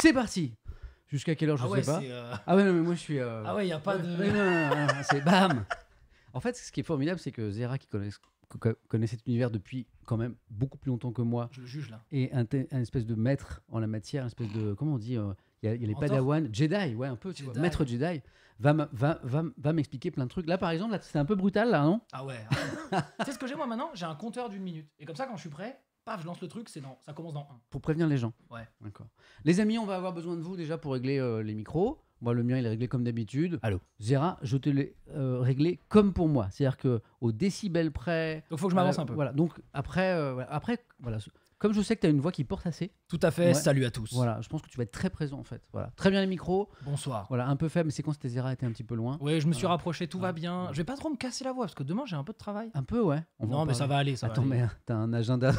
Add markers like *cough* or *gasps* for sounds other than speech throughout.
C'est parti Jusqu'à quelle heure, je ah sais pas. Euh, ah ouais, mais moi je suis. Euh, ah ouais, il a pas de. c'est bam En fait, ce qui est formidable, c'est que Zera, qui connaît, cet univers depuis quand même beaucoup plus longtemps que moi. Je le juge là. Et un, espèce de maître en la matière, un espèce de. Comment on dit euh, Il y, a, Padawan, Jedi, ouais, un peu, maître Jedi, va, m'expliquer plein de trucs. Là, par exemple, c'est un peu brutal, là, non Ah ouais. Ah *laughs* tu sais ce que j'ai, moi, maintenant J'ai un compteur d'une minute. Et comme ça, quand je suis prêt, paf, je lance le truc, dans, ça commence dans 1. Pour prévenir les gens. Ouais. D'accord. Les amis, on va avoir besoin de vous déjà pour régler euh, les micros. Moi, le mien, il est réglé comme d'habitude. Allô. Zera, je te l'ai euh, réglé comme pour moi. C'est-à-dire qu'au décibel près. Donc, il faut que je m'avance euh, un peu. Voilà. Donc, après, après, voilà. Comme je sais que tu as une voix qui porte assez. Tout à fait. Salut à tous. Voilà. Je pense que tu vas être très présent en fait. Voilà. Très bien les micros. Bonsoir. Voilà. Un peu faible. C'est quand c'était Zera était un petit peu loin. Oui, je me suis rapproché. Tout va bien. Je vais pas trop me casser la voix parce que demain j'ai un peu de travail. Un peu, ouais. non, mais ça va aller. Ça Attends, va aller. mais t'as un agenda.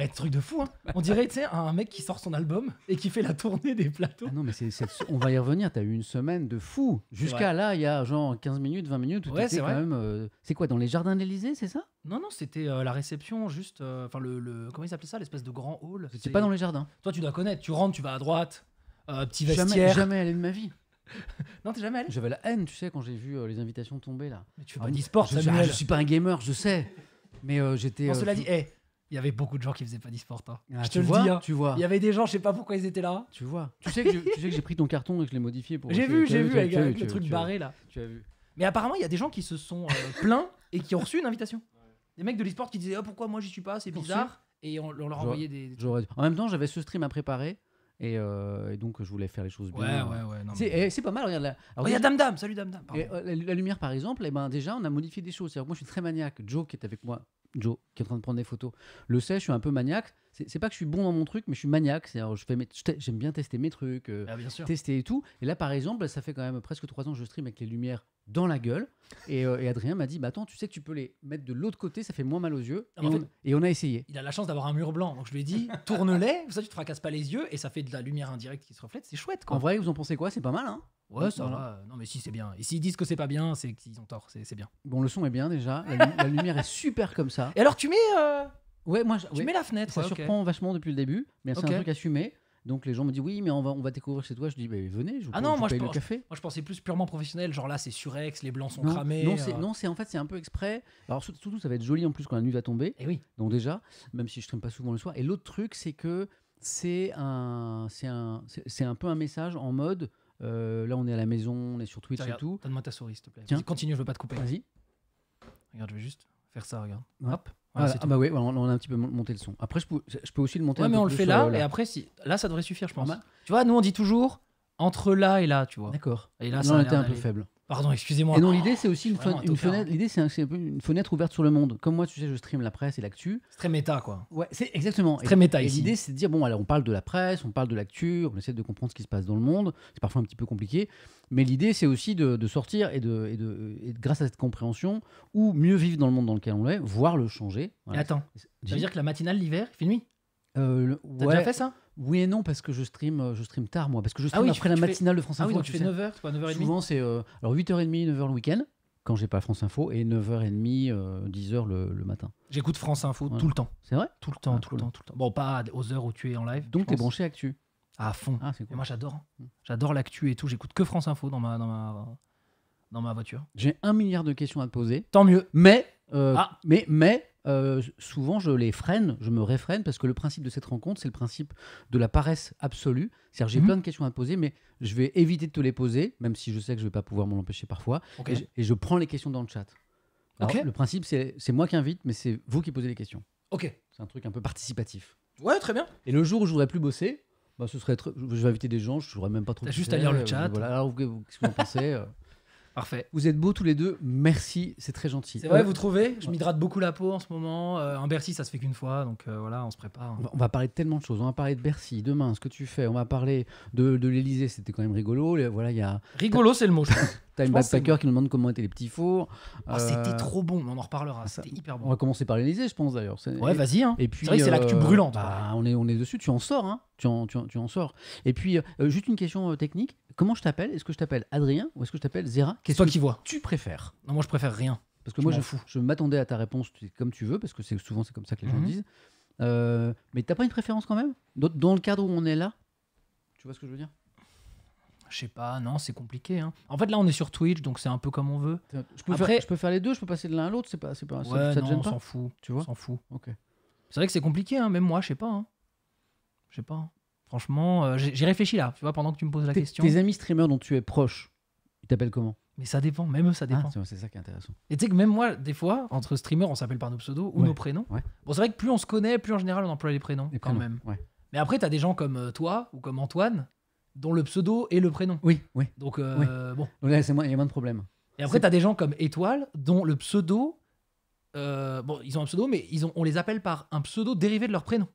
Eh, truc de fou, hein. On dirait, tu sais, un mec qui sort son album et qui fait la tournée des plateaux. Ah non, mais c'est, on va y revenir. T'as eu une semaine de fou. Jusqu'à là, il y a genre 15 minutes, 20 minutes. Ouais, c'est quand même. Euh, c'est quoi, dans les jardins de l'Elysée, c'est ça Non, non, c'était euh, la réception, juste. Euh, enfin, le, Comment il s'appelait ça L'espèce de grand hall. C'était C'est- pas dans les jardins. Toi, tu dois connaître. Tu rentres, tu vas à droite. petit vestiaire. Jamais, jamais allé de ma vie. *laughs* Non, t'es jamais allé J'avais la haine, tu sais, quand j'ai vu les invitations tomber là. Mais tu fais ah pas d'e-sport, je, suis- je suis pas un gamer, je sais. Mais j'étais. On cela dit, eh, il y avait beaucoup de gens qui faisaient pas d'e-sport. Hein. Ah, je te tu le vois, dis, hein. tu vois. Il y avait des gens, je sais pas pourquoi ils étaient là. Tu vois. Tu sais que tu sais j'ai pris ton carton et que je l'ai modifié pour. J'ai vu, j'ai vu avec, le truc barré là. Tu as vu. Mais apparemment, il y a des gens qui se sont pleins euh, *laughs* plaints et qui ont reçu une invitation. Des mecs de l'e-sport qui disaient oh, pourquoi moi j'y suis pas, c'est bizarre. Et on, leur envoyait des. En même temps, j'avais ce stream à préparer. Et, euh, donc je voulais faire les choses bien. Ouais, ouais, ouais. Eh, c'est pas mal, regarde. Oh, y a Dame Dame, salut Dame Dame. Eh, la, lumière par exemple, et eh ben déjà on a modifié des choses. Moi je suis très maniaque. Joe qui est avec moi Joe qui est en train de prendre des photos le sait, je suis un peu maniaque. C'est pas que je suis bon dans mon truc, mais je suis maniaque. cest à j'aime bien tester mes trucs, euh, ah, tester et tout. Et là, par exemple, ça fait quand même presque trois ans que je stream avec les lumières dans la gueule. Et, euh, Adrien m'a dit bah, Attends, tu sais que tu peux les mettre de l'autre côté, ça fait moins mal aux yeux. Ah, bah, et, on, a essayé. Il a la chance d'avoir un mur blanc. Donc je lui ai dit *laughs* Tourne-les, ça tu te fracasses pas les yeux et ça fait de la lumière indirecte qui se reflète. C'est chouette quoi. En vrai, vous en pensez quoi C'est pas mal hein Ouais, ça va. Non, mais si, c'est bien. Et s'ils disent que c'est pas bien, c'est qu'ils ont tort. C'est bien. Bon, le son est bien déjà. La, lumière est super comme ça. Et alors, tu mets. Euh, ouais, moi, je, tu mets la fenêtre. Ça surprend vachement depuis le début, mais c'est un truc assumé. Donc les gens me disent oui, mais on va, on va découvrir chez toi. Je dis venez, je vous ah non, moi, paye le café. Moi je pensais plus purement professionnel, genre là c'est surex, les blancs sont cramés. Euh. Non, c'est, en fait c'est un peu exprès. Alors surtout ça va être joli en plus quand la nuit va tomber. Et eh oui. Donc déjà, même si je traîne pas souvent le soir. Et l'autre truc c'est que c'est un, c'est un, c'est un peu un message en mode euh, là, on est à la maison, on est sur Twitch et tout. Donne-moi ta souris, s'il te plaît. Tiens. Continue, je veux pas te couper. Vas-y. Regarde, je vais juste faire ça, regarde. Hop. ah, ah bah oui, on, a un petit peu monté le son. Après, je peux, je peux aussi le monter. Ouais, mais on le fait là, euh, et après, si, là, ça devrait suffire, je ah pense. Bah. tu vois, nous, on dit toujours entre là et là, tu vois. D'accord. Et là, non, on était un peu faible. Pardon, excusez-moi. Et non, l'idée, c'est aussi une, fenêtre. une fenêtre ouverte sur le monde. Comme moi, tu sais, je stream la presse et l'actu. C'est très méta, quoi. Ouais, c'est exactement. très méta et ici. L'idée, c'est de dire bon, alors, on parle de la presse, on parle de l'actu, on essaie de comprendre ce qui se passe dans le monde. C'est parfois un petit peu compliqué, mais l'idée, c'est aussi de, sortir et de, de grâce à cette compréhension, ou mieux vivre dans le monde dans lequel on est, voir le changer. Voilà. Et attends, ça veut dire que la matinale l'hiver, fait nuit. Euh, le... T'as déjà fait ça oui et non, parce que je stream, euh, je stream tard, moi. Parce que je ah stream ah après la matinale de France Info. Ah oui, donc tu, fais 9h, 9h30 Souvent, c'est euh, alors 8h30, 9h le week-end, quand j'ai pas France Info, et 9h30, 10h euh, le, matin. J'écoute France Info tout le temps. C'est vrai Tout le temps, ah, tout le temps, tout le temps. Bon, pas aux heures où tu es en live. Donc, tu es branché Actu À fond. Ah, moi, j'adore. Hein. Mm. J'adore l'actu et tout. J'écoute que France Info dans ma, dans ma, voiture. J'ai un milliard de questions à te poser. Tant mieux. Mais, mais, mais, euh, souvent je les freine, je me réfrène, parce que le principe de cette rencontre, c'est le principe de la paresse absolue. C'est-à-dire, j'ai mhm. plein de questions à poser, mais je vais éviter de te les poser, même si je sais que je ne vais pas pouvoir m'en empêcher parfois. Et, je, prends les questions dans le chat. Le principe, c'est moi qui invite, mais c'est vous qui posez les questions. Ok. C'est un truc un peu participatif. Ouais, très bien. Et le jour où je voudrais plus bosser, bah, ce serait je vais inviter des gens, je ne même pas trop. As juste à lire le euh, chat. Voilà, qu'est-ce que vous en pensez euh Parfait. Vous êtes beaux tous les deux. Merci, c'est très gentil. C'est vrai, euh, vous trouvez Je m'hydrate beaucoup la peau en ce moment. un euh, Bercy, ça se fait qu'une fois, donc euh, voilà, on se prépare. On va, parler de tellement de choses. On va parler de Bercy demain, ce que tu fais. On va parler de, l'Elysée, c'était quand même rigolo. voilà, il y a. Rigolo, c'est le mot. *laughs* T'as une backpacker qui nous demande comment étaient les petits fours. Oh, c'était trop bon, on en reparlera. Ah, c'était hyper bon. On va commencer par l'Elysée, je pense d'ailleurs. Ouais, vas-y. Hein. Et puis, c'est vrai que c'est l'actu brûlante. Bah, on est, on est dessus. Tu en sors, hein. Tu en, tu en, tu en sors. Et puis, juste une question technique comment je t'appelle Est-ce que je t'appelle Adrien ou est-ce que je t'appelle Zéra Qu'est-ce toi qui vois. tu préfères Non, moi je préfère rien. Parce que moi je, fous. je m'attendais à ta réponse comme tu veux, parce que souvent c'est comme ça que les gens mhm. disent. Euh, mais t'as pas une préférence quand même dans, le cadre où on est là Tu vois ce que je veux dire Je sais pas, non, c'est compliqué. Hein. En fait, là, on est sur Twitch, donc c'est un peu comme on veut. je peux, faire, les deux, je peux passer de l'un à l'autre, c'est pas, c'est pas, Ouais, non, on s'en fout. Tu vois On s'en fout. Ok. C'est vrai que c'est compliqué, hein, même moi, je sais pas. Hein. Je sais pas. Franchement, euh, j'ai réfléchi là, tu vois, pendant que tu me poses la question. Tes amis streamers dont tu es proche, ils t'appellent comment Mais ça dépend, même eux, ça ah, dépend. c'est- ça qui est intéressant. Et tu sais que même moi, des fois, entre streamers, on s'appelle par nos pseudos ou nos prénoms. Bon, c'est vrai que plus on se connaît, plus en général on emploie les prénoms, quand même. Mais après, t'as des gens comme euh, toi ou comme Antoine, dont le pseudo est le prénom. Oui, oui. Donc, euh, bon. c'est il y a moins de problèmes. Et après, tu t'as des gens comme Étoile, dont le pseudo. bon, ils ont un pseudo, mais ils ont, on les appelle par un pseudo dérivé de leur prénom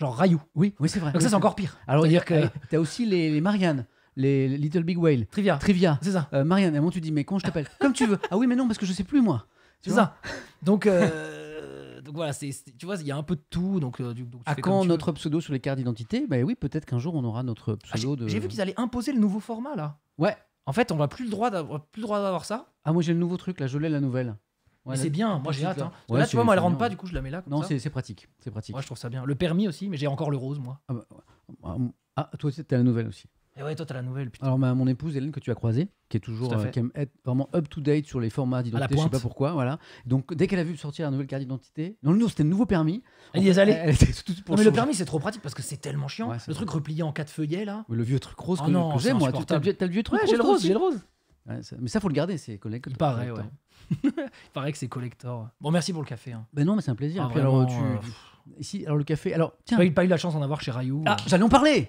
genre Rayou. Oui, oui, c'est vrai. Donc ça, c'est encore pire. Alors, dire que t'as aussi les, Marianne les Little Big Whale. Trivia. Trivia. C'est ça. Euh, Marianne, à un moment, tu dis, mais quand je t'appelle Comme tu veux. Ah oui, mais non, parce que je sais plus, moi. C'est ça. Donc, euh, *laughs* donc voilà, c'est, tu vois, il y a un peu de tout. Donc, euh, à quand notre pseudo sur les cartes d'identité Ben oui, peut-être qu'un jour, on aura notre ah, pseudo de. J'ai vu qu'ils allaient imposer le nouveau format, là. Ouais. En fait, on va plus le droit d'avoir, plus le droit d'avoir ça. Ah, moi, j'ai le nouveau truc, là, je l'ai, la nouvelle c'est bien, moi j'ai hâte. Hein. là, tu vois, moi elle rentre pas, du coup je la mets là. non, c'est pratique. C'est pratique. Moi je trouve ça bien. Le permis aussi, mais j'ai encore le rose, moi. Ah, bah, ah, ah, ah toi aussi t'as la nouvelle aussi. Et eh ouais, toi t'as la nouvelle. Putain. Alors ma, mon épouse Hélène que tu as croisée, qui est toujours euh, aime être vraiment up to date sur les formats d'identité, je sais pas pourquoi, voilà. Donc dès qu'elle a vu sortir la nouvelle carte d'identité, non, non c'était le nouveau permis. Elle y est allée. non, mais le permis c'est trop pratique parce que c'est tellement chiant. le truc replié en quatre feuillets là. Le vieux truc rose que, j'ai moi. T'as le vieux truc. J'ai le rose, j'ai le rose. Mais ça faut le garder, c'est collègues. Il *laughs* Il paraît que c'est collector. Bon, merci pour le café. Hein. Ben non, mais c'est un plaisir. Après, ah, alors, tu... Ici, euh, alors le café. Alors, tiens. eu, pas eu la chance d'en avoir chez Rayou. Ah, j'allais en parler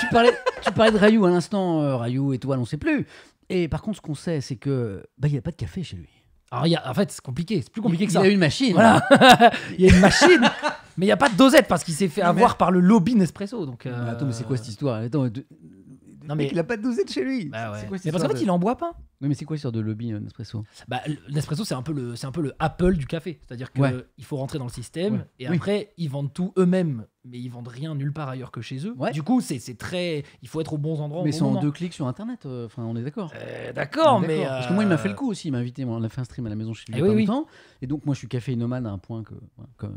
tu, parlais, tu parlais de Rayou à l'instant, euh, Rayou et toi on sait plus. Et par contre, ce qu'on sait, c'est que bah, il n'y a pas de café chez lui. Alors, y en fait, c'est compliqué, c'est plus compliqué que ça. Il y a une machine. Voilà. *laughs* il y a une machine, mais il n'y a pas de dosette parce qu'il s'est fait avoir par le lobby Nespresso. Donc, mais euh, Attends, mais c'est quoi cette histoire attends, non, mais... Il n'a pas de de chez lui. Bah quoi, mais parce qu'en fait, il en boit pas. Oui, mais c'est quoi sur de lobby euh, Nespresso bah, Nespresso, c'est un, peu le, c'est un peu le Apple du café. C'est-à-dire qu'il faut rentrer dans le système et après, ils vendent tout eux-mêmes, mais ils vendent rien nulle part ailleurs que chez eux. Du coup, c'est, très. Il faut être au bon endroit. Mais c'est en deux clics sur Internet. Euh, enfin, on est d'accord. Euh, d'accord, mais. Parce que moi, il m'a fait le coup aussi. Il m'a invité. Moi, on a fait un stream à la maison chez lui eh il longtemps. Et donc, moi, je suis café nomade à un point que. Bah,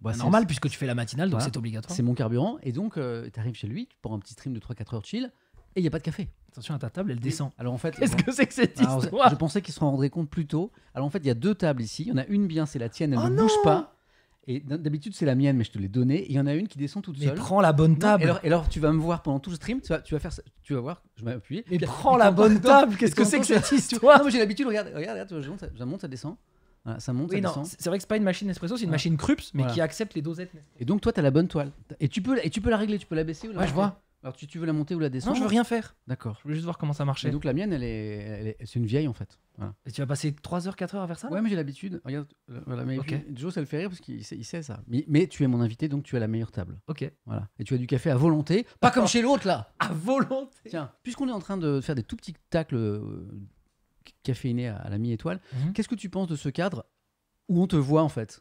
bah, c'est normal puisque tu fais la matinale, donc c'est obligatoire. C'est mon carburant. Et donc, tu arrives chez lui, pour un petit stream de 3-4 heures chill il n'y a pas de café. Attention à ta table, elle descend. Alors en fait, qu'est-ce que c'est que cette histoire Je pensais qu'ils se rendraient compte plus tôt. Alors en fait, il y a deux tables ici. Il y en a une bien, c'est la tienne, elle oh ne bouge pas. Et d'habitude, c'est la mienne, mais je te l'ai donnée. Il y en a une qui descend toute seule. Mais prends la bonne table. et, alors, tu vas me voir pendant tout le stream, tu vas, faire Tu vas voir, je vais appuyer. Mais prends la *laughs* bonne table, qu'est-ce que c'est que cette histoire Non, j'ai l'habitude, regarde, regarde, je monte, ça, monte, ça descend. ça monte, ça descend. C'est vrai que c'est pas une machine espresso, c'est une machine Krups, mais qui accepte les dosettes. Et donc, toi, tu as la bonne toile. Et tu peux, et tu peux la régler, tu peux la baisser ou je vois. Alors tu, tu veux la monter ou la descendre Non, je veux rien faire. D'accord. Je veux juste voir comment ça marchait. Et donc la mienne, elle est, c'est une vieille en fait. Et tu vas passer 3 heures, 4 heures à faire ça Ouais, mais j'ai l'habitude. Regarde, euh, voilà, mais du Joe, ça le fait rire parce qu'il sait, ça. Mais, tu es mon invité, donc tu as la meilleure table. Ok. Voilà. Et tu as du café à volonté, pas comme chez l'autre là. *laughs* À volonté. Tiens, puisqu'on est en train de faire des tout petits tacles euh, caféinés à, la mi-étoile, mhm. qu'est-ce que tu penses de ce cadre où on te voit en fait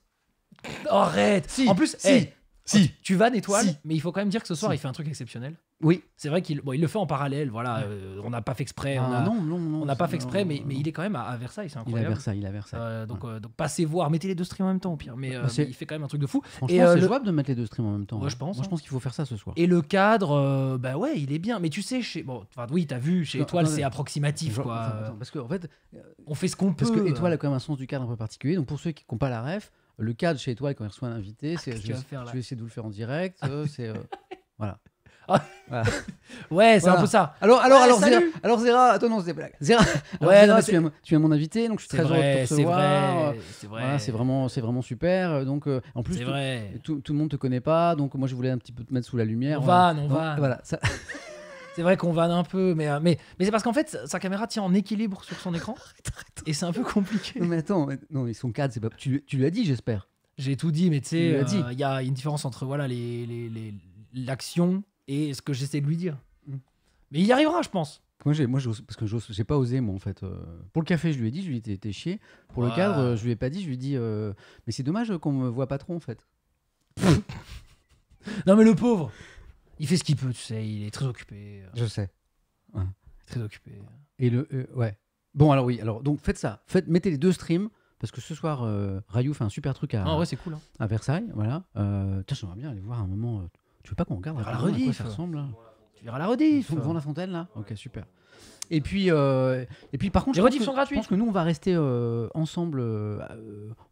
Arrête Si, En plus, si. Si. Tu vas d'étoile, mais il faut quand même dire que ce soir, il fait un truc exceptionnel. Oui. C'est vrai qu'il bon, il le fait en parallèle, voilà. Euh, on n'a pas fait exprès. Ah, non, non, on n'a pas fait exprès, euh, mais, il est quand même à, Versailles, c'est incroyable. Il est à Versailles, il est à Versailles. Euh, donc, passez voir, mettez les deux streams en même temps, au pire. Mais, il fait quand même un truc de fou. et c'est jouable de mettre les deux streams en même temps. Hein. je pense. Moi, je hein. pense qu'il faut faire ça ce soir. Et le cadre, bah ouais, il est bien. Mais tu sais, chez. Bon, oui, t'as vu, chez Étoile, c'est approximatif, quoi. parce qu'en fait. On fait ce qu'on peut. Parce que a quand même un sens du cadre un peu particulier. Donc, pour ceux qui n'ont pas la ref, le cadre chez toi, quand il reçoit un invité, ah, c'est je, vais essayer de le faire en direct. Euh, *laughs* c'est euh, voilà. Ah. *laughs* Ouais, c'est un peu ça. Alors, alors, alors, alors, attends, non, c'est des blagues. Zera, ouais, tu, es, mon invité, donc je suis très heureux de te recevoir. C'est vrai, c'est vraiment, c'est vraiment super. Euh, donc, en plus, tout, Tout, le monde te connaît pas, donc moi, je voulais un petit peu te mettre sous la lumière. On va, on va. Voilà, *laughs* C'est vrai qu'on va un peu, mais, euh, mais, mais c'est parce qu'en fait, sa caméra tient en équilibre sur son écran. *laughs* et c'est un peu compliqué. Non, mais attends, non, mais son cadre, c'est pas. Tu, lui as dit, j'espère. J'ai tout dit, mais tu sais, euh, il y a une différence entre voilà les, les, l'action et ce que j'essaie de lui dire. Mm. Mais il y arrivera, je pense. Moi, j'ai, moi parce que j'ai pas osé, moi, en fait. Euh, pour le café, je lui ai dit, je lui ai dit, t'es chier. Pour le cadre, je lui ai pas dit, je lui ai dit, mais c'est dommage qu'on me voit pas trop, en fait. *laughs* non, mais le pauvre il fait ce qu'il peut, tu sais. Il est très occupé. Euh. Je sais. Très occupé. Et le. Euh, ouais. Bon, alors oui, alors donc faites ça. Faites, mettez les deux streams. Parce que ce soir, euh, Rayou fait un super truc à, ah ouais, c'est cool, hein. à Versailles. Voilà. Euh, tiens, j'aimerais bien aller voir un moment. Euh, tu veux pas qu'on regarde à la rediff, ressemble Tu verras la rediff. devant la fontaine là Ok, super. Et puis, et puis par contre, Je pense que nous, on va rester ensemble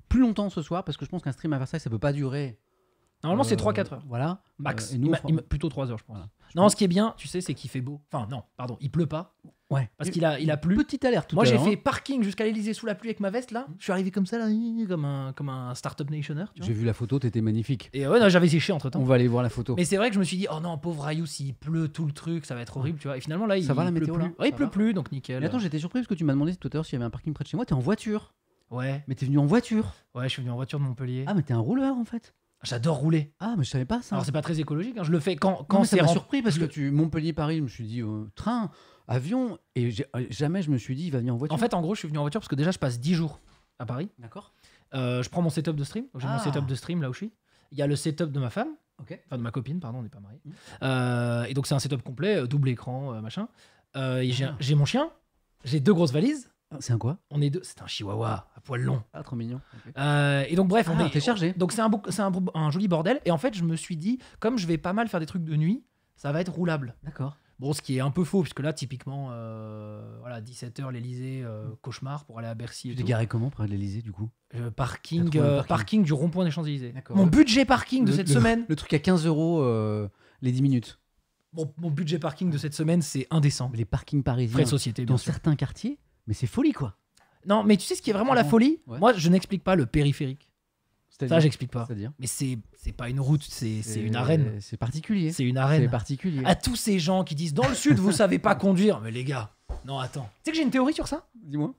plus longtemps ce soir parce que je pense qu'un stream à Versailles, ça peut pas durer Normalement, c'est 3-4 euh, heures. Voilà. Max. Euh, plutôt 3 heures, je pense. non, ce qui est bien, tu sais, c'est qu'il fait beau. Enfin, non, pardon, il pleut pas. Ouais. Parce qu'il a, il a plu. Petite alerte. Tout Moi, j'ai fait hein. parking jusqu'à l'Elysée sous la pluie avec ma veste là. Mm. Je suis arrivé comme ça là, comme un, comme un startup nationer. J'ai vu la photo, t'étais magnifique. Et ouais, j'avais séché entre temps. On va aller voir la photo. Mais c'est vrai que je me suis dit, oh non, pauvre Ayous, il pleut tout le truc, ça va être horrible, tu vois. Et finalement là, il, ça va, la pleut météo, plus. ouais, il pleut plus, donc nickel. attends, j'étais surpris parce que tu m'as demandé tout à l'heure s'il y avait un parking près de chez moi. T'es en voiture. Ouais. Mais t'es venu en voiture. Ouais, je suis venu en voiture de Montpellier. Ah, mais t'es un rouleur en fait. J'adore rouler. Ah, mais je savais pas ça. Alors, c'est pas très écologique. Hein. Je le fais quand, quand c'est. surpris parce que tu Montpellier-Paris, je me suis dit euh, train, avion, et euh, jamais je me suis dit il va venir en voiture. En fait, en gros, je suis venu en voiture parce que déjà, je passe 10 jours à Paris. D'accord. Euh, je prends mon setup de stream. J'ai mon ah. setup de stream là où je suis. Il y a le setup de ma femme. Enfin, de ma copine, pardon, on n'est pas mariés. Mmh. et donc, c'est un setup complet, double écran, machin. Ah. j'ai mon chien. J'ai deux grosses valises. C'est un quoi On est deux. C'est un chihuahua à poil long. Ah, trop mignon. Euh, et donc, bref, on ah, est. chargé. Donc, c'est un, c'est un, joli bordel. Et en fait, je me suis dit, comme je vais pas mal faire des trucs de nuit, ça va être roulable. D'accord. Bon, ce qui est un peu faux, puisque là, typiquement, euh, voilà, 17h, l'Elysée, euh, cauchemar pour aller à Bercy. tu t'es garé comment près de l'Elysée, du coup parking, parking, du rond-point des Champs-Élysées. Mon budget parking de cette semaine. Le truc à 15 euros les 10 minutes. mon budget parking de cette semaine, c'est indécent. Les parkings parisiens. Frais société, Dans certains quartiers, mais c'est folie, quoi. Non, mais tu sais ce qui est vraiment la ah folie Moi, je n'explique pas le périphérique. Ça, j'explique pas. cest dire Mais c'est pas une route, c'est une arène. C'est particulier. C'est une arène. C'est particulier. À tous ces gens qui disent dans le sud, vous savez pas conduire. Mais les gars, non, attends. Tu sais que j'ai une théorie sur ça Dis-moi.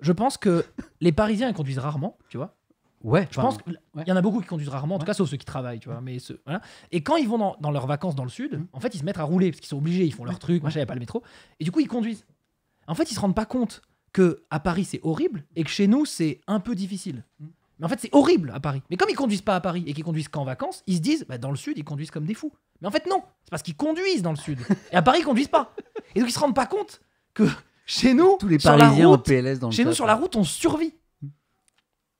Je pense que les Parisiens, ils conduisent rarement, tu vois. Ouais. Je pense qu'il y en a beaucoup qui conduisent rarement, en tout cas, sauf ceux qui travaillent, tu vois. Mais ceux- Et quand ils vont dans, leurs vacances dans le sud, mm. en fait, ils se mettent à rouler parce qu'ils sont obligés, ils font leur truc, machin, il pas le métro. Et du coup, ils conduisent. En fait, ils se rendent pas compte que à Paris c'est horrible et que chez nous c'est un peu difficile. Mm. Mais en fait, c'est horrible à Paris. Mais comme ils conduisent pas à Paris et qu'ils conduisent qu'en vacances, ils se disent bah, dans le sud, ils conduisent comme des fous. Mais en fait, non, c'est parce qu'ils conduisent dans le sud et à Paris, ils conduisent pas. Et donc, ils se rendent pas compte que chez nous, tous les sur Parisiens la route, chez nous sur la route, on survit.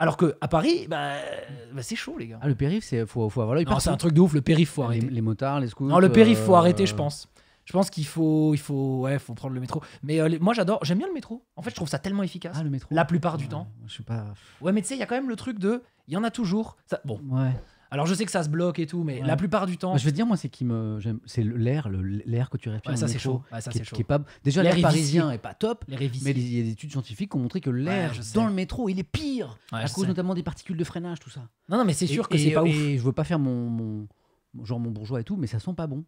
Alors que à Paris, bah, bah, c'est chaud les gars. Ah, le périph, c'est faut, faut avoir C'est un truc de ouf. Le périph, faut arrêter. Les, motards, les scooters. Non, le périph, faut euh, arrêter, je pense. Je pense qu'il faut, il faut, ouais, faut prendre le métro. Mais euh, moi, j'adore, j'aime bien le métro. En fait, je trouve ça tellement efficace. Ah, le métro. La plupart du temps. Je suis pas. Ouais, mais tu sais, il y a quand même le truc de, il y en a toujours. Ça- bon, Ouais. alors je sais que ça se bloque et tout, mais la plupart du temps, bah, je vais dire, moi, c'est qui me. j'aime- C'est l'air, l'air que tu respires. ça, c'est chaud. ça, c'est chaud. qui est pas... Déjà, L'air parisien est pas top. les Mais il y a des études scientifiques qui ont montré que l'air dans le métro, il est pire à cause notamment des particules de freinage, tout ça. Non, non, mais c'est sûr que c'est pas ouf. Et je veux pas faire mon, mon- mon- genre mon bourgeois et tout, mais ça sent pas bon.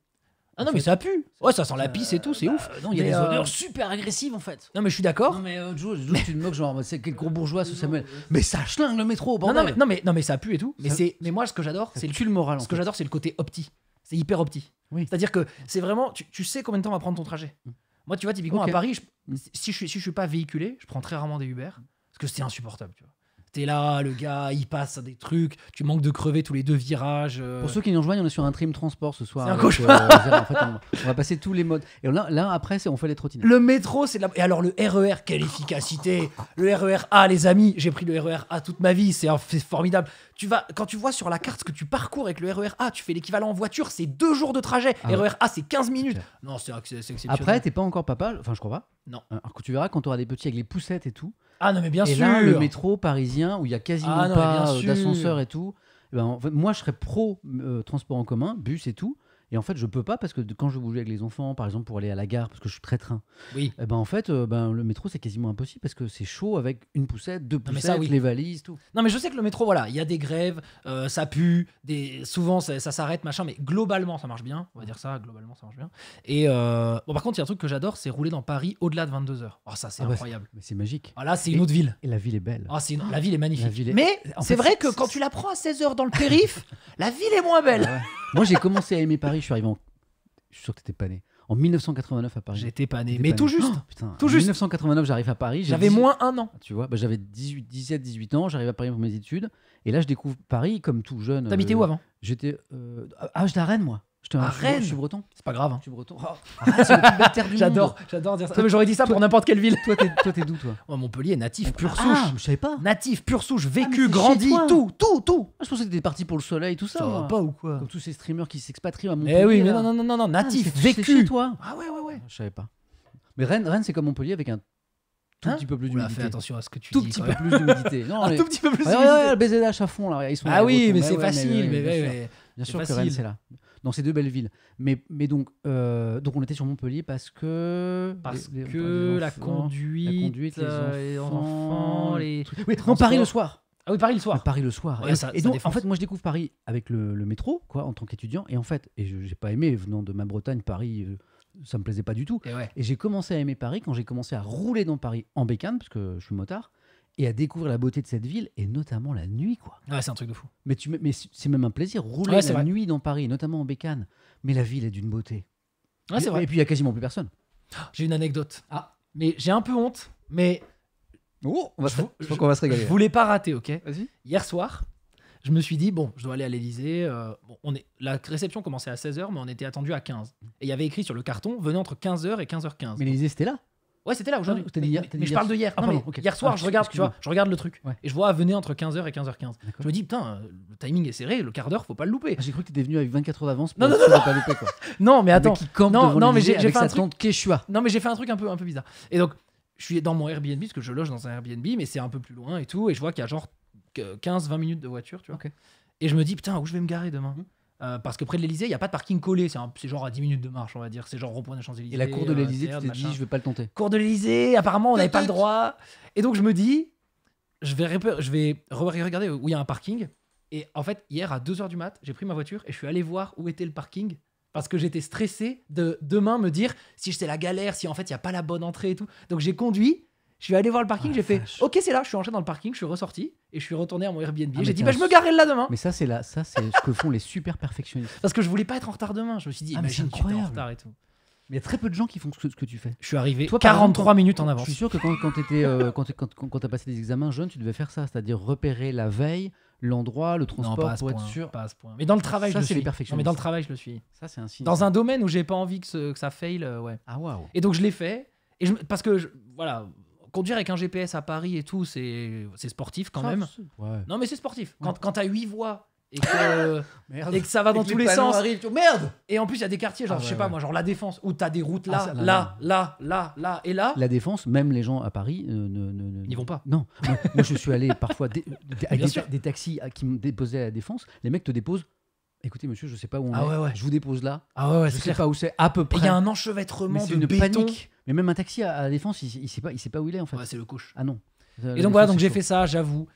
Ah non, mais ça pue. Ouais, ça sent la pisse et tout, c'est euh, ouf. Bah, non, il y a des euh, odeurs super agressives en fait. Non, mais je suis d'accord. Non, mais euh, Joe, tu te moques, genre, c'est quel gros bourgeois sous Samuel. Mais ça chlingue le métro, bordel. Non, mais, non, mais, ça pue et tout. Mais, c'est, moi, ce que j'adore, c'est le, cul moral. Ce que j'adore, c'est le côté opti. C'est hyper opti. C'est-à-dire que c'est vraiment, tu, sais combien de temps va prendre ton trajet. Mm. Moi, tu vois, typiquement à Paris, mm. si, je, si je suis pas véhiculé, je prends très rarement des Uber parce que c'est insupportable, tu vois t'es là, le gars, il passe des trucs, tu manques de crever tous les deux virages. Euh. Pour ceux qui nous rejoignent, on est sur un trim transport ce soir. C'est un euh, on, va passer tous les modes. Et là, là après, c'est on fait les trottinettes. Le métro, c'est de la... Et alors le RER, e quelle efficacité Le RER e A, les amis, j'ai pris le RER e A toute ma vie, c'est formidable tu vas, quand tu vois sur la carte ce que tu parcours avec le RER e A, tu fais l'équivalent en voiture, c'est deux jours de trajet. RER ah e A, c'est 15 minutes. Non, c'est Après, t'es pas encore papa, enfin, je crois pas. Non. Euh, alors tu verras quand t'auras des petits avec les poussettes et tout. Ah non, mais bien sûr. le métro parisien où il y a quasiment ah pas euh, d'ascenseur et tout. Eh ben, moi, je serais pro euh, transport en commun, bus et tout. Et en fait, je peux pas parce que quand je bouge avec les enfants, par exemple pour aller à la gare, parce que je suis très train. Oui. Eh ben en fait, euh, ben, le métro c'est quasiment impossible parce que c'est chaud avec une poussette, deux poussettes, les valises, tout. Non mais je sais que le métro, voilà, il y a des grèves, euh, ça pue, des... souvent ça, s'arrête, machin. Mais globalement, ça marche bien. On va dire ça, globalement ça marche bien. Et euh, bon, par contre, il y a un truc que j'adore, c'est rouler dans Paris au-delà de 22 h Oh ça c'est ah incroyable. c'est magique. Ah, c'est une autre ville. Et la ville est belle. Ah, c'est la ville est magnifique. Mais c'est vrai que quand tu la prends à 16 h dans le périph, *laughs* la ville est moins belle. Moi j'ai commencé à aimer Paris je suis arrivé en. Je suis sûr que t'étais pas né. En 1989 à Paris. J'étais pas né, mais oh, tout juste. en 1989, j'arrive à Paris. J'avais moins un an. Tu vois, bah, j'avais 17-18 ans, j'arrive à Paris pour mes études. Et là, je découvre Paris comme tout jeune. T'habitais euh, où avant J'étais. Euh... Ah, j'étais moi. Je te Rennes. Je suis breton. C'est pas grave. Hein. Je suis breton. Oh. Ah, *laughs* j'adore, j'adore dire ça. mais j'aurais dit ça pour n'importe quelle ville. Toi, t'es, toi, t'es d'où, toi oh, Montpellier, natif, pure souche. Ah, je savais pas. Natif, pure souche, ah, vécu, grandi, tout, tout, tout. je pensais que t'étais parti pour le soleil, tout ça. pas ou quoi Comme tous ces streamers qui s'expatrient à eh Montpellier. Eh oui, mais non, non, non, non, non natif, vécu. chez toi. Ah ouais, ouais, ouais. Je savais pas. Mais Rennes, Rennes c'est comme Montpellier avec un tout hein petit peu plus d'humidité. Fais attention à ce que tu dis *laughs* tout Petit peu plus d'humidité. Non, un tout petit peu plus d'humidité. Ouais, ouais, ouais, le BZH à fond là. Ils sont ah oui, mais c'est facile. Bien sûr que Rennes c'est là dans ces deux belles villes. Mais, mais donc, euh, donc on était sur Montpellier parce que parce que la conduite, la euh, les enfants, les, non Paris le soir. Ah oui, Paris le soir. Ah, Paris le soir. et, donc, en fait, moi, je découvre Paris avec le, métro, quoi, en tant qu'étudiant. Et en fait, et je n'ai pas aimé, venant de ma Bretagne, Paris, euh, ça me plaisait pas du tout. Et, et j'ai commencé à aimer Paris quand j'ai commencé à rouler dans Paris en bécane, parce que je suis motard et à découvrir la beauté de cette ville et notamment la nuit quoi. Ouais, c'est un truc de fou. Mais c'est même un plaisir rouler la nuit dans Paris, notamment en bécane, mais la ville est d'une beauté. Ouais, c'est vrai. Et puis il y a quasiment plus personne. Oh, j'ai une anecdote. Ah, mais j'ai un peu honte, mais oh, on va je, qu'on va se régaler. Je voulais pas rater, OK Hier soir, je me suis dit bon, je dois aller à l'Elysée. Euh, on est la réception commençait à 16h mais on était attendu à 15. Et il y avait écrit sur le carton venez entre 15h et 15h15. Mais l'Elysée c'était là Ouais, c'était là aujourd'hui. Ah, mais, je parle de hier. Ah, hier soir, ah, je regarde, tu vois, je regarde le truc. Et je vois venir entre 15h et 15h15. Je me dis, putain, euh, le timing est serré, le quart d'heure, faut pas le louper. j'ai cru que t'étais venu avec 24 heures d'avance non, quoi. *laughs* non, mais attends. non, mais j'ai fait un truc. Non, mais j'ai fait un truc peu, un peu bizarre. Et donc, je suis dans mon Airbnb, parce que je loge dans un Airbnb, mais c'est un peu plus loin et tout. Et je vois qu'il y a genre 15-20 minutes de voiture, tu vois. Et je me dis, putain, où je vais me garer demain hmm. Euh, parce que près de l'Elysée, il n'y a pas de parking collé. C'est genre à 10 minutes de marche, on va dire. C'est genre point de Champs-Élysées. Et la cour de l'Elysée, euh, tu je vais pas le tenter. Cour de l'Elysée, apparemment, on n'avait pas le droit. Et donc, je me dis, je vais, je vais regarder où il y a un parking. Et en fait, hier, à 2h du mat, j'ai pris ma voiture et je suis allé voir où était le parking. Parce que j'étais stressé de demain me dire si c'est la galère, si en fait il n'y a pas la bonne entrée et tout. Donc j'ai conduit je suis allé voir le parking, ah, j'ai fait OK, c'est là. Je suis rentré dans le parking, je suis ressorti et je suis retourné à mon Airbnb. Ah, j'ai dit, bah, je me garerai là demain. Mais ça, c'est là, ça, c'est ce que font les super perfectionnistes. Parce que je voulais pas être en retard demain. Je me suis dit, ah, imagine, tu es en retard et tout. Mais il y a très peu de gens qui font ce que, tu fais. Je suis arrivé Toi, 43 minutes en avance. Je suis sûr que quand, tu euh, quand, quand, t'as passé des examens jeunes, tu devais faire ça, c'est-à-dire repérer la veille, l'endroit, le Non, transport pas pour être sûr. pas à ce point. Mais dans le travail, je c'est les suis. mais dans le travail, je le suis. Ça, c'est un signe. Dans un domaine où j'ai pas envie que, ça faille, euh, ouais. Ah, Et donc je l'ai fait. Et parce que voilà, conduire avec un GPS à Paris et tout, c'est sportif quand ah, même. Non, mais c'est sportif. Quand, quand t'as huit voies et que, *laughs* ça va dans tous les sens. Merde Et en plus, il y a des quartiers, genre, ah je sais pas, moi, genre La Défense, où t'as des routes là, ah, là, là, là, là, et là. La Défense, même les gens à Paris euh, ne. vont pas. Non. moi, je suis allé parfois des, *laughs* avec des, taxis euh, qui me déposaient à la Défense. Les mecs te déposent Écoutez, monsieur, je sais pas où on ah est. Ouais, ouais. Je vous dépose là. Ah ouais, ouais je sais pas où c'est. À peu près. Il y a un enchevêtrement de une panique. Mais même un taxi à, la défense, il, ne sait pas, il sait pas où il est en fait. c'est le coche. Ah non. et donc voilà, donc j'ai fait ça, j'avoue.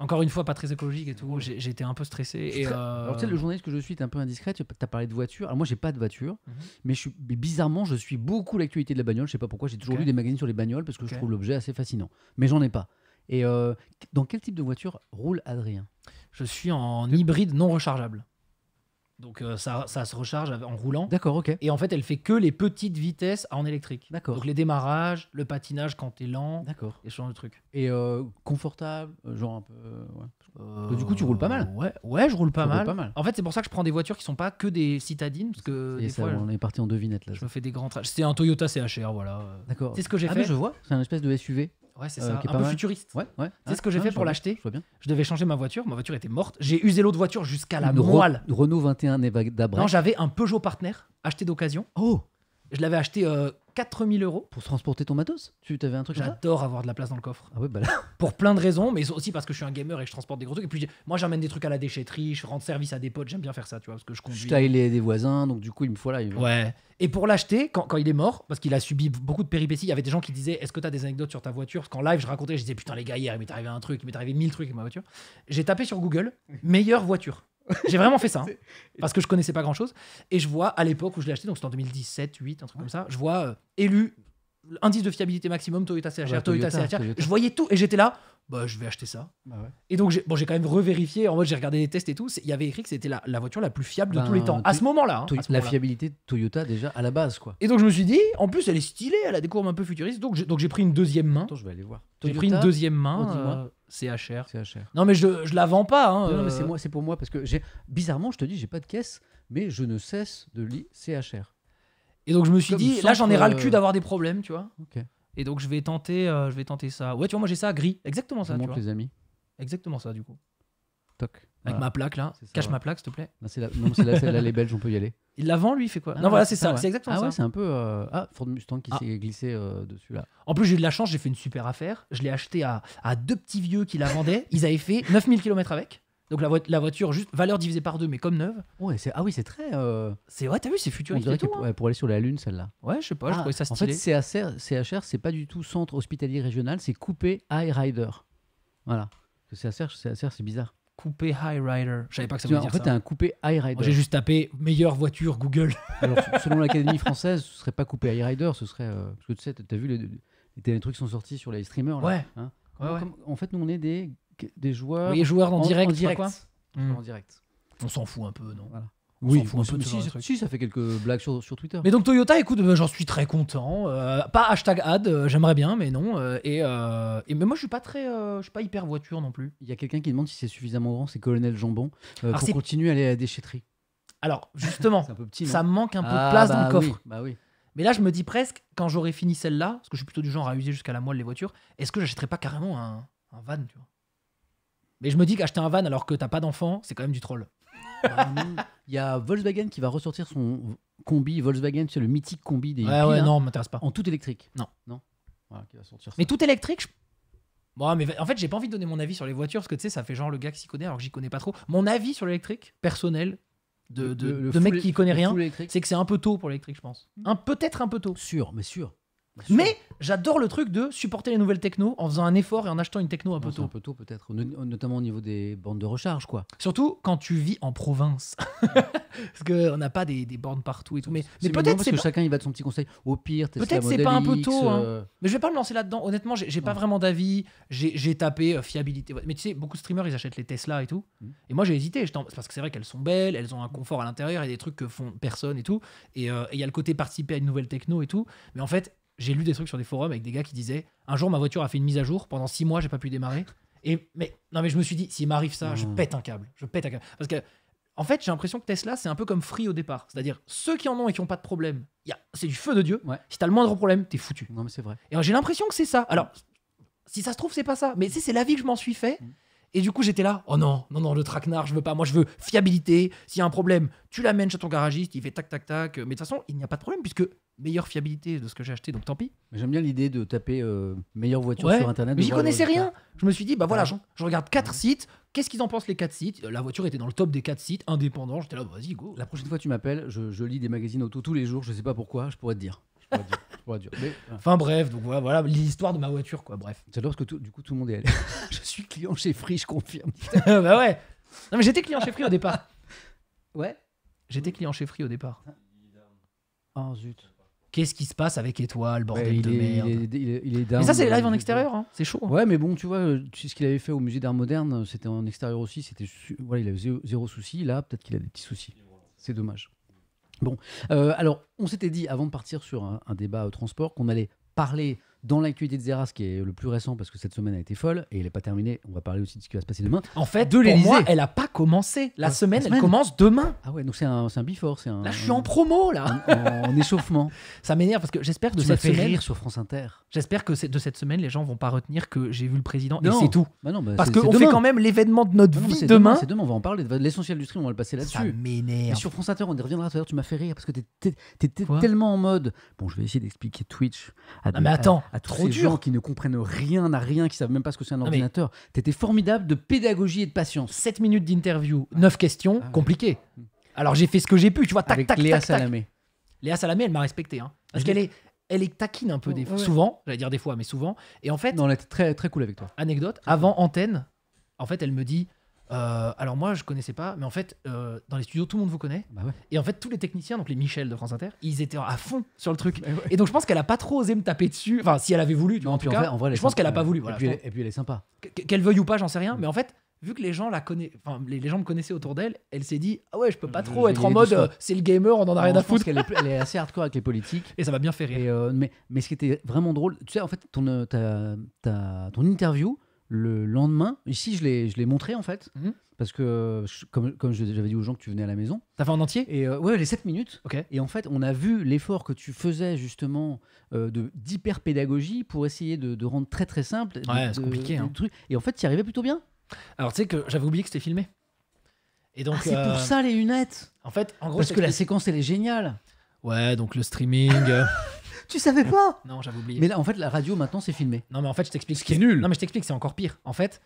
Encore une fois, pas très écologique et tout. j'ai J'étais un peu stressé. Et euh, Alors, tu sais, le journaliste que je suis, est un peu indiscret. Tu as parlé de voiture. Alors, moi, j'ai pas de voiture, mhm. mais je suis... bizarrement, je suis beaucoup l'actualité de la bagnole. Je sais pas pourquoi. J'ai toujours lu des magazines sur les bagnoles parce que je trouve l'objet assez fascinant. Mais j'en ai pas. Et euh, dans quel type de voiture roule Adrien Je suis en hybride non rechargeable. Donc euh, ça, ça, se recharge en roulant. D'accord, ok. Et en fait, elle fait que les petites vitesses en électrique. D'accord. Donc les démarrages, le patinage quand t'es lent. D'accord. Et ce genre de trucs. Et euh, confortable, euh, genre un peu. Ouais. Du coup, tu roules pas mal. Ouais, ouais, je roule pas, mal. En fait, c'est pour ça que je prends des voitures qui sont pas que des citadines parce que. ça, on est parti en devinette là. Je me fais des grands trajets. C'est un Toyota CHR, voilà. D'accord. C'est ce que j'ai ah, fait. je vois. C'est un espèce de SUV. Ouais, c'est euh, ça. un peu futuriste. C'est ce que j'ai fait pour l'acheter. Je, devais changer ma voiture. Ma voiture était morte. J'ai usé l'autre voiture jusqu'à la Renault 21 Nevada Non, j'avais un Peugeot Partner acheté d'occasion. Oh je l'avais acheté 4000 euh, euros. Pour transporter ton matos Tu avais un truc J'adore avoir de la place dans le coffre. Ah bah *laughs* pour plein de raisons, mais aussi parce que je suis un gamer et je transporte des gros trucs. Et puis moi, j'emmène des trucs à la déchetterie, je rends service à des potes, j'aime bien faire ça, tu vois, parce que je conduis. taille les, voisins, donc du coup, il me faut là. Ouais. Et pour l'acheter, quand, il est mort, parce qu'il a subi beaucoup de péripéties, il y avait des gens qui disaient Est-ce que tu as des anecdotes sur ta voiture Parce qu'en live, je racontais, je disais Putain, les gars, hier, il m'est arrivé un truc, il m'est arrivé mille trucs avec ma voiture. J'ai tapé sur Google Meilleure voiture. J'ai vraiment fait ça. Hein, parce que je connaissais pas grand chose. Et je vois à l'époque où je l'ai acheté, donc c'était en 2017, 8, un truc comme ça, je vois euh, élu indice de fiabilité maximum Toyota CHR, Toyota, CHR. Je voyais tout et j'étais là, bah je vais acheter ça. Bah et donc j'ai quand même revérifié, en mode j'ai regardé les tests et tout, il y avait écrit que c'était la, voiture la plus fiable de ben, tous les temps. À ce moment-là. Hein, la fiabilité de Toyota déjà à la base quoi. Et donc je me suis dit, en plus elle est stylée, elle a des courbes un peu futuristes, donc j'ai pris une deuxième main. Attends, je vais aller voir. J'ai pris une deuxième main. CHR. CHR. Non, mais je, je la vends pas. Hein, non, mais c'est euh. moi, c'est pour moi parce que j'ai bizarrement, je te dis, j'ai pas de caisse, mais je ne cesse de lire CHR. Et donc je me suis dit, là j'en ai ras le cul euh, d'avoir des problèmes, tu vois. Et donc je vais tenter, euh, je vais tenter ça. Ouais, tu vois, moi j'ai ça, gris, exactement ça. les amis. Exactement ça, du coup. Avec ma plaque là. Cache ma plaque, s'il te plaît. Non, c'est la... non, c'est celle-là, les Belges, on peut y aller. *laughs* Il l'avant, lui, il fait quoi Non, voilà, c'est ça, c'est exactement ah, ça. Ouais, c'est un peu. Euh, ah, Ford Mustang qui ah. s'est glissé euh, dessus là. En plus, j'ai eu de la chance, j'ai fait une super affaire. Je l'ai acheté à, à deux petits vieux qui la vendaient. Ils avaient fait 9000 km avec. Donc la, la, voiture, juste valeur divisée par deux, mais comme neuve. Ouais, c'est ah oui, c'est très. Euh, c'est ouais, t'as vu, c'est futur On hein. pour aller sur la lune, celle-là. Ouais, je sais pas, je ah, trouvais ça stylé. En fait, CHR, c'est pas du tout centre hospitalier régional, c'est coupé High Rider. Voilà. c'est CHR, c'est bizarre coupé High Rider. Je savais pas que ça voulait en fait, t'es un coupé High Rider. J'ai juste tapé meilleure voiture Google. *laughs* Alors, selon l'Académie française, ce serait pas coupé High Rider, ce serait. Euh, parce que tu sais, t'as vu les, les, trucs qui sont sortis sur les streamers. Là, Ouais. Hein. Ouais, ouais. en fait, nous, on est des, des joueurs. Les joueurs en, direct, direct. quoi. Hmm. En direct. On s'en fout un peu, non Voilà oui, si, ça fait quelques blagues sur, Twitter. Mais donc Toyota, écoute, ben, j'en suis très content. Euh, pas hashtag ad, euh, j'aimerais bien, mais non. Euh, et, mais moi, je suis pas très, je suis pas hyper voiture non plus. Il y a quelqu'un qui demande si c'est suffisamment grand, c'est Colonel Jambon, ah, pour continuer à aller à la déchetterie. Alors justement, *laughs* un petit, ça me manque un peu de ah, place dans le bah coffre. bah oui. Mais là, je me dis presque, quand j'aurai fini celle-là, parce que je suis plutôt du genre à user jusqu'à la moelle les voitures, est-ce que j'achèterais pas carrément un, un van, tu vois Mais je me dis qu'acheter un van alors que t'as pas d'enfant, c'est quand même du troll. Il y a Volkswagen qui va ressortir son combi Volkswagen, c'est le mythique combi des. Ouais, ouais, hein. m'intéresse pas. En tout électrique. Non. Non. Mais tout électrique, je... mais en fait, j'ai pas envie de donner mon avis sur les voitures parce que tu sais, ça fait genre le gars qui s'y connaît alors que j'y connais pas trop. Mon avis sur l'électrique, personnel, de, de, mec qui connaît rien, c'est que c'est un peu tôt pour l'électrique, je pense. Hmm. Un peut-être un peu tôt. Sûr, mais sûr. Mais j'adore le truc de supporter les nouvelles techno en faisant un effort et en achetant une techno un peu tôt. Un peu tôt peut-être, notamment au niveau des bandes de recharge quoi. Surtout quand tu vis en province, *laughs* parce qu'on n'a pas des, des, bornes partout et tout. Mais, mais peut-être c'est que chacun il va de son petit conseil. Au pire, peut-être c'est pas un peu tôt. Hein. Euh. Mais je vais pas me lancer là-dedans. Honnêtement, j'ai pas vraiment d'avis. J'ai tapé euh, fiabilité. Mais tu sais, beaucoup de streamers ils achètent les Tesla et tout. Mm. Et moi j'ai hésité. Parce que c'est vrai qu'elles sont belles, elles ont un confort à l'intérieur et des trucs que font personne et tout. Euh, et il y a le côté participer à une nouvelle techno et tout. Mais en fait j'ai lu des trucs sur des forums avec des gars qui disaient un jour ma voiture a fait une mise à jour pendant six mois j'ai pas pu démarrer et mais non mais je me suis dit s'il m'arrive ça je hmm. pète un câble je pète un câble parce que en fait j'ai l'impression que Tesla c'est un peu comme Free au départ c'est-à-dire ceux qui en ont et qui ont pas de problème c'est du feu de dieu ouais. si t'as le moindre problème t'es foutu non mais c'est vrai et j'ai l'impression que c'est ça alors si ça se trouve c'est pas ça mais c'est la vie que je m'en suis fait hmm. Et du coup, j'étais là, oh non, non, non, le traquenard, je veux pas, moi je veux fiabilité, s'il y a un problème, tu l'amènes chez ton garagiste, il fait tac, tac, tac, mais de toute façon, il n'y a pas de problème, puisque meilleure fiabilité de ce que j'ai acheté, donc tant pis. J'aime bien l'idée de taper euh, meilleure voiture sur Internet. Mais j'y euh, connaissais rien. Je me suis dit, bah voilà, je, regarde quatre sites, qu'est-ce qu'ils en pensent les quatre sites La voiture était dans le top des quatre sites indépendants, j'étais là, vas-y, go. La prochaine fois, tu m'appelles, je, je, lis des magazines auto tous les jours, je sais pas pourquoi, je pourrais te dire. Pas *laughs* enfin bref, donc voilà, l'histoire de ma voiture, quoi. Bref. J'adore parce que du coup tout le monde est allé. *laughs* je suis client chez Free, je confirme. *laughs* bah ouais. Non mais j'étais client chez Free au départ. Ouais. J'étais client chez Free au départ. Oh zut. Qu'est-ce qui se passe avec Étoile, bordel de est, merde. Mais ça c'est euh, live en extérieur, hein. c'est chaud. Hein. Ouais, mais bon, tu vois, euh, ce qu'il avait fait au musée d'art moderne, c'était en extérieur aussi, c'était voilà, il avait zéro, zéro souci. Là, peut-être qu'il a des petits soucis. C'est dommage. Bon, euh, alors on s'était dit avant de partir sur un, débat au euh, transport qu'on allait parler dans l'actualité de Zeras, qui est le plus récent parce que cette semaine a été folle et elle n'est pas terminée, on va parler aussi de ce qui va se passer demain. En fait, de pour moi, elle n'a pas commencé. La, semaine, elle commence demain. Ah ouais, donc c'est un, un before. Un, là, je suis en promo, là. En, échauffement. *laughs* Ça m'énerve parce que j'espère de cette fait semaine. rire sur France Inter. J'espère que de cette semaine, les gens vont pas retenir que j'ai vu le président non. et c'est tout. Bah non, bah parce qu'on fait quand même l'événement de notre bah vie demain. C'est demain, on va en parler. L'essentiel du stream, on va le passer là-dessus. Ça m'énerve. Sur France Inter, on y reviendra tout à l'heure. Tu m'as fait rire parce que t'étais tellement en mode. Bon, je vais essayer d'expliquer Twitch. mais attends, à Trop ces gens qui ne comprennent rien à rien, qui savent même pas ce que c'est un ordinateur. T'étais formidable de pédagogie et de patience. 7 minutes d'interview, 9 questions, ah compliqué. Hmm. Alors j'ai fait ce que j'ai pu, tu vois, tac, avec tac, Léa Salamé. Léa Salamé, elle m'a respecté. Hein. parce qu'elle est, elle est taquine un peu, des, souvent, j'allais dire des fois, mais souvent. Et en fait, Non, elle était très, très cool avec toi. anecdote, avant antenne, en fait, elle me dit euh, alors moi, je connaissais pas, mais en fait, euh, dans les studios, tout le monde vous connaît. Bah et en fait, tous les techniciens, donc les Michel de France Inter, ils étaient à fond sur le truc. Bah et donc, je pense qu'elle a pas trop osé me taper dessus. Enfin, si elle avait voulu, tu vois, en je pense qu'elle a pas voulu. et, puis, elle est sympa. Qu'elle veuille ou pas, j'en sais rien. Mm. Mais en fait, vu que les gens la les, gens me connaissaient autour d'elle, elle, s'est dit ah ouais je peux pas trop être en mode euh, c'est le gamer on en a rien à foutre. qu'elle est, elle est assez hardcore avec les politiques *laughs* et ça va bien faire. rire. mais mais ce qui était vraiment drôle, tu sais en fait ton interview le lendemain. Ici, je l'ai, montré en fait. Mhm. Parce que, comme, je j'avais dit aux gens que tu venais à la maison. T'as fait en entier Et euh, ouais, les 7 minutes. Et en fait, on a vu l'effort que tu faisais justement euh, de, d'hyper-pédagogie pour essayer de, rendre très très simple. Ouais, c'est compliqué. Hein. Truc. Et en fait, tu y arrivais plutôt bien. Alors, tu sais que j'avais oublié que c'était filmé. Et donc, ah, c'est pour euh, ça les lunettes En fait, en gros. Parce que la séquence, elle est géniale. Ouais, donc le streaming. *laughs* Tu savais pas Non, j'avais oublié. Mais là, en fait, la radio maintenant, c'est filmé. Non, mais en fait, je t'explique. Ce qui est nul. Non, mais je t'explique, c'est encore pire. En fait,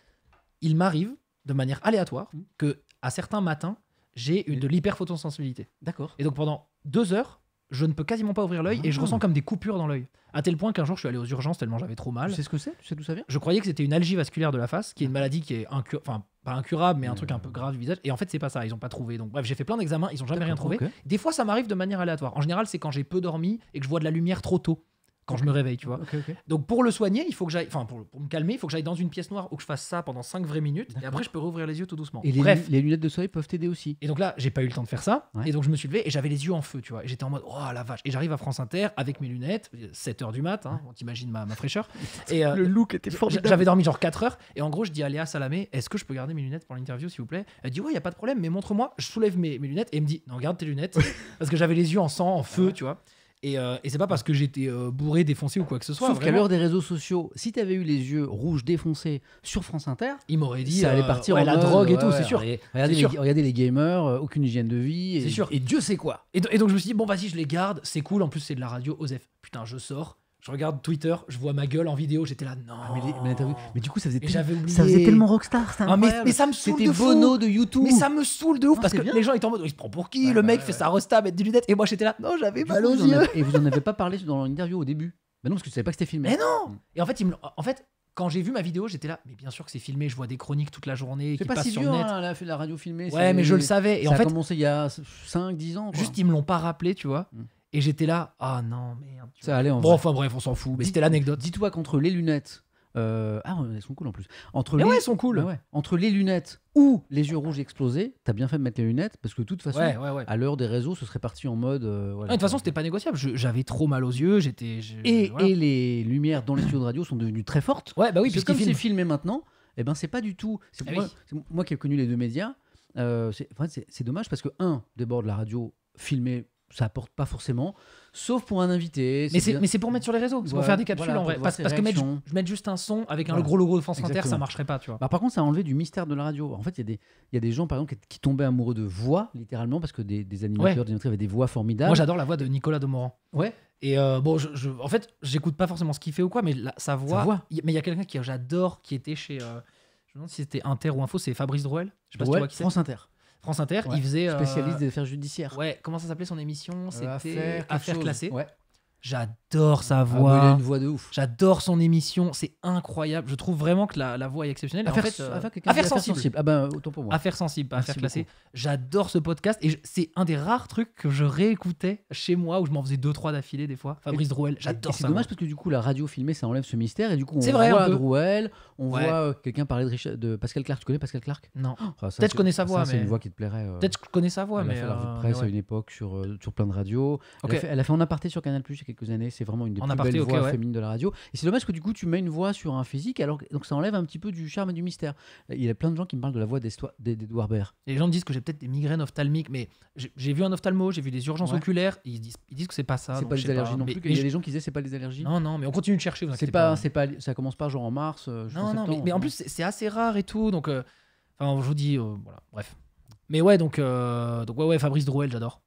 il m'arrive de manière aléatoire mm. que à certains matins, j'ai une de l'hyperphotosensibilité. D'accord. Et donc pendant deux heures, je ne peux quasiment pas ouvrir l'œil et je ah. ressens comme des coupures dans l'œil. À tel point qu'un jour, je suis allé aux urgences tellement j'avais trop mal. Tu sais ce que c'est Tu sais d'où ça Je croyais que c'était une algie vasculaire de la face, qui est une maladie qui est incurable, enfin pas incurable, mais un hmm. truc un peu grave du visage. Et en fait, c'est pas ça. Ils ont pas trouvé. Donc bref, j'ai fait plein d'examens, ils ont jamais rien trouvé. Des fois, ça m'arrive de manière aléatoire. En général, c'est quand j'ai peu dormi et que je vois de la lumière trop tôt quand je me réveille, tu vois. Donc pour le soigner, il faut que j'aille, enfin pour, me calmer, il faut que j'aille dans une pièce noire ou que je fasse ça pendant 5 vraies minutes, et après je peux rouvrir les yeux tout doucement. Et Bref. Les, lunettes de soleil peuvent t'aider aussi. Et donc là, j'ai pas eu le temps de faire ça, et donc je me suis levé et j'avais les yeux en feu, tu vois. J'étais en mode, oh la vache. Et j'arrive à France Inter avec mes lunettes, 7 h du mat, hein, on t'imagine ma, fraîcheur. *laughs* et euh, le look était formidable. J'avais dormi genre 4 heures, et en gros, je dis à Léa Salamé, est-ce que je peux garder mes lunettes pour l'interview, s'il vous plaît Elle dit, ouais, y a pas de problème, mais montre-moi. Je soulève mes, mes lunettes, et elle me dit, non, garde tes lunettes, *laughs* parce que j'avais les yeux en sang, en feu, tu vois. Euh, et, c'est pas parce que j'étais euh, bourré, défoncé ou quoi que ce soit. Sauf qu'à l'heure des réseaux sociaux, si t'avais eu les yeux rouges défoncés sur France Inter, il m'aurait dit ça allait euh, partir la drogue et tout, c'est sûr. Regardez, Les, gamers, aucune hygiène de vie. c'est sûr. Et Dieu sait quoi. Et, et, donc je me suis dit bon vas-y je les garde, c'est cool. En plus c'est de la radio, Osef. Putain je sors, je regarde Twitter, je vois ma gueule en vidéo, j'étais là, non. Ah, mais, mais, du coup, ça faisait, ça faisait tellement rockstar, ça. Ah, mais, ça me saoule de fou. Bono de YouTube. Mais ça me saoule de ouf ah, parce que les gens étaient en mode, il se prend pour qui Le mec fait sa resta, mettre des lunettes. Et moi, j'étais là, non, j'avais mal aux yeux. Et vous en avez pas parlé dans l'interview au début Mais bah non, parce que tu savais pas que c'était filmé. Mais non mm. Et en fait, il en fait, quand j'ai vu ma vidéo, j'étais là, mais bien sûr que c'est filmé, je vois des chroniques toute la journée. C'est pas si sur net. Hein, la radio filmée. Ouais, mais je le savais. Et ça en fait, a commencé il y a 5-10 ans. Juste, ils me l'ont pas rappelé, tu vois. Mm. Et j'étais là, ah non, merde. Ça allait en Bon, enfin bref, on s'en fout, mais c'était l'anecdote. Dis-toi qu'entre les lunettes. Euh, ah, elles sont cool en plus. Entre les... elles sont cool. Entre les lunettes ou les yeux rouges explosés, t'as bien fait de mettre les lunettes parce que de toute façon, à l'heure des réseaux, ce serait parti en mode. Euh, de toute façon, c'était pas négociable. J'avais trop mal aux yeux. J'étais. Et, et, les lumières dans les studios de radio sont devenues très fortes. Ouais, bah oui, parce que comme c'est filmé maintenant, eh ben c'est pas du tout. C'est ah moi, moi, qui ai connu les deux médias. Euh, c'est dommage parce que un déborde la radio filmée ça apporte pas forcément, sauf pour un invité. Mais c'est pour mettre sur les réseaux, pour faire des capsules en vrai. Parce, que mettre, je mets juste un son avec un gros logo de France Inter, ça marcherait pas, tu vois. Bah, par contre, ça a enlevé du mystère de la radio. En fait, il y, y, a des gens, par exemple, qui, tombaient amoureux de voix, littéralement, parce que des, animateurs, des animateurs avaient des voix formidables. Moi, j'adore la voix de Nicolas Domoran. Ouais. Et euh, bon, je, en fait, j'écoute pas forcément ce qu'il fait ou quoi, mais sa voix. mais il y a quelqu'un que j'adore qui était chez. Euh, je me demande si c'était Inter ou Info, c'est Fabrice Drouel. Je sais pas si tu vois qui France Inter. France Inter, il faisait. Spécialiste des affaires judiciaires. Ouais, comment ça s'appelait son émission C'était Affaires, affaires classées. Ouais. J'adore j'adore sa ah, voix. une voix de ouf. J'adore son émission, c'est incroyable. Je trouve vraiment que la, voix est exceptionnelle. Affaire, en euh, sensible. Ah ben, autant pour moi. Affaire sensible, affaire classée. J'adore ce podcast et c'est un des rares trucs que je réécoutais chez moi où je m'en faisais deux trois d'affilée des fois. Fabrice Drouel, j'adore ça. C'est dommage parce que du coup la radio filmée ça enlève ce mystère et du coup on voit Drouel, on voit euh, quelqu'un parler de, de, Pascal Clark. Tu connais Pascal Clark Non. Ah, peut-être je connais sa voix, mais c'est une voix qui te plairait. Euh. Peut-être que je connais sa voix, mais. Elle a fait la presse à une époque sur plein de radios. Elle a fait en aparté sur Canal Plus il y a quelques années vraiment une des plus belles voix féminines de la radio. Et c'est dommage que du coup, tu mets une voix sur un physique, alors donc ça enlève un petit peu du charme et du mystère. Il y a plein de gens qui me parlent de la voix d'Edouard Baird. Les gens disent que j'ai peut-être des migraines ophtalmiques, mais j'ai vu un ophtalmo, j'ai vu des urgences oculaires, ils disent, ils disent que c'est pas ça. C'est pas des allergies non plus. Il y a des gens qui disaient c'est pas des allergies. Non, non, mais on continue de chercher. C'est pas, c'est pas, ça commence pas genre en mars. Euh, non, non, mais, en plus c'est assez rare et tout, donc, euh, enfin, je vous dis, euh, voilà, bref. Mais ouais, donc, donc ouais, ouais, Fabrice Drouel, j'adore.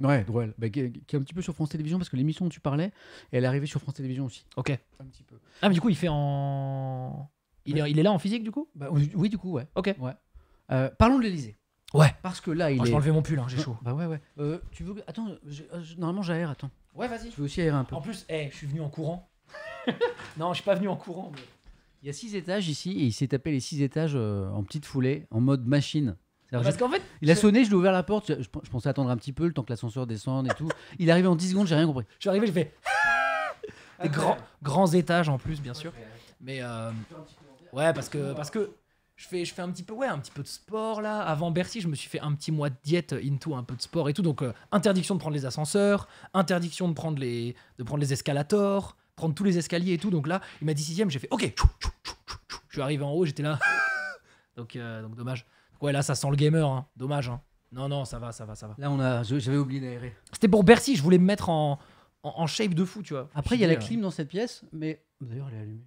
Ouais, Drouel, bah, qui, est un petit peu sur France Télévisions parce que l'émission dont tu parlais, elle est arrivée sur France Télévisions aussi. Ok. Un petit peu. Ah, mais du coup, il fait en. Il, est, il est là en physique du coup bah, Oui, du coup, ouais. Ok. Ouais. Euh, parlons de l'Elysée. Ouais. Parce que là, il oh, est. Je vais mon pull, hein, j'ai ah, chaud. Bah ouais, ouais. Euh, tu veux. Attends, euh, normalement j'aère, attends. Ouais, vas-y. Je veux aussi aérer un peu. En plus, hey, eh, je suis venu en courant. *laughs* non, je suis pas venu en courant. Il y a six étages ici et il s'est tapé les six étages en petite foulée, en mode machine. Parce qu'en fait, il a sonné, je lui ai ouvert la porte, je, pensais attendre un petit peu le temps que l'ascenseur descende et tout. Il est arrivé en 10 secondes, j'ai rien compris. Je suis arrivé, je fais des grands, grands étages en plus, bien sûr. Mais euh, ouais, parce que parce que je fais, je fais un petit peu ouais un petit peu de sport là avant Bercy je me suis fait un petit mois de diète into un peu de sport et tout donc euh, interdiction de prendre les ascenseurs interdiction de prendre les de prendre les escalators prendre tous les escaliers et tout donc là il m'a dit sixième j'ai fait ok je suis arrivé en haut j'étais là *laughs* donc, euh, donc dommage Ouais, là, ça sent le gamer. Hein. Dommage. Hein. Non, non, ça va, ça va, ça va. Là, on a, j'avais oublié d'aérer. C'était pour Bercy. Je voulais me mettre en, en, shape de fou, tu vois. Après, il y a la clim euh, dans cette pièce, mais d'ailleurs, elle est allumée.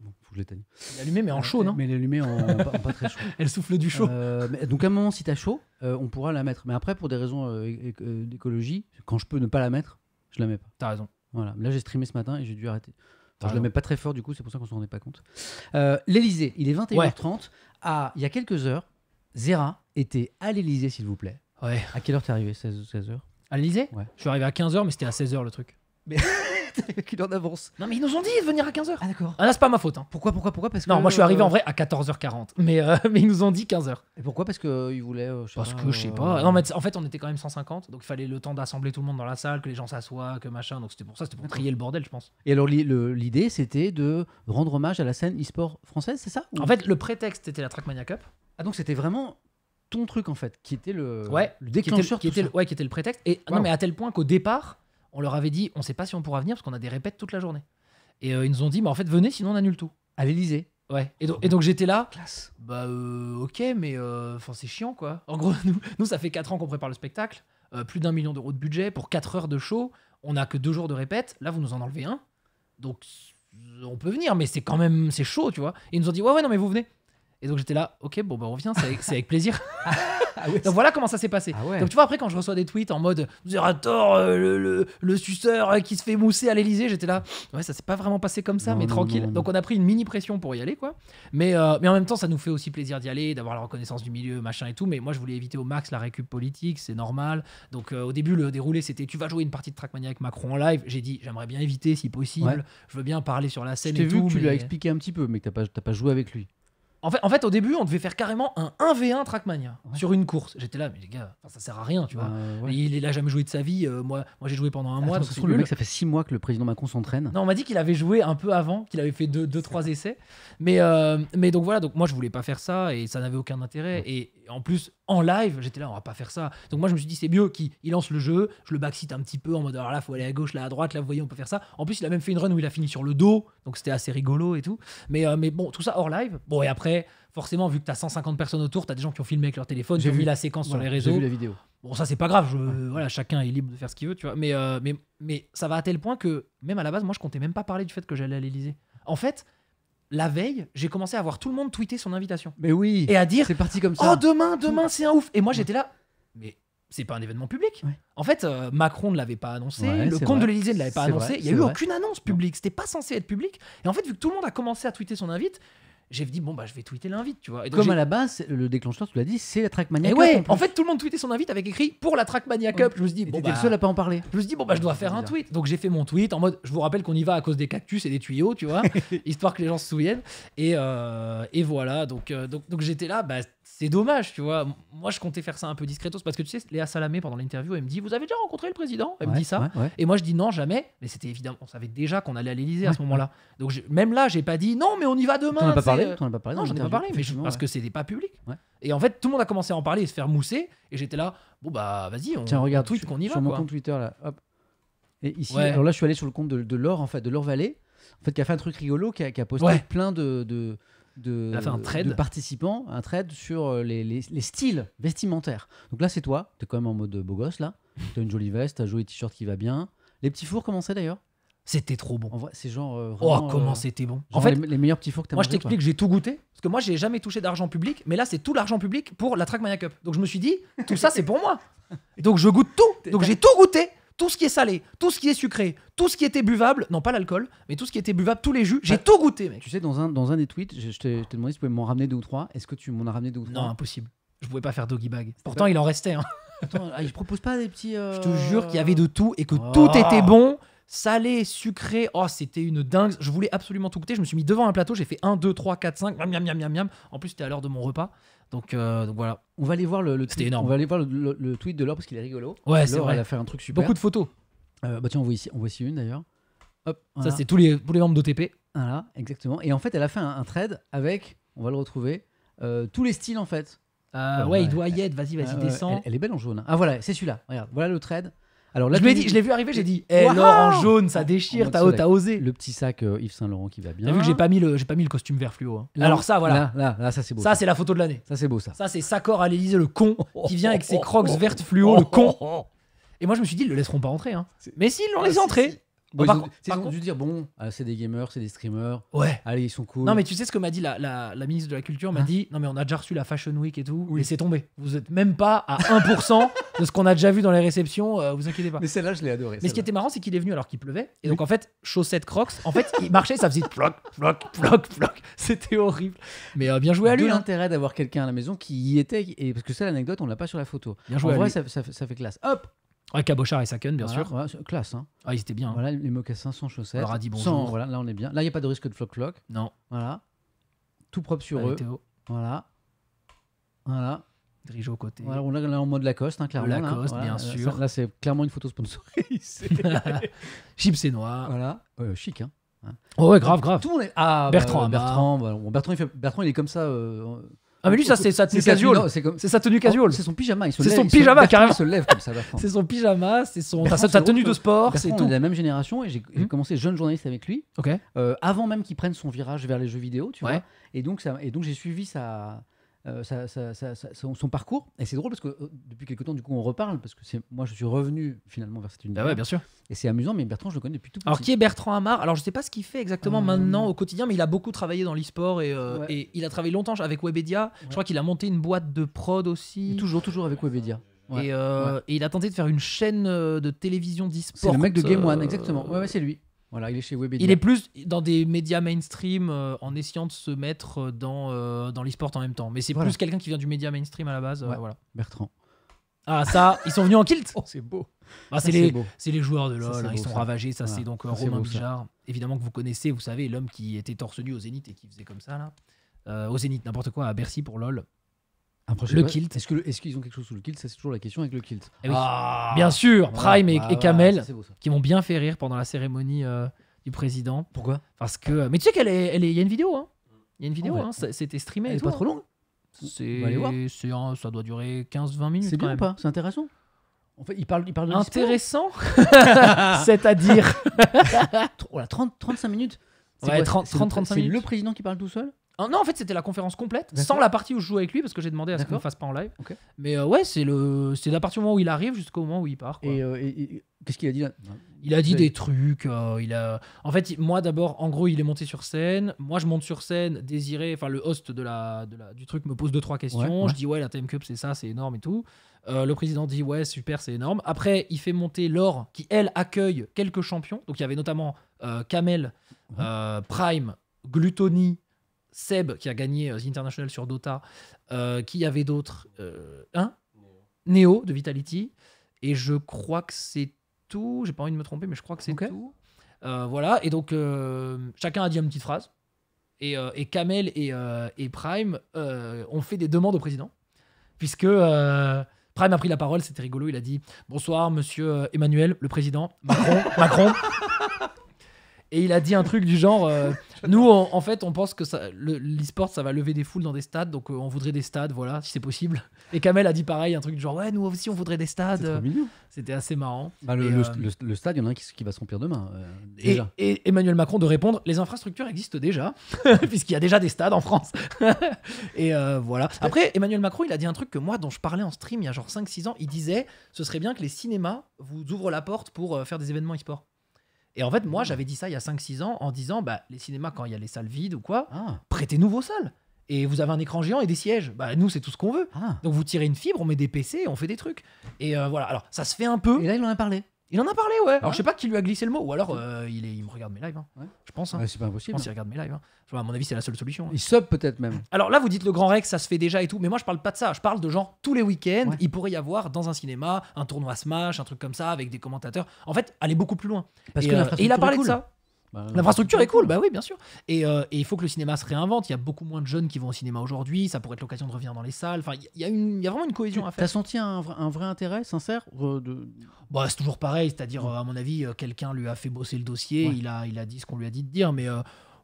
Bon, faut que je l'éteigne. allumée mais en chaud, non Mais elle est allumée en pas, très chaud. *laughs* Elle souffle du chaud. Euh, donc, à un moment, si t'as chaud, euh, on pourra la mettre. Mais après, pour des raisons d'écologie, quand je peux ne pas la mettre, je la mets pas. T'as raison. Voilà. Là, j'ai streamé ce matin et j'ai dû arrêter. je la mets pas très fort, du coup, c'est pour ça qu'on s'en rendait pas compte. L'Elysée, il est 21h30. À, ah, il y a quelques heures, Zera était à l'Elysée, s'il vous plaît. Ouais. À quelle heure t'es arrivé 16, 16 heures À l'Elysée Ouais. Je suis arrivé à 15h, mais c'était à 16h le truc. Mais qu'il *laughs* en avance. Non, mais ils nous ont dit de venir à 15h. Ah, d'accord. Ah, là, c'est pas ma faute. Hein. Pourquoi, pourquoi, pourquoi Parce que. Non, moi, je suis arrivé euh, en vrai à 14h40. Mais, euh, *laughs* mais ils nous ont dit 15h. Et pourquoi Parce qu'ils euh, ils voulaient. Parce que je sais pas. Non, mais en fait, on était quand même 150. Donc, il fallait le temps d'assembler tout le monde dans la salle, que les gens s'assoient, que machin. Donc, c'était pour ça, c'était pour trier le bordel, je pense. Et alors, l'idée, c'était de rendre hommage à la scène e-sport française, c'est ça En fait, le prétexte, était la Trackmania Cup. Ah donc c'était vraiment ton truc en fait, qui était le, déclencheur, qui était, le, ouais, qui était le prétexte. Et non, mais à tel point qu'au départ, on leur avait dit, on sait pas si on pourra venir parce qu'on a des répètes toute la journée. Et euh, ils nous ont dit, mais en fait venez, sinon on annule tout. À l'Elysée. Ouais. Oh, et donc, j'étais là. Classe. Bah euh, ok, mais euh, enfin c'est chiant quoi. En gros, *laughs* nous, ça fait 4 ans qu'on prépare le spectacle, plus d'un million d'euros de budget pour 4 heures de show. On a que deux jours de répète. Là, vous nous en enlevez un. Donc on peut venir, mais c'est quand même c'est chaud, tu vois. ils nous ont dit ouais ouais non mais vous venez. Et donc j'étais là, ok, bon, bah on revient, c'est avec, plaisir. *laughs* Ah donc voilà comment ça s'est passé. Ah donc tu vois, après, quand je reçois des tweets en mode vous tort, euh, le, suceur euh, qui se fait mousser à l'Elysée, j'étais là, ouais, ça s'est pas vraiment passé comme ça, mais tranquille. donc on a pris une mini pression pour y aller, quoi. Mais, euh, mais en même temps, ça nous fait aussi plaisir d'y aller, d'avoir la reconnaissance du milieu, machin et tout. Mais moi, je voulais éviter au max la récup politique, c'est normal. Donc au début, le déroulé, c'était tu vas jouer une partie de Trackmania avec Macron en live. J'ai dit, j'aimerais bien éviter si possible, je veux bien parler sur la scène. J'ai vu tout, que tu lui as expliqué un petit peu, mais que t'as pas, pas joué avec lui. En fait, en fait, au début, on devait faire carrément un 1v1 Trackmania sur une course. J'étais là, mais les gars, ça sert à rien, tu vois. Euh, il, n'a là, jamais joué de sa vie. Euh, moi, moi j'ai joué pendant un mois. mec, ça fait six mois que le président Macron s'entraîne. Non, on m'a dit qu'il avait joué un peu avant, qu'il avait fait deux, deux, trois essais. Mais, euh, mais donc voilà, donc moi, je voulais pas faire ça et ça n'avait aucun intérêt. Et en plus, en live, j'étais là, on va pas faire ça. Donc moi, je me suis dit, c'est mieux qu'il lance le jeu, je le backsite un petit peu en mode, alors là, faut aller à gauche, là, à droite, là, vous voyez, on peut faire ça. En plus, il a même fait une run où il a fini sur le dos, donc c'était assez rigolo et tout. Mais, mais bon, tout ça hors live. Bon, et après, forcément, vu que tu as 150 personnes autour, tu as des gens qui ont filmé avec leur téléphone, qui ont vu, mis la séquence sur les réseaux. J'ai vu la vidéo. Bon, ça, c'est pas grave. voilà, chacun est libre de faire ce qu'il veut, tu vois. Mais, euh, mais, mais ça va à tel point que, même à la base, moi, je comptais même pas parler du fait que j'allais à l'Elysée. En fait, la veille, j'ai commencé à voir tout le monde tweeter son invitation. Mais oui. Et à dire. C'est parti comme ça. Oh, demain, demain, c'est un ouf. Et moi, j'étais là. Mais c'est pas un événement public. En fait, euh, Macron ne l'avait pas annoncé, le comte de l'Elysée ne l'avait pas annoncé, il n'y a eu aucune annonce publique, c'était pas censé être public. Et en fait, vu que tout le monde a commencé à tweeter son invite, j'ai dit bon bah je vais tweeter l'invite, tu vois. Et Comme à la base, le déclencheur, tu l'as dit, c'est la Trackmania mania Cup. Ouais, en, fait tout le monde tweetait son invite avec écrit pour la Trackmania Cup. Je me suis dit bon bah, le seul à pas en parler. Je me suis dit bon bah je dois faire un tweet. Donc j'ai fait mon tweet en mode je vous rappelle qu'on y va à cause des cactus et des tuyaux, tu vois, *laughs* histoire que les gens se souviennent. Et, euh, et voilà, donc euh, donc, donc j'étais là bah c'est dommage, tu vois. Moi, je comptais faire ça un peu discretos parce que tu sais, Léa Salamé, pendant l'interview, elle me dit Vous avez déjà rencontré le président Elle me dit ça. Et moi, je dis Non, jamais. Mais c'était évidemment, on savait déjà qu'on allait à l'Elysée à ce moment-là. Donc, même là, j'ai pas dit Non, mais on y va demain. Tu as pas parlé euh, as pas parlé Non, j'en ai pas parlé, parce que c'était pas public. Et en fait, tout le monde a commencé à en parler et se faire mousser. Et j'étais là Bon, bah, vas-y, on, Tiens, regarde, tweet qu'on y va. Sur mon compte Twitter, là, Et ici, alors là, je suis allé sur le compte de, Laure, en fait, de Laure Vallée, en fait, qui a fait un truc rigolo, qui a, qui a posté plein de de, participants, un trade sur euh, les, les, styles vestimentaires. Donc là, c'est toi, t'es quand même en mode beau gosse là. *laughs* T'as une jolie veste, t'as un joli t-shirt qui va bien. Les petits fours, comment c'est d'ailleurs c'était trop bon. En vrai, c'est genre. Euh, oh, comment euh, c'était bon. En fait, les, meilleurs petits fours que Moi, je t'explique, j'ai tout goûté. Parce que moi, j'ai jamais touché d'argent public. Mais là, c'est tout l'argent public pour la Trackmania Cup. Donc, je me suis dit, tout ça, c'est pour moi. *laughs* Donc, je goûte tout. Donc, j'ai tout goûté tout ce qui est salé, tout ce qui est sucré, tout ce qui était buvable, non pas l'alcool, mais tout ce qui était buvable, tous les jus, j'ai bah, tout goûté, mec. Tu sais, dans un, dans un des tweets, je, je t'ai demandé si tu pouvais m'en ramener deux ou trois. Est-ce que tu m'en as ramené deux ou trois Non, impossible. Je pouvais pas faire doggy bag. Pourtant, il en restait. Hein. Attends, je ah, propose pas des petits. Euh, je te jure qu'il y avait de tout et que oh. tout était bon. Salé, sucré, oh c'était une dingue. Je voulais absolument tout goûter. Je me suis mis devant un plateau, j'ai fait 1, 2, 3, 4, 5, miam miam miam miam. En plus, c'était à l'heure de mon repas. Euh, donc, voilà. On va aller voir le, tweet. de Laure parce qu'il est rigolo. Ouais, c'est vrai. Elle a fait un truc super. Beaucoup de photos. Euh, bah tiens, on voit ici, on voit ici une d'ailleurs. Hop. Ça c'est tous les les membres d'OTP. Voilà, exactement. Et en fait, elle a fait un, trade avec, on va le retrouver, euh, tous les styles en fait. ouais, il doit y être. Vas-y, vas-y, descend. Elle, elle, est belle en jaune. Hein. Ah voilà, c'est celui-là. Regarde, voilà le trade. Alors là, je l'ai vu arriver, j'ai dit, hé, l'or en jaune, ça déchire, t'as, osé. Le petit sac euh, Yves Saint Laurent qui va bien. T'as vu que j'ai pas mis le, costume vert fluo. Hein. Alors ça, voilà. Là, là, ça c'est beau. ça, c'est la photo de l'année. Ça, c'est beau ça. Ça, c'est Saccor à l'Elysée, le con, *laughs* qui vient avec ses crocs vertes fluo, le *laughs* con. Et moi, je me suis dit, ils le laisseront pas entrer. Hein. Mais ah, si, ils l'ont laissé entrer. Bon, ils dû dire bon, ah, c'est des gamers, c'est des streamers. Ouais. Allez, ils sont cool. Non, mais tu sais ce que m'a dit la, ministre de la Culture m'a hein dit non, mais on a déjà reçu la Fashion Week et tout, et c'est tombé. Vous êtes même pas à 1% *laughs* de ce qu'on a déjà vu dans les réceptions, euh, vous inquiétez pas. Mais celle-là, je l'ai adoré. Mais ce qui était marrant, c'est qu'il est venu alors qu'il pleuvait, et donc en fait, chaussettes Crocs, en fait, il marchait, ça faisait *laughs* C'était horrible. Mais euh, bien joué à lui. Hein. l'intérêt d'avoir quelqu'un à la maison qui y était, et parce que ça, l'anecdote, on l'a pas sur la photo. Bien joué à lui. ça, ça fait classe. Hop, Ouais, Cabochard et Saken, bien sûr. classe. Hein. Ah, ils étaient bien. Hein. Voilà, les mocassins sans chaussettes. Alors, a dit bonjour. Sans, voilà, là, on est bien. Là, il n'y a pas de risque de floc-floc. Non. Voilà. Tout propre sur eux. Théo. Voilà. Voilà. au côté. Voilà, on est en mode Lacoste, hein, clairement. Lacoste, bien sûr. Là, c'est clairement une photo sponsorisée. *laughs* *laughs* Chips et noir. Voilà. Euh, chic, hein. Oh ouais, grave, grave. Tout le monde est... Ah, Bertrand, bah, Bertrand, bah, Bertrand, il est comme ça. Euh, ah mais lui ça c'est sa tenue casual. C'est sa tenue casual. C'est son pyjama. C'est son pyjama Il se lève comme ça. C'est son pyjama, c'est son sa tenue de sport, c'est On est de la même génération et j'ai hum. commencé jeune journaliste avec lui. Ok. Euh, avant même qu'il prenne son virage vers les jeux vidéo, tu vois. Et donc et donc j'ai suivi sa euh, son, son, parcours. Et c'est drôle parce que euh, depuis quelques temps, du coup, on reparle parce que c'est moi, je suis revenu finalement vers cette univers. Ah bien sûr. Et c'est amusant, mais Bertrand, je le connais depuis tout petit. Alors, qui est Bertrand Amar Alors, je sais pas ce qu'il fait exactement euh, maintenant au quotidien, mais il a beaucoup travaillé dans l'e-sport et, il a travaillé longtemps avec Webedia. Je crois qu'il a monté une boîte de prod aussi. toujours, toujours avec Webedia. Et, et, il a tenté de faire une chaîne de télévision d'e-sport. C'est le mec de Game One, exactement. Ouais, ouais, c'est lui il est plus dans des médias mainstream euh, en essayant de se mettre euh, dans, euh, dans l'e-sport en même temps. Mais c'est plus quelqu'un qui vient du média mainstream à la base. voilà. Bertrand. Ah, ça, ils sont venus en kilt *laughs* oh, ah, C'est beau. c'est les, joueurs de LoL, hein, ils sont ravagés. Ça, c'est donc Romain évidemment que vous connaissez, vous savez, l'homme qui était torse nu au Zénith et qui faisait comme ça, là. au Zénith, n'importe quoi, à Bercy pour LoL le kilt. Est-ce qu'ils ont quelque chose sous le kilt C'est toujours la question avec le kilt. Eh ah. bien sûr, ah, Prime et, bah Kamel, qui m'ont bien fait rire pendant la cérémonie euh, du président. Pourquoi Parce que. Euh, mais tu sais qu'elle y a une vidéo. Hein. Il y a une vidéo. Ah hein, c'était streamé. Elle n'est pas trop hein. longue. C'est, ça doit durer 15-20 minutes. C'est bien ou pas C'est intéressant. En fait, il parle, il parle de Intéressant C'est-à-dire. 30, 35 minutes. 30-35 minutes. C'est le président qui parle tout seul ah non, en fait, c'était la conférence complète, sans la partie où je joue avec lui, parce que j'ai demandé à ce qu'on ne fasse pas en live. Mais euh, ouais, c'est le, c'est partir du moment où il arrive jusqu'au moment où il part. Euh, et, qu'est-ce qu'il a dit là Il a dit des trucs. Euh, il a, en fait, moi d'abord, en gros, il est monté sur scène. Moi, je monte sur scène. Désiré, enfin le host de la, du truc me pose deux trois questions. Je dis ouais, la Time Cup, c'est ça, c'est énorme et tout. le président dit ouais super c'est énorme. Après il fait monter l'or qui elle accueille quelques champions. Donc il y avait notamment Camel, Kamel, Prime, Gluttony, Seb qui a gagné euh, The International sur Dota, euh, qui y avait d'autres Un euh, hein Neo de Vitality, et je crois que c'est tout. J'ai pas envie de me tromper, mais je crois que c'est tout. voilà, et donc chacun a dit une petite phrase. Et, Kamel et, et Prime ont fait des demandes au président, puisque Prime a pris la parole, c'était rigolo. Il a dit Bonsoir, monsieur Emmanuel, le président, Macron. Macron. Et il a dit un truc du genre euh, *laughs* Nous, en fait, on pense que l'e-sport, ça va lever des foules dans des stades, donc euh, on voudrait des stades, voilà, si c'est possible. Et Kamel a dit pareil, un truc du genre Ouais, nous aussi, on voudrait des stades. C'était assez marrant. Bah, euh, le, stade, il y en a un qui, va se remplir demain. Et, et, Emmanuel Macron de répondre Les infrastructures existent déjà, *laughs* puisqu'il y a déjà des stades en France. *laughs* et voilà. Après, Emmanuel Macron, il a dit un truc que moi, dont je parlais en stream il y a genre 5-6 ans, il disait Ce serait bien que les cinémas vous ouvrent la porte pour faire des événements e-sport. Et en fait, moi, ah. j'avais dit ça il y a 5-6 ans en disant bah, les cinémas, quand il y a les salles vides ou quoi, ah. prêtez-nous vos salles. Et vous avez un écran géant et des sièges. Bah, nous, c'est tout ce qu'on veut. Ah. Donc, vous tirez une fibre, on met des PC, on fait des trucs. Et euh, voilà. Alors, ça se fait un peu. Et là, il en a parlé. Il en a parlé, ouais. Alors, je sais pas qui lui a glissé le mot, ou alors euh, il, est, il me regarde mes lives. Hein. Je pense. Hein. c'est pas Je impossible. pense qu'il regarde mes lives. Hein. à mon avis, c'est la seule solution. Il sub peut-être même. Alors là, vous dites le Grand Rex, ça se fait déjà et tout, mais moi je parle pas de ça. Je parle de genre tous les week-ends, il pourrait y avoir dans un cinéma un tournoi Smash, un truc comme ça, avec des commentateurs. En fait, aller beaucoup plus loin. Parce que euh, il a parlé de ça. Bah, L'infrastructure est cool, bah oui, bien sûr. Euh, et, il faut que le cinéma se réinvente. Il y a beaucoup moins de jeunes qui vont au cinéma aujourd'hui. Ça pourrait être l'occasion de revenir dans les salles. Enfin, il y, a une, y a vraiment une cohésion à faire. T'as senti un, un, vrai intérêt sincère de... bah, c'est toujours pareil. C'est-à-dire, mm. euh, à mon avis, euh, quelqu'un lui a fait bosser le dossier. Il a, il a dit ce qu'on lui a dit de dire, mais.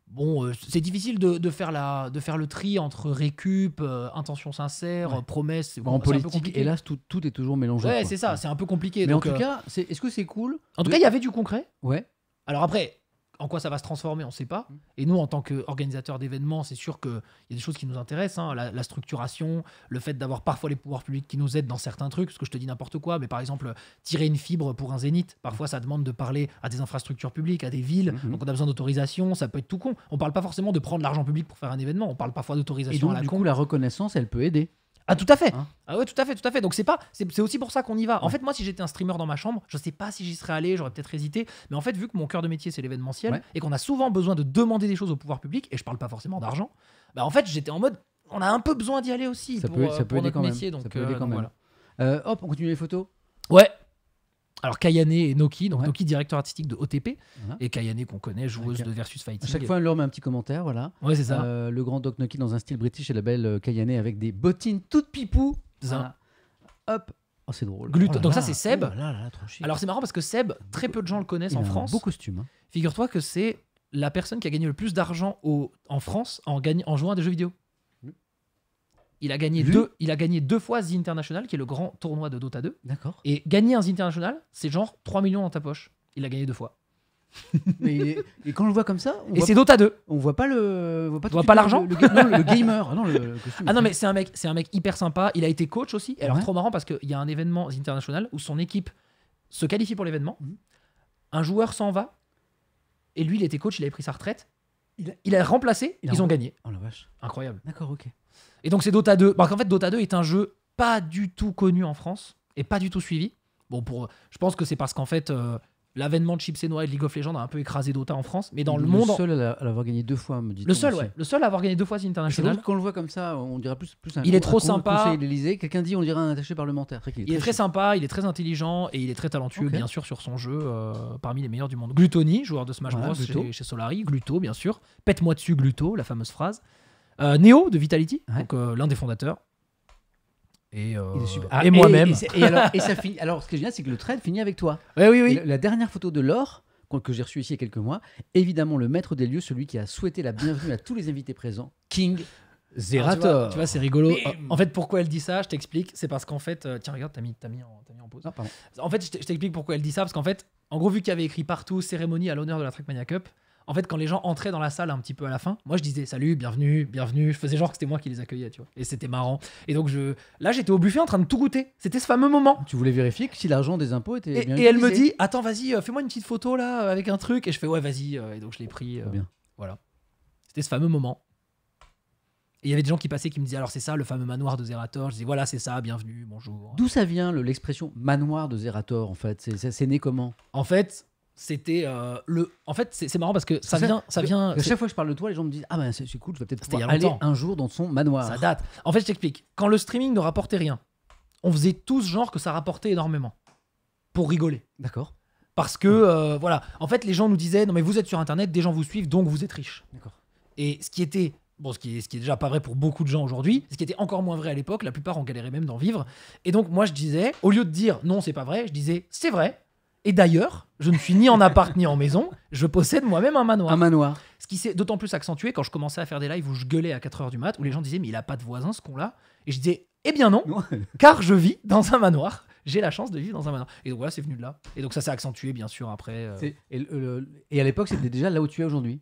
Bon, c'est difficile de, de, faire la, de faire le tri entre récup, intention sincère, promesse. Bah, en bah, politique, hélas, tout, tout, est toujours mélangé. Ouais, c'est ça, c'est un peu compliqué. Mais en tout cas, est-ce que c'est cool En tout cas, il y avait du concret. Ouais. Alors après, en quoi ça va se transformer, on ne sait pas. Mm. Et nous, en tant qu'organisateurs d'événements, c'est sûr qu'il y a des choses qui nous intéressent, hein. la, structuration, le fait d'avoir parfois les pouvoirs publics qui nous aident dans certains trucs, parce que je te dis n'importe quoi, mais par exemple, tirer une fibre pour un zénith, parfois ça demande de parler à des infrastructures publiques, à des villes, mm-hmm. donc on a besoin d'autorisation, ça peut être tout con. On ne parle pas forcément de prendre l'argent public pour faire un événement, on parle parfois d'autorisation à la du Coup, la reconnaissance, elle peut aider. Ah tout à fait. Hein ah ouais, tout à fait, tout à fait. Donc c'est pas, c'est aussi pour ça qu'on y va. En fait, moi, si j'étais un streamer dans ma chambre, je sais pas si j'y serais allé, j'aurais peut-être hésité. Mais en fait, vu que mon cœur de métier c'est l'événementiel et qu'on a souvent besoin de demander des choses au pouvoir public, et je parle pas forcément d'argent, bah en fait, j'étais en mode, on a un peu besoin d'y aller aussi pour, notre métier. Donc, euh, euh, hop, on continue les photos. Ouais. Alors Kayane et Noki, donc Noki directeur artistique de OTP et Kayane qu'on connaît joueuse de versus fighting. À chaque fois, elle leur met un petit commentaire, voilà. Ouais, c'est ça. Euh, le grand Doc Noki dans un style british et la belle euh, Kayane avec des bottines toutes pipou. Hop. Oh, c'est drôle. Glute. Oh donc ça c'est Seb. Oh Alors c'est marrant parce que Seb, très peu de gens le connaissent en France. Un beau costume. Hein. Figure-toi que c'est la personne qui a gagné le plus d'argent en France en, gagnant, en jouant à des jeux vidéo. Il a gagné, deux, il a gagné deux fois The International, qui est le grand tournoi de Dota 2. D'accord. Et gagner un International, c'est genre 3 millions dans ta poche. Il a gagné deux fois. *laughs* Mais, et quand on le voit comme ça, et c'est Dota 2. On voit pas le, voit pas, l'argent, le, *laughs* gamer, ah non, mais c'est un mec, c'est un mec hyper sympa. Il a été coach aussi. Alors trop marrant parce qu'il y a un événement international où son équipe se qualifie pour l'événement. Mm. Un joueur s'en va et lui il était coach, il avait pris sa retraite il, est a remplacé, ils ont gagné. Oh la vache. Incroyable. D'accord, ok. Et donc c'est Dota 2. Bah, en fait, Dota 2 est un jeu pas du tout connu en France et pas du tout suivi. Bon, pour, je pense que c'est parce qu'en fait, euh, l'avènement de Chips et et de League of Legends a un peu écrasé Dota en France, mais dans le, monde. Le seul à, l'avoir gagné deux fois, me dit Le seul, Le seul à avoir gagné deux fois, c'est international. Quand on le voit comme ça, on dirait plus, un. Il est trop sympa. Quelqu'un dit, on dirait un attaché parlementaire. il, est, très, sympa, il est très intelligent et il est très talentueux, bien sûr, sur son jeu, euh, parmi les meilleurs du monde. Glutoni, joueur de Smash Bros. Chez, chez, Solari. Gluto, bien sûr. Pète-moi dessus, Gluto, la fameuse phrase. Euh, Neo de Vitality, euh, l'un des fondateurs et, euh, ah, et moi-même. Et, alors, ça *laughs* finit. Alors, ce qui est génial, c'est que le trade finit avec toi. Ouais, oui, oui, La dernière photo de l'or que j'ai reçue ici il y a quelques mois, évidemment le maître des lieux, celui qui a souhaité la bienvenue à tous les invités présents, King. Zerator. Ah, tu vois, c'est rigolo. En fait, pourquoi elle dit ça Je t'explique. C'est parce qu'en fait, euh, tiens, regarde, t'as mis, mis, en, mis en pause. Ah, en fait, je t'explique pourquoi elle dit ça. Parce qu'en fait, en gros, vu qu'il y avait écrit partout cérémonie à l'honneur de la Trackmania Cup, en fait, quand les gens entraient dans la salle un petit peu à la fin, moi je disais salut, bienvenue, bienvenue. Je faisais genre que c'était moi qui les accueillais, tu vois. Et c'était marrant. Et donc je, là, j'étais au buffet en train de tout goûter. C'était ce fameux moment. Tu voulais vérifier que si l'argent des impôts était et, bien Et elle me dit attends, vas-y, euh, fais-moi une petite photo là avec un truc. Et je fais ouais, vas-y. Euh, et donc je l'ai pris. Euh, bien. Voilà. C'était ce fameux moment. Et il y avait des gens qui passaient qui me disaient alors c'est ça le fameux manoir de Zerator. Je disais voilà c'est ça, bienvenue, bonjour. D'où ça vient l'expression manoir de Zerator en fait C'est né comment En fait, c'était euh, le. En fait, c'est marrant parce que ça vient, ça vient. chaque fois que je parle de toi, les gens me disent ah ben c'est cool, je vais peut-être aller un jour dans son manoir. Ça date. En fait, je t'explique. Quand le streaming ne rapportait rien, on faisait tous genre que ça rapportait énormément pour rigoler. D'accord. Parce que euh, voilà, en fait, les gens nous disaient non mais vous êtes sur Internet, des gens vous suivent, donc vous êtes riche. D'accord. Et ce qui était bon, ce qui, est, ce qui est déjà pas vrai pour beaucoup de gens aujourd'hui, ce qui était encore moins vrai à l'époque, la plupart en galéré même d'en vivre. Et donc moi je disais, au lieu de dire non c'est pas vrai, je disais c'est vrai, et d'ailleurs, je ne suis ni en appart ni en maison, je possède moi-même un manoir. Un manoir. Ce qui s'est d'autant plus accentué quand je commençais à faire des lives où je gueulais à 4h du mat, où les gens disaient Mais il a pas de voisin ce con-là. Et je disais Eh bien non, car je vis dans un manoir. J'ai la chance de vivre dans un manoir. Et donc voilà, c'est venu de là. Et donc ça s'est accentué, bien sûr, après. Euh, et à l'époque, c'était déjà là où tu es aujourd'hui.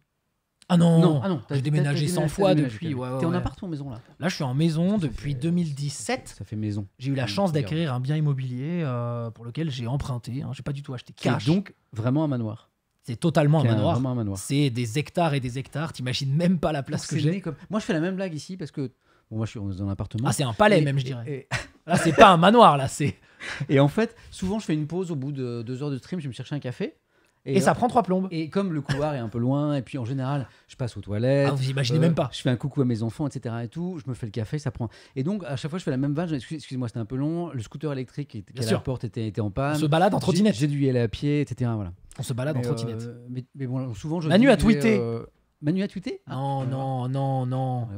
Ah non, non, ah non j'ai déménagé 100 fois depuis. Ouais, ouais, T'es en en maison là Là, je suis en maison depuis 2017. Ça fait maison. J'ai eu la mmh, chance d'acquérir un bien immobilier euh, pour lequel j'ai emprunté. Hein, j'ai pas du tout acheté cash. donc vraiment un manoir. C'est totalement un manoir. un manoir. C'est des hectares et des hectares. T'imagines même pas la place que j'ai. Moi, je fais la même blague ici parce que bon, moi, je suis dans un appartement. Ah, c'est un palais même, je dirais. *laughs* là, c'est pas un manoir. Là, c'est. *laughs* Et en fait, souvent, je fais une pause au bout de deux heures de stream. Je vais me chercher un café. Et, ça prend trois plombes. Et comme le couloir est un peu loin, et puis en général, je passe aux toilettes. Ah, vous imaginez même euh, pas. Je fais un coucou à mes enfants, etc. Et tout. Je me fais le café, ça prend. Et donc, à chaque fois, je fais la même vanne. Excusez-moi, c'était un peu long. Le scooter électrique qui était la porte était, en panne. On se balade en trottinette. J'ai dû y aller à pied, etc. Voilà. On se balade en trottinette. Euh, mais, bon, souvent, je. Manu a tweeté. Euh, Manu a tweeté ah. Non, non, non, non.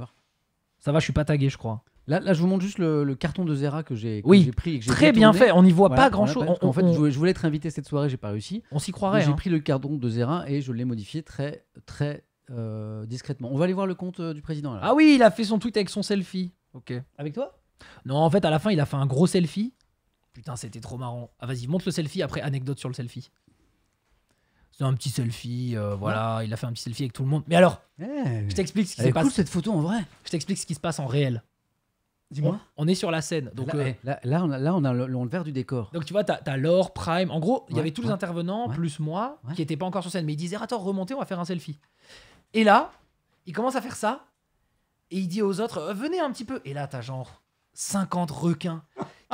Ça va, je suis pas tagué, je crois. Là, là, je vous montre juste le, carton de Zera que j'ai oui, pris. Oui, très bien fait, on n'y voit pas grand-chose. En fait, je, voulais, être invité cette soirée, j'ai pas réussi. On s'y croirait. J'ai hein. pris le carton de Zera et je l'ai modifié très, très euh, discrètement. On va aller voir le compte euh, du président. Là. Ah oui, il a fait son tweet avec son selfie. Ok. Avec toi Non, en fait, à la fin, il a fait un gros selfie. Putain, c'était trop marrant. Ah, vas-y, montre le selfie, après anecdote sur le selfie. C'est un petit selfie, euh, voilà, il a fait un petit selfie avec tout le monde. Mais alors, eh. je t'explique ce qui se passe. Cool, cette photo en vrai. Je t'explique ce qui se passe en réel. Dis-moi. On, est sur la scène. Donc, là, euh, eh, on a, le, vert du décor. Donc, tu vois, t'as as Prime. En gros, il y avait tous les intervenants, plus moi, qui n'étaient pas encore sur scène. Mais ils disaient Attends, remontez, on va faire un selfie. Et là, il commence à faire ça. Et il dit aux autres euh, Venez un petit peu. Et là, t'as genre 50 requins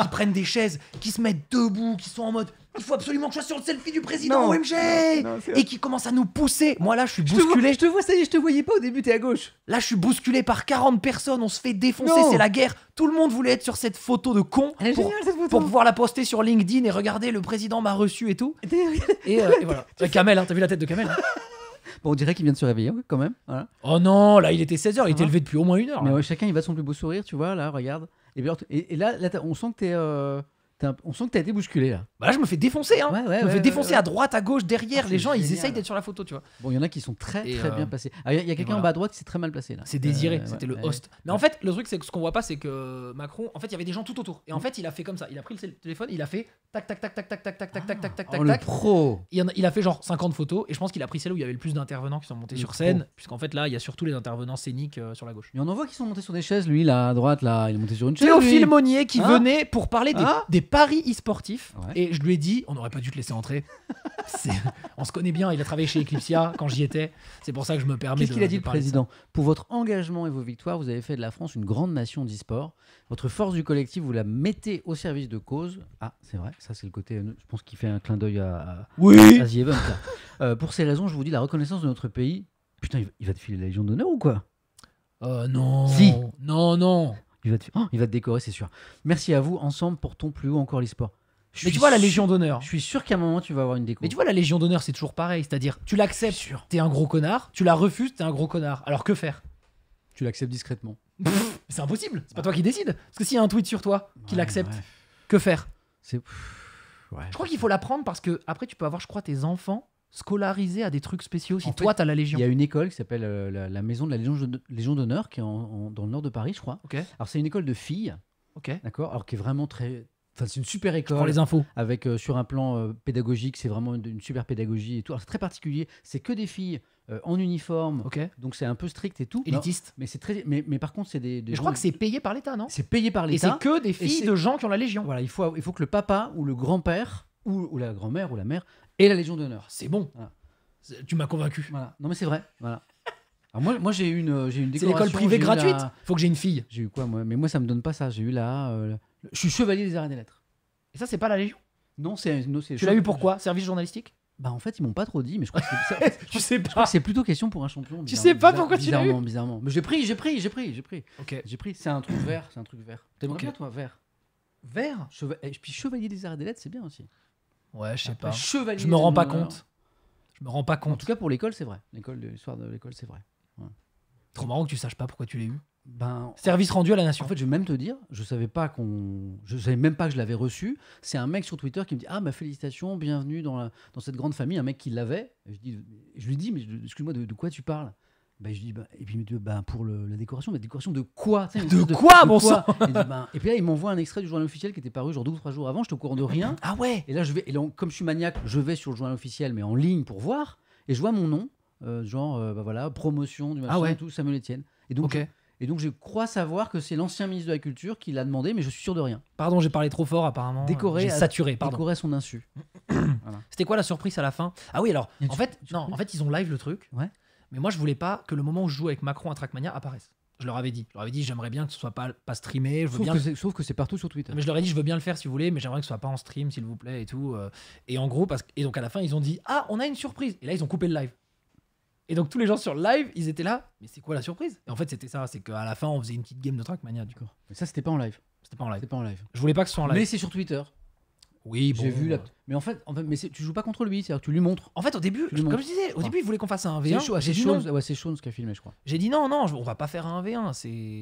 qui prennent des chaises, qui se mettent debout, qui sont en mode il faut absolument que je sois sur le selfie du président, OMG Et qui commencent à nous pousser. Moi là, je suis bousculé. Je te vois, ça y est, je te voyais pas au début, t'es à gauche. Là, je suis bousculé par 40 personnes, on se fait défoncer, c'est la guerre. Tout le monde voulait être sur cette photo de con pour, pouvoir la poster sur LinkedIn et regarder le président m'a reçu et tout. Euh, et, voilà. Camel, *laughs* hein, t'as vu la tête de Kamel hein. Bon, on dirait qu'il vient de se réveiller quand même. Oh non, là il était 16h, il était ah. levé depuis au moins une heure. Mais ouais, chacun il va son plus beau sourire, tu vois, là, regarde. Et, là, là on sent que tu es, euh, on sent que as été bousculé là bah là je me fais défoncer hein. je me fais défoncer à droite à gauche derrière les gens ils essayent d'être sur la photo tu vois bon il y en a qui sont très très bien placés il y a, quelqu'un en bas à droite qui s'est très mal placé là c'est désiré c'était le host mais en fait le truc c'est que ce qu'on voit pas c'est que Macron en fait il y avait des gens tout autour et en fait il a fait comme ça il a pris le téléphone il a fait tac tac tac tac tac tac tac tac tac tac tac tac le pro il, il a fait genre 50 photos et je pense qu'il a pris celle où il y avait le plus d'intervenants qui sont montés sur scène puisqu'en fait là il y a surtout les intervenants scéniques sur la gauche mais on en voit qui sont montés sur des chaises lui à droite là il est monté sur une chaise Théophile Monnier qui venait pour parler des paris e-sportifs je lui ai dit, on n'aurait pas dû te laisser entrer. on se connaît bien, il a travaillé chez Eclipsia quand j'y étais. C'est pour ça que je me permets Qu'est-ce qu'il a dit le président Pour votre engagement et vos victoires, vous avez fait de la France une grande nation d'e-sport. Votre force du collectif, vous la mettez au service de cause. Ah, c'est vrai, ça c'est le côté, euh, je pense qu'il fait un clin d'œil à, oui euh, pour ces raisons, je vous dis, la reconnaissance de notre pays, putain, il va te filer la Légion d'honneur ou quoi euh, non. Si. Non, non. Il va, te... Oh, il va te décorer, c'est sûr. Merci à vous, ensemble, portons plus haut encore l'e-sport mais tu vois la Légion d'honneur. Je suis sûr qu'à un moment tu vas avoir une déco. Mais tu vois la Légion d'honneur, c'est toujours pareil, c'est-à-dire tu l'acceptes, t'es un gros connard, tu la refuses, t'es un gros connard. Alors que faire Tu l'acceptes discrètement. c'est impossible, c'est pas toi qui décides. Parce que s'il y a un tweet sur toi qui l'accepte, que faire C'est. je crois qu'il faut l'apprendre parce que après tu peux avoir, je crois, tes enfants scolarisés à des trucs spéciaux si toi t'as la Légion. Il y a une école qui s'appelle euh, la, Maison de la Légion, d'honneur qui est dans le nord de Paris, je crois. Alors c'est une école de filles. Ok. D'accord. Alors qui est vraiment très Enfin, c'est une super école. Pour les infos. Avec euh, sur un plan euh, pédagogique, c'est vraiment une, super pédagogie et tout. c'est très particulier. C'est que des filles euh, en uniforme. Ok. Donc c'est un peu strict et tout. Élitiste. mais c'est très. Mais, par contre, c'est des. je crois que c'est payé par l'État, non C'est payé par l'État. Et c'est que des filles de gens qui ont la Légion. Voilà, il faut il faut que le papa ou le grand-père ou, la grand-mère ou la mère ait la Légion d'honneur. C'est bon. Tu m'as convaincu. Voilà. Non mais c'est vrai. Voilà. Alors moi, moi j'ai une, j'ai une C'est l'école privée gratuite. Il Faut que j'ai une fille. J'ai eu quoi moi Mais moi, ça me donne pas ça. J'ai eu la, je suis chevalier des arrêts et des lettres. Et ça, c'est pas la Légion. Non, c'est. une Tu l'as eu pourquoi Service journalistique Bah, en fait, ils m'ont pas trop dit, mais je crois que c'est. *laughs* sais pas. c'est plutôt question pour un champion. Tu sais pas pourquoi tu l'as eu Bizarrement, bizarrement. Mais j'ai pris, j'ai pris, j'ai pris, j'ai pris. Ok. J'ai pris. C'est un truc vert, c'est un truc vert. bien, toi, vert Vert Et eh, puis chevalier des arrêts et des lettres, c'est bien aussi. Ouais, je sais pas. Chevalier. Je me rends pas compte. Je me rends pas compte. En tout cas, pour l'école, c'est vrai. L'école de l'histoire de l'école, c'est vrai. Trop marrant que tu saches pas pourquoi tu l'as eu. Ben, service rendu à la nation. En fait, je vais même te dire, je savais pas qu'on, je savais même pas que je l'avais reçu. C'est un mec sur Twitter qui me dit ah bah félicitations, bienvenue dans, dans cette grande famille. Un mec qui l'avait. Je, je lui dis mais excuse-moi de, quoi tu parles. Ben, je dis, ben, et puis il me dit, ben, pour la décoration, mais décoration de quoi de, quoi, bon sang et, puis là, il m'envoie un extrait du journal officiel qui était paru genre deux ou trois jours avant, je te courant de rien. Ah ouais Et là, je vais, et comme je suis maniaque, je vais sur le journal officiel, mais en ligne pour voir, et je vois mon nom, euh, genre, euh, voilà, promotion du machin ah tout, Samuel Etienne. Et donc, et donc je crois savoir que c'est l'ancien ministre de la Culture qui l'a demandé, mais je suis sûr de rien. Pardon, j'ai parlé trop fort apparemment. Décoré, j'ai saturé. Décoré son insu. *clears throat* C'était quoi la surprise à la fin Ah oui, alors en fait, non, en fait ils ont live le truc. Ouais. Mais moi je voulais pas que le moment où je joue avec Macron à Trackmania apparaisse. Je leur avais dit, leur avais dit, j'aimerais bien que ce soit pas, pas streamé. Je veux sauf, bien... que c'est, que c'est partout sur Twitter. Mais je leur ai dit, je veux bien le faire si vous voulez, mais j'aimerais que ce soit pas en stream, s'il vous plaît, et tout. Euh. Et en gros, parce... et donc à la fin, ils ont dit, ah, on a une surprise. Et là, ils ont coupé le live. Et donc tous les gens sur le live, ils étaient là. Mais c'est quoi la surprise Et en fait, c'était ça. C'est qu'à la fin, on faisait une petite game de Trackmania, du coup. Mais ça, c'était pas en live. C'était pas en live. C'était pas en live. Je voulais pas que ce soit en live. Mais c'est sur Twitter. Oui, bon, J'ai vu Mais en fait, en fait mais tu joues pas contre lui, c'est-à-dire que tu lui montres. En fait, au début, comme je disais, au début, il voulait qu'on fasse un V1. C'est chaud ouais, c'est qui a filmé, je crois. J'ai dit non, non, on va pas faire un V1,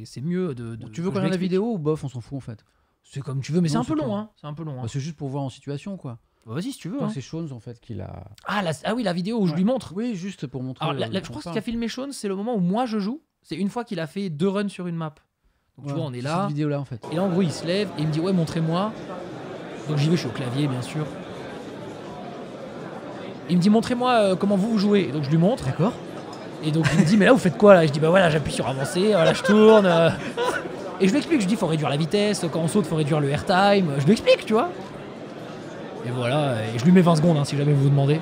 c'est mieux de, Tu veux qu'on même la vidéo ou bof, on s'en fout en fait. C'est comme tu veux, mais c'est un, peu hein. C'est un peu long. Hein. Bah, c'est juste pour voir en situation, quoi. Bah, vas-y, si tu veux. Hein. C'est Shones, en fait, qu'il Ah, la... ah oui, la vidéo où je lui montre. Oui, juste pour montrer. Euh, je crois que ce qu'a filmé Shones, c'est le moment où moi je joue. C'est une fois qu'il a fait deux runs sur une map. Donc tu vois, on est là. Cette vidéo-là, en fait. Et là, en gros, il se lève et il me dit Ouais, montrez-moi. Donc j'y vais, je suis au clavier, bien sûr. Il me dit Montrez-moi euh, comment vous, vous jouez. donc je lui montre. D'accord. Et donc il me dit Mais là, vous faites quoi là Je dis Bah voilà, j'appuie sur avancer, Voilà euh, je tourne. Et je lui explique Je lui dis Faut réduire la vitesse, quand on saute, faut réduire le airtime. Je lui explique, tu vois. Et voilà, et je lui mets 20 secondes hein, si jamais vous vous demandez.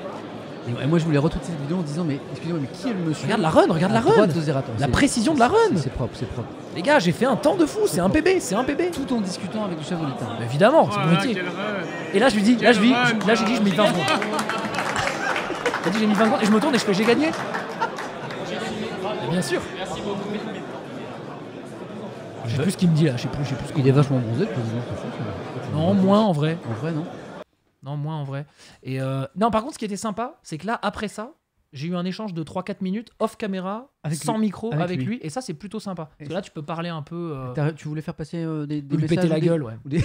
Et moi, je voulais retweeter cette vidéo en disant Mais excusez-moi, mais qui est le monsieur Regarde la run, regarde la run La précision de la run C'est propre, c'est propre. Les gars, j'ai fait un temps de fou, c'est un PB, c'est un PB. Tout en discutant avec le chef de l'État. Bah, évidemment, c'est bon Et là, je lui dis Là, je lui là, j'ai dit, je mets 20 secondes. T'as dit, j'ai mis 20 secondes, et je me tourne et je fais J'ai gagné Bien sûr Merci beaucoup. Je plus ce qu'il me dit là, je sais plus, j'ai qu'il dit Il est vachement bronzé, le Non, moins en vrai. En vrai, non non, moins en vrai. Et euh, non, par contre, ce qui était sympa, c'est que là, après ça, j'ai eu un échange de 3-4 minutes off caméra, sans micro, avec, lui. Et ça, c'est plutôt sympa. Parce que là, tu peux parler un peu. Euh, tu voulais faire passer euh, des, Lui péter la gueule, ouais. *laughs*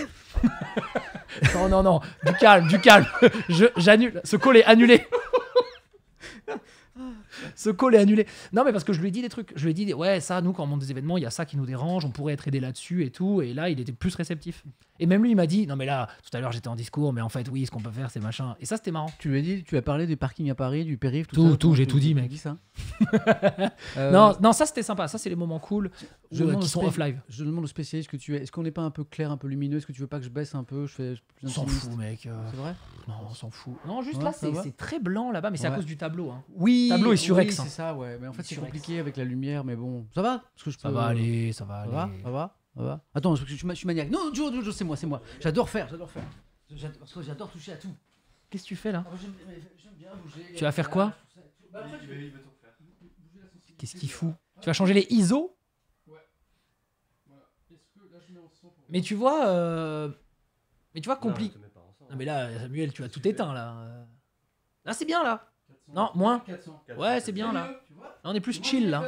*laughs* non, non, non. Du calme, du calme. *laughs* J'annule. Ce call est annulé. *laughs* ce call est annulé. Non, mais parce que je lui ai dit des trucs. Je lui ai dit, ouais, ça, nous, quand on monte des événements, il y a ça qui nous dérange, on pourrait être aidé là-dessus et tout. Et là, il était plus réceptif. Et même lui, il m'a dit, non, mais là, tout à l'heure, j'étais en discours, mais en fait, oui, ce qu'on peut faire, c'est machin. Et ça, c'était marrant. Tu lui as dit, tu as parlé des parkings à Paris, du périph', tout, tout ça. Tout, j'ai tout dit, mec. ça. *laughs* Euh, non, non, ça, c'était sympa. Ça, c'est les moments cool je euh, off live. Je demande au spécialiste que tu es. Est-ce qu'on n'est pas un peu clair, un peu lumineux Est-ce que tu veux pas que je baisse un peu Je fais. On s'en fout, mec. Euh. C'est vrai Non, on s'en fout. Non, juste là, c'est très blanc là-bas, mais c'est à cause du tableau. Hein. Oui. tableau surex. Hein. c'est ça, ouais. Mais en fait, c'est compliqué avec la lumière, mais bon, ça va que je Ça va aller, ça va aller. Ça va, ça va, Attends, que je suis, maniaque. Non, Joe, Joe, c'est moi, c'est moi. J'adore faire, j'adore faire. Parce que j'adore toucher à tout. Qu'est-ce que tu fais là j'aime- bien bouger. Tu vas faire quoi bah, bouger la Qu'est-ce qu'il fout Tu vas changer les ISO Ouais. Mais tu vois. euh, Mais tu vois, compliqué. Non, mais là, Samuel, tu as tout éteint là. Là, c'est bien là. Non, moins. Ouais, c'est bien là. on est plus chill là.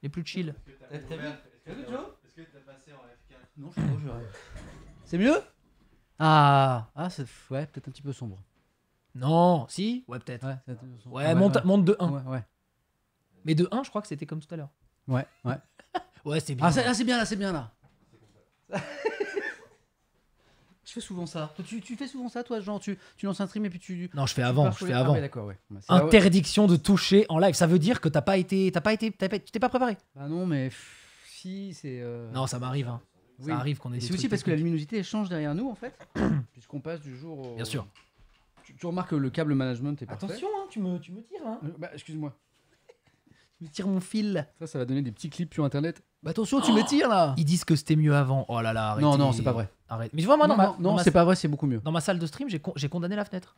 On est plus chill. ce que passé en f Non, je C'est mieux Ah, ah c'est ouais, peut-être un petit peu sombre. Non, si Ouais, peut-être. Ouais, ah, bah, monte, monte de 1. Ouais, Mais de 1, je crois que c'était comme tout à l'heure. Ouais, ouais. *laughs* ouais, c'est ah, bien. Ah, c'est bien, là, c'est bien, là. Je fais souvent ça. Tu, fais souvent ça, toi, genre, tu, lances un stream et puis tu. Non, je fais avant. Je fais ah avant. Bah, Interdiction de toucher en live. Ça veut dire que t'as pas été, t'as pas été, tu t'es pas préparé. Bah non, mais si, c'est. Euh, non, ça m'arrive. Hein. Ça arrive qu'on ait. C'est aussi parce que la luminosité change derrière nous, en fait, *coughs* puisqu'on passe du jour. Au... Bien sûr. Tu, remarques que le câble management est parfait. Attention, hein, tu me, tu me tires. Hein. Euh, bah, excuse-moi. Je tire mon fil. Ça, ça va donner des petits clips sur internet. Bah attention, tu oh me tires là Ils disent que c'était mieux avant. Oh là là, arrête. Non, non, c'est pas vrai. Arrête. Mais je vois, moi, non, c'est pas vrai, c'est beaucoup mieux. Dans ma salle de stream, j'ai condamné la fenêtre.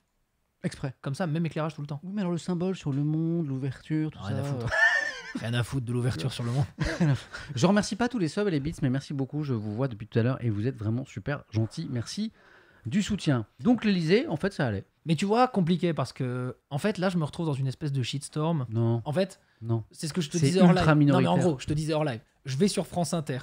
Exprès. Comme ça, même éclairage tout le temps. Oui, mais alors le symbole sur le monde, l'ouverture, tout Rien à foutre. *laughs* Rien à foutre de l'ouverture sur le monde. *laughs* Je remercie pas tous les subs et les bits, mais merci beaucoup. Je vous vois depuis tout à l'heure et vous êtes vraiment super gentils. Merci du soutien. Donc l'Elysée, en fait, ça allait. Mais tu vois, compliqué parce que en fait là, je me retrouve dans une espèce de shitstorm. Non. En fait, non. C'est ce que je te disais hors live. Non mais en gros, je te disais hors live. Je vais sur France Inter.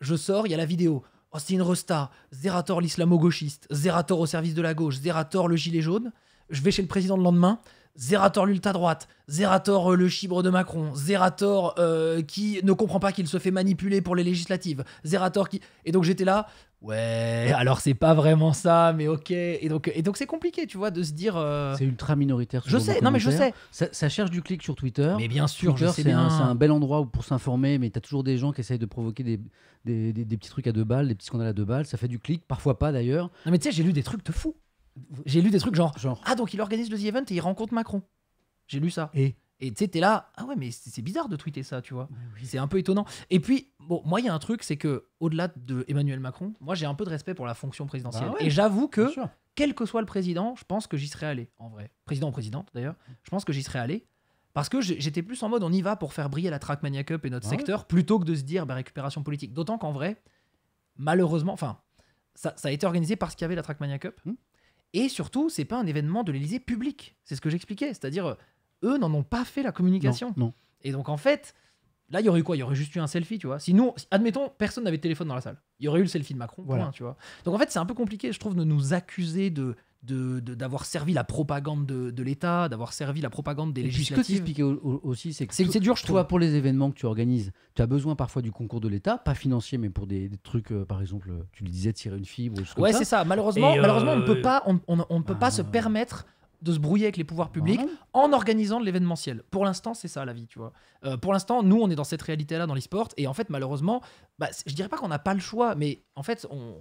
Je sors, il y a la vidéo. Austin Rosta, Zerator l'islamo-gauchiste, Zerator au service de la gauche, Zerator le gilet jaune. Je vais chez le président le lendemain. Zerator l'ultra-droite, Zerator euh, le chibre de Macron, Zerator euh, qui ne comprend pas qu'il se fait manipuler pour les législatives, Zerator qui... Et donc j'étais là, ouais, alors c'est pas vraiment ça, mais ok. Et donc et donc c'est compliqué, tu vois, de se dire... Euh, c'est ultra minoritaire. Je sais, non, mais je sais. Ça, cherche du clic sur Twitter. Mais bien sûr, c'est un, un bel endroit pour s'informer, mais t'as toujours des gens qui essayent de provoquer des, petits trucs à deux balles, des petits scandales à deux balles. Ça fait du clic, parfois pas d'ailleurs. Non mais tu sais, j'ai lu des trucs de fous j'ai lu des trucs genre, Ah, donc il organise le The Event et il rencontre Macron. J'ai lu ça. Et et tu sais, t'es là, ah ouais, mais c'est bizarre de tweeter ça, tu vois. C'est un peu étonnant. Et puis, bon, moi, il y a un truc, c'est que au-delà de Emmanuel Macron, moi, j'ai un peu de respect pour la fonction présidentielle. Bah et j'avoue que, quel que soit le président, je pense que j'y serais allé, en vrai. Président ou présidente, d'ailleurs, mm. je pense que j'y serais allé. Parce que j'étais plus en mode, on y va pour faire briller la Trackmania Cup et notre bah secteur, plutôt que de se dire, bah, récupération politique. D'autant qu'en vrai, malheureusement, enfin, ça, ça, a été organisé parce qu'il y avait la Trackmania Cup. Mm. Et surtout, c'est pas un événement de l'Elysée public. C'est ce que j'expliquais. C'est-à-dire, euh, eux n'en ont pas fait la communication. Et donc, en fait, là, il y aurait eu quoi Il y aurait juste eu un selfie, tu vois. Sinon, admettons, personne n'avait de téléphone dans la salle. Il y aurait eu le selfie de Macron, voilà. tu vois. Donc, en fait, c'est un peu compliqué, je trouve, de nous accuser de d'avoir de, servi la propagande de, l'État, d'avoir servi la propagande des et législatives. ce que expliquais aussi, c'est que c'est dur, je trouve. pour les événements que tu organises, tu as besoin parfois du concours de l'État, pas financier, mais pour des, trucs, euh, par exemple, tu le disais, tirer une fibre ou ce Ouais, c'est ça. Malheureusement, euh, malheureusement, on ne peut pas, on, peut pas ah. se permettre de se brouiller avec les pouvoirs publics ah. en organisant de l'événementiel. Pour l'instant, c'est ça la vie, tu vois. Euh, pour l'instant, nous, on est dans cette réalité-là dans l'e-sport, et en fait, malheureusement, je bah, je dirais pas qu'on n'a pas le choix, mais en fait, on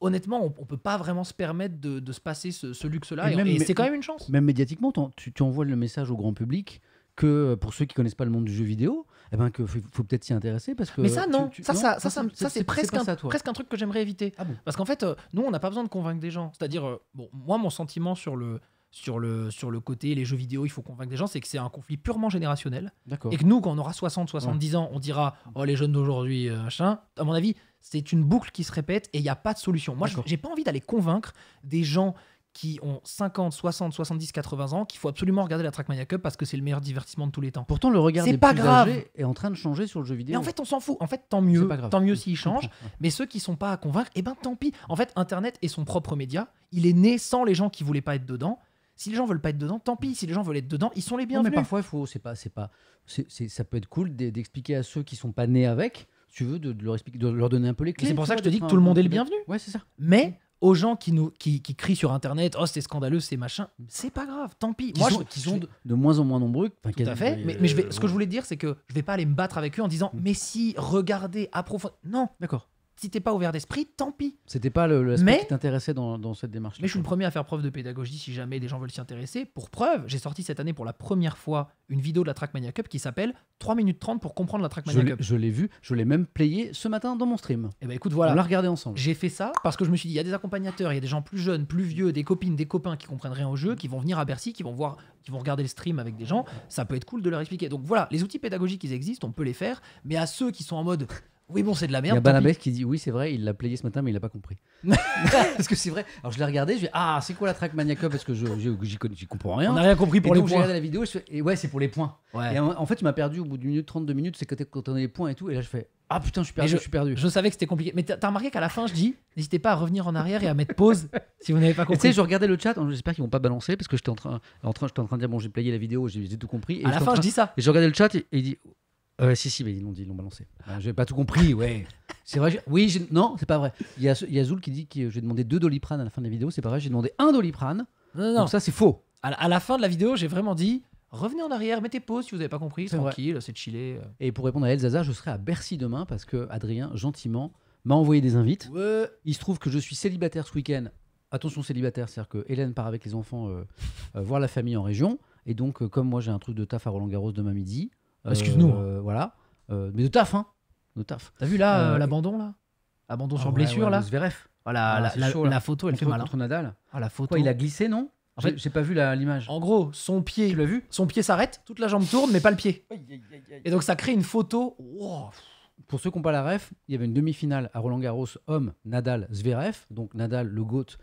honnêtement, on, ne peut pas vraiment se permettre de, se passer ce, luxe-là. Et, c'est quand même une chance. Même médiatiquement, tu, envoies le message au grand public que euh, pour ceux qui connaissent pas le monde du jeu vidéo, eh ben que faut, peut-être s'y intéresser parce que mais ça non, ça, ça, ça, c'est presque un, presque un truc que j'aimerais éviter ah parce qu'en fait euh, nous on n'a pas besoin de convaincre des gens, c'est-à-dire euh, bon moi mon sentiment sur le sur le, sur le côté les jeux vidéo, il faut convaincre des gens, c'est que c'est un conflit purement générationnel. Et que nous, quand on aura 60, 70 ans, on dira Oh, les jeunes d'aujourd'hui, machin. À mon avis, c'est une boucle qui se répète et il n'y a pas de solution. Moi, je n'ai pas envie d'aller convaincre des gens qui ont 50, 60, 70, 80 ans, qu'il faut absolument regarder la Trackmania Cup parce que c'est le meilleur divertissement de tous les temps. Pourtant, le regard est des pas plus âgés est en train de changer sur le jeu vidéo. Mais en fait, on s'en fout. En fait, tant mieux. Tant mieux s'il change. mais ceux qui sont pas à convaincre, eh ben tant pis. En fait, Internet est son propre média. Il est né sans les gens qui voulaient pas être dedans. Si les gens veulent pas être dedans, tant pis. Si les gens veulent être dedans, ils sont les bienvenus. mais parfois, faut, c'est pas, c'est pas, ça peut être cool d'expliquer à ceux qui sont pas nés avec tu veux, de, leur, expliquer, de leur donner un peu les clés. C'est pour ça que je te dis que tout le monde est le bienvenu. c'est ça. Mais mm. aux gens qui nous qui, qui crient sur internet oh c'est scandaleux c'est machin mm. c'est pas grave tant pis qui moi sont, sont de, moins en moins nombreux tout à fait mais, je euh, vais, ce que je voulais dire c'est que je vais pas aller me battre avec eux en disant mm. mais si regardez approfondissez non d'accord si t'es pas ouvert d'esprit, tant pis. C'était pas le, qui t'intéressait dans, cette démarche. Mais je suis le premier à faire preuve de pédagogie si jamais des gens veulent s'y intéresser. Pour preuve, j'ai sorti cette année pour la première fois une vidéo de la Trackmania Cup qui s'appelle 3 minutes 30 pour comprendre la Trackmania Cup. Je l'ai vu, je l'ai même playé ce matin dans mon stream. Et eh bah ben, écoute, voilà. On l'a regardé ensemble. J'ai fait ça parce que je me suis dit, il y a des accompagnateurs, il y a des gens plus jeunes, plus vieux, des copines, des copains qui comprennent rien au jeu, qui vont venir à Bercy, qui vont voir, qui vont regarder le stream avec des gens. Ça peut être cool de leur expliquer. Donc voilà, les outils pédagogiques, qui existent, on peut les faire. Mais à ceux qui sont en mode oui, bon, c'est de la merde. Il y a Banabès qui dit Oui, c'est vrai, il l'a playé ce matin, mais il n'a pas compris. *laughs* parce que c'est vrai. Alors je l'ai regardé, je dis Ah, c'est quoi la track Maniaco Parce que j'y comprends rien. On n'a rien compris pour et les la vidéo, et ouais, c'est pour les points. Et en, fait, tu m'as perdu au bout d'une minute, 32 minutes, c'est quand on a les points et tout. Et là, je fais ah putain, je suis perdu, je, suis perdu. Je savais que c'était compliqué. Mais t'as remarqué qu'à la fin, je dis, n'hésitez pas à revenir en arrière et à mettre pause *laughs* si vous n'avez pas compris. Tu sais, je regardais le chat, j'espère qu'ils vont pas balancer parce que j'étais en train, en train, j'étais en train de dire bon, j'ai playé la vidéo, j'ai tout compris. Et à la fin, je dis ça. Et je regardais le chat et, et il dit, euh, si, si, mais ils l'ont dit, ils l'ont balancé. je n'ai pas tout compris, ouais. *laughs* C'est vrai, oui, non, c'est pas vrai. Il y a, Zoul qui dit que j'ai demandé deux doliprane à la fin de la vidéo, c'est pas vrai, j'ai demandé un doliprane. Non, non, ça, c'est faux. À, la- fin de la vidéo, j'ai vraiment dit revenez en arrière, mettez pause si vous n'avez pas compris, tranquille, c'est chillé. Euh. Et pour répondre à El je serai à Bercy demain parce que Adrien, gentiment, m'a envoyé des invites. Il se trouve que je suis célibataire ce week-end. Attention célibataire, c'est-à-dire que Hélène part avec les enfants euh, voir la famille en région. Et donc, comme moi j'ai un truc de taf à Roland Garros demain midi, euh, Excuse-nous. Hein. voilà. Euh, mais de taf, hein. De taf. T'as vu là euh, l'abandon là Abandon ah sur blessure là. Voilà, ah, la, photo, elle fait mal. Hein. Ah, la photo. il a glissé, non en j'ai pas vu l'image. En gros, son pied, tu l'as vu Son pied s'arrête, toute la jambe tourne, mais pas le pied. Et donc ça crée une photo. Pour ceux qui n'ont pas la ref, il y avait une demi-finale à Roland Garros, homme, Nadal, Zverev, donc Nadal le GOAT,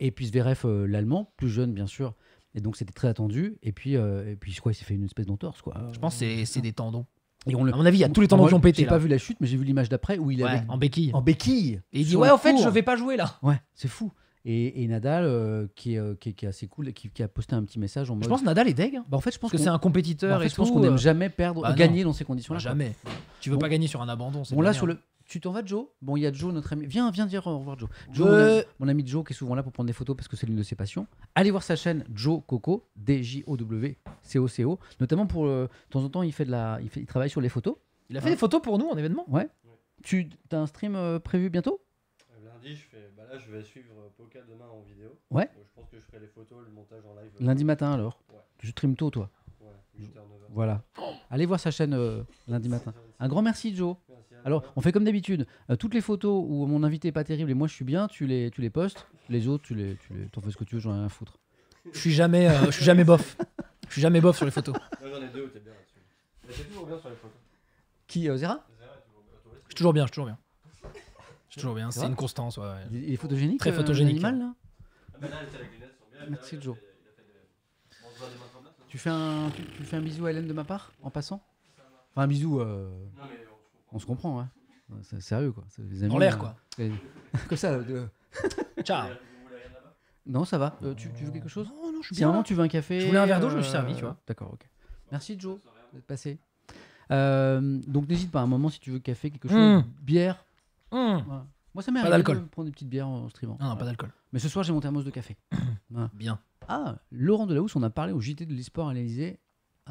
et puis Zverev l'allemand, plus jeune bien sûr, et donc c'était très attendu. Et puis, euh, et puis je crois qu'il s'est fait une espèce d'entorse. Quoi. Je pense que c'est des tendons. Et on le... À mon avis, il y a tous les tendons qui ont pété. J'ai pas vu la chute, mais j'ai vu l'image d'après où il est avait. En béquille. En béquille. Et il dit Ouais, en fait, je vais pas jouer là. Ouais, c'est fou. Et, et Nadal, euh, euh, qui, est, qui, est, assez cool, qui, a posté un petit message en mode. Je pense que Nadal est deg. Hein. Bah, en fait, je pense que c'est un compétiteur bah, et Je pense qu'on n'aime jamais perdre, bah, gagner dans ces conditions-là. Bah, jamais. Tu veux pas gagner sur un abandon. Bon, là, sur le, tu t'en vas, Joe Bon, il y a Joe, notre ami. Viens, viens dire au revoir, Joe. Joe euh. mon, ami, Joe, qui est souvent là pour prendre des photos parce que c'est l'une de ses passions. Allez voir sa chaîne Joe Coco, D-J-O-W, C-O-C-O. Notamment pour. Euh, de temps en temps, il, fait de la, il, travaille sur les photos. Il a fait des photos pour nous en événement Ouais. Tu as un stream euh, prévu bientôt Lundi, je fais. Bah là, je vais suivre Poca demain en vidéo. Ouais. je pense que je ferai les photos, le montage en live. Lundi matin alors Ouais. Tu stream tôt, toi Ouais, Voilà. Allez voir sa chaîne lundi matin. Un grand merci, Joe. Alors, on fait comme d'habitude. Euh, toutes les photos où mon invité est pas terrible et moi je suis bien, tu les, tu les postes. Les autres, tu les, tu les, t'en fais ce que tu veux, j'en ai rien à foutre. Je suis jamais, euh, je suis jamais bof. Je suis jamais bof sur les photos. j'en toujours bien sur les photos. Qui euh, Zera Je suis toujours bien, je suis toujours bien. Je suis toujours bien. C'est, une constance. Il est photogénique Très photogénique. Ah, bah ah, merci, Joe. Tu fais, un, fais un bisou à Hélène de ma part, en passant Enfin, un bisou. On se comprend, hein. C'est sérieux, quoi. en l'air, euh, quoi. *laughs* que ça, euh, de... *laughs* Ciao. Non, ça va. Euh, tu, veux quelque chose Non, non, je suis tu veux un café Je voulais un verre d'eau, je me suis servi, tu vois. D'accord, ok. Merci, Joe, d'être passé. donc, n'hésite pas à un moment si tu veux café, quelque chose, mmh. bière. Mmh. Moi, ça m'arrive de prendre des petites bières en streamant. Non, pas d'alcool. Mais ce soir, j'ai mon thermos de café. *clears throat* Bien. Ah, Laurent Delahousse, on a parlé au JT de l'esport à l'Elysée.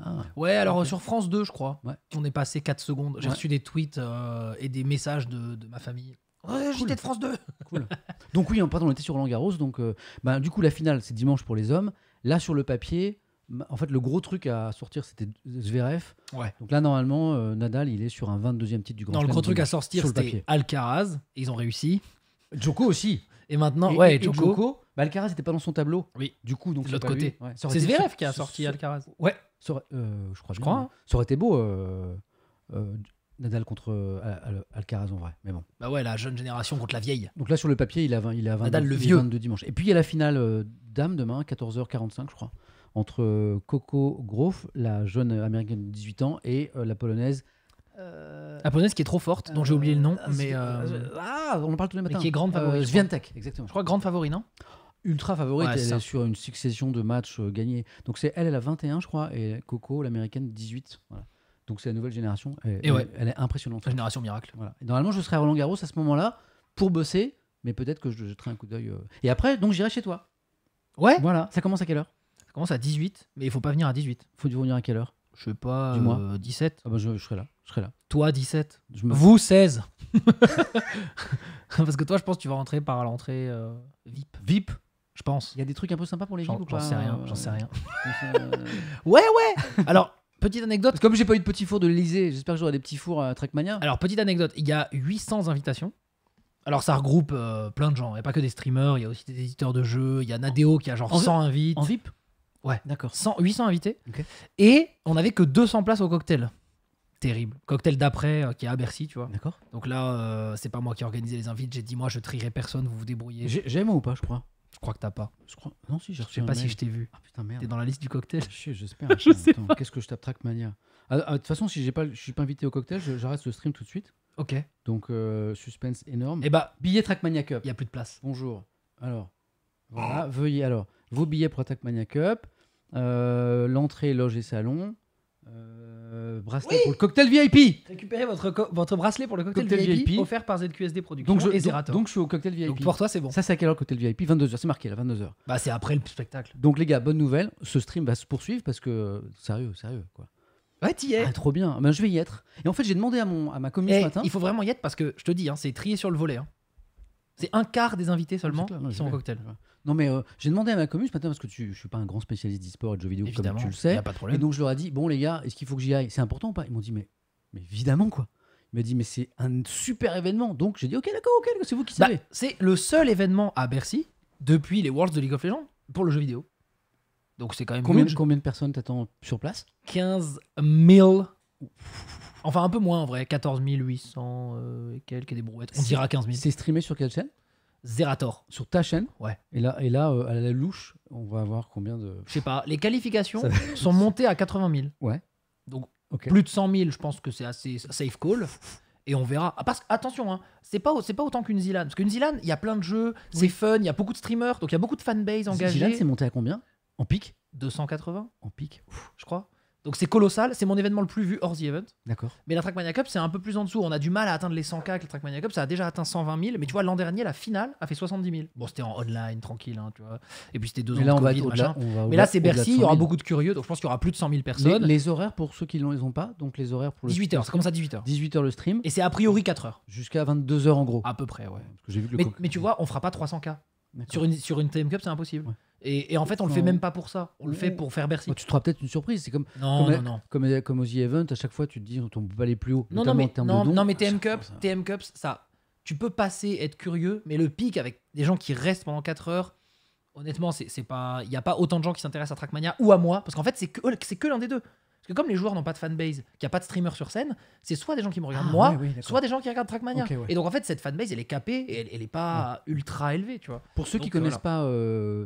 Ah, ouais, alors sur France 2, je crois. On est passé 4 secondes. J'ai reçu des tweets euh, et des messages de, ma famille. Ouais, j'étais de France 2. *laughs* Cool. donc oui, hein, pardon, on était sur Langaros. Donc, euh, bah, du coup, la finale, c'est dimanche pour les hommes. Là, sur le papier, bah, en fait, le gros truc à sortir, c'était Zverev. Ouais. Donc là, normalement, euh, Nadal, il est sur un 22e titre du Grand Non, le gros truc à sortir, c'était Alcaraz. Ils ont réussi. Joko aussi. Et maintenant, ouais, bah, Alcaraz n'était pas dans son tableau. Oui. Du coup, donc. De l'autre côté. C'est Zverev qui a sorti Alcaraz. Ouais. Euh, je crois. Ça aurait été beau. Euh, euh, Nadal contre Alcaraz en vrai, mais bon. Bah ouais, la jeune génération contre la vieille. Donc là sur le papier, il a 20, il a Nadal le vieux. dimanche. Et puis il y a la finale dame demain 14h45 je crois entre Coco Groff, la jeune américaine de 18 ans et la polonaise euh... Japonaise qui est trop forte, dont j'ai oublié le nom, euh, mais. Euh, euh, ah, on en parle tous les matins. qui est grande favori. Sviantec, exactement. Je crois grande favori, non Ultra favorite, elle est sur une succession de matchs gagnés. Donc c'est elle, elle a 21, je crois, et Coco, l'américaine, 18. Donc c'est la nouvelle génération. et elle, est impressionnante. La génération miracle. Voilà. normalement, je serais à Roland Garros à ce moment-là pour bosser, mais peut-être que je jetterai un coup d'œil. Et après, donc j'irai chez toi. Ouais. Voilà. Ça commence à quelle heure Ça commence à 18, mais il faut pas venir à 18. Faut venir à quelle heure je sais pas, 17. Euh, ah bah je, serai là, je serai là. Toi, 17. Je Vous, 16. *laughs* Parce que toi, je pense que tu vas rentrer par l'entrée euh, VIP. VIP Je pense. Il y a des trucs un peu sympas pour les VIP ou pas euh, j'en sais rien, j'en sais rien. Ouais, ouais Alors, petite anecdote. comme j'ai pas eu de petit four de l'Elysée, j'espère que j'aurai des petits fours à Trackmania. Alors, petite anecdote, il y a 800 invitations. Alors, ça regroupe plein de gens. Il n'y a pas que des streamers, il y a aussi des éditeurs de jeux. Il y a Nadeo qui a genre 100 invites. En VIP Ouais, d'accord. 800 invités. Et on n'avait que 200 places au cocktail. Terrible. Cocktail d'après euh, qui est à Bercy, tu vois. D'accord. Donc là, euh, c'est pas moi qui ai organisé les invités J'ai dit, moi, je trierai personne, vous vous débrouillez. J'aime ou pas, je crois Je crois que t'as pas. Je crois. Non, si, j'ai Je sais pas si je t'ai vu. Ah putain, merde. T'es dans la liste du cocktail. Ah, j'espère. *laughs* Je Qu'est-ce que je tape Trackmania ah, ah, De toute façon, si j'ai pas, je suis pas invité au cocktail, je- j'arrête le stream tout de suite. Ok. Donc, euh, suspense énorme. Et eh bah, Billet Trackmania Cup. il y a plus de place. Bonjour. Alors, voilà, veuillez alors vos billets pour Trackmania Cup. Euh, l'entrée, loge et salon. Euh, bracelet pour le cocktail VIP. Récupérez votre, votre bracelet pour le cocktail, VIP, offert par ZQSD Productions Donc je, et donc je suis au cocktail VIP. pour toi, c'est bon. Ça, c'est à quelle heure le cocktail VIP 22h, c'est marqué là, 22h. Bah, c'est après le spectacle. Donc les gars, bonne nouvelle, ce stream va se poursuivre parce que. Sérieux, sérieux quoi. Ouais, t'y es. Ah, trop bien, ben, je vais y être. Et en fait, j'ai demandé à, mon, à ma commis eh, ce matin. il faut vraiment y être parce que je te dis, hein, c'est trié sur le volet. hein. C'est un quart des invités ah, seulement qui sont au cocktail. Non, mais euh, j'ai demandé à ma commune ce matin parce que tu, je ne suis pas un grand spécialiste d'e-sport et de jeux vidéo, comme tu le sais. pas Et donc, je leur ai dit Bon, les gars, est-ce qu'il faut que j'y aille C'est important ou pas Ils m'ont dit mais, mais évidemment, quoi. Il m'a dit, mais c'est un super événement. Donc j'ai dit, ok, d'accord, ok, c'est vous qui bah, savez. c'est le seul événement à Bercy, depuis les Worlds de League of Legends, pour le jeu vidéo. Donc c'est quand même. Combien, combien de personnes t'attends sur place 15 000. Enfin, un peu moins en vrai, 14 800 euh, et quelques des brouettes. On dira 15 000. C'est streamé sur quelle chaîne Zerator. Sur ta chaîne Ouais. Et là, et là euh, à la louche, on va avoir combien de. Je sais pas. Les qualifications sont montées à 80 000. Ouais. Donc plus de 100 000, je pense que c'est assez safe call. Et on verra. Ah, parce que, attention, hein, c'est pas, pas autant qu'une Zilan. Parce qu'une Zilan, il y a plein de jeux, c'est fun, il y a beaucoup de streamers, donc il y a beaucoup de fanbase engagés. engagés. c'est monté à combien En pic 280, En pic. je crois. Donc c'est colossal, c'est mon événement le plus vu hors The Event. D'accord. Mais la Trackmania Cup, c'est un peu plus en dessous. On a du mal à atteindre les 100K avec la Trackmania Cup, ça a déjà atteint 120 000. Mais tu vois, l'an dernier, la finale a fait 70 000. Bon, c'était en online, tranquille, hein, tu vois. Et puis c'était deux ans de COVID, va, machin. mais là, c'est Bercy, il y aura beaucoup de curieux, donc je pense qu'il y aura plus de 100 000 personnes. Les, horaires pour ceux qui ne les ont pas, donc les horaires pour le 18h, ça commence à 18h. 18h le stream. Et c'est a priori 4h. Jusqu'à 22h en gros. À peu près, ouais. mais, tu vois, on fera pas 300K. Sur une, sur une TM Cup, c'est impossible. Et, en fait, on le fait même pas pour ça. On le fait pour faire Bercy. Bah, tu te feras peut-être une surprise. C'est comme non, non, non. Comme, euh, comme aux Event, à chaque fois, tu te dis, on ne peut pas aller plus haut. Non, non, mais, non, non, mais TM ah, TM Cups, ça, tu peux passer, être curieux, mais le pic avec des gens qui restent pendant 4 heures, honnêtement, c'est pas, il n'y a pas autant de gens qui s'intéressent à Trackmania ou à moi, parce qu'en fait, c'est que, c'est que l'un des deux. Parce que comme les joueurs n'ont pas de fanbase, qu'il n'y a pas de streamer sur scène, c'est soit des gens qui me regardent ah, moi, soit des gens qui regardent Trackmania. Et donc en fait, cette fanbase, elle est capée et elle n'est pas ultra élevée, tu vois. Pour ceux qui ne euh, connaissent pas euh,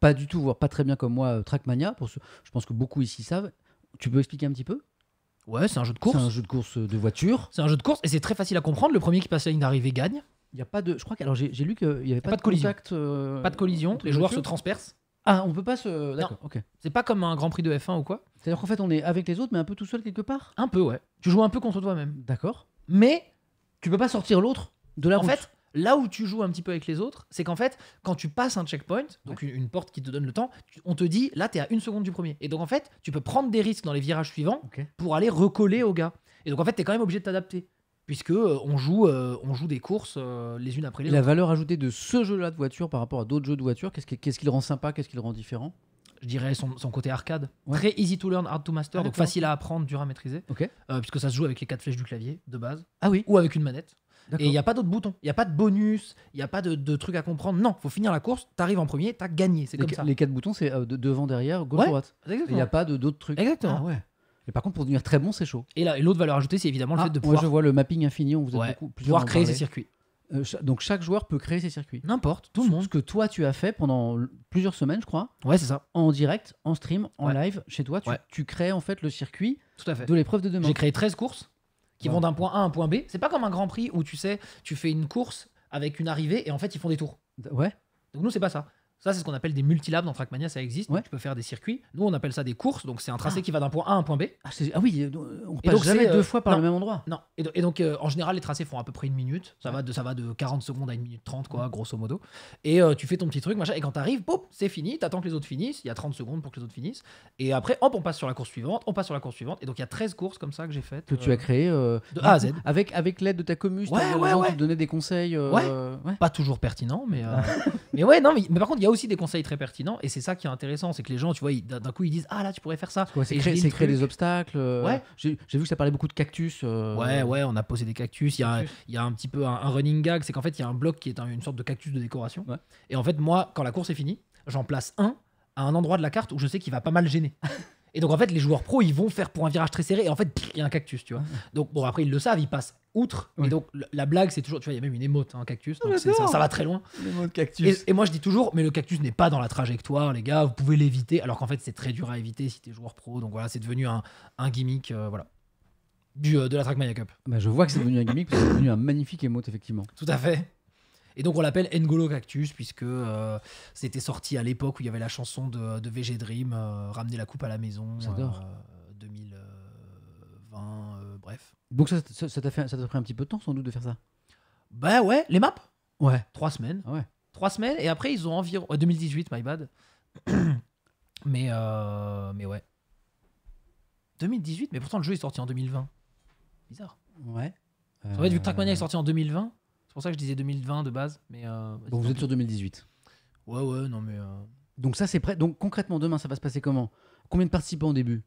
pas du tout, voire pas très bien comme moi, euh, Trackmania. Pour Je pense que beaucoup ici savent. Tu peux expliquer un petit peu Ouais, c'est un jeu de course. C'est un jeu de course euh, de voiture. C'est un jeu de course et c'est très facile à comprendre. Le premier qui passe la ligne d'arrivée gagne. Il y a pas de. Je crois que alors j'ai lu qu'il y avait euh, pas, de, collision. Contact, Pas de collision. Les joueurs se transpercent. Ah, on peut pas se. D'accord. Ok. C'est pas comme un Grand Prix de F1 ou quoi. C'est-à-dire qu'en fait on est avec les autres mais un peu tout seul quelque part. Un peu ouais. Tu joues un peu contre toi-même. D'accord. Mais tu peux pas sortir l'autre de la route. En fait, là où tu joues un petit peu avec les autres, c'est qu'en fait, quand tu passes un checkpoint, donc une, porte qui te donne le temps, on te dit là, es à une seconde du premier. Et donc en fait, tu peux prendre des risques dans les virages suivants pour aller recoller au gars. Et donc en fait, tu es quand même obligé de t'adapter. Puisque euh, on, joue, euh, on joue des courses euh, les unes après les autres. La valeur ajoutée de ce jeu-là de voiture par rapport à d'autres jeux de voiture, qu'est-ce qui, qu'est-ce qui le rend sympa, qu'est-ce qui le rend différent je dirais son, côté arcade. Très easy to learn, hard to master, ah, donc facile à apprendre, dur à maîtriser. Okay. puisque ça se joue avec les quatre flèches du clavier de base. Ah oui. Ou avec une manette. Et il n'y a pas d'autres boutons. Il n'y a pas de bonus, il n'y a pas de, trucs à comprendre. Non, faut finir la course, t'arrives en premier, t'as gagné. C'est comme ça. Les quatre boutons, c'est euh, devant, derrière, gauche, droite. Il n'y a pas de- d'autres trucs. Exactement. Ah par contre, pour devenir très bon, c'est chaud. Et l'autre valeur ajoutée, c'est évidemment le ah, fait de pouvoir... moi, je vois le mapping infini, on vous a beaucoup plusieurs pouvoir créer ses circuits. Euh, donc chaque joueur peut créer ses circuits. N'importe, tout le monde. Ce que toi tu as fait pendant plusieurs semaines, je crois, Ouais, c'est ça. en direct, en stream, en live, chez toi, tu, tu crées en fait le circuit Tout à fait. de l'épreuve de demain. J'ai créé 13 courses qui vont d'un point A à un point B. C'est pas comme un Grand Prix où tu sais, tu fais une course avec une arrivée et en fait ils font des tours. Ouais. Donc nous c'est pas ça. Ça, c'est ce qu'on appelle des multilabs dans Trackmania, ça existe. Tu peux faire des circuits. Nous, on appelle ça des courses. Donc, c'est un tracé ah. qui va d'un point A à un point B. Ah, ah oui, euh, on passe jamais deux euh, fois par le même endroit. Non. Et, donc, euh, en général, les tracés font à peu près une minute. Ça, va, de, ça va de 40 secondes à une minute 30, quoi, grosso modo. Et tu fais ton petit truc, machin. Et quand t'arrives, boum, c'est fini. T'attends que les autres finissent. Il y a 30 secondes pour que les autres finissent. Et après, hop, on passe sur la course suivante. On passe sur la course suivante. Et donc, il y a 13 courses comme ça que j'ai faites. Que tu as créé de A à Z. Avec, avec l'aide de ta commune, tu donnais des conseils. Pas toujours pertinents mais. *laughs* mais ouais, non, mais, par contre, il aussi des conseils très pertinents et c'est ça qui est intéressant, c'est que les gens, tu vois, d'un coup ils disent ah là tu pourrais faire ça. c'est créer, des obstacles. Euh, ouais. J'ai vu que ça parlait beaucoup de cactus. Euh. Ouais ouais, on a posé des cactus. Il y a, un petit peu un, running gag, c'est qu'en fait il y a un bloc qui est une sorte de cactus de décoration. Et en fait moi, quand la course est finie, j'en place un à un endroit de la carte où je sais qu'il va pas mal gêner. *laughs* Et donc, en fait, les joueurs pro, ils vont faire pour un virage très serré. Et en fait, il y a un cactus, tu vois. Donc, bon, après, ils le savent, ils passent outre. Mais donc, la blague, c'est toujours, tu vois, il y a même une émote, un hein, cactus. Ah, donc ça, va très loin. Et, moi, je dis toujours, mais le cactus n'est pas dans la trajectoire, les gars, vous pouvez l'éviter. Alors qu'en fait, c'est très dur à éviter si tu es joueur pro. Donc voilà, c'est devenu un, un gimmick euh, voilà, du, euh, de la Trackmania Cup. Bah, je vois que c'est devenu un gimmick, c'est devenu un magnifique émote, effectivement. Tout à fait. Et donc on l'appelle N'Golo Cactus, puisque euh, c'était sorti à l'époque où il y avait la chanson de, VG Dream, euh, Ramener la coupe à la maison. J'adore. 2020, euh, bref. Donc ça, ça, t'a pris un petit peu de temps sans doute de faire ça Bah ouais, les maps Ouais. Trois semaines. Ah ouais. Trois semaines, et après ils ont environ. 2018, my bad. *coughs* mais, mais ouais. 2018, mais pourtant le jeu est sorti en 2020. Bizarre. Ouais. En fait, vu que Trackmania est sorti en 2020, pour ça que je disais 2020 de base. Mais, euh, vous êtes sur 2018 Ouais, ouais, non, mais. Euh, Donc ça c'est prêt. Donc concrètement demain ça va se passer comment Combien de participants au début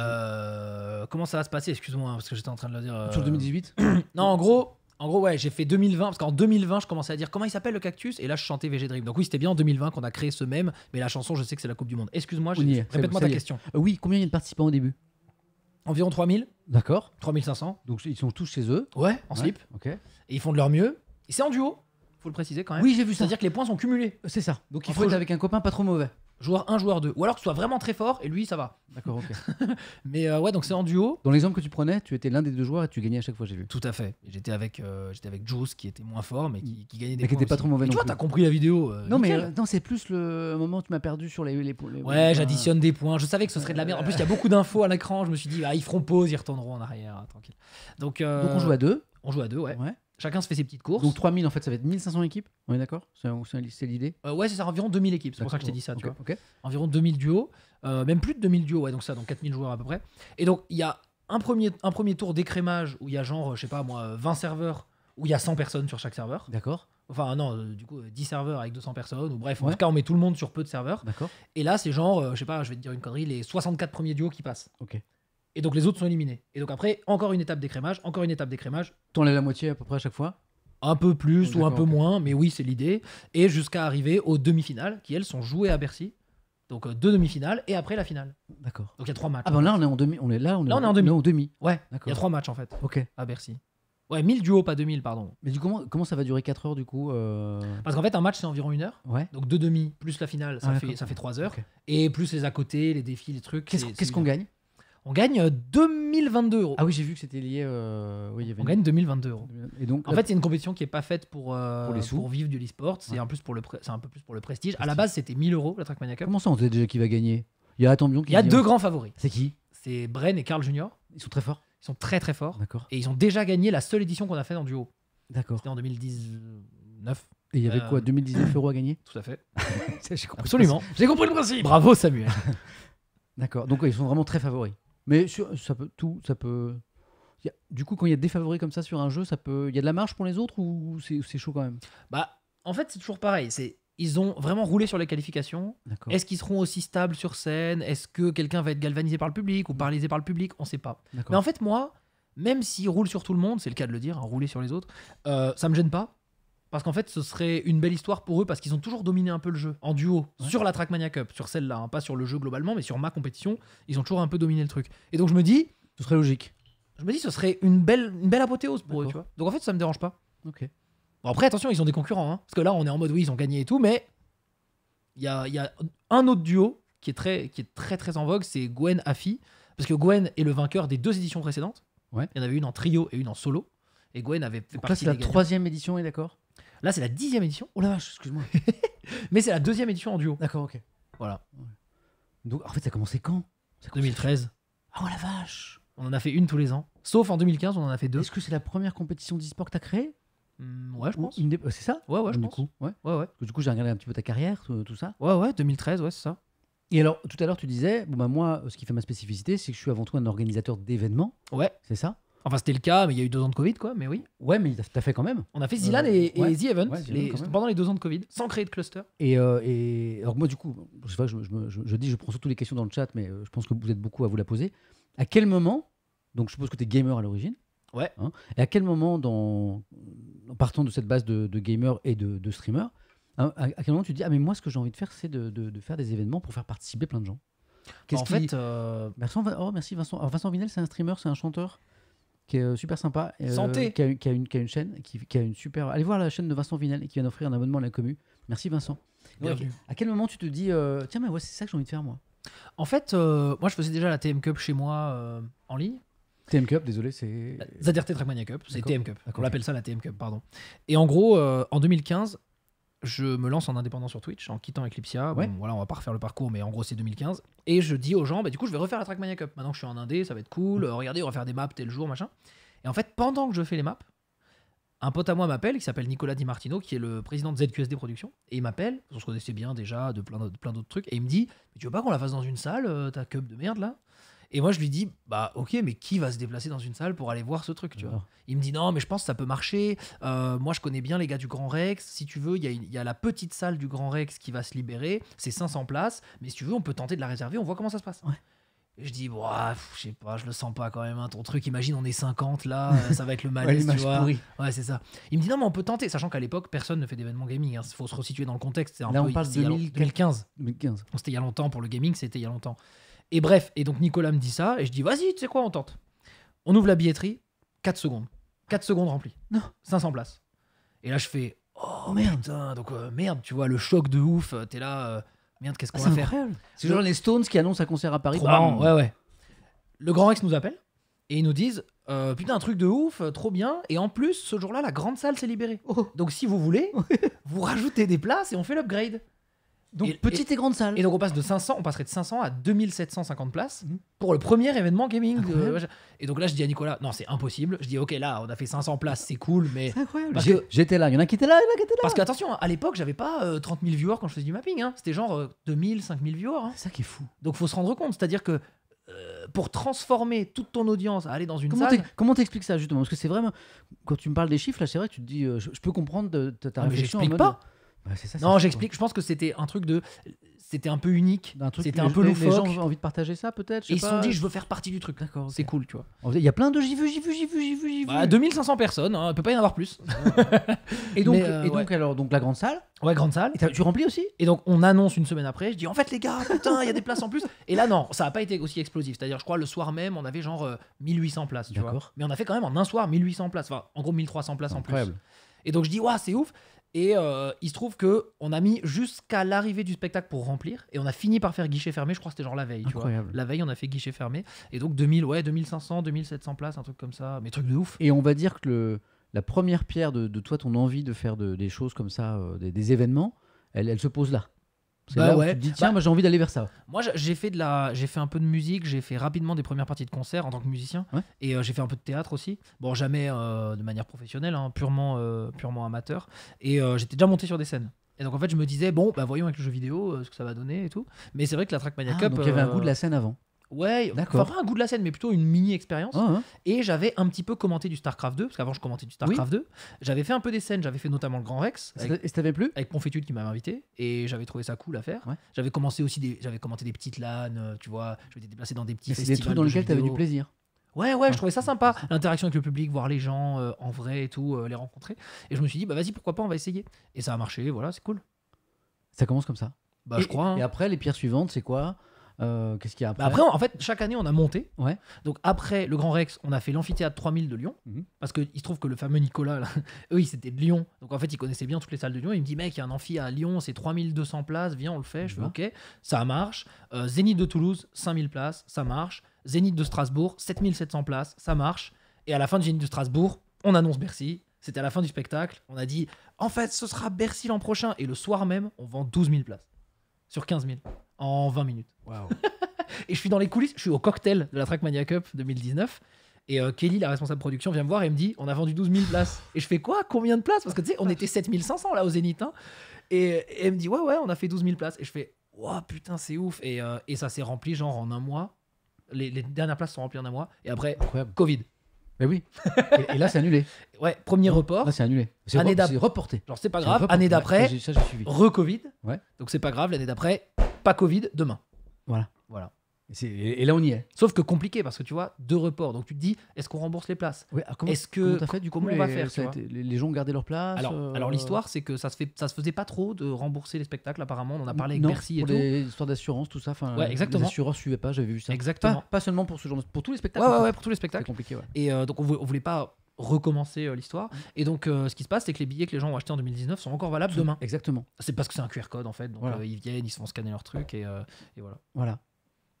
euh, comment ça va se passer Excuse-moi, hein, parce que j'étais en train de le dire. Sur 2018 *clears throat* Non, en gros. En gros, ouais, j'ai fait 2020, parce qu'en 2020, je commençais à dire comment il s'appelle le cactus, et là, je chantais VG Dream. Donc, oui, c'était bien en 2020 qu'on a créé ce même, mais la chanson, je sais que c'est la Coupe du Monde. Excuse-moi, répète-moi ta question. Oui, combien il y a de participants au début environ 3000. D'accord. 3500. Donc ils sont tous chez eux. Ouais, en slip. Ok. Et ils font de leur mieux. Et c'est en duo. Faut le préciser quand même. Oui, j'ai vu ça. C'est-à-dire que les points sont cumulés. C'est ça. Donc il faut être avec un copain pas trop mauvais joueur 1, joueur 2. Ou alors que soit vraiment très fort et lui, ça va. D'accord, ok. *laughs* Mais euh, ouais, donc c'est en duo. Dans l'exemple que tu prenais, tu étais l'un des deux joueurs et tu gagnais à chaque fois, j'ai vu. Tout à fait. j'étais avec, euh, j'étais avec Juice qui était moins fort mais qui, gagnait des mais qui était pas trop mauvais. tu vois, t'as compris la vidéo. Euh, non, mais non, c'est plus le moment où tu m'as perdu sur les. les, Ouais, j'additionne des points. Je savais que ce serait de la merde. En plus, il y a beaucoup d'infos à l'écran. Je me suis dit, ah, ils feront pause, ils retourneront en arrière, tranquille. Donc, Donc on joue à deux. on joue à deux, ouais. Ouais. Chacun se fait ses petites courses. Donc 3000, en fait, ça va être 1500 équipes On est d'accord C'est l'idée euh, Ouais, c'est ça, environ 2000 équipes. C'est pour ça que je t'ai dit ça, tu vois. Environ 2000 duos, euh, même plus de 2000 duos, ouais, donc ça, donc 4000 joueurs à peu près. Et donc, il y a un premier, un premier tour d'écrémage où il y a genre, je sais pas moi, 20 serveurs, où il y a 100 personnes sur chaque serveur. D'accord. Enfin, non, euh, du coup, 10 serveurs avec 200 personnes, ou bref, en tout cas, on met tout le monde sur peu de serveurs. D'accord. Et là, c'est genre, je sais pas, je vais te dire une connerie, les 64 premiers duos qui passent. Ok. Et donc les autres sont éliminés. Et donc après, encore une étape d'écrémage, encore une étape d'écrémage. T'en lèves la moitié à peu près à chaque fois un peu plus ou un peu moins, mais oui, c'est l'idée. Et jusqu'à arriver aux demi-finales, qui elles sont jouées à Bercy. Donc euh, deux demi-finales et après la finale. D'accord. Donc il y a trois matchs. Ah ben là on est en demi, on est là, on est, en demi. On est en demi. Ouais. Il y a trois matchs en fait. Ok. À Bercy. Ouais, 1000 duos, pas 2000, pardon. Mais du coup, comment, comment ça va durer 4 heures du coup euh Parce qu'en fait, un match c'est environ une heure. Ouais. Donc deux demi plus la finale, ça, ah, fait, ça fait 3 heures. Et plus les à côté, les défis, les trucs. Qu'est-ce qu'on gagne on gagne 2022 euh, euros. Ah oui, j'ai vu que c'était lié. Euh, oui, on gagne 2022 euros. Et donc, en fait, c'est une compétition qui n'est pas faite euh, pour, les sous. pour, vivre du e sport C'est un, plus pour le c'est un peu plus pour le prestige. À la base, c'était 1000 euros la Trackmania Cup. Comment ça, on sait déjà qui va gagner Il y a qui Il y a deux grands favoris. C'est qui C'est Bren et Carl Junior. Ils sont très forts. Ils sont très très forts. D'accord. Et ils ont déjà gagné la seule édition qu'on a faite en duo. D'accord. C'était en 2019. Et il y avait quoi 2019 euros à gagner *coughs* Tout à fait. *laughs* Absolument. J'ai compris le principe. Bravo Samuel. *laughs* D'accord. Donc ils sont vraiment très favoris. Mais ça peut tout, ça peut. du coup, quand il y a des favoris comme ça sur un jeu, ça peut. Il y a de la marge pour les autres ou c'est chaud quand même Bah, en fait, c'est toujours pareil. C'est ils ont vraiment roulé sur les qualifications. Est-ce qu'ils seront aussi stables sur scène Est-ce que quelqu'un va être galvanisé par le public ou mm. paralysé par le public On ne sait pas. Mais en fait, moi, même s'ils roulent sur tout le monde, c'est le cas de le dire, hein, rouler sur les autres, euh, ça me gêne pas parce qu'en fait, ce serait une belle histoire pour eux parce qu'ils ont toujours dominé un peu le jeu en duo sur la Trackmania Cup, sur celle-là, hein, pas sur le jeu globalement, mais sur ma compétition, ils ont toujours un peu dominé le truc. Et donc je me dis, ce serait logique. Je me dis, ce serait une belle, belle apothéose pour eux, tu vois. Donc en fait, ça me dérange pas. Ok. Bon, après, attention, ils ont des concurrents, hein, parce que là, on est en mode oui, ils ont gagné et tout, mais il y a, un autre duo qui est très, qui est très, très en vogue, c'est Gwen Affi, parce que Gwen est le vainqueur des deux éditions précédentes. Ouais. Il y en avait une en trio et une en solo. Et Gwen avait fait Donc là, c'est la troisième édition, est d'accord Là, c'est la dixième édition. Oh la vache, excuse-moi. *laughs* Mais c'est la deuxième édition en duo. D'accord, ok. Voilà. Donc, en fait, ça a commencé quand 2013. Ah, oh la vache On en a fait une tous les ans. Sauf en 2015, on en a fait deux. Est-ce que c'est la première compétition d'e-sport que t'as créée hmm, ouais, je pense. Euh, c'est ça Ouais, ouais, je Du pense. coup, ouais. Ouais, ouais. Du coup, j'ai regardé un petit peu ta carrière, tout, ça. Ouais, ouais, 2013, ouais, c'est ça. Et alors, tout à l'heure, tu disais, bon, bah, moi, ce qui fait ma spécificité, c'est que je suis avant tout un organisateur d'événements, Ouais, c'est ça Enfin, c'était le cas, mais il y a eu deux ans de Covid, quoi. Mais oui. Ouais, mais t'as fait quand même. On a fait Zilan euh, et, The Event pendant les deux ans de Covid, sans créer de cluster. Et, euh, alors, moi, du coup, je, dis, je prends surtout les questions dans le chat, mais euh, je pense que vous êtes beaucoup à vous la poser. À quel moment, donc je suppose que tu es gamer à l'origine. Ouais. Hein. et à quel moment, dans, en partant de cette base de, gamer et de, streamer, à, quel moment tu dis, ah, mais moi, ce que j'ai envie de faire, c'est de, faire des événements pour faire participer plein de gens en fait, merci, oh, merci Vincent. Vincent Vinel, c'est un streamer, c'est un chanteur qui est euh, super sympa. Euh, Santé. qui, a, une, qui a, une, chaîne, qui, a une super. Allez voir la chaîne de Vincent Vinel qui vient d'offrir un abonnement à la commu. Merci Vincent. À quel moment tu te dis, euh, tiens, mais ouais, c'est ça que j'ai envie de faire moi En fait, moi je faisais déjà la TM Cup chez moi en ligne. TM Cup, désolé, c'est. Bah, Zadir Trackmania Cup, c'est TM Cup. On l'appelle ça la TM Cup, pardon. Et en gros, en 2015, je me lance en indépendant sur Twitch en quittant Eclipsia. Bon, voilà, on va pas refaire le parcours, mais en gros, c'est 2015. Et je dis aux gens, bah, du coup, je vais refaire la Trackmania Cup. Maintenant que je suis en indé, ça va être cool. Mm. Euh, regardez, on va faire des maps tel jour, machin. Et en fait, pendant que je fais les maps, un pote à moi m'appelle, qui s'appelle Nicolas Di Martino, qui est le président de ZQSD Productions. Et il m'appelle, on se connaissait bien déjà, de plein d'autres trucs. Et il me dit, mais tu veux pas qu'on la fasse dans une salle, euh, ta cup de merde là et moi, je lui dis, bah ok, mais qui va se déplacer dans une salle pour aller voir ce truc, tu vois ah. Il me dit, non, mais je pense que ça peut marcher. Euh, moi, je connais bien les gars du Grand Rex. Si tu veux, il y, y, a la petite salle du Grand Rex qui va se libérer. C'est 500 places. Mais si tu veux, on peut tenter de la réserver. On voit comment ça se passe. Je dis, je sais pas, je le sens pas quand même, hein, ton truc. Imagine, on est 50 là, *laughs* ça va être le malaise, tu vois. Ouais, c'est ça. Il me dit, non, mais on peut tenter, sachant qu'à l'époque, personne ne fait d'événements gaming. Il hein. faut se resituer dans le contexte. Un là, on parle de 2015. 2015. c'était il y a longtemps pour le gaming, c'était il y a longtemps. Et bref, et donc Nicolas me dit ça, et je dis, vas-y, tu sais quoi, on tente. On ouvre la billetterie, 4 secondes. 4 secondes remplies. Non. 500 places. Et là, je fais, oh, oh merde, donc euh, merde, tu vois, le choc de ouf, euh, t'es là, euh, merde, qu'est-ce qu'on ah, va faire C'est genre les Stones qui annoncent un concert à Paris. Trop marrant, ouais, ouais. Le grand Rex nous appelle, et ils nous disent, putain, un truc de ouf, trop bien, et en plus, ce jour-là, la grande salle s'est libérée. Oh. Donc si vous voulez, *laughs* vous rajoutez des places et on fait l'upgrade. Donc petite et, grande salle. Et donc on de 500, on passerait de 500 à 2750 places mhm. pour le premier événement gaming. Ah euh, et donc là je dis à Nicolas, non c'est impossible. Je dis ok là on a fait 500 places, c'est cool, mais j'étais là, il y en a qui étaient là, il y en a qui étaient là. Parce qu'attention à l'époque j'avais pas 30 euh, 000 viewers quand je faisais du mapping, hein. c'était genre 2000, euh, 5000 viewers. Hein. C'est ça qui est fou. Donc faut se rendre compte, c'est-à-dire que pour transformer toute ton audience à aller dans une comment salle. Comment t'expliques ça justement Parce que c'est vraiment quand tu me parles des chiffres là, c'est vrai, tu te dis, je, peux comprendre ta ah, réflexion. pas. Bah, non, j'explique. Je pense que c'était un truc de. C'était un peu unique. C'était un peu loufoque. Les gens ont envie de partager ça, peut-être. ils se sont dit, je veux faire partie du truc. D'accord. C'est cool, tu vois. Il y a plein de j'y veux j'y veux j'y veux 2500 bah, personnes. On hein, ne peut pas y en avoir plus. *laughs* et donc, euh, euh, donc alors, donc la grande salle. Ouais, grande salle. Et tu remplis aussi Et donc, on annonce une semaine après. Je dis, en fait, les gars, putain, il y a des places en plus. Et là, non, ça a pas été aussi explosif. C'est-à-dire, je crois, le soir même, on avait genre 1800 euh, places, tu vois. Mais on a fait quand même en un soir 1800 places. Enfin, en gros, 1300 places en plus. Et donc, je dis, waouh, c'est ouf. Et euh, il se trouve que on a mis jusqu'à l'arrivée du spectacle pour remplir, et on a fini par faire guichet fermé. Je crois que c'était genre la veille. Tu vois. La veille, on a fait guichet fermé, et donc 2000, ouais, 2500, 2700 places, un truc comme ça, mais truc de ouf. Et on va dire que la première pierre de, toi, ton envie de faire des choses comme ça, euh, des, événements, elle se pose là. Bah ouais. Bah, tiens, moi j'ai envie d'aller vers ça. Moi j'ai fait de la, j'ai fait un peu de musique, j'ai fait rapidement des premières parties de concert en tant que musicien et euh, j'ai fait un peu de théâtre aussi. Bon jamais euh, de manière professionnelle, hein, purement euh, purement amateur. Et j'étais déjà monté sur des scènes. Et donc en fait je me disais bon bah voyons avec le jeu vidéo ce que ça va donner et tout. Mais c'est vrai que la Trackmania ah, Cup. Donc il y avait un goût de la scène avant. Ouais, d'accord. Enfin, pas un goût de la scène, mais plutôt une mini-expérience. Ah, hein. Et j'avais un petit peu commenté du StarCraft 2, parce qu'avant je commentais du StarCraft 2. J'avais fait un peu des scènes, j'avais fait notamment le Grand Rex. et ça t'avait plu Avec Ponfétude qui m'avait invité. Et j'avais trouvé ça cool à faire. J'avais commencé aussi des, j'avais commenté des petites LAN, euh, tu vois. Je m'étais déplacé dans des petits festivals. C'est des trucs dans lesquels t'avais du plaisir. Ouais, ouais, je trouvais ça sympa, l'interaction avec le public, voir les gens euh, en vrai et tout, euh, les rencontrer. Et je me suis dit, bah vas-y, pourquoi pas, on va essayer. Et ça a marché, voilà, c'est cool. Ça commence comme ça. Bah, je crois. Hein. Et après, les pierres suivantes, c'est quoi euh, qu'est-ce qu'il a bah, après Après, en fait, chaque année, on a monté. Ouais. Donc après le Grand Rex, on a fait l'amphithéâtre 3000 de Lyon. Mhm. Parce qu'il se trouve que le fameux Nicolas, *laughs* Eux c'était de Lyon. Donc en fait, ils connaissaient bien toutes les salles de Lyon. Il me dit, mec, il y a un amphi à Lyon, c'est 3200 places, viens, on le fait. Je fais, ok, ça marche. Euh, Zénith de Toulouse, 5000 places, ça marche. Zénith de Strasbourg, 7700 places, ça marche. Et à la fin du Zénith de Strasbourg, on annonce Bercy. C'était à la fin du spectacle. On a dit, en fait, ce sera Bercy l'an prochain. Et le soir même, on vend 12 000 places sur 15 000 en 20 minutes. *laughs* et je suis dans les coulisses, je suis au cocktail de la Trackmania Cup 2019. Et euh, Kelly, la responsable production, vient me voir et me dit On a vendu 12 000 places. Et je fais quoi Combien de places Parce que tu sais, on était 7500 là au Zénith. Hein. Et, elle me dit Ouais, ouais, on a fait 12 000 places. Et je fais Waouh, putain, c'est ouf. Euh, et, ça s'est rempli genre en un mois. Les, dernières places sont remplies en un mois. Et après, Covid. Mais oui. *laughs* et, là, c'est annulé. Ouais, premier report. Là, c'est annulé. C'est reporté. Genre, c'est pas grave. année d'après, re-Covid. Ouais. Donc, c'est pas grave. L'année d'après, pas Covid, demain. Voilà. Voilà. Et, là, on y est. Sauf que compliqué, parce que tu vois, deux reports. Donc tu te dis, est-ce qu'on rembourse les places oui, ah, Est-ce que. Comment, fait, du on va faire les, gens ont gardé leurs places euh, Alors, l'histoire, c'est que ça se, fait, ça se faisait pas trop de rembourser les spectacles, apparemment. On en a parlé avec et tout. Les histoires d'assurance, tout ça. exactement. Les assureurs suivaient pas, j'avais vu ça. Exactement. Pas, seulement pour ce genre Pour tous les spectacles. Ouais, ouais, pour tous les spectacles. compliqué, Et euh, donc, on voulait, voulait pas recommencer euh, l'histoire. Et donc, ce qui se passe, c'est que les billets que les gens ont achetés en 2019 sont encore valables demain. Exactement. C'est parce que c'est un QR code, en fait. Donc, ils viennent, ils se font scanner leur truc et, voilà. Voilà.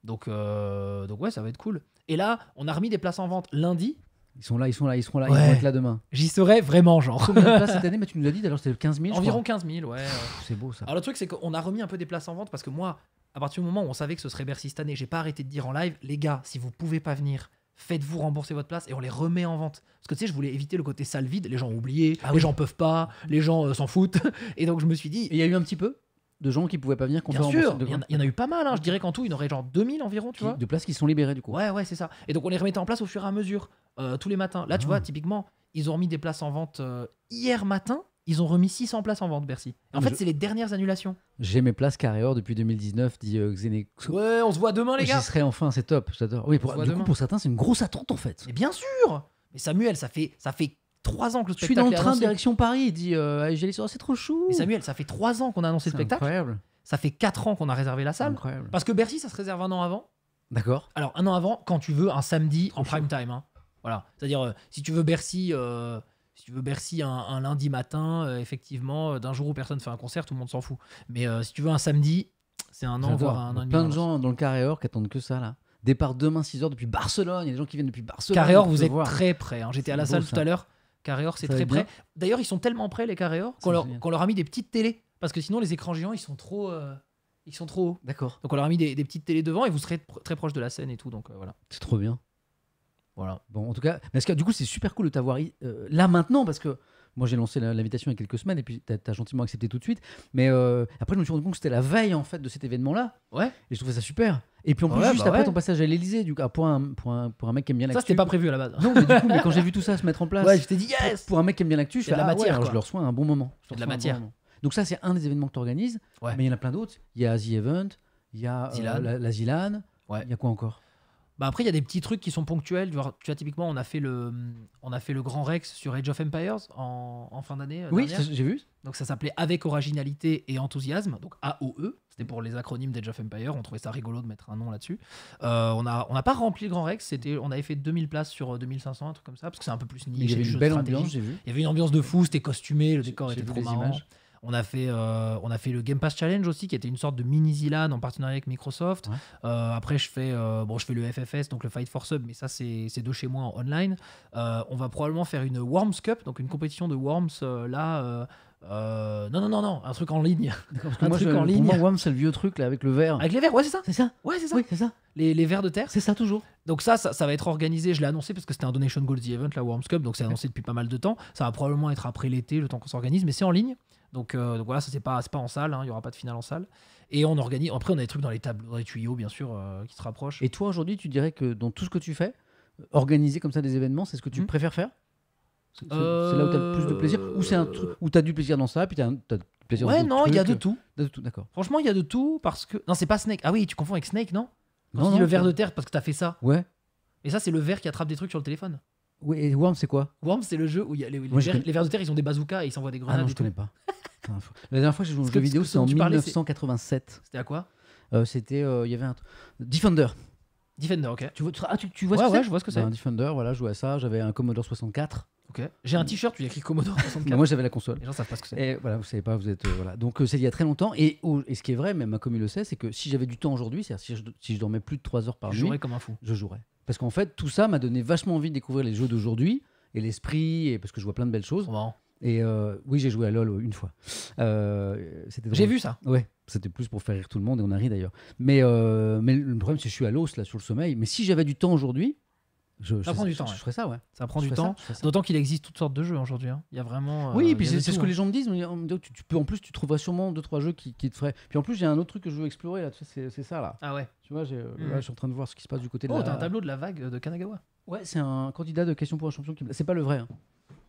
Donc, euh, donc ouais, ça va être cool. Et là, on a remis des places en vente lundi. Ils sont là, ils sont là, ils seront là, ils vont être là demain. J'y serai vraiment, genre. Combien de *laughs* cette année mais Tu nous as dit d'ailleurs c'était 15 000 Environ 15 000, ouais. C'est beau ça. Alors le truc, c'est qu'on a remis un peu des places en vente parce que moi, à partir du moment où on savait que ce serait Bercy cette année, j'ai pas arrêté de dire en live, les gars, si vous pouvez pas venir, faites-vous rembourser votre place et on les remet en vente. Parce que tu sais, je voulais éviter le côté sale vide, les gens ont oublié, ah, les gens peuvent pas, les gens euh, s'en foutent. *laughs* Et donc je me suis dit. Il y a eu un petit peu de gens qui pouvaient pas venir Bien sûr, il y, en a, eu pas mal. Hein. Je dirais qu'en tout, il y en aurait genre 2000 environ, tu vois. De places qui sont libérées du coup. Ouais, ouais, c'est ça. Et donc on les remettait en place au fur et à mesure, euh, tous les matins. Là, tu ah. vois, typiquement, ils ont remis des places en vente euh, hier matin. Ils ont remis 600 places en vente, Bercy. en fait, c'est les dernières annulations. J'ai mes places carré depuis 2019, dit euh, Xené Ouais, on se voit demain, les gars. J'y serai enfin, c'est top. J'adore. Oui, pour, du coup, pour certains, c'est une grosse attente en fait. Mais bien sûr. Mais Samuel, ça fait, ça fait ans que Je suis dans le train direction Paris. Il dit J'ai les soirs, c'est trop chou. Samuel, ça fait trois ans qu'on a annoncé le spectacle. Incroyable. Ça fait quatre ans qu'on a réservé la salle. Parce que Bercy, ça se réserve un an avant. D'accord. Alors, un an avant, quand tu veux un samedi en prime time. Hein. Voilà. C'est-à-dire, euh, si tu veux Bercy. Euh, si tu veux Bercy un, lundi matin, euh, effectivement, d'un jour où personne fait un concert, tout le monde s'en fout. Mais si tu veux un samedi, c'est un an, voire un an. Plein de gens dans le carré qui attendent que ça, là. Départ demain 6h depuis Barcelone. Il y a des gens qui viennent depuis Barcelone. Carré vous êtes très près. Hein. J'étais à la salle tout à l'heure. Caréor c'est très près. D'ailleurs, ils sont tellement près, les Carréor, qu'on leur, a mis des petites télés. Parce que sinon, les écrans géants, ils sont trop. Euh, ils sont trop hauts. D'accord. Donc on leur a mis des, petites télés devant et vous serez très proche de la scène et tout. Donc euh, voilà. C'est trop bien. Voilà. Bon, en tout cas, mais que, du coup, c'est super cool de t'avoir euh, là maintenant parce que moi, j'ai lancé l'invitation il y a quelques semaines et puis tu gentiment accepté tout de suite. Mais après, je me suis rendu compte que c'était la veille en fait de cet événement-là. Ouais. Et je trouvais ça super. Et puis en plus, juste bah après ton passage à l'Elysée, du coup, ah, pour, un, pour, un, mec qui aime bien l'actu. Ça, c'était pas prévu à la base. Non, mais du coup, mais quand j'ai vu *laughs* tout ça se mettre en place. Ouais, je t'ai dit yes Pour, un mec qui aime bien l'actu, je fais de la ah matière. Alors, je leur à un bon moment. de la matière. Donc, ça, c'est un des événements que tu organises. Mais il y en a plein d'autres. Il y a The Event, il y a euh, la, la Zilane. Il y a quoi encore bah après, il y a des petits trucs qui sont ponctuels. Tu vois, typiquement, on a, fait le, on a fait le Grand Rex sur Age of Empires en, fin d'année. Euh, oui, j'ai vu. Donc ça s'appelait Avec originalité et enthousiasme, donc AOE. C'était pour les acronymes d'Age of Empires. On trouvait ça rigolo de mettre un nom là-dessus. Euh, on n'a on a pas rempli le Grand Rex. C'était, on avait fait 2000 places sur 2500, euh, un truc comme ça, parce que c'est un peu plus niche. Il y avait une belle ambiance, j'ai vu. Il y avait une ambiance de fou, c'était costumé, le décor était trop marrant. On a fait, euh, on a fait le Game Pass Challenge aussi, qui était une sorte de mini Zilan en partenariat avec Microsoft. Euh, après, je fais, euh, bon, je fais le FFS, donc le Fight for Sub, mais ça, c'est de chez moi en online. on va probablement faire une Worms Cup, donc une compétition de Worms là. non, non, non, non, un truc en ligne. un truc en ligne. Pour moi, c'est le vieux truc là avec le verre. Avec les verres, ouais, c'est ça. C'est ça. Ouais, c'est ça. ça. Les, les verres de terre. C'est ça, toujours. Donc, ça, ça, va être organisé. Je l'ai annoncé parce que c'était un Donation Goals Event, la Worms Cup. Donc, c'est annoncé depuis pas mal de temps. Ça va probablement être après l'été, le temps qu'on s'organise, mais c'est en ligne. Euh, donc, voilà, ça c'est pas, pas en salle, hein, il y aura pas de finale en salle. Et on organise. Après, on a des trucs dans les tables, dans tuyaux, bien sûr, euh, qui se rapprochent. Et toi, aujourd'hui, tu dirais que dans tout ce que tu fais, organiser comme ça des événements, c'est ce que tu hmm. préfères faire C'est là où t'as le plus de plaisir Ou c'est un euh, truc où tu du plaisir dans ça, puis t'as du plaisir ouais, dans Ouais, non, il y a de tout. d'accord. Franchement, il y a de tout parce que. Non, c'est pas Snake. Ah oui, tu confonds avec Snake, non non, non, le verre de terre parce que t'as fait ça. Ouais. Et ça, c'est le verre qui attrape des trucs sur le téléphone et Worms, c'est quoi Worms, c'est le jeu où les, vers, de terre, ils ont des bazookas et ils s'envoient des grenades Ah non, je connais pas. La dernière fois que j'ai joué au jeu vidéo, c'est en 1987. C'était à quoi euh, C'était, euh, il y avait un. Defender. Defender, ok. Tu vois, tu- ah, tu, vois Ouais, ce que ouais, je vois ce que c'est. Un ben, Defender, voilà, je jouais à ça. J'avais un Commodore 64. J'ai un mm. t-shirt, tu écrit Commodore 64. *laughs* moi, j'avais la console. Les gens savent pas ce que c'est. Et eh, voilà, vous savez pas, vous êtes. Euh, voilà. Donc, euh, c'est il y a très longtemps. Et, et, ce qui est vrai, même comme il le sait, c'est que si j'avais du temps aujourd'hui, c'est-à-dire si je, si je, dormais plus de 3 heures par je jouerais comme un fou. Je jouerais. Parce qu'en fait, tout ça m'a donné vachement envie de découvrir les jeux d'aujourd'hui et l'esprit, et parce que je vois plein de belles choses. Et euh, oui, j'ai joué à LoL une fois. j'ai vu ça. Ouais, c'était plus pour faire rire tout le monde, et on a ri d'ailleurs. Mais, mais le problème, c'est que je suis à l'os, là, sur le sommeil. Mais si j'avais du temps aujourd'hui, ça prend du temps. Je, ça, ouais. Ça prend du temps. D'autant qu'il existe toutes sortes de jeux hein, aujourd'hui. Hein. Il y a vraiment. oui, euh, puis c'est ce que les gens me disent. Oh, tu, peux, en plus, tu trouveras sûrement deux trois jeux qui, te feraient. Puis en plus, j'ai un autre truc que je veux explorer là. C'est ça là. Ah ouais. Tu vois, euh, mm. je suis en train de voir ce qui se passe du côté. De oh, t'as un tableau de la vague euh, de Kanagawa. Ouais, c'est un candidat de question pour un champion C'est pas le vrai. Hein.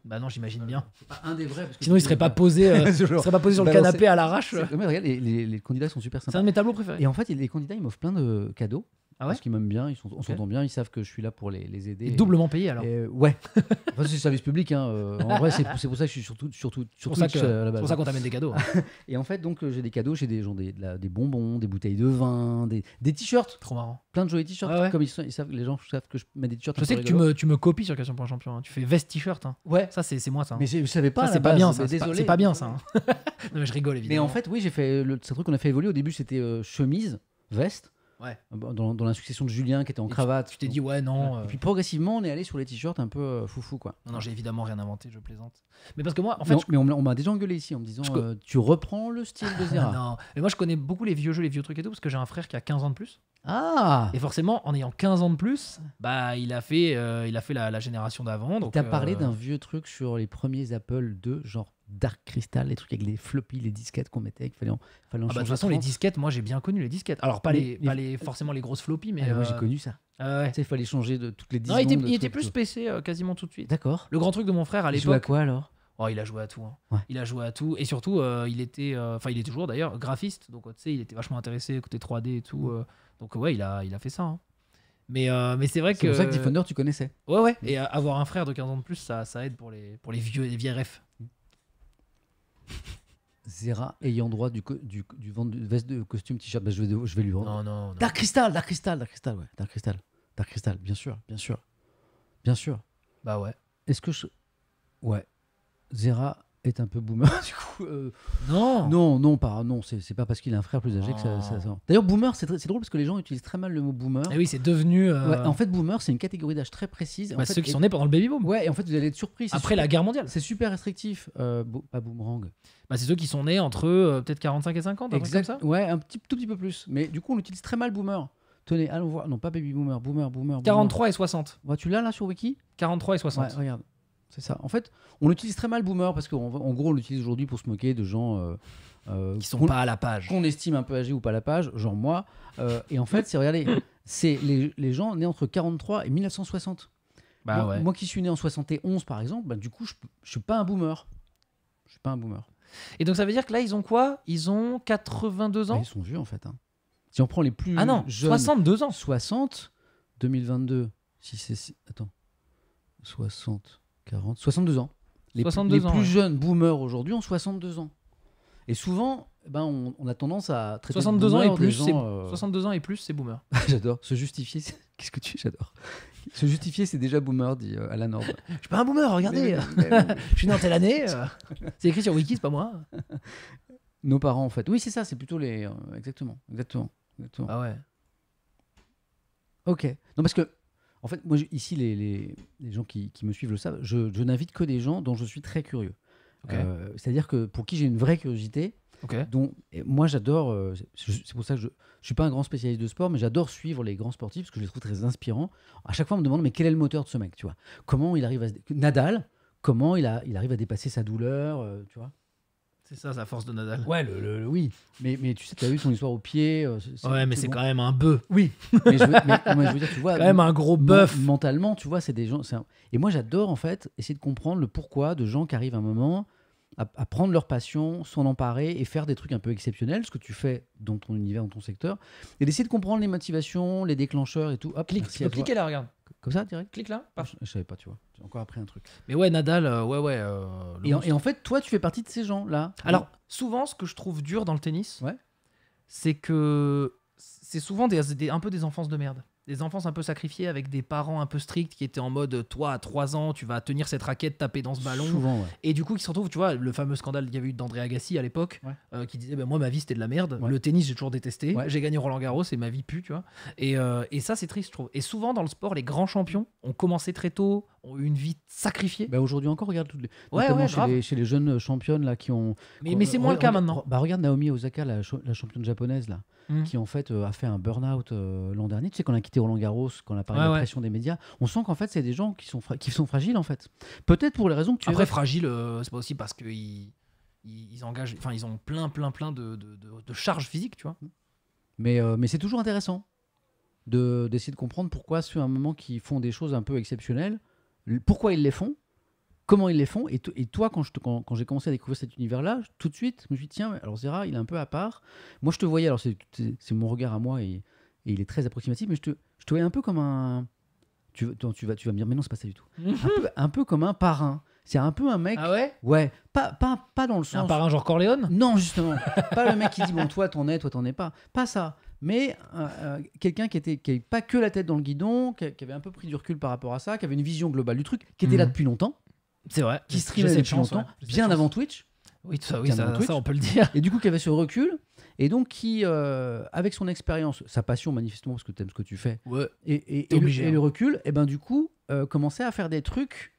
Bah non, j'imagine bien. Pas un des vrais. Sinon, il serait pas posé, *laughs* serait pas posé sur le bah canapé à l'arrache. regarde, les, les, candidats sont super sympas. C'est un de mes tableaux préférés. Et en fait, les candidats, ils m'offrent plein de cadeaux. Ah parce qu'ils m'aiment bien, ils sont, on s'entend bien, ils savent que je suis là pour les, les aider. Et doublement payé alors et, euh, Ouais. *laughs* enfin, c'est service public. Hein. Euh, en vrai, c'est pour ça que je suis surtout surtout sur C'est pour euh, ça qu'on t'amène des cadeaux. Hein. *laughs* et en fait, donc j'ai des cadeaux, j'ai des, gens des, des bonbons, des bouteilles de vin, des, des t-shirts. Trop marrant. Plein de jolis t-shirts. Comme ils, sont, ils, savent, les gens savent que je mets des t-shirts. Je sais que tu me, tu me, copies sur Question champion. Hein. Tu fais veste t-shirt. Hein. Ouais. Ça, c'est moi ça. Mais je savais pas. C'est pas bien ça. C'est pas bien ça. Non, mais je rigole évidemment. Mais en fait, oui, j'ai fait. C'est un truc qu'on a fait évoluer. Au début, c'était chemise, veste. Ouais. Dans, la succession de Julien qui était en cravate. Tu t'es dit, ouais, non. Euh. puis progressivement, on est allé sur les t-shirts un peu euh, foufou, quoi. Non, j'ai évidemment rien inventé, je plaisante. Mais parce que moi, en fait. mais on, m'a déjà engueulé ici en me disant, euh, tu reprends le style de Zera. *laughs* non, mais moi, je connais beaucoup les vieux jeux, les vieux trucs et tout, parce que j'ai un frère qui a 15 ans de plus. Ah Et forcément, en ayant 15 ans de plus, bah, il a fait, il a fait la, génération d'avant. T'as parlé d'un vieux truc sur les premiers Apple 2, genre Dark Crystal, les trucs avec les floppy, les disquettes qu'on mettait, qu'il fallait, en, fallait ah bah, De toute façon, les disquettes, moi j'ai bien connu les disquettes. Alors pas, les, pas les, forcément les grosses floppy, ah, mais. Moi j'ai euh, connu ça. Ah il fallait changer de toutes les disquettes. il était, plus PC euh, quasiment tout de suite. D'accord. Le grand truc de mon frère à l'époque. Il à quoi alors Oh, il a joué à tout. Hein. Il a joué à tout. Et surtout, euh, il était. Enfin, il est toujours d'ailleurs graphiste. Donc, tu sais, il était vachement intéressé côté 3D et tout. donc, ouais, il a, il a fait ça. Hein. Mais, mais c'est vrai que. C'est pour ça que Defender, tu connaissais. Ouais, ouais. Et avoir un frère de 15 ans de plus, ça, ça aide pour les, pour les vieux les vieux refs. Zera ayant droit du, du, du, de veste de costume t-shirt. Bah, je, vais, lui vendre Non, non, Dark Crystal, Dark Crystal, Dark Crystal, ouais. Dark Crystal, bien sûr, bien sûr. Bien sûr. Bah ouais. Est-ce que je. Ouais. Zera est un peu boomer *laughs* du coup euh, non non non pas non c'est pas parce qu'il a un frère plus âgé que ça, ah. d'ailleurs boomer c'est drôle parce que les gens utilisent très mal le mot boomer et eh oui c'est devenu euh, en fait boomer c'est une catégorie d'âge très précise bah, ceux qui sont nés pendant le baby boom ouais et en fait vous allez être surpris après la guerre mondiale c'est super restrictif euh, pas boomerang bah, c'est ceux qui sont nés entre peut-être 45 et 50 exact comme ça ouais un petit tout petit peu plus mais du coup on utilise très mal boomer tenez allons voir non pas baby boomer boomer boomer, 43 et 60 vois tu l'as là sur wiki 43 et 60 regarde c'est ça. En fait, on utilise très mal boomer parce qu'en gros, on l'utilise aujourd'hui pour se moquer de gens euh, euh, qui sont pas à la page. Qu'on estime un peu âgés ou pas à la page, genre moi. Euh, et en fait, c'est regardez, *laughs* c'est les, gens nés entre 43 et 1960. Bah moi, qui suis né en 71 par exemple, bah, du coup, je, suis pas un boomer. Je suis pas un boomer. Et donc ça veut dire que là, ils ont quoi Ils ont 82 ans bah, Ils sont vieux en fait. Hein. Si on prend les plus ah non, 62 ans. 60, 2022. Si c'est attends, 60. 62 ans. Les, les plus jeunes boomers aujourd'hui ont 62 ans. Et souvent, ben on, a tendance à 62 ans et plus, c'est 62 euh, ans et plus, c'est boomer. *laughs* j'adore. Se justifier, *laughs* qu'est-ce que tu j'adore. Se justifier, c'est déjà boomer, dit euh, Alan *laughs* Je suis pas un boomer, regardez. je suis né en telle année. Euh. c'est écrit sur Wiki, c'est pas moi. Nos parents, en fait. Oui, c'est ça. C'est plutôt les. Euh, exactement, exactement, exactement. Ah ouais. Ok. Non, parce que en fait, moi, ici, les, gens qui, me suivent le savent, je, n'invite que des gens dont je suis très curieux. Euh, c'est-à-dire que pour qui j'ai une vraie curiosité, dont moi j'adore, euh, c'est pour ça que je ne suis pas un grand spécialiste de sport, mais j'adore suivre les grands sportifs parce que je les trouve très inspirants. À chaque fois, on me demande, mais quel est le moteur de ce mec tu vois Comment il arrive à. Nadal, comment il, arrive à dépasser sa douleur euh, tu vois c'est ça, sa force de Nadal. Ouais, le, oui. Mais, tu sais, tu as eu son histoire au pied. Euh, ouais, mais c'est quand même un bœuf. Oui, *laughs* Mais je veux, dire, tu vois. quand même un gros bœuf. Mentalement, tu vois, c'est des gens. Et moi, j'adore, en fait, essayer de comprendre le pourquoi de gens qui arrivent à un moment à, prendre leur passion, s'en emparer et faire des trucs un peu exceptionnels, ce que tu fais dans ton univers, dans ton secteur, et d'essayer de comprendre les motivations, les déclencheurs et tout. Hop, Clique, là, regarde. Comme ça, direct Clique là ah, Je, savais pas, tu vois. J'ai encore appris un truc. Mais ouais, Nadal, euh, ouais, ouais. Euh, et en, fait, toi, tu fais partie de ces gens-là. Alors, souvent, ce que je trouve dur dans le tennis, c'est que c'est souvent un peu des enfances de merde des enfants un peu sacrifiés avec des parents un peu stricts qui étaient en mode toi à 3 ans tu vas tenir cette raquette taper dans ce ballon et du coup qui se retrouvent tu vois le fameux scandale qu'il y avait eu d'André Agassi à l'époque euh, qui disait bah, moi ma vie c'était de la merde le tennis j'ai toujours détesté j'ai gagné Roland Garros et ma vie pue tu vois et, euh, et ça c'est triste je trouve et souvent dans le sport les grands champions ont commencé très tôt ont une vie sacrifiée. Bah, aujourd'hui encore, regarde toutes les... Ouais, chez, les, chez, les, jeunes euh, championnes là qui ont. Mais, mais c'est moins le cas maintenant. Bah regarde Naomi Osaka, la, championne japonaise là, hmm. qui en fait euh, a fait un burn-out euh, l'an dernier. Tu sais qu'on a quitté Roland Garros, on a parlé de la pression des médias. On sent qu'en fait c'est des gens qui sont qui sont fragiles en fait. Peut-être pour les raisons que tu. Après fragile, c'est pas aussi parce qu'ils ils engagent, enfin ils ont plein plein plein de, de, charges physiques, tu vois. Mais mais c'est toujours intéressant de d'essayer de comprendre pourquoi sur un moment qui font des choses un peu exceptionnelles pourquoi ils les font, comment ils les font. Et, toi, quand, j'ai commencé à découvrir cet univers-là, tout de suite, je me suis dit, tiens, alors Zera, il est un peu à part. Moi, je te voyais, alors c'est mon regard à moi et, il est très approximatif, mais je te, je te voyais un peu comme un. Tu, vas, tu vas me dire, mais non, c'est pas ça du tout. *laughs* un, peu, comme un parrain. C'est un peu un mec. Ah ouais Ouais. Pas, pas, pas dans le sens. Un parrain genre corléone Non, justement. pas le mec qui dit, bon, toi, t'en es, toi, t'en es pas. Pas ça mais euh, euh, quelqu'un qui était qui avait pas que la tête dans le guidon, qui, avait un peu pris du recul par rapport à ça, qui avait une vision globale du truc, qui était mhm. là depuis longtemps. C'est vrai. Qui streamait depuis longtemps, bien avant Twitch. Oui, ça, oui, ça, on peut le dire. Et du coup, qui avait ce recul, et donc qui, euh, avec son expérience, sa passion manifestement, parce que tu aimes ce que tu fais, et, le, hein. recul, et eh ben du coup, commençait à faire des trucs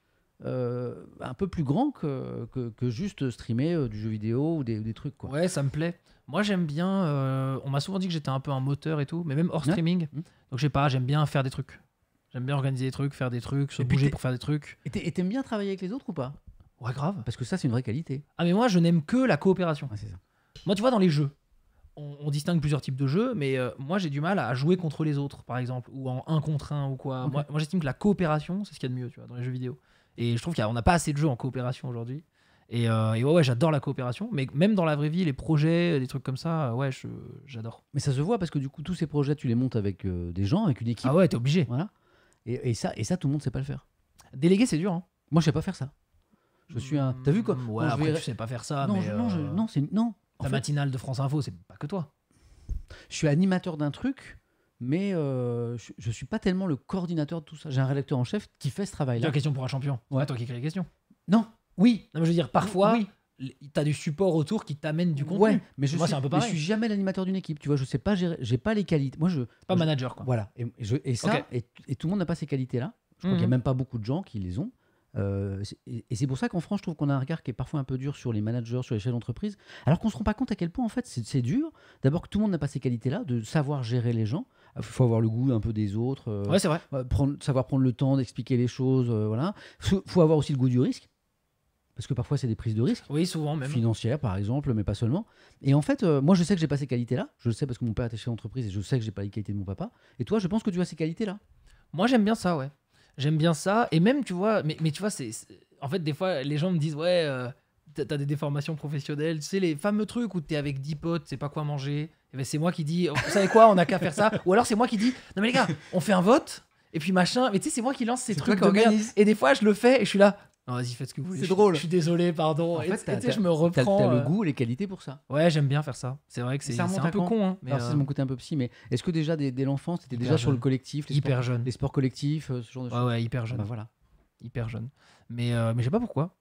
un peu plus grands que, juste streamer du jeu vidéo ou des, des trucs. Quoi. Ouais, ça me plaît. Moi, j'aime bien. Euh, on m'a souvent dit que j'étais un peu un moteur et tout, mais même hors streaming. Mmh. Donc, je sais pas, j'aime bien faire des trucs. J'aime bien organiser des trucs, faire des trucs, se bouger pour faire des trucs. Et t'aimes bien travailler avec les autres ou pas Ouais, grave. Parce que ça, c'est une vraie qualité. Ah, mais moi, je n'aime que la coopération. ça. Moi, tu vois, dans les jeux, on, distingue plusieurs types de jeux, mais euh, moi, j'ai du mal à jouer contre les autres, par exemple, ou en un contre un ou quoi. Moi, moi, j'estime que la coopération, c'est ce qu'il y a de mieux, tu vois, dans les jeux vidéo. Et je trouve qu'on n'a pas assez de jeux en coopération aujourd'hui. Et, euh, ouais, j'adore la coopération. Mais même dans la vraie vie, les projets, des trucs comme ça, euh, ouais, j'adore. Mais ça se voit parce que du coup, tous ces projets, tu les montes avec euh, des gens, avec une équipe. Ah ouais, t'es obligé. Voilà. Et, et, ça, et ça, tout le monde sait pas le faire. Déléguer, c'est dur. Hein. Moi, je sais pas faire ça. Je suis un. T'as vu quoi mmh, Ouais, après, tu sais pas faire ça. Non, mais non, non, c'est non. matinale de France Info, c'est pas que toi. Je suis animateur d'un truc mais je suis pas tellement le coordinateur de tout ça. J'ai un rédacteur en chef qui fait ce travail-là. La question pour un champion. Ouais. Toi qui crée les questions. Non, oui. mais je veux dire, parfois, oui. as du support autour qui t'amène du contenu. mais je moi, suis, un peu je suis jamais l'animateur d'une équipe. Tu vois, je sais pas, gérer, j'ai pas les qualités. Moi, je pas manager quoi. Voilà. Et, ça, et, tout le monde n'a pas ces qualités-là. Je crois qu'il y a mhm. même pas beaucoup de gens qui les ont. Euh, et c'est pour ça qu'en France, je trouve qu'on a un regard qui est parfois un peu dur sur les managers, sur les chefs d'entreprise, alors qu'on se rend pas compte à quel point en fait c'est dur. D'abord que tout le monde n'a pas ces qualités-là, de savoir gérer les gens. Il faut avoir le goût un peu des autres. Euh, c'est vrai. Euh, savoir prendre le temps d'expliquer les choses, voilà. faut avoir aussi le goût du risque parce que parfois c'est des prises de risques. Oui, souvent même. Financières par exemple, mais pas seulement. Et en fait, euh, moi je sais que j'ai pas ces qualités-là. Je le sais parce que mon père était chez l'entreprise et je sais que j'ai pas les qualités de mon papa. Et toi, je pense que tu as ces qualités-là. Moi j'aime bien ça, ouais. J'aime bien ça. Et même, tu vois, mais, mais tu vois, c'est, en fait, des fois, les gens me disent, ouais, euh, tu t'as des déformations professionnelles. Tu sais, les fameux trucs où t'es avec 10 potes, c'est pas quoi manger. Et eh ben, c'est moi qui dis, vous savez quoi, on a qu'à faire ça. Ou alors c'est moi qui dis, non mais les gars, on fait un vote et puis machin. Mais tu sais, c'est moi qui lance ces trucs. et des fois, je le fais et je suis là vas-y, faites ce que vous voulez. C'est drôle. Je suis désolé, pardon. En fait, tu sais, je me reprends. T'as, le euh, goût et les qualités pour ça. Ouais, j'aime bien faire ça. C'est vrai que c'est, un peu con. hein, mais c'est mon euh, côté un peu psy, mais est-ce que déjà dès, l'enfance, t'étais déjà sur le collectif les Hyper jeune. Les sports collectifs, euh, ce genre de choses Ouais, ouais, hyper ah jeune. Bah voilà. Hyper jeune. Mais, mais je sais pas pourquoi.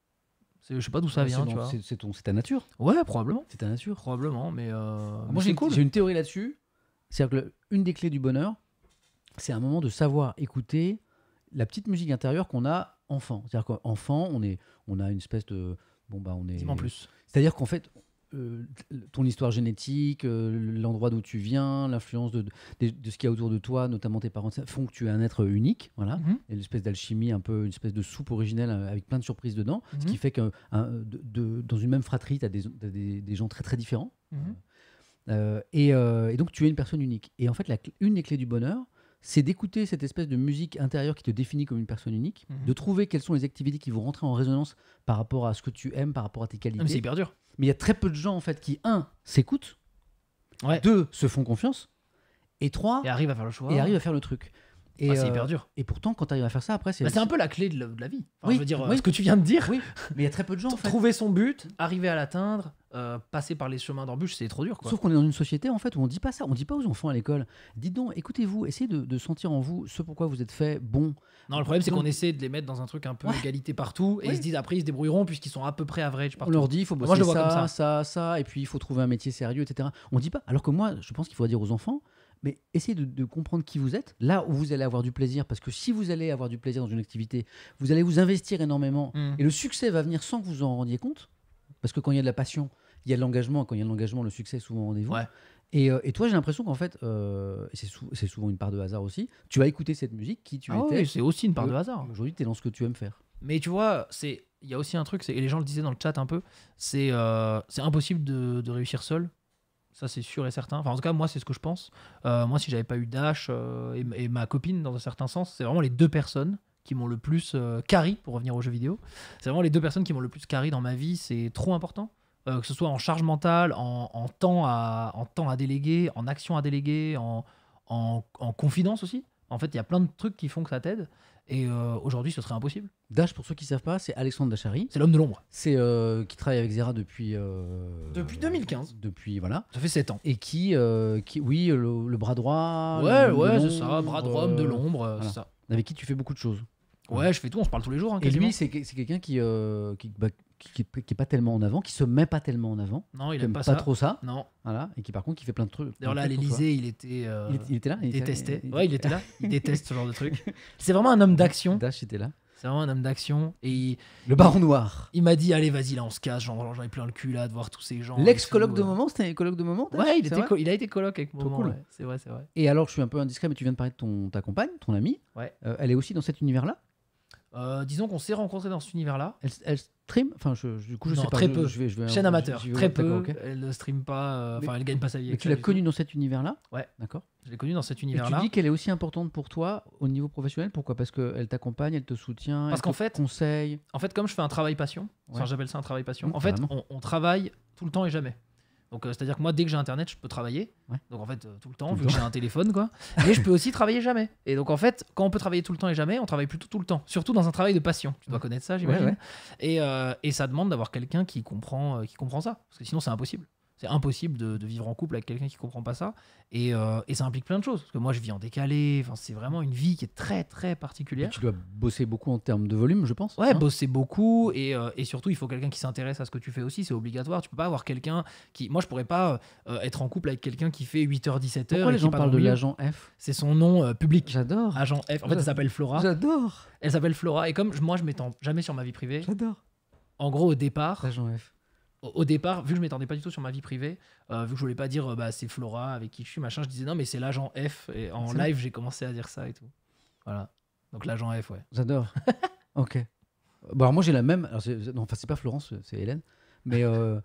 je sais pas d'où ça ah, vient. C'est, tu ton, c'est ta nature. Ouais, probablement. C'est ta nature. Probablement, mais. Ah, moi, j'ai, une théorie là-dessus. C'est-à-dire que une des clés du bonheur, c'est un moment de savoir écouter la petite musique intérieure qu'on a enfant. C'est-à-dire qu'enfant, on, est, on a une espèce de. Bon, bah, on est. plus. C'est-à-dire qu'en fait, euh, ton histoire génétique, euh, l'endroit d'où tu viens, l'influence de, ce qu'il y a autour de toi, notamment tes parents, font que tu es un être unique. Voilà. Mm Et l'espèce d'alchimie, un peu une espèce de soupe originelle euh, avec plein de surprises dedans. Ce qui mhm. fait que dans une même fratrie, tu as, des, gens très très différents. Mhm. et, donc tu es une personne unique. Et en fait, une des clés du bonheur, c'est d'écouter cette espèce de musique intérieure qui te définit comme une personne unique, mhm. de trouver quelles sont les activités qui vont rentrer en résonance par rapport à ce que tu aimes, par rapport à tes ah, qualités. C'est hyper dur. Mais il y a très peu de gens en fait qui un s'écoutent, deux se font confiance, et trois et arrivent à faire le choix, et arrivent à faire le truc. Et ah, c'est euh, hyper dur. Et pourtant, quand tu arrives à faire ça, après, c'est. Bah, c'est un peu la clé de la, vie. oui, dire, euh, oui, ce que tu viens de dire. Oui. Mais il y a très peu de gens. en fait. Trouver son but, arriver à l'atteindre, euh, passer par les chemins d'embûche, c'est trop dur. Sauf qu'on est dans une société en fait où on dit pas ça, on dit pas aux enfants à l'école. Dites donc, écoutez-vous, essayez de, sentir en vous ce pourquoi vous êtes fait bon. Non, le problème c'est qu'on essaie de les mettre dans un truc un peu égalité partout et ils se disent après ils se débrouilleront puisqu'ils sont à peu près average partout. On leur dit il faut bosser ça, ça, ça, et puis il faut trouver un métier sérieux, etc. On dit pas. Alors que moi, je pense qu'il faut dire aux enfants. Mais essayez de, comprendre qui vous êtes, là où vous allez avoir du plaisir, parce que si vous allez avoir du plaisir dans une activité, vous allez vous investir énormément, hmm. et le succès va venir sans que vous en rendiez compte. Parce que quand il y a de la passion, il y a de l'engagement. Quand il y a de l'engagement, le succès est souvent au rendez-vous. Euh, et, toi, j'ai l'impression qu'en fait, euh, c'est, souvent une part de hasard aussi. Tu as écouté cette musique qui tu ah étais. Oui, c'est aussi une part de hasard. Aujourd'hui, tu es dans ce que tu aimes faire. Mais tu vois, c'est il y a aussi un truc, et les gens le disaient dans le chat un peu, c'est euh, impossible de, réussir seul. Ça, c'est sûr et certain. Enfin, en tout cas, moi, c'est ce que je pense. moi, si j'avais pas eu Dash et, ma copine, dans un certain sens, c'est vraiment les deux personnes qui m'ont le plus euh, carré, carry, pour revenir aux jeux vidéo. C'est vraiment les deux personnes qui m'ont le plus carry dans ma vie, c'est trop important. Euh, que ce soit en charge mentale, en, temps à, en temps à déléguer, en action à déléguer, en, en, confidence aussi. En fait, il y a plein de trucs qui font que ça t'aide. Et euh, aujourd'hui, ce serait impossible. Dash, pour ceux qui savent pas, c'est Alexandre Dachary. C'est l'homme de l'ombre. C'est qui travaille avec Zera depuis. depuis 2015. Depuis voilà. Ça fait 7 ans. Et qui, qui oui, le, bras droit. Ouais, ouais, c'est ça. Bras droit, homme de l'ombre, ça. Avec qui tu fais beaucoup de choses. Ouais, je fais tout, on se parle tous les jours. Hein, et lui, c'est quelqu'un qui, euh, qui, bah, qui, est pas tellement en avant, qui se met pas tellement en avant. Non, il aime pas, pas trop ça. Non. Voilà, et qui par contre, qui fait plein de trucs. D'ailleurs là, l'Elysée, euh, il était. il, était là. Il détestait. Ouais, il était là. il déteste ce genre de trucs. C'est vraiment un homme d'action. *laughs* là. C'est vraiment un homme d'action. Et le baron noir. Il m'a dit allez vas-y là on se casse, genre j'en ai plein le cul là de voir tous ces gens. L'ex coloc de euh. moment, c'était un coloc de moment. Ouais, il, il a été coloc avec moi. Cool. C'est vrai, c'est vrai. Et alors je suis un peu indiscret, mais tu viens de parler de ton ta compagne, ton amie. Ouais. Euh, elle est aussi dans cet univers là. Euh, disons qu'on s'est rencontrés dans cet univers-là. Elle, stream Enfin, du coup, je sais pas. très peu. Je je Chaîne amateur, très peu. Elle ne stream pas, euh, enfin, elle gagne pas sa vie. Mais tu l'as connue dans cet univers-là Ouais. D'accord. Je l'ai connue dans cet Et tu univers dis qu'elle est aussi importante pour toi au niveau professionnel. Pourquoi Parce qu'elle t'accompagne, elle te soutient, Parce elle qu'en te fait- conseille. En fait, comme je fais un travail passion, j'appelle ça un travail passion, mmh, en fait, on travaille tout le temps et jamais. Donc euh, c'est-à-dire que moi, dès que j'ai internet, je peux travailler. Donc en fait, euh, tout le temps, vu que j'ai un téléphone, quoi. *laughs* Mais je peux aussi travailler jamais. Et donc en fait, quand on peut travailler tout le temps et jamais, on travaille plutôt tout le temps. Surtout dans un travail de passion. Tu dois connaître ça, j'imagine. Euh, et, ça demande d'avoir quelqu'un qui comprend, qui comprend ça. Parce que sinon, c'est impossible. C'est impossible de, vivre en couple avec quelqu'un qui comprend pas ça. Et, euh, et, ça implique plein de choses. Parce que moi, je vis en décalé. Enfin, c'est vraiment une vie qui est très, très particulière. tu dois bosser beaucoup en termes de volume, je pense. Ouais, bosser beaucoup. Et, euh, et, surtout, il faut quelqu'un qui s'intéresse à ce que tu fais aussi. C'est obligatoire. Tu peux pas avoir quelqu'un qui. Moi, je pourrais pas euh, être en couple avec quelqu'un qui fait 8h, 17h. Pourquoi les gens parlent de l'agent F C'est son nom public. J'adore. Agent F. En fait, elle s'appelle Flora. J'adore. Elle s'appelle Flora. Et comme moi, je m'étends jamais sur ma vie privée. J'adore. En gros, au départ. Agent F au départ, vu que je m'étendais pas du tout sur ma vie privée, euh, vu que je voulais pas dire euh, bah, c'est Flora avec qui je suis, machin, je disais non, mais c'est l'agent F. Et en live, j'ai commencé à dire ça et tout. Voilà. Donc l'agent F, ouais. J'adore. *laughs* ok. Bon, bah, alors moi, j'ai la même. Alors, non, enfin, c'est pas Florence, c'est Hélène. Mais euh,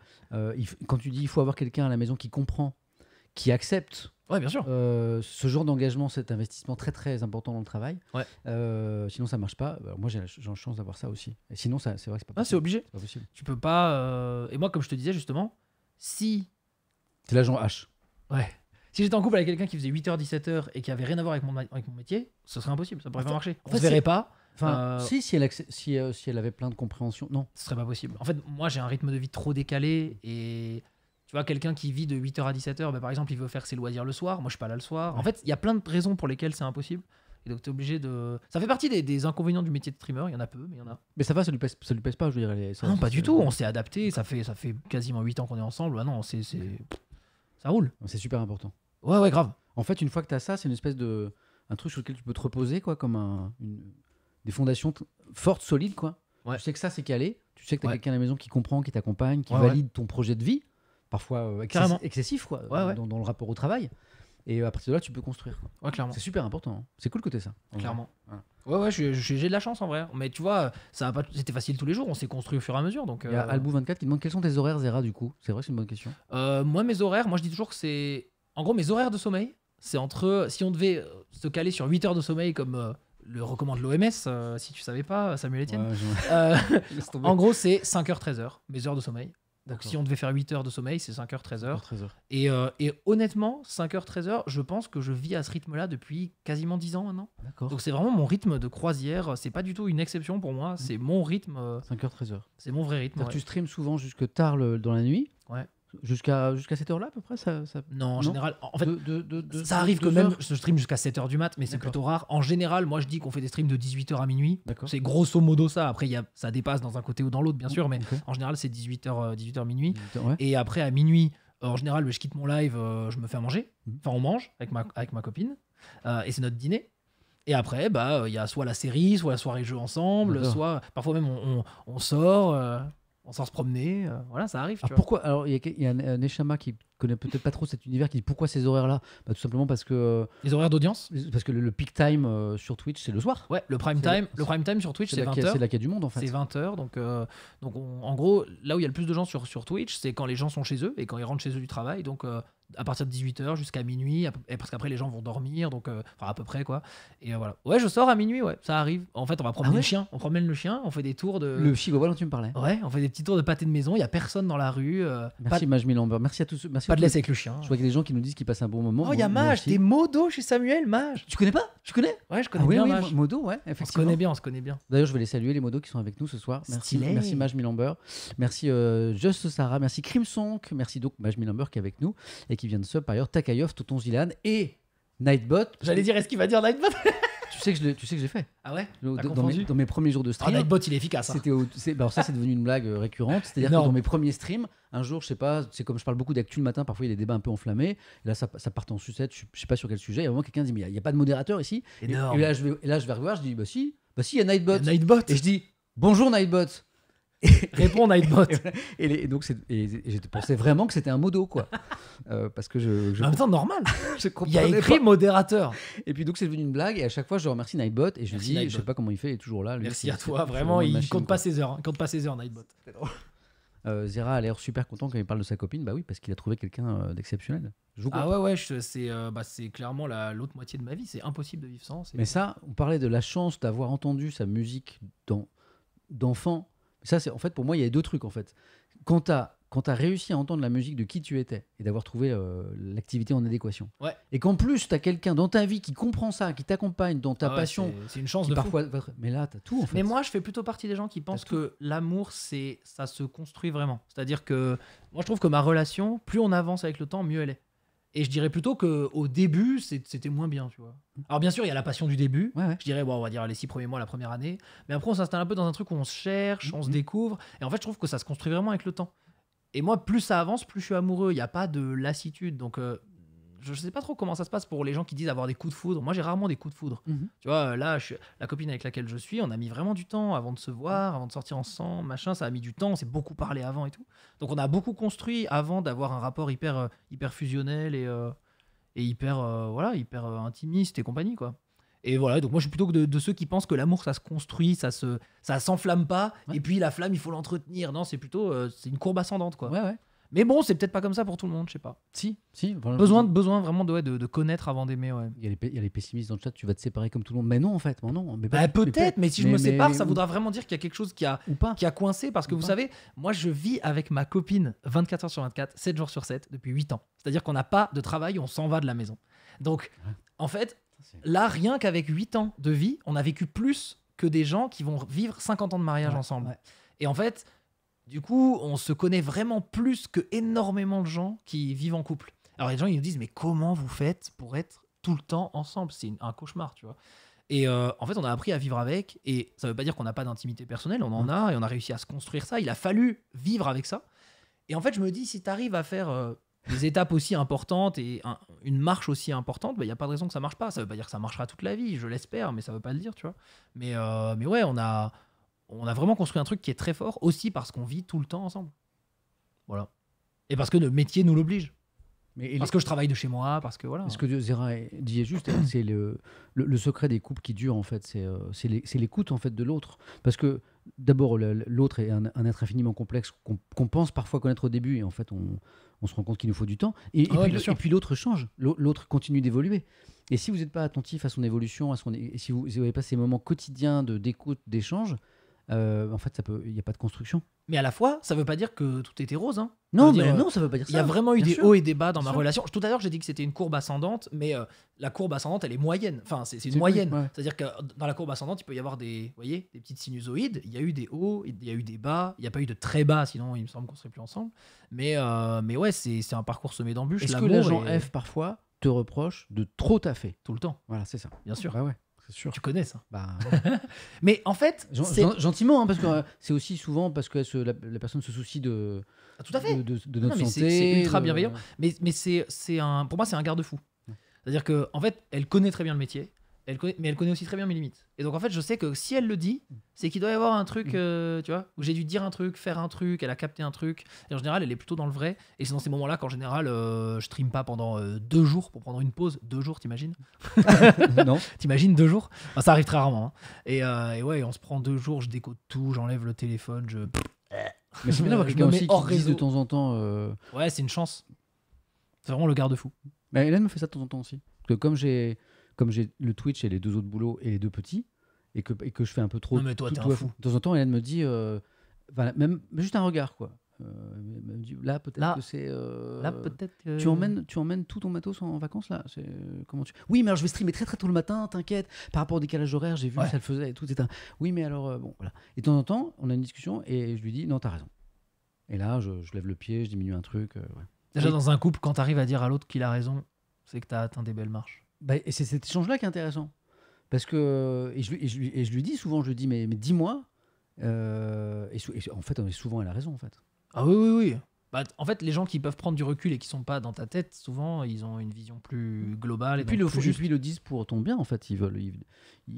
quand tu dis il faut avoir quelqu'un à la maison qui comprend qui accepte ouais, bien sûr. Euh, ce genre d'engagement, cet investissement très très important dans le travail. Ouais. Euh, sinon, ça marche pas. moi, j'ai la, chance d'avoir ça aussi. Et sinon, ça, c'est vrai que c'est pas ah, possible. c'est obligé. C'est pas Tu peux pas. Euh, et moi, comme je te disais justement, si. C'est l'agent H. Ouais. Si j'étais en couple avec quelqu'un qui faisait 8h-17h et qui avait rien à voir avec mon, avec mon métier, ce serait impossible, ça pourrait pas marcher. On verrait pas, Enfin, si, si elle, si, si elle avait plein de compréhension. Non. ce serait pas possible. En fait, moi j'ai un rythme de vie trop décalé et quelqu'un qui vit de 8h à 17h, bah, par exemple, il veut faire ses loisirs le soir. Moi, je suis pas là le soir. En fait, il y a plein de raisons pour lesquelles c'est impossible. Et donc, tu es obligé de. Ça fait partie des, inconvénients du métier de streamer. Il y en a peu, mais il y en a. Mais ça va, ça lui pèse, lui pèse pas, je veux dire. non, pas du tout. On s'est adapté. Ça fait, ça fait quasiment 8 ans qu'on est ensemble. Ah non, c'est. Ça roule. Ah, c'est super important. Ouais, ouais, grave. En fait, une fois que tu as ça, c'est une espèce de. Un truc sur lequel tu peux te reposer, quoi, comme des fondations fortes, solides, quoi. Ouais. Tu sais que ça, c'est calé. Tu sais que tu as quelqu'un à la maison qui comprend, qui t'accompagne, qui valide ton projet de vie parfois euh, excessif quoi, Dans, le rapport au travail. Et euh, à partir de là, tu peux construire. clairement. C'est super important. Hein. C'est cool le côté ça. Clairement. Ouais, ouais, j'ai de la chance en vrai. Mais tu vois, ça pas... c'était facile tous les jours, on s'est construit au fur et à mesure. Donc, euh... Il y a euh, 24 qui demande quels sont tes horaires, Zera, du coup C'est vrai, c'est une bonne question. moi, mes horaires, moi je dis toujours que c'est. En gros, mes horaires de sommeil, c'est entre. Si on devait se caler sur 8 heures de sommeil comme. le recommande l'OMS, si tu savais pas, Samuel Etienne. *laughs* en gros, c'est 5h-13h, mes heures de sommeil. Donc si on devait faire 8 heures de sommeil, c'est 5 h 13 h Et, honnêtement, 5 h 13 heures, je pense que je vis à ce rythme-là depuis quasiment 10 ans maintenant. Donc c'est vraiment mon rythme de croisière. C'est pas du tout une exception pour moi. Mm. C'est mon rythme. 5 h 13 h C'est mon vrai rythme. Tu streams souvent jusque tard dans la nuit. Ouais. Jusqu'à jusqu'à cette heure-là, à peu près ça, Non, en général, en fait, ça arrive que même je stream jusqu'à 7h du mat, mais c'est plutôt rare. En général, moi je dis qu'on fait des streams de 18h à minuit. C'est grosso modo ça. Après, y a, ça dépasse dans un côté ou dans l'autre, bien oh, sûr, mais en général, c'est 18h, euh, 18h minuit. Et après, à minuit, euh, en général, je quitte mon live, euh, je me fais à manger. Mmh. Enfin, on mange avec ma, avec ma copine. et c'est notre dîner. Et après, bah, il y a soit la série, soit la soirée jeu ensemble, soit parfois même on, on sort on s'en se promenait, euh, voilà, ça arrive. Ah, pourquoi Alors il y, a- un, un échama qui peut-être pas trop cet univers qui dit pourquoi ces horaires-là bah, Tout simplement parce que. Euh, les horaires d'audience Parce que le, peak time euh, sur Twitch, c'est le soir. Ouais, le prime, time, le prime time sur Twitch, c'est 20h. C'est la quête du monde en fait. C'est 20h. Donc, euh, donc en gros, là où il y a le plus de gens sur, sur Twitch, c'est quand les gens sont chez eux et quand ils rentrent chez eux du travail. Donc à partir de 18h jusqu'à minuit, et parce qu'après les gens vont dormir, donc enfin à peu près quoi. Et voilà. Ouais, je sors à minuit, ouais, ça arrive. En fait, on va ah promener le chien, on promène le chien, on fait des tours de. Le voilà dont tu me parlais. Ouais, on fait des petits tours de pâté de maison, il y a personne dans la rue. merci, en Merci à tous, merci de laisse avec le chien. Je vois qu'il y des gens qui nous disent qu'ils passent un bon moment. Oh, il y a Mage, des modos chez Samuel Mage. Tu connais pas je connais Ouais, je ah connais bien Mage. Modo, ouais, On se connaît bien, on se connaît bien. D'ailleurs, je vais les saluer, les modos qui sont avec nous ce soir. Merci, merci Mage Merci euh, Just Sarah. Merci Crimsonk. Merci donc Mage Milamber qui est avec nous et qui vient de se par ailleurs. Takayov, Toton Zilan et Nightbot. J'allais dire, est-ce qu'il va dire Nightbot *laughs* tu sais que j'ai fait. Ah ouais Dans, mes, premiers jours de ah stream. Nightbot, il est efficace. Hein. Bah, ça, c'est devenu une blague euh, récurrente. C'est-à-dire que dans mes premiers streams, un jour, je sais pas, c'est comme je parle beaucoup d'actu le matin, parfois il y a des débats un peu enflammés. là, ça, part en sucette, je, sais pas sur quel sujet. Et à un moment, quelqu'un dit Mais il n'y a, pas de modérateur ici. Et, là, je vais, là, je vais revoir, je dis Bah si, bah si, il y a Nightbot. Nightbot. Et je dis Bonjour Nightbot. *laughs* répond Nightbot. et, donc, et, je pensais vraiment que c'était un modo, quoi. Euh, parce que je. en même temps, normal. *laughs* Il y a écrit modérateur. Et puis, donc, c'est devenu une blague. Et à chaque fois, je remercie Nightbot. Et je dis, je sais pas comment il fait, il est toujours là. Merci à toi, vraiment. Hein. Il compte pas ses heures. compte pas ses heures, Nightbot. Euh, Zera a l'air super content quand il parle de sa copine. Bah oui, parce qu'il a trouvé quelqu'un euh, d'exceptionnel. ah ouais, ouais, c'est bah, clairement l'autre moitié de ma vie. C'est impossible de vivre sans. Mais ça, on parlait de la chance d'avoir entendu sa musique d'enfant ça, c'est en fait pour moi, il y a deux trucs en fait. Quand tu as, réussi à entendre la musique de qui tu étais et d'avoir trouvé euh, l'activité en adéquation. Et qu'en plus, tu as quelqu'un dans ta vie qui comprend ça, qui t'accompagne dans ta ah passion. C'est une chance de parfois. Mais là, tu as tout en Mais moi, je fais plutôt partie des gens qui pensent que l'amour, c'est ça se construit vraiment. C'est-à-dire que moi, je trouve que ma relation, plus on avance avec le temps, mieux elle est. Et je dirais plutôt qu'au début, c'était moins bien, tu vois. Alors bien sûr, il y a la passion du début. Je dirais, on va dire les six premiers mois, la première année. Mais après, on s'installe un peu dans un truc où on se cherche, mm, on se mm. découvre. Et en fait, je trouve que ça se construit vraiment avec le temps. Et moi, plus ça avance, plus je suis amoureux. Il n'y a pas de lassitude. Donc, euh, je sais pas trop comment ça se passe pour les gens qui disent avoir des coups de foudre. Moi, j'ai rarement des coups de foudre. Mhm. Tu vois, euh, là, la copine avec laquelle je suis, on a mis vraiment du temps avant de se voir, avant de sortir ensemble, machin. Ça a mis du temps, on s'est beaucoup parlé avant et tout. Donc, on a beaucoup construit avant d'avoir un rapport hyper, euh, hyper fusionnel et, euh, et hyper, voilà, hyper intimiste et compagnie, quoi. Et voilà, donc moi je suis plutôt que de, ceux qui pensent que l'amour ça se construit, ça se ça s'enflamme pas, et puis la flamme il faut l'entretenir. Non, c'est plutôt c'est une courbe ascendante quoi. Ouais, ouais. Mais bon, c'est peut-être pas comme ça pour tout le monde, je sais pas. Si, si. Voilà. Besoin, besoin vraiment de, connaître avant d'aimer. Il, y a les pessimistes dans le chat, tu vas te séparer comme tout le monde. Mais non, en fait, non. Mais bah, peut-être, mais, si je me sépare, ça voudra vraiment dire qu'il y a quelque chose qui a, Qui a coincé. Parce que vous savez, moi, je vis avec ma copine 24 heures sur 24, 7 jours sur 7, depuis 8 ans. C'est-à-dire qu'on n'a pas de travail, on s'en va de la maison. Donc, en fait, là, rien qu'avec 8 ans de vie, on a vécu plus que des gens qui vont vivre 50 ans de mariage ensemble. Et en fait, du coup, on se connaît vraiment plus que énormément de gens qui vivent en couple. Alors, les gens, ils nous disent, mais comment vous faites pour être tout le temps ensemble C'est un cauchemar, tu vois. Et euh, en fait, on a appris à vivre avec, et ça ne veut pas dire qu'on n'a pas d'intimité personnelle, on en mm. a, et on a réussi à se construire ça. Il a fallu vivre avec ça. Et en fait, je me dis, si tu arrives à faire euh, des étapes aussi importantes et une marche aussi importante, il bah, n'y a pas de raison que ça marche pas. Ça ne veut pas dire que ça marchera toute la vie, je l'espère, mais ça ne veut pas le dire, tu vois. Mais, euh, mais ouais, on a, on a vraiment construit un truc qui est très fort, aussi parce qu'on vit tout le temps ensemble. Voilà. Et parce que le métier nous l'oblige. Mais parce que je travaille de chez moi, parce que voilà. Ce que Zera dit est juste, c'est le, secret des couples qui durent en fait, c'est euh, l'écoute en fait de l'autre, parce que d'abord l'autre est un, être infiniment complexe qu'on pense parfois connaître au début et en fait on, se rend compte qu'il nous faut du temps et, ah puis, l'autre change, l'autre continue d'évoluer. Et si vous n'êtes pas attentif à son évolution, à son, et si vous n'avez pas ces moments quotidiens d'écoute, d'échange, euh, en fait, ça peut, il n'y a pas de construction. Mais à la fois, ça ne veut pas dire que tout était rose. Hein. Non, mais euh, non, ça veut pas dire ça. Il y a vraiment eu des hauts et des bas dans ma relation. Tout à l'heure, j'ai dit que c'était une courbe ascendante, mais euh, la courbe ascendante, elle est moyenne. Enfin, c'est une moyenne. C'est-à-dire que dans la courbe ascendante, il peut y avoir des, voyez, des petites sinusoïdes. Il y a eu des hauts, il y a eu des bas. Il n'y a pas eu de très bas, sinon il me semble qu'on serait plus ensemble. Mais, mais ouais, c'est un parcours semé d'embûches. Est-ce que l'agent F parfois te reproche de trop taffer Tout le temps. Voilà, c'est ça. Bien sûr. Bah ouais. Sûr. Tu connais ça. Bah, *laughs* mais en fait, gentiment, hein, parce que euh, *laughs* c'est aussi souvent parce que la, personne se soucie de, ah, tout à fait. de, notre santé. C'est ultra bienveillant. Mais, mais c'est, un, pour moi, c'est un garde-fou. C'est-à-dire qu'en en fait, elle connaît très bien le métier. Elle mais elle connaît aussi très bien mes limites. Et donc en fait, je sais que si elle le dit, c'est qu'il doit y avoir un truc, mm. euh, tu vois, où j'ai dû dire un truc, faire un truc, elle a capté un truc. Et en général, elle est plutôt dans le vrai. Et c'est dans ces moments-là qu'en général, euh, je stream pas pendant euh, deux jours pour prendre une pause. Deux jours, t'imagines *laughs* Non. *laughs* t'imagines deux jours Ça arrive très rarement. Hein. Euh, et, ouais, on se prend deux jours, je décode tout, j'enlève le téléphone, je. Mais c'est *laughs* bien que aussi disent de temps en temps. Ouais, c'est une chance. C'est vraiment le garde-fou. Mais bah, Hélène me fait ça de temps en temps aussi. Parce que comme j'ai comme j'ai le Twitch et les deux autres boulots et les deux petits, et que, et que je fais un peu trop. Non, mais toi, t'es un fou. De temps en temps, Hélène me dit, euh, voilà, même juste un regard, quoi. Euh, elle me dit, là, peut-être que c'est. Euh, là, peut-être que- Tu emmènes, tu emmènes tout ton matos en vacances là C'est comment tu Oui, mais alors je vais streamer très très tôt le matin, t'inquiète. Par rapport au décalage horaire, j'ai vu que ça le faisait et tout. un... Oui, mais alors bon voilà. Et de temps en temps, on a une discussion et je lui dis non, t'as raison. Et là, je, je lève le pied, je diminue un truc. Déjà, dans un couple, quand t'arrives à dire à l'autre qu'il a raison, c'est que t'as atteint des belles marches. Bah, et c'est cet échange-là qui est intéressant. Parce que, et je, je, et je lui dis souvent, je lui dis, mais, dis-moi. Euh, et, en fait, on est souvent à la raison, en fait. Ah oui, oui, oui. Bah, en fait, les gens qui peuvent prendre du recul et qui sont pas dans ta tête, souvent, ils ont une vision plus globale. Et, puis, le, juste... ils le disent pour ton bien, en fait. Ils veulent, ils,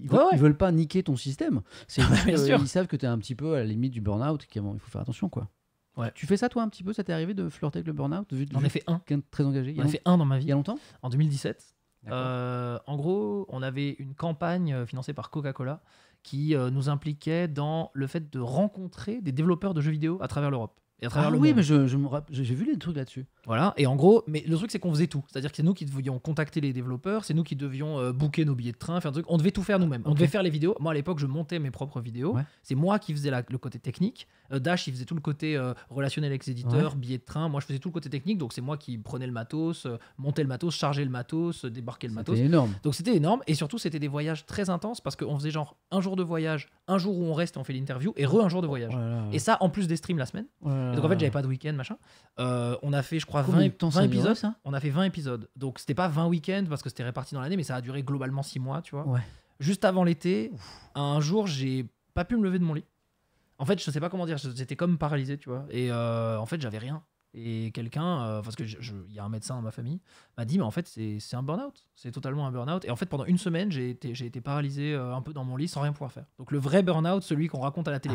veulent pas niquer ton système. C'est *laughs* euh, Ils savent que tu es un petit peu à la limite du burn-out. Il faut faire attention, quoi. Ouais. Tu fais ça, toi, un petit peu Ça t'est arrivé de flirter avec le burn-out J'en ai fait un. Très engagé. J'en fait un dans ma vie. Il y a longtemps En 2017. Euh, en gros, on avait une campagne euh, financée par Coca-Cola qui euh, nous impliquait dans le fait de rencontrer des développeurs de jeux vidéo à travers l'Europe ah oui, mais j'ai je, je vu les trucs là-dessus. Voilà, et en gros, mais le truc c'est qu'on faisait tout. C'est-à-dire que c'est nous qui devions contacter les développeurs, c'est nous qui devions euh, booker nos billets de train, faire des trucs. On devait tout faire nous-mêmes. On devait faire les vidéos. Moi à l'époque, je montais mes propres vidéos. C'est moi qui faisais le côté technique. Euh, Dash, il faisait tout le côté euh, relationnel avec les éditeurs, billets de train. Moi, je faisais tout le côté technique. Donc c'est moi qui prenais le matos, montais le matos, chargeais le matos, débarquais le matos. C'était énorme. Donc c'était énorme. Et surtout, c'était des voyages très intenses parce qu'on faisait genre un jour de voyage, un jour où on reste, on fait l'interview, et re un jour de oh voyage. Et ça, en plus des streams la semaine donc en fait, j'avais pas de week-end, machin. Euh, on a fait, je crois, 20, épisodes. on a fait 20 épisodes. Donc c'était pas 20 week-ends parce que c'était réparti dans l'année, mais ça a duré globalement 6 mois, tu vois. Juste avant l'été, un jour, j'ai pas pu me lever de mon lit. En fait, je sais pas comment dire, j'étais comme paralysé, tu vois. Et euh, en fait, j'avais rien. Et quelqu'un, euh, parce que il y a un médecin dans ma famille, m'a dit, mais en fait, c'est un burn-out. C'est totalement un burn-out. Et en fait, pendant une semaine, j'ai été, paralysé euh, un peu dans mon lit sans rien pouvoir faire. Donc le vrai burn-out, celui qu'on raconte à la télé.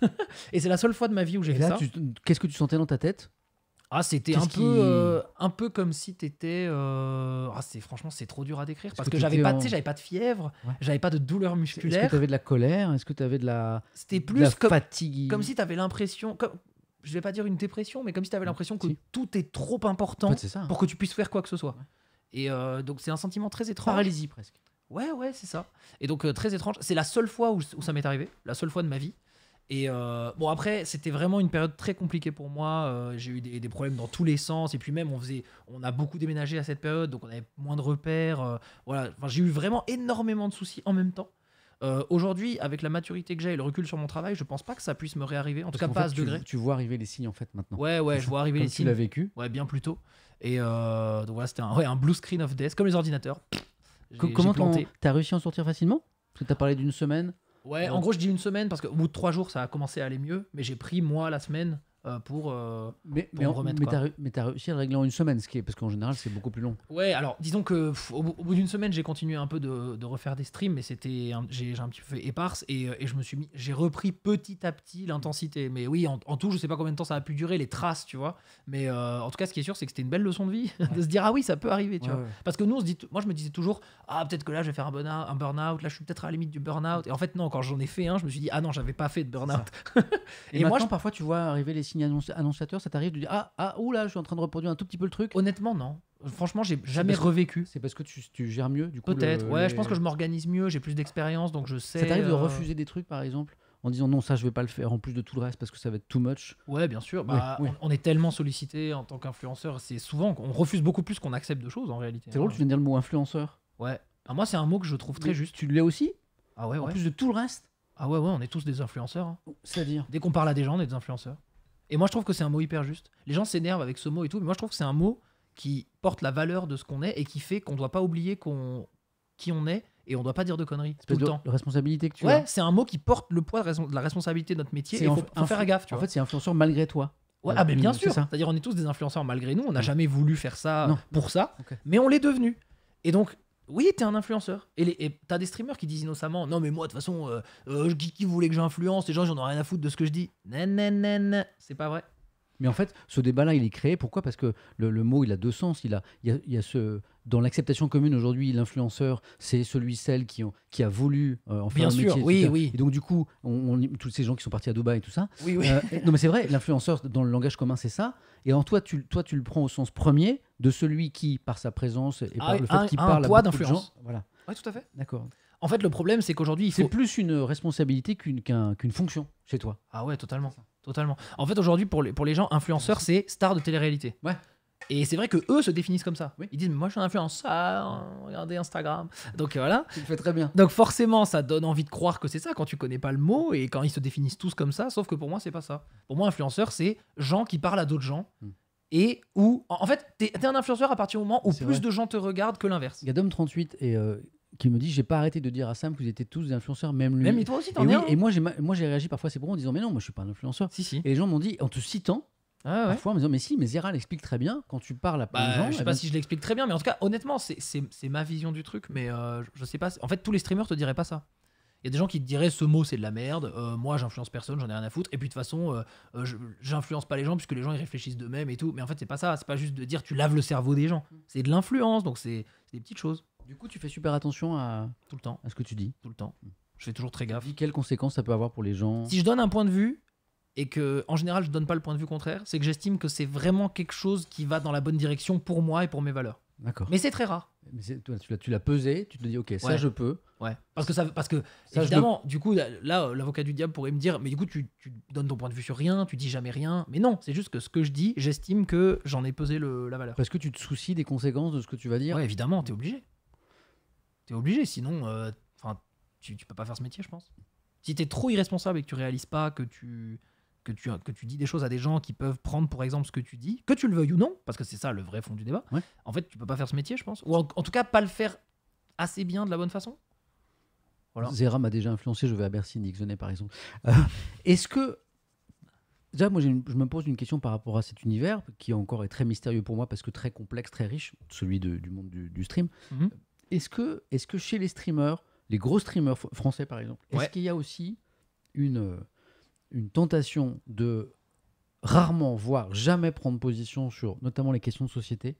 Ah *laughs* et c'est la seule fois de ma vie où j'ai fait ça. Qu'est-ce que tu sentais dans ta tête ah, c'était un, peu, euh, un peu comme si t'étais. étais Ah, franchement, c'est trop dur à décrire parce que, j'avais pas, j'avais pas de fièvre, j'avais pas de douleur musculaire. Est-ce que avais de la colère Est-ce que t'avais de la. C'était plus de comme, fatigue. Comme si t'avais l'impression, je vais pas dire une dépression, mais comme si tu avais mm. l'impression que tout est trop important hein. pour que tu puisses faire quoi que ce soit. Et euh, donc c'est un sentiment très étrange. Paralysie presque. Ouais, ouais, c'est ça. Et donc euh, très étrange. C'est la seule fois où, ça m'est arrivé, la seule fois de ma vie. Et euh, bon, après, c'était vraiment une période très compliquée pour moi. j'ai eu des, problèmes dans tous les sens. Et puis même, on, faisait, on a beaucoup déménagé à cette période, donc on avait moins de repères. voilà, enfin, j'ai eu vraiment énormément de soucis en même temps. Euh, aujourd'hui, avec la maturité que j'ai et le recul sur mon travail, je pense pas que ça puisse me réarriver, en tout cas pas à ce degré. Tu vois arriver les signes en fait maintenant. Ouais, ouais, je vois arriver *laughs* les signes. Tu l'as vécu Ouais, bien plus tôt. Et euh, donc voilà, c'était un, blue screen of death, comme les ordinateurs. Comment t'as réussi à en sortir facilement Parce que t'as parlé d'une semaine. Ouais, en gros, je dis une semaine parce qu'au bout de trois jours, ça a commencé à aller mieux. Mais j'ai pris, moi, la semaine euh, euh, pour, mais, pour remettre. Mais, t'as, réussi à le régler en une semaine, ce qui est, parce qu'en général, c'est beaucoup plus long. Ouais, alors disons que au, bout d'une semaine, j'ai continué un peu de, refaire des streams, mais c'était j'ai, un petit peu fait éparse et, euh, et, je me suis mis, j'ai repris petit à petit l'intensité. Mais oui, en, tout, je sais pas combien de temps ça a pu durer, les traces, tu vois. Mais en tout cas, ce qui est sûr, c'est que c'était une belle leçon de vie *laughs* de se dire ah oui, ça peut arriver, tu vois. Parce que nous, on se dit, moi, je me disais toujours ah peut-être que là, je vais faire un burn out, Là, je suis peut-être à la limite du burn out. Et en fait, non, quand j'en ai fait un, je me suis dit ah non, j'avais pas fait de burn out. *laughs* et, moi, parfois, tu vois arriver les annonciateur, ça t'arrive de dire Ah, ah là je suis en train de reproduire un tout petit peu le truc Honnêtement, non. Franchement, j'ai jamais revécu. C'est parce que tu, tu gères mieux, du coup. Peut-être, ouais, je pense que je m'organise mieux, j'ai plus d'expérience, donc je sais. Ça t'arrive de euh, refuser des trucs, par exemple, en disant non, ça, je vais pas le faire, en plus de tout le reste, parce que ça va être too much. Ouais, bien sûr. Bah, on, est tellement sollicité en tant qu'influenceur, c'est souvent qu'on refuse beaucoup plus qu'on accepte de choses en réalité. C'est drôle, hein. tu viens de dire le mot influenceur. Ouais. Ah, moi, c'est un mot que je trouve très juste. Tu l'es aussi Ah ouais, En plus de tout le reste Ah ouais, ouais, on est tous des influenceurs. Hein. C'est-à-dire Dès qu'on parle à des gens, on est des influenceurs. Et moi, je trouve que c'est un mot hyper juste. Les gens s'énervent avec ce mot et tout, mais moi, je trouve que c'est un mot qui porte la valeur de ce qu'on est et qui fait qu'on ne doit pas oublier qui on est et on ne doit pas dire de conneries tout le temps. Responsabilité que tu ouais, c'est un mot qui porte le poids de, la responsabilité de notre métier. Il faut, faut faire gaffe. en fait, c'est influenceur malgré toi. Ouais, euh, ah, mais bien sûr. C'est-à-dire, on est tous des influenceurs malgré nous. On n'a jamais voulu faire ça pour ça, mais on l'est devenu. Et donc, oui, t'es un influenceur. Et t'as des streamers qui disent innocemment Non, mais moi, de toute façon, euh, euh, qui, voulait que j'influence Les gens, j'en ai rien à foutre de ce que je dis. Nan, nan, nan. C'est pas vrai. Mais en fait, ce débat-là, il est créé. Pourquoi Parce que le, mot, il a deux sens. Il a, il y a, ce, dans l'acceptation commune aujourd'hui, l'influenceur, c'est celui, celle qui, ont, qui a voulu euh, en faire Bien sûr, Oui, oui. Et donc, du coup, on, tous ces gens qui sont partis à Dubaï et tout ça. Oui, oui. Euh, non, mais c'est vrai, l'influenceur, dans le langage commun, c'est ça. Et en toi tu, toi, tu le prends au sens premier de celui qui, par sa présence et ah, par le fait qu'il parle à beaucoup de gens. Voilà. Oui, tout à fait. D'accord. En fait, le problème, c'est qu'aujourd'hui, C'est plus une responsabilité qu'une qu'une fonction chez toi. Ah ouais, totalement. Totalement. En fait, aujourd'hui, pour les, pour les gens, influenceurs, c'est star de télé-réalité. Ouais. Et c'est vrai que eux se définissent comme ça. Oui. Ils disent, moi, je suis un influenceur, regardez Instagram. Donc euh, voilà. Tu très bien. Donc forcément, ça donne envie de croire que c'est ça quand tu connais pas le mot et quand ils se définissent tous comme ça. Sauf que pour moi, c'est pas ça. Pour moi, influenceur, c'est gens qui parlent à d'autres gens. Hmm. Et où, en fait, t'es un influenceur à partir du moment où plus de gens te regardent que l'inverse. Gadom38 et euh, qui me dit j'ai pas arrêté de dire à Sam que vous étiez tous des influenceurs, même lui. Même toi aussi, et, et moi, j'ai, moi, j'ai réagi parfois c'est pour en disant mais non, moi je suis pas un influenceur. Si, si. Et les gens m'ont dit en te citant. Ah, ouais. Parfois en me disant mais si, mais Zera l'explique très bien quand tu parles à de bah, gens. Je sais eh pas ben si je l'explique très bien, mais en tout cas, honnêtement, c'est, c'est, ma vision du truc, mais euh, je sais pas. En fait, tous les streamers te diraient pas ça. Il y a des gens qui te diraient ce mot c'est de la merde, euh, moi j'influence personne, j'en ai rien à foutre, et puis de toute façon euh, j'influence pas les gens puisque les gens ils réfléchissent d'eux-mêmes et tout. Mais en fait c'est pas ça, c'est pas juste de dire tu laves le cerveau des gens, mm. c'est de l'influence donc c'est des petites choses. Du coup, tu fais super attention à tout le temps à ce que tu dis. Tout le temps. Je fais toujours très gaffe. quelles conséquences ça peut avoir pour les gens. Si je donne un point de vue et que, en général, je donne pas le point de vue contraire, c'est que j'estime que c'est vraiment quelque chose qui va dans la bonne direction pour moi et pour mes valeurs. D'accord. Mais c'est très rare. Mais tu l'as, pesé, tu te dis ok, ça je peux. Ouais. Parce que ça, parce que évidemment, du coup, là, l'avocat du diable pourrait me dire, mais du coup, tu, donnes ton point de vue sur rien, tu dis jamais rien. Mais non, c'est juste que ce que je dis, j'estime que j'en ai pesé le, la valeur. Est-ce que tu te soucies des conséquences de ce que tu vas dire. Ouais, évidemment, t'es obligé. T'es obligé, sinon, euh, tu, tu peux pas faire ce métier, je pense. Si t'es trop irresponsable et que tu réalises pas que tu, que tu, que tu dis des choses à des gens qui peuvent prendre pour exemple ce que tu dis, que tu le veuilles ou non, parce que c'est ça le vrai fond du débat, en fait, tu peux pas faire ce métier, je pense. Ou en, tout cas, pas le faire assez bien de la bonne façon. Voilà. Zera m'a déjà influencé, je vais à Bercy, Nixonet par exemple. Euh, est-ce que. Déjà, moi, je me pose une question par rapport à cet univers qui encore est très mystérieux pour moi parce que très complexe, très riche, celui du monde du, stream. Mhm est-ce que, est que chez les streamers, les gros streamers français par exemple, est-ce qu'il y a aussi euh, une, tentation de rarement, voire jamais prendre position sur notamment les questions de société,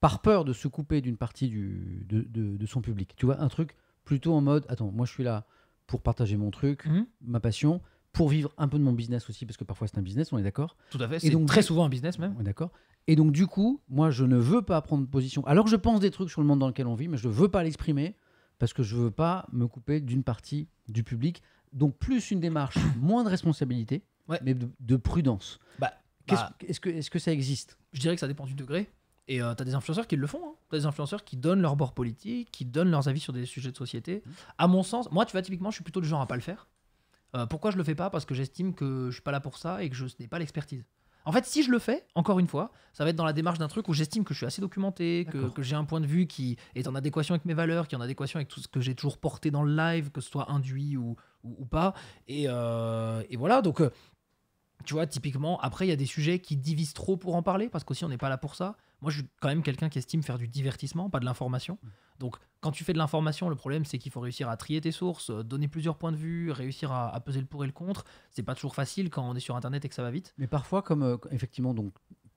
par peur de se couper d'une partie de, son public. Tu vois, un truc plutôt en mode, attends, moi je suis là pour partager mon truc, mmh ma passion, pour vivre un peu de mon business aussi, parce que parfois c'est un business, on est d'accord Tout à fait, c'est très souvent un business même. On est d'accord. Et donc, du coup, moi, je ne veux pas prendre position. Alors je pense des trucs sur le monde dans lequel on vit, mais je ne veux pas l'exprimer parce que je ne veux pas me couper d'une partie du public. Donc, plus une démarche, *coughs* moins de responsabilité, mais de, prudence. Bah, bah. est-ce que, ça existe Je dirais que ça dépend du degré. Et euh, tu as des influenceurs qui le font. Hein. Tu as des influenceurs qui donnent leur bord politique, qui donnent leurs avis sur des sujets de société. Mmh. À mon sens, moi, tu vois, typiquement, je suis plutôt du genre à pas le faire. Euh, pourquoi je le fais pas Parce que j'estime que je suis pas là pour ça et que je n'ai pas l'expertise. En fait, si je le fais, encore une fois, ça va être dans la démarche d'un truc où j'estime que je suis assez documenté, que, j'ai un point de vue qui est en adéquation avec mes valeurs, qui est en adéquation avec tout ce que j'ai toujours porté dans le live, que ce soit induit ou, pas. Et, euh, et, voilà, donc, euh, tu vois, typiquement, après, il y a des sujets qui divisent trop pour en parler, parce qu'aussi, on n'est pas là pour ça. Moi, je suis quand même quelqu'un qui estime faire du divertissement, pas de l'information. Mm. Donc, quand tu fais de l'information, le problème, c'est qu'il faut réussir à trier tes sources, euh, donner plusieurs points de vue, réussir à, peser le pour et le contre. C'est pas toujours facile quand on est sur Internet et que ça va vite. Mais parfois, comme euh, effectivement, donc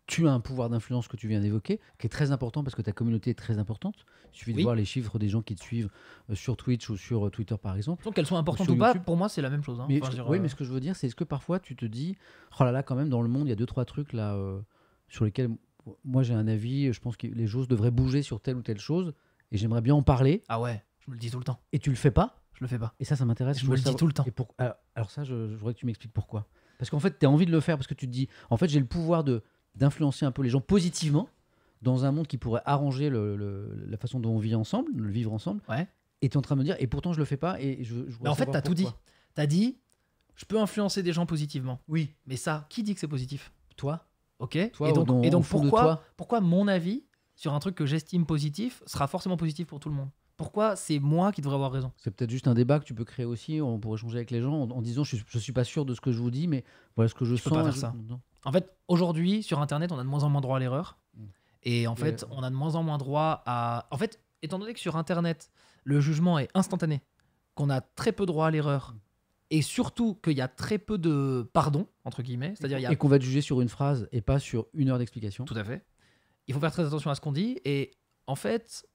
tu as un pouvoir d'influence que tu viens d'évoquer, qui est très important parce que ta communauté est très importante. Il suffit de voir les chiffres des gens qui te suivent euh, sur Twitch ou sur Twitter, par exemple. Donc qu'elles soient importantes ou, pas, pour moi, c'est la même chose. Hein. oui, mais ce que je veux dire, c'est est-ce que parfois tu te dis, oh là là, quand même, dans le monde, il y a deux, trois trucs là sur lesquels moi j'ai un avis, je pense que les choses devraient bouger sur telle ou telle chose, et j'aimerais bien en parler. Ah ouais, je me le dis tout le temps. Et tu le fais pas Je le fais pas. Et ça, ça m'intéresse. Je, me le dis tout le temps. alors, ça, je, voudrais que tu m'expliques pourquoi. Parce qu'en fait, tu as envie de le faire, parce que tu te dis, en fait, j'ai le pouvoir de d'influencer un peu les gens positivement dans un monde qui pourrait arranger le, la façon dont on vit ensemble, le vivre ensemble. Ouais. Et tu es en train de me dire, et pourtant je le fais pas. Et je, en fait, tu as tout dit. Tu as dit, je peux influencer des gens positivement. Oui. Mais ça, qui dit que c'est positif Toi Ok. et donc, pourquoi, mon avis sur un truc que j'estime positif sera forcément positif pour tout le monde pourquoi c'est moi qui devrais avoir raison C'est peut-être juste un débat que tu peux créer aussi on, pourrait échanger avec les gens en, disant je, ne suis pas sûr de ce que je vous dis, mais voilà ce que je, sens. pas ça. En fait, aujourd'hui, sur Internet, on a de moins en moins droit à l'erreur. Mm. Et en fait, euh, on a de moins en moins droit à. En fait, étant donné que sur Internet, le jugement est instantané, qu'on a très peu droit à l'erreur, mm et surtout qu'il y a très peu de pardon, entre guillemets. C'est-à-dire Et qu'on va juger sur une phrase et pas sur une heure d'explication. Tout à fait. Il faut faire très attention à ce qu'on dit. Et en fait,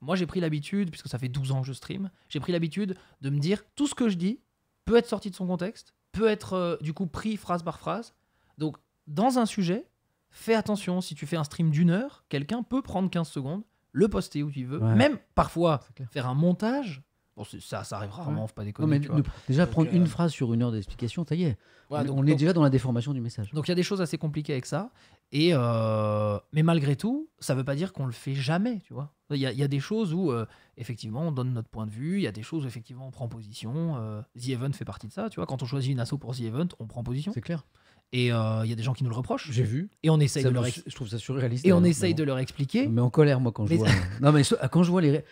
moi j'ai pris l'habitude, puisque ça fait 12 ans que je stream, j'ai pris l'habitude de me dire tout ce que je dis peut être sorti de son contexte, peut être euh, du coup pris phrase par phrase. Donc dans un sujet, fais attention, si tu fais un stream d'une heure, quelqu'un peut prendre 15 secondes, le poster où tu veux, même parfois faire un montage ça, ça arrive rarement, on pas déconner. tu Déjà, prendre une euh, phrase sur une heure d'explication, ça y est. on est déjà dans la déformation du message. Donc il y a des choses assez compliquées avec ça. Euh, mais malgré tout, ça veut pas dire qu'on le fait jamais, tu vois. Il y, a, des choses où euh, effectivement on donne notre point de vue, il y a des choses où effectivement on prend position. The Event fait partie de ça, tu vois. Quand on choisit une asso pour The Event, on prend position. C'est clair. Et il y a des gens qui nous le reprochent. J'ai vu. Et on essaye de leur. Je trouve ça surréaliste. Et on essaye de leur expliquer. Mais en colère moi quand je vois. *laughs* non mais quand je vois les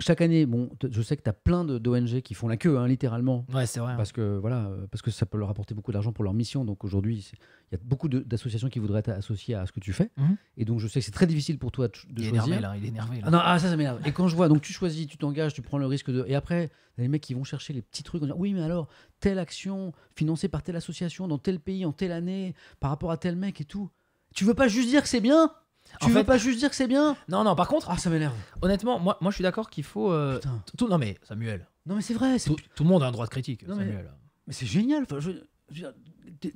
chaque année, bon, je sais que tu as plein d'ONG qui font la queue, hein, littéralement. Ouais, c'est vrai. Hein. Parce que, voilà, euh, parce que ça peut leur apporter beaucoup d'argent pour leur mission. Donc aujourd'hui, il y a beaucoup d'associations qui voudraient être à ce que tu fais. Mhm. Et donc je sais que c'est très difficile pour toi de choisir. là, il est énervé. Là. Ah, non, ah, ça, ça m'énerve. Et quand je vois, donc tu choisis, tu t'engages, tu prends le risque de. Et après, les mecs qui vont chercher les petits trucs en disant Oui, mais alors, telle action financée par telle association dans tel pays en telle année par rapport à tel mec et tout. Tu veux pas juste dire que c'est bien tu veux pas juste dire que c'est bien Non, non, par contre. Ah, ça m'énerve. Honnêtement, moi, moi je suis d'accord qu'il faut. Euh, tout, non, mais Samuel. Non, mais c'est vrai. Tout, le monde a un droit de critique, Samuel. Mais, c'est génial. Enfin, je,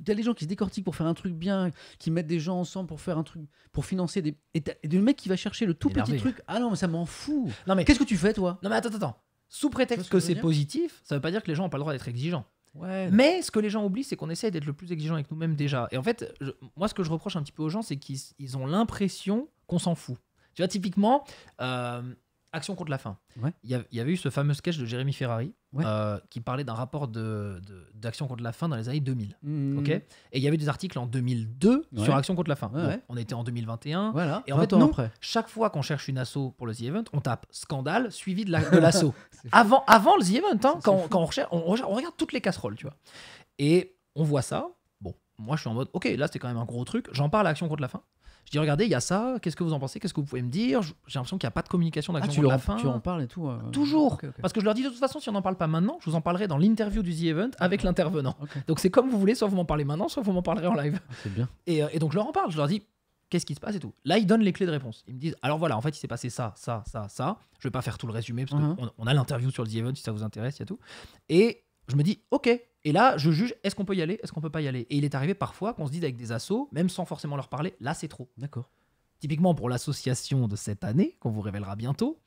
t'as les gens qui se décortiquent pour faire un truc bien, qui mettent des gens ensemble pour faire un truc, pour financer des. Et, le mec qui va chercher le tout petit truc. Ah non, mais ça m'en fout. Non mais qu'est-ce que tu fais toi Non mais attends, attends. Sous prétexte que, c'est positif, ça veut pas dire que les gens ont pas le droit d'être exigeants. Mais ce que les gens oublient, c'est qu'on essaie d'être le plus exigeant avec nous-mêmes déjà. Et en fait, moi, ce que je reproche un petit peu aux gens, c'est qu'ils ont l'impression qu'on s'en fout. Tu vois, typiquement, euh, Action contre la faim. Il, y avait eu ce fameux sketch de Jérémy Ferrari euh, qui parlait d'un rapport d'Action de, contre la faim dans les années 2000. Mmh, mmh, ok mmh. et il y avait des articles en 2002 sur Action contre la faim. on était en 2021. Voilà. Et en fait, chaque fois qu'on cherche une asso pour le The Event, on tape scandale suivi de *laughs* l'asso. avant, avant le The Event, hein, quand, on, regarde toutes les casseroles. tu vois. Et on voit ça. Bon, moi je suis en mode, ok, là c'est quand même un gros truc. J'en parle à Action contre la faim. Je dis regardez, il y a ça, qu'est-ce que vous en pensez Qu'est-ce que vous pouvez me dire J'ai l'impression qu'il n'y a pas de communication ah, d'action tu la fin. parles et tout. Euh. Toujours. Parce que je leur dis de toute façon, si on n'en parle pas maintenant, je vous en parlerai dans l'interview du The Event avec l'intervenant. Donc c'est comme vous voulez, soit vous m'en parlez maintenant, soit vous m'en parlerez en live. Ah, c'est bien. Euh, et, donc je leur en parle, je leur dis qu'est-ce qui se passe et tout. Là, ils donnent les clés de réponse. Ils me disent alors voilà, en fait, il s'est passé ça, ça, ça, ça. Je vais pas faire tout le résumé parce qu'on uh-huh. on a l'interview sur le The Event si ça vous intéresse, il y a tout. Et je me dis ok, et là, je juge, est-ce qu'on peut y aller, est-ce qu'on peut pas y aller Et il est arrivé parfois qu'on se dise avec des assos, même sans forcément leur parler, là c'est trop. D'accord. Typiquement pour l'association de cette année, qu'on vous révélera bientôt,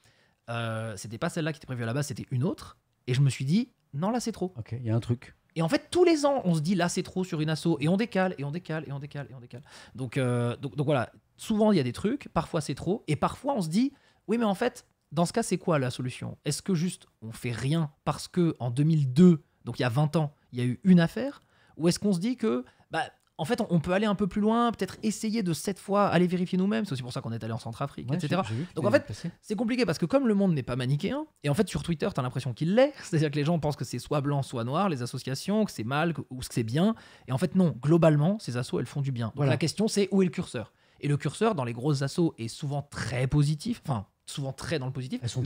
euh, c'était pas celle-là qui était prévue à la base, c'était une autre. Et je me suis dit, non, là c'est trop. Ok, il y a un truc. Et en fait, tous les ans, on se dit là c'est trop sur une asso, et on décale, et on décale, et on décale, et on décale. Donc, euh, donc, donc voilà, souvent il y a des trucs, parfois c'est trop, et parfois on se dit, oui, mais en fait, dans ce cas, c'est quoi la solution Est-ce que juste on fait rien parce que en 2002, donc il y a 20 ans, il y a eu une affaire où est-ce qu'on se dit que, bah, en fait, on, peut aller un peu plus loin, peut-être essayer de cette fois aller vérifier nous-mêmes C'est aussi pour ça qu'on est allé en Centrafrique, etc. Donc en fait, c'est compliqué parce que comme le monde n'est pas manichéen, et en fait sur Twitter, t'as l'impression qu'il l'est, *laughs* c'est-à-dire que les gens pensent que c'est soit blanc, soit noir, les associations, que c'est mal, ou que c'est bien. Et en fait, non, globalement, ces assauts, elles font du bien. Donc la question, c'est où est le curseur et le curseur dans les grosses assauts est souvent très positif, enfin souvent très dans le positif. Elles sont,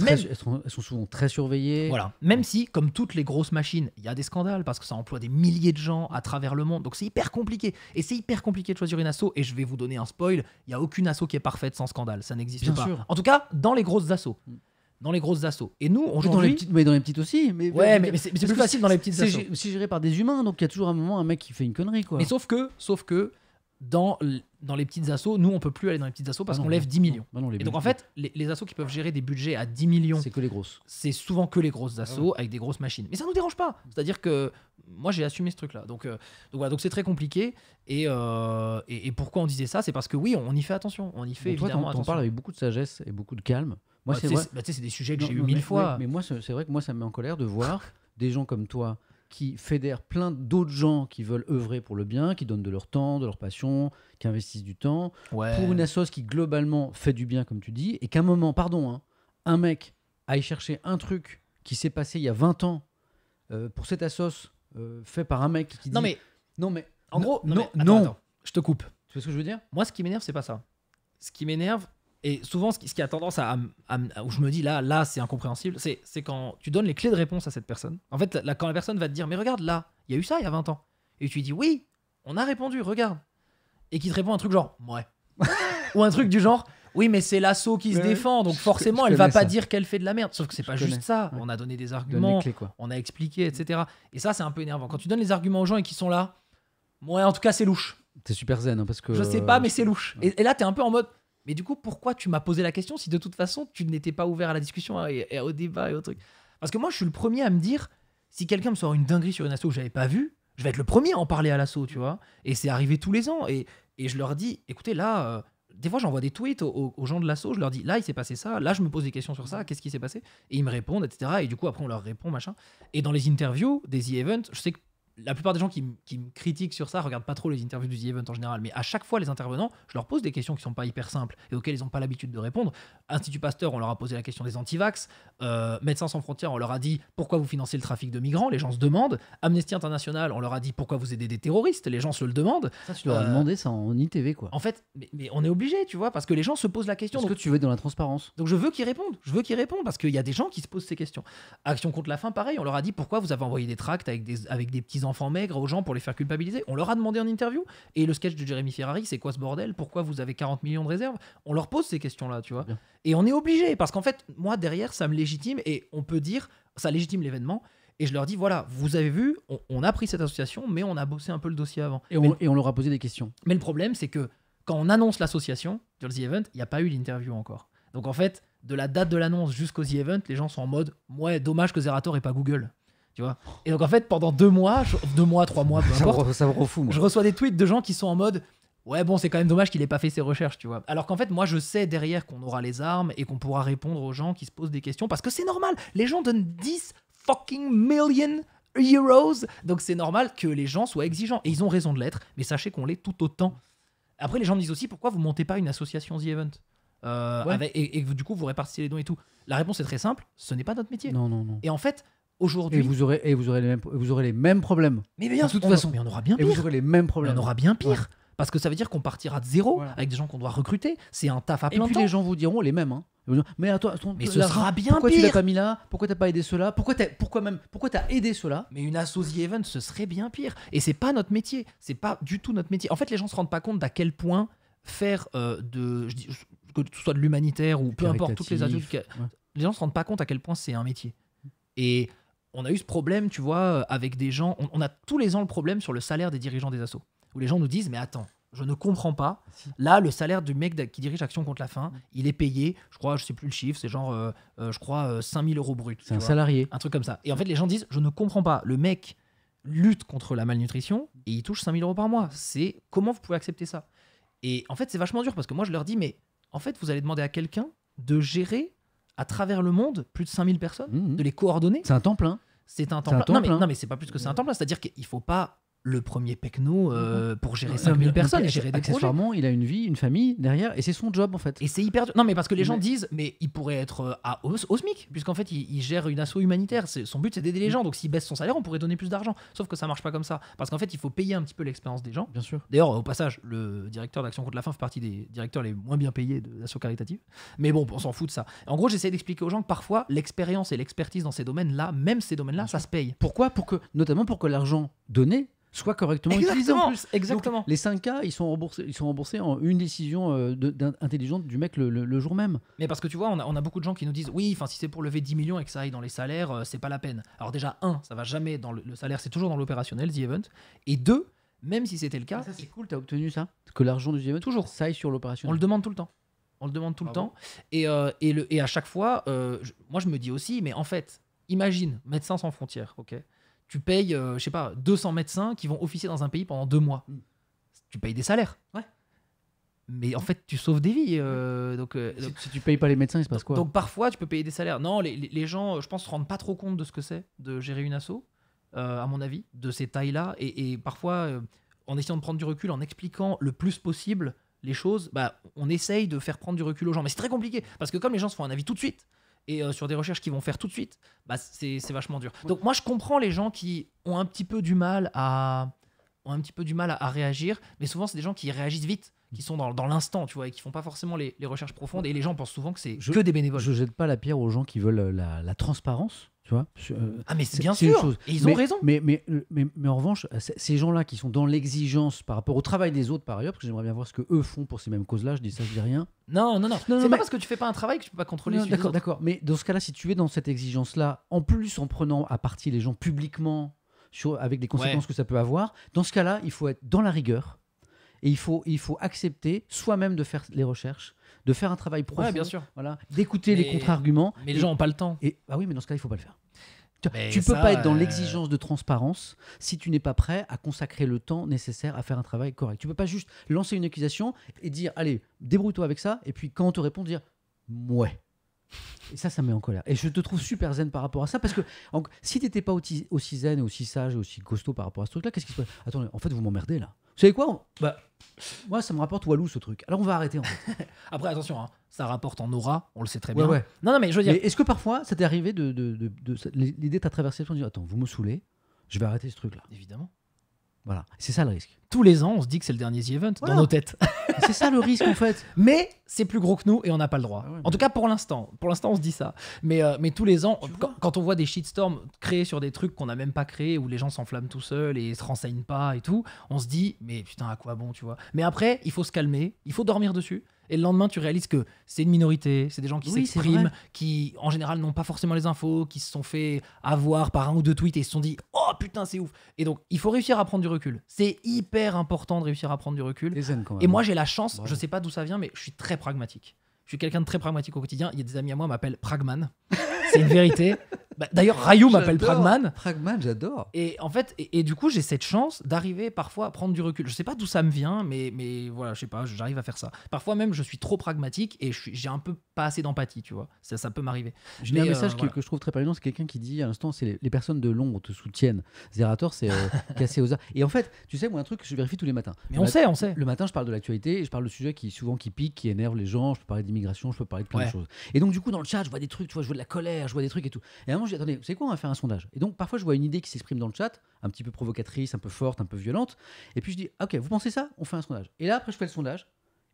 sont, souvent très surveillées. Voilà. Même si, comme toutes les grosses machines, il y a des scandales parce que ça emploie des milliers de gens à travers le monde. Donc c'est hyper compliqué. Et c'est hyper compliqué de choisir une asso. Et je vais vous donner un spoil. Il y a aucune asso qui est parfaite sans scandale. Ça n'existe pas. En tout cas, dans les grosses assos. Dans les grosses assos. Et nous, on dans mais dans les petites aussi. Mais ouais, mais, c'est plus facile dans les petites assos. C'est géré par des humains, donc il y a toujours un moment un mec qui fait une connerie, quoi. Mais sauf que, sauf que, dans, dans les petites assos, nous, on peut plus aller dans les petites assos parce ah qu'on lève 10 millions. et donc, en fait, les, les, assos qui peuvent gérer des budgets à 10 millions, c'est que les grosses. C'est souvent que les grosses ah assos avec des grosses machines. Mais ça nous dérange pas. C'est-à-dire que moi, j'ai assumé ce truc-là. Donc, euh, donc voilà, donc c'est très compliqué. Euh, et, et, pourquoi on disait ça C'est parce que oui, on y fait attention. On y fait évidemment évidemment toi, On parle avec beaucoup de sagesse et beaucoup de calme. Moi, bah, bah, c'est des sujets que j'ai eu mille fois. mais moi, c'est vrai que moi, ça me met en colère de voir *laughs* des gens comme toi qui fédère plein d'autres gens qui veulent œuvrer pour le bien, qui donnent de leur temps, de leur passion, qui investissent du temps, pour une association qui globalement fait du bien, comme tu dis, et qu'à un moment, pardon, hein, un mec aille chercher un truc qui s'est passé il y a 20 ans euh, pour cette association euh, fait par un mec qui dit... Non mais... Non mais... En gros, non, non, non. je te coupe. Tu vois ce que je veux dire Moi, ce qui m'énerve, c'est pas ça. Ce qui m'énerve, et souvent, ce qui, a tendance à, où je me dis là, là, c'est incompréhensible, c'est quand tu donnes les clés de réponse à cette personne. En fait, là, quand la personne va te dire, mais regarde là, il y a eu ça il y a 20 ans. Et tu lui dis, oui, on a répondu, regarde. Et qui te répond un truc genre, ouais. *laughs* Ou un truc du genre, oui, mais c'est l'assaut qui se défend, donc forcément, elle va pas dire qu'elle fait de la merde. Sauf que c'est pas juste ça. On a donné des arguments, on a expliqué, etc. Et ça, c'est un peu énervant. Quand tu donnes les arguments aux gens et qu'ils sont là, ouais, en tout cas, c'est louche. T'es super zen, hein, parce que. Je sais pas, mais c'est euh, louche. et, là, t'es un peu en mode, et du coup, pourquoi tu m'as posé la question si de toute façon tu n'étais pas ouvert à la discussion et, au débat et au truc Parce que moi, je suis le premier à me dire si quelqu'un me sort une dinguerie sur une asso que j'avais pas vue, je vais être le premier à en parler à l'assaut, tu vois. Et c'est arrivé tous les ans. Et, et je leur dis écoutez, là, euh, des fois, j'envoie des tweets aux, gens de l'assaut. Je leur dis là, il s'est passé ça. Là, je me pose des questions sur ça. Qu'est-ce qui s'est passé Et ils me répondent, etc. Et du coup, après, on leur répond, machin. Et dans les interviews des e-events, je sais que la plupart des gens qui, me critiquent sur ça regardent pas trop les interviews du The Event en général, mais à chaque fois, les intervenants, je leur pose des questions qui sont pas hyper simples et auxquelles ils n'ont pas l'habitude de répondre. Institut Pasteur, on leur a posé la question des antivax. Euh, Médecins sans frontières, on leur a dit pourquoi vous financez le trafic de migrants. Les gens se demandent. Amnesty International, on leur a dit pourquoi vous aidez des terroristes. Les gens se le demandent. Ça, tu leur as euh, demandé ça en ITV, quoi. En fait, mais, on est obligé, tu vois, parce que les gens se posent la question. est-ce que tu veux dans la transparence. Donc je veux qu'ils répondent. Je veux qu'ils répondent parce qu'il y a des gens qui se posent ces questions. Action contre la faim, pareil, on leur a dit pourquoi vous avez envoyé des tracts avec des, avec des petits enfants maigres aux gens pour les faire culpabiliser. On leur a demandé en interview. Et le sketch de Jeremy Ferrari, c'est quoi ce bordel Pourquoi vous avez 40 millions de réserves On leur pose ces questions-là, tu vois. Et on est obligé, parce qu'en fait, moi, derrière, ça me légitime et on peut dire, ça légitime l'événement. Et je leur dis, voilà, vous avez vu, on, a pris cette association, mais on a bossé un peu le dossier avant. Et on, leur a posé des questions. Mais le problème, c'est que quand on annonce l'association, de The Event, il n'y a pas eu l'interview encore. Donc en fait, de la date de l'annonce jusqu'au The Event, les gens sont en mode Ouais, dommage que Zerator n'ait pas Google. Tu vois Et donc en fait, pendant deux mois, deux mois, trois mois, peu *laughs* importe, ça, je reçois des tweets de gens qui sont en mode Ouais, bon, c'est quand même dommage qu'il ait pas fait ses recherches, tu vois. Alors qu'en fait, moi, je sais derrière qu'on aura les armes et qu'on pourra répondre aux gens qui se posent des questions parce que c'est normal. Les gens donnent 10 fucking million euros. Donc c'est normal que les gens soient exigeants. Et ils ont raison de l'être, mais sachez qu'on l'est tout autant. Après, les gens me disent aussi pourquoi vous montez pas une association The Event euh, et, et, du coup, vous répartissez les dons et tout. La réponse est très simple ce n'est pas notre métier. Non, non, non. Et en fait, aujourd'hui. Et vous aurez, et vous aurez, les, mêmes, vous aurez les mêmes problèmes. Mais bien, de toute façon. Mais on aura bien pire. Et vous aurez les mêmes problèmes. Mais on aura bien pire. Parce que ça veut dire qu'on partira de zéro avec des gens qu'on doit recruter. C'est un taf à plein temps. Et puis les gens vous diront les mêmes. Hein. Mais à toi, mais ce sera bien pourquoi tu l'as pas mis là Pourquoi t'as pas aidé cela Pourquoi tu pourquoi même, pourquoi t'as aidé cela Mais une association event, ce serait bien pire. Et c'est pas notre métier. C'est pas du tout notre métier. En fait, les gens se rendent pas compte d'à quel point faire euh, de, que ce soit de l'humanitaire ou peu importe, toutes les adultes, les gens se rendent pas compte à quel point c'est un métier. Et on a eu ce problème, tu vois, euh, avec des gens. On, a tous les ans le problème sur le salaire des dirigeants des assos, où les gens nous disent, mais attends. Je ne comprends pas. Là, le salaire du mec qui dirige Action contre la faim, mm. il est payé, je crois, je sais plus le chiffre, c'est genre, euh, euh, je crois, 5000 euros brut. C'est un salarié. Un truc comme ça. Et en fait, les gens disent, je ne comprends pas. Le mec lutte contre la malnutrition et il touche 5000 euros par mois. C'est comment vous pouvez accepter ça Et en fait, c'est vachement dur parce que moi, je leur dis, mais en fait, vous allez demander à quelqu'un de gérer à travers le monde, plus de 5000 personnes, mmh, mmh. de les coordonner. C'est un temps plein. C'est un temple. plein. non, mais, c'est pas plus que c'est un temple. C'est-à-dire qu'il faut pas le premier Pecno euh, mhm. pour gérer 5000 personnes gérer des Accessoirement, il a une vie, une famille derrière et c'est son job en fait. Et c'est hyper Non, mais parce que les gens disent, mais il pourrait être euh, à, au, SMIC, puisqu'en fait il, gère une asso humanitaire. Son but c'est d'aider les mm. gens, donc s'il baisse son salaire, on pourrait donner plus d'argent. Sauf que ça marche pas comme ça. Parce qu'en fait, il faut payer un petit peu l'expérience des gens. Bien sûr. D'ailleurs, au passage, le directeur d'Action contre la faim fait partie des directeurs les moins bien payés de l'asso caritative. Mais bon, on s'en fout de ça. En gros, j'essaie d'expliquer aux gens que parfois l'expérience et l'expertise dans ces domaines-là, même ces domaines-là, ça se paye. Pourquoi Pour que, notamment pour que l'argent donné soit correctement utilisé en plus. Exactement. les 5 cas, ils sont remboursés, ils sont remboursés en une décision euh, intelligente du mec le, jour même. Mais parce que tu vois, on a, beaucoup de gens qui nous disent oui, enfin si c'est pour lever 10 millions et que ça aille dans les salaires, euh, c'est pas la peine. Alors déjà un, ça va jamais dans le, salaire, c'est toujours dans l'opérationnel, the event. Et deux, même si c'était le cas, ça c'est cool, t'as obtenu ça, que l'argent du the event toujours ça aille sur l'opérationnel. On le demande tout le temps. On le demande tout le ah temps. Et, euh, et, à chaque fois, moi je me dis aussi, mais en fait, imagine, Médecins sans frontières, ok tu payes, euh, je sais pas, 200 médecins qui vont officier dans un pays pendant deux mois. Mm. Tu payes des salaires. Ouais. Mais en fait, tu sauves des vies. Euh, donc, euh, si, tu payes pas les médecins, il se passe quoi Donc parfois, tu peux payer des salaires. Non, les, gens, je pense, se rendent pas trop compte de ce que c'est de gérer une asso, à mon avis, de ces tailles-là. Et, parfois, en essayant de prendre du recul, en expliquant le plus possible les choses, bah, on essaye de faire prendre du recul aux gens. Mais c'est très compliqué, parce que comme les gens se font un avis tout de suite, et euh, sur des recherches qu'ils vont faire tout de suite, bah, c'est vachement dur. Donc moi, je comprends les gens qui ont un petit peu du mal à ont un petit peu du mal à, réagir, mais souvent c'est des gens qui réagissent vite, qui sont dans, l'instant, tu vois, et qui font pas forcément les, recherches profondes. Et les gens pensent souvent que c'est que des bénévoles. Je jette pas la pierre aux gens qui veulent euh, la transparence. Euh, ah, mais c'est bien sûr. Et ils ont raison. Mais, euh, mais, mais, en revanche, ces gens-là qui sont dans l'exigence par rapport au travail des autres, par ailleurs, parce que j'aimerais bien voir ce que eux font pour ces mêmes causes-là, je dis ça, je dis rien. Non, non, non. c'est pas parce que tu fais pas un travail que tu peux pas contrôler D'accord, d'accord. Mais dans ce cas-là, si tu es dans cette exigence-là, en plus en prenant à partie les gens publiquement, avec les conséquences que ça peut avoir, dans ce cas-là, il faut être dans la rigueur. Et il faut, il faut accepter soi-même de faire les recherches, de faire un travail profond, bien sûr. voilà, d'écouter les contre-arguments. Mais les gens n'ont pas le temps. Et, bah oui, mais dans ce cas, il faut pas le faire. tu, ne peux pas être dans euh, l'exigence de transparence si tu n'es pas prêt à consacrer le temps nécessaire à faire un travail correct. Tu peux pas juste lancer une accusation et dire allez débrouille-toi avec ça et puis quand on te répond dire ouais. Et ça, ça met en colère. Et je te trouve super zen par rapport à ça, parce que si si n'étais pas aussi, zen et aussi sage et aussi costaud par rapport à ce truc-là, qu'est-ce qui se passe Attendez, en fait, vous m'emmerdez là. Vous savez quoi Bah, moi, ça me rapporte Walou ce truc. Alors on va arrêter en fait. *laughs* Après, attention, hein, ça rapporte en aura, on le sait très bien. Non, non, mais je veux Est-ce que parfois, ça t'est arrivé de. de, de, de, L'idée t'a traversé, tu dit Attends, vous me saoulez, je vais arrêter ce truc-là. Évidemment. Voilà, c'est ça le risque. Tous les ans, on se dit que c'est le dernier Event dans nos têtes. *laughs* c'est ça le risque en fait. Mais c'est plus gros que nous et on n'a pas le droit. Ah en tout cas pour l'instant. Pour l'instant, on se dit ça. Mais, euh, tous les ans, quand, on voit des shitstorms créés sur des trucs qu'on n'a même pas créés, où les gens s'enflamment tout seuls et se renseignent pas et tout, on se dit mais putain à quoi bon tu vois. Mais après, il faut se calmer, il faut dormir dessus. Et le lendemain, tu réalises que c'est une minorité, c'est des gens qui s'expriment, qui en général n'ont pas forcément les infos, qui se sont fait avoir par un ou deux tweets et se sont dit Oh putain, c'est ouf. Et donc, il faut réussir à prendre du recul. C'est hyper important de réussir à prendre du recul. Et, moi, j'ai la chance, je je sais pas d'où ça vient, mais je suis très pragmatique. Je suis quelqu'un de très pragmatique au quotidien. Il y a des amis à moi qui m'appellent Pragman. c'est une vérité. Bah, d'ailleurs, oh, Rayou m'appelle Pragman. Pragman, j'adore. Et en fait, et, du coup, j'ai cette chance d'arriver parfois à prendre du recul. Je sais pas d'où ça me vient, mais, mais voilà, je sais pas, j'arrive à faire ça. Parfois même, je suis trop pragmatique et j'ai un peu pas assez d'empathie, tu vois. Ça, ça peut m'arriver. J'ai un euh, message que, que, je trouve très pertinent, c'est quelqu'un qui dit à l'instant, c'est les, personnes de l'ombre te soutiennent. Zerator, c'est euh, *laughs* casser cassé aux arts. Et en fait, tu sais, moi, un truc que je vérifie tous les matins. Mais on sait, on sait. Le matin, je parle de l'actualité, je parle de sujets qui souvent qui piquent, qui énervent les gens. Je peux parler d'immigration, je peux parler de plein de choses. Et donc, du coup, dans le chat, je vois des trucs, tu vois, je vois de la colère, je vois des trucs et tout. Et j'ai attendez, vous quoi, on va faire un sondage. Et donc parfois je vois une idée qui s'exprime dans le chat, un petit peu provocatrice, un peu forte, un peu violente, et puis je dis, ok, vous pensez ça On fait un sondage. Et là après je fais le sondage,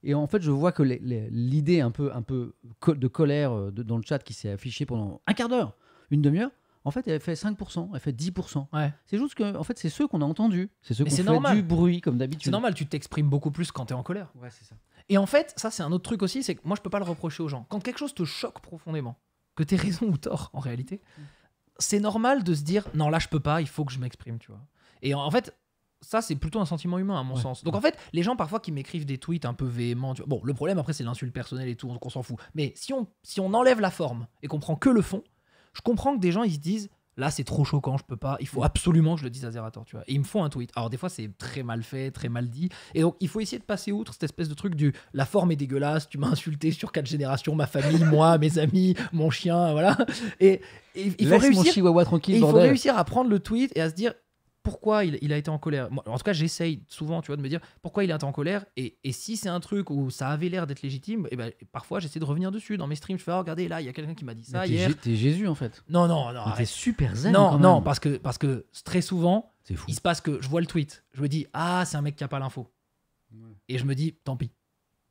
et en fait je vois que l'idée un peu, un peu de colère euh, dans le chat qui s'est affichée pendant un quart d'heure, une demi-heure, en fait, elle fait 5%, elle fait 10%. Ouais. C'est juste que, en fait, c'est ceux qu'on a entendus. C'est ceux qui fait du bruit, comme d'habitude. C'est normal, tu t'exprimes beaucoup plus quand tu es en colère. Ouais, c'est ça. Et en fait, ça, c'est un autre truc aussi, c'est que moi, je peux pas le reprocher aux gens. Quand quelque chose te choque profondément, que t'es raison ou tort en réalité, c'est normal de se dire non là je peux pas, il faut que je m'exprime, tu vois. Et en, fait, ça c'est plutôt un sentiment humain à mon sens. Donc en fait, les gens parfois qui m'écrivent des tweets un peu véhéments, tu vois, bon le problème après c'est l'insulte personnelle et tout, donc on s'en fout. Mais si on si on enlève la forme et qu'on prend que le fond, je comprends que des gens ils se disent là c'est trop choquant, je peux pas, il faut mm. absolument que je le dise à Zerator, tu vois. Et ils me font un tweet. Alors des fois c'est très mal fait, très mal dit, et donc il faut essayer de passer outre cette espèce de truc du la forme est dégueulasse, tu m'as insulté sur quatre générations, ma famille, *laughs* moi, mes amis, mon chien, voilà. Et, tranquille, et il faut réussir à prendre le tweet et à se dire pourquoi il, a été en colère. en tout cas, j'essaye souvent, tu vois, de me dire pourquoi il a été en colère. Et, si c'est un truc où ça avait l'air d'être légitime, et eh ben, parfois j'essaie de revenir dessus. Dans mes streams, je fais oh, regardez, là, il y a quelqu'un qui m'a dit ça hier. T'es Jésus en fait. Non, non, non. T'es super zen. Non, non, parce que parce que très souvent, il se passe que je vois le tweet, je me dis ah c'est un mec qui a pas l'info, et je me dis tant pis.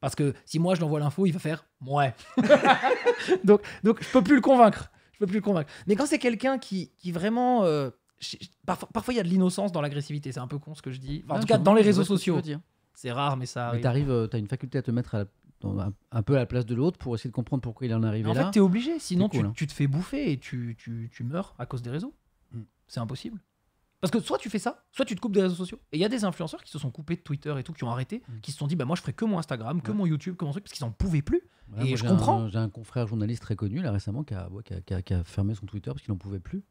Parce que si moi je l'envoie l'info, il va faire ouais. *laughs* donc donc je peux plus le convaincre. Je peux plus le convaincre. Mais quand c'est quelqu'un qui, qui vraiment euh, Parfois, il y a de l'innocence dans l'agressivité. C'est un peu con ce que je dis. en tout cas, dans les réseaux sociaux. C'est rare, mais ça arrive. Mais tu euh, t'as une faculté à te mettre un, peu à la place de l'autre pour essayer de comprendre pourquoi il en est en là. En fait, t'es obligé, sinon hein. tu, te fais bouffer et tu, meurs à cause des réseaux. Mm. C'est impossible. Parce que soit tu fais ça, soit tu te coupes des réseaux sociaux. Et il y a des influenceurs qui se sont coupés de Twitter et tout, qui ont arrêté, mm. qui se sont dit bah moi je ferai que mon Instagram, que mon YouTube, que mon truc, parce qu'ils en pouvaient plus. et je comprends. J'ai un confrère journaliste très connu là récemment qui a, qui a fermé son Twitter parce qu'il n'en pouvait plus.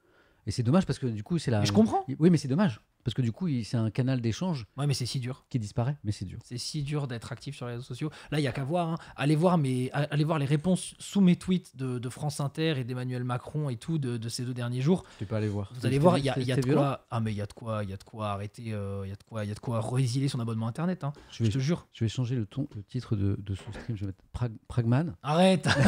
Et c'est dommage parce que du coup, c'est la. je comprends. Oui, mais c'est dommage. Parce que du coup, c'est un canal d'échange. Ouais, mais c'est si dur. Qui disparaît, mais c'est dur. C'est si dur d'être actif sur les réseaux sociaux. Là, il n'y a qu'à voir. Hein. Allez, voir mes... Allez voir les réponses sous mes tweets de, France Inter et d'Emmanuel Macron et tout de, ces deux derniers jours. Tu peux aller voir. Vous allez voir, il y a, de quoi. Ah, mais il y a de quoi, il y a de quoi arrêter, euh, il y a de quoi, il quoi résilier son abonnement Internet. Hein. Je, te jure. Je vais changer le ton, le titre de, son ce stream. Je vais mettre Pragman. Arrête *laughs*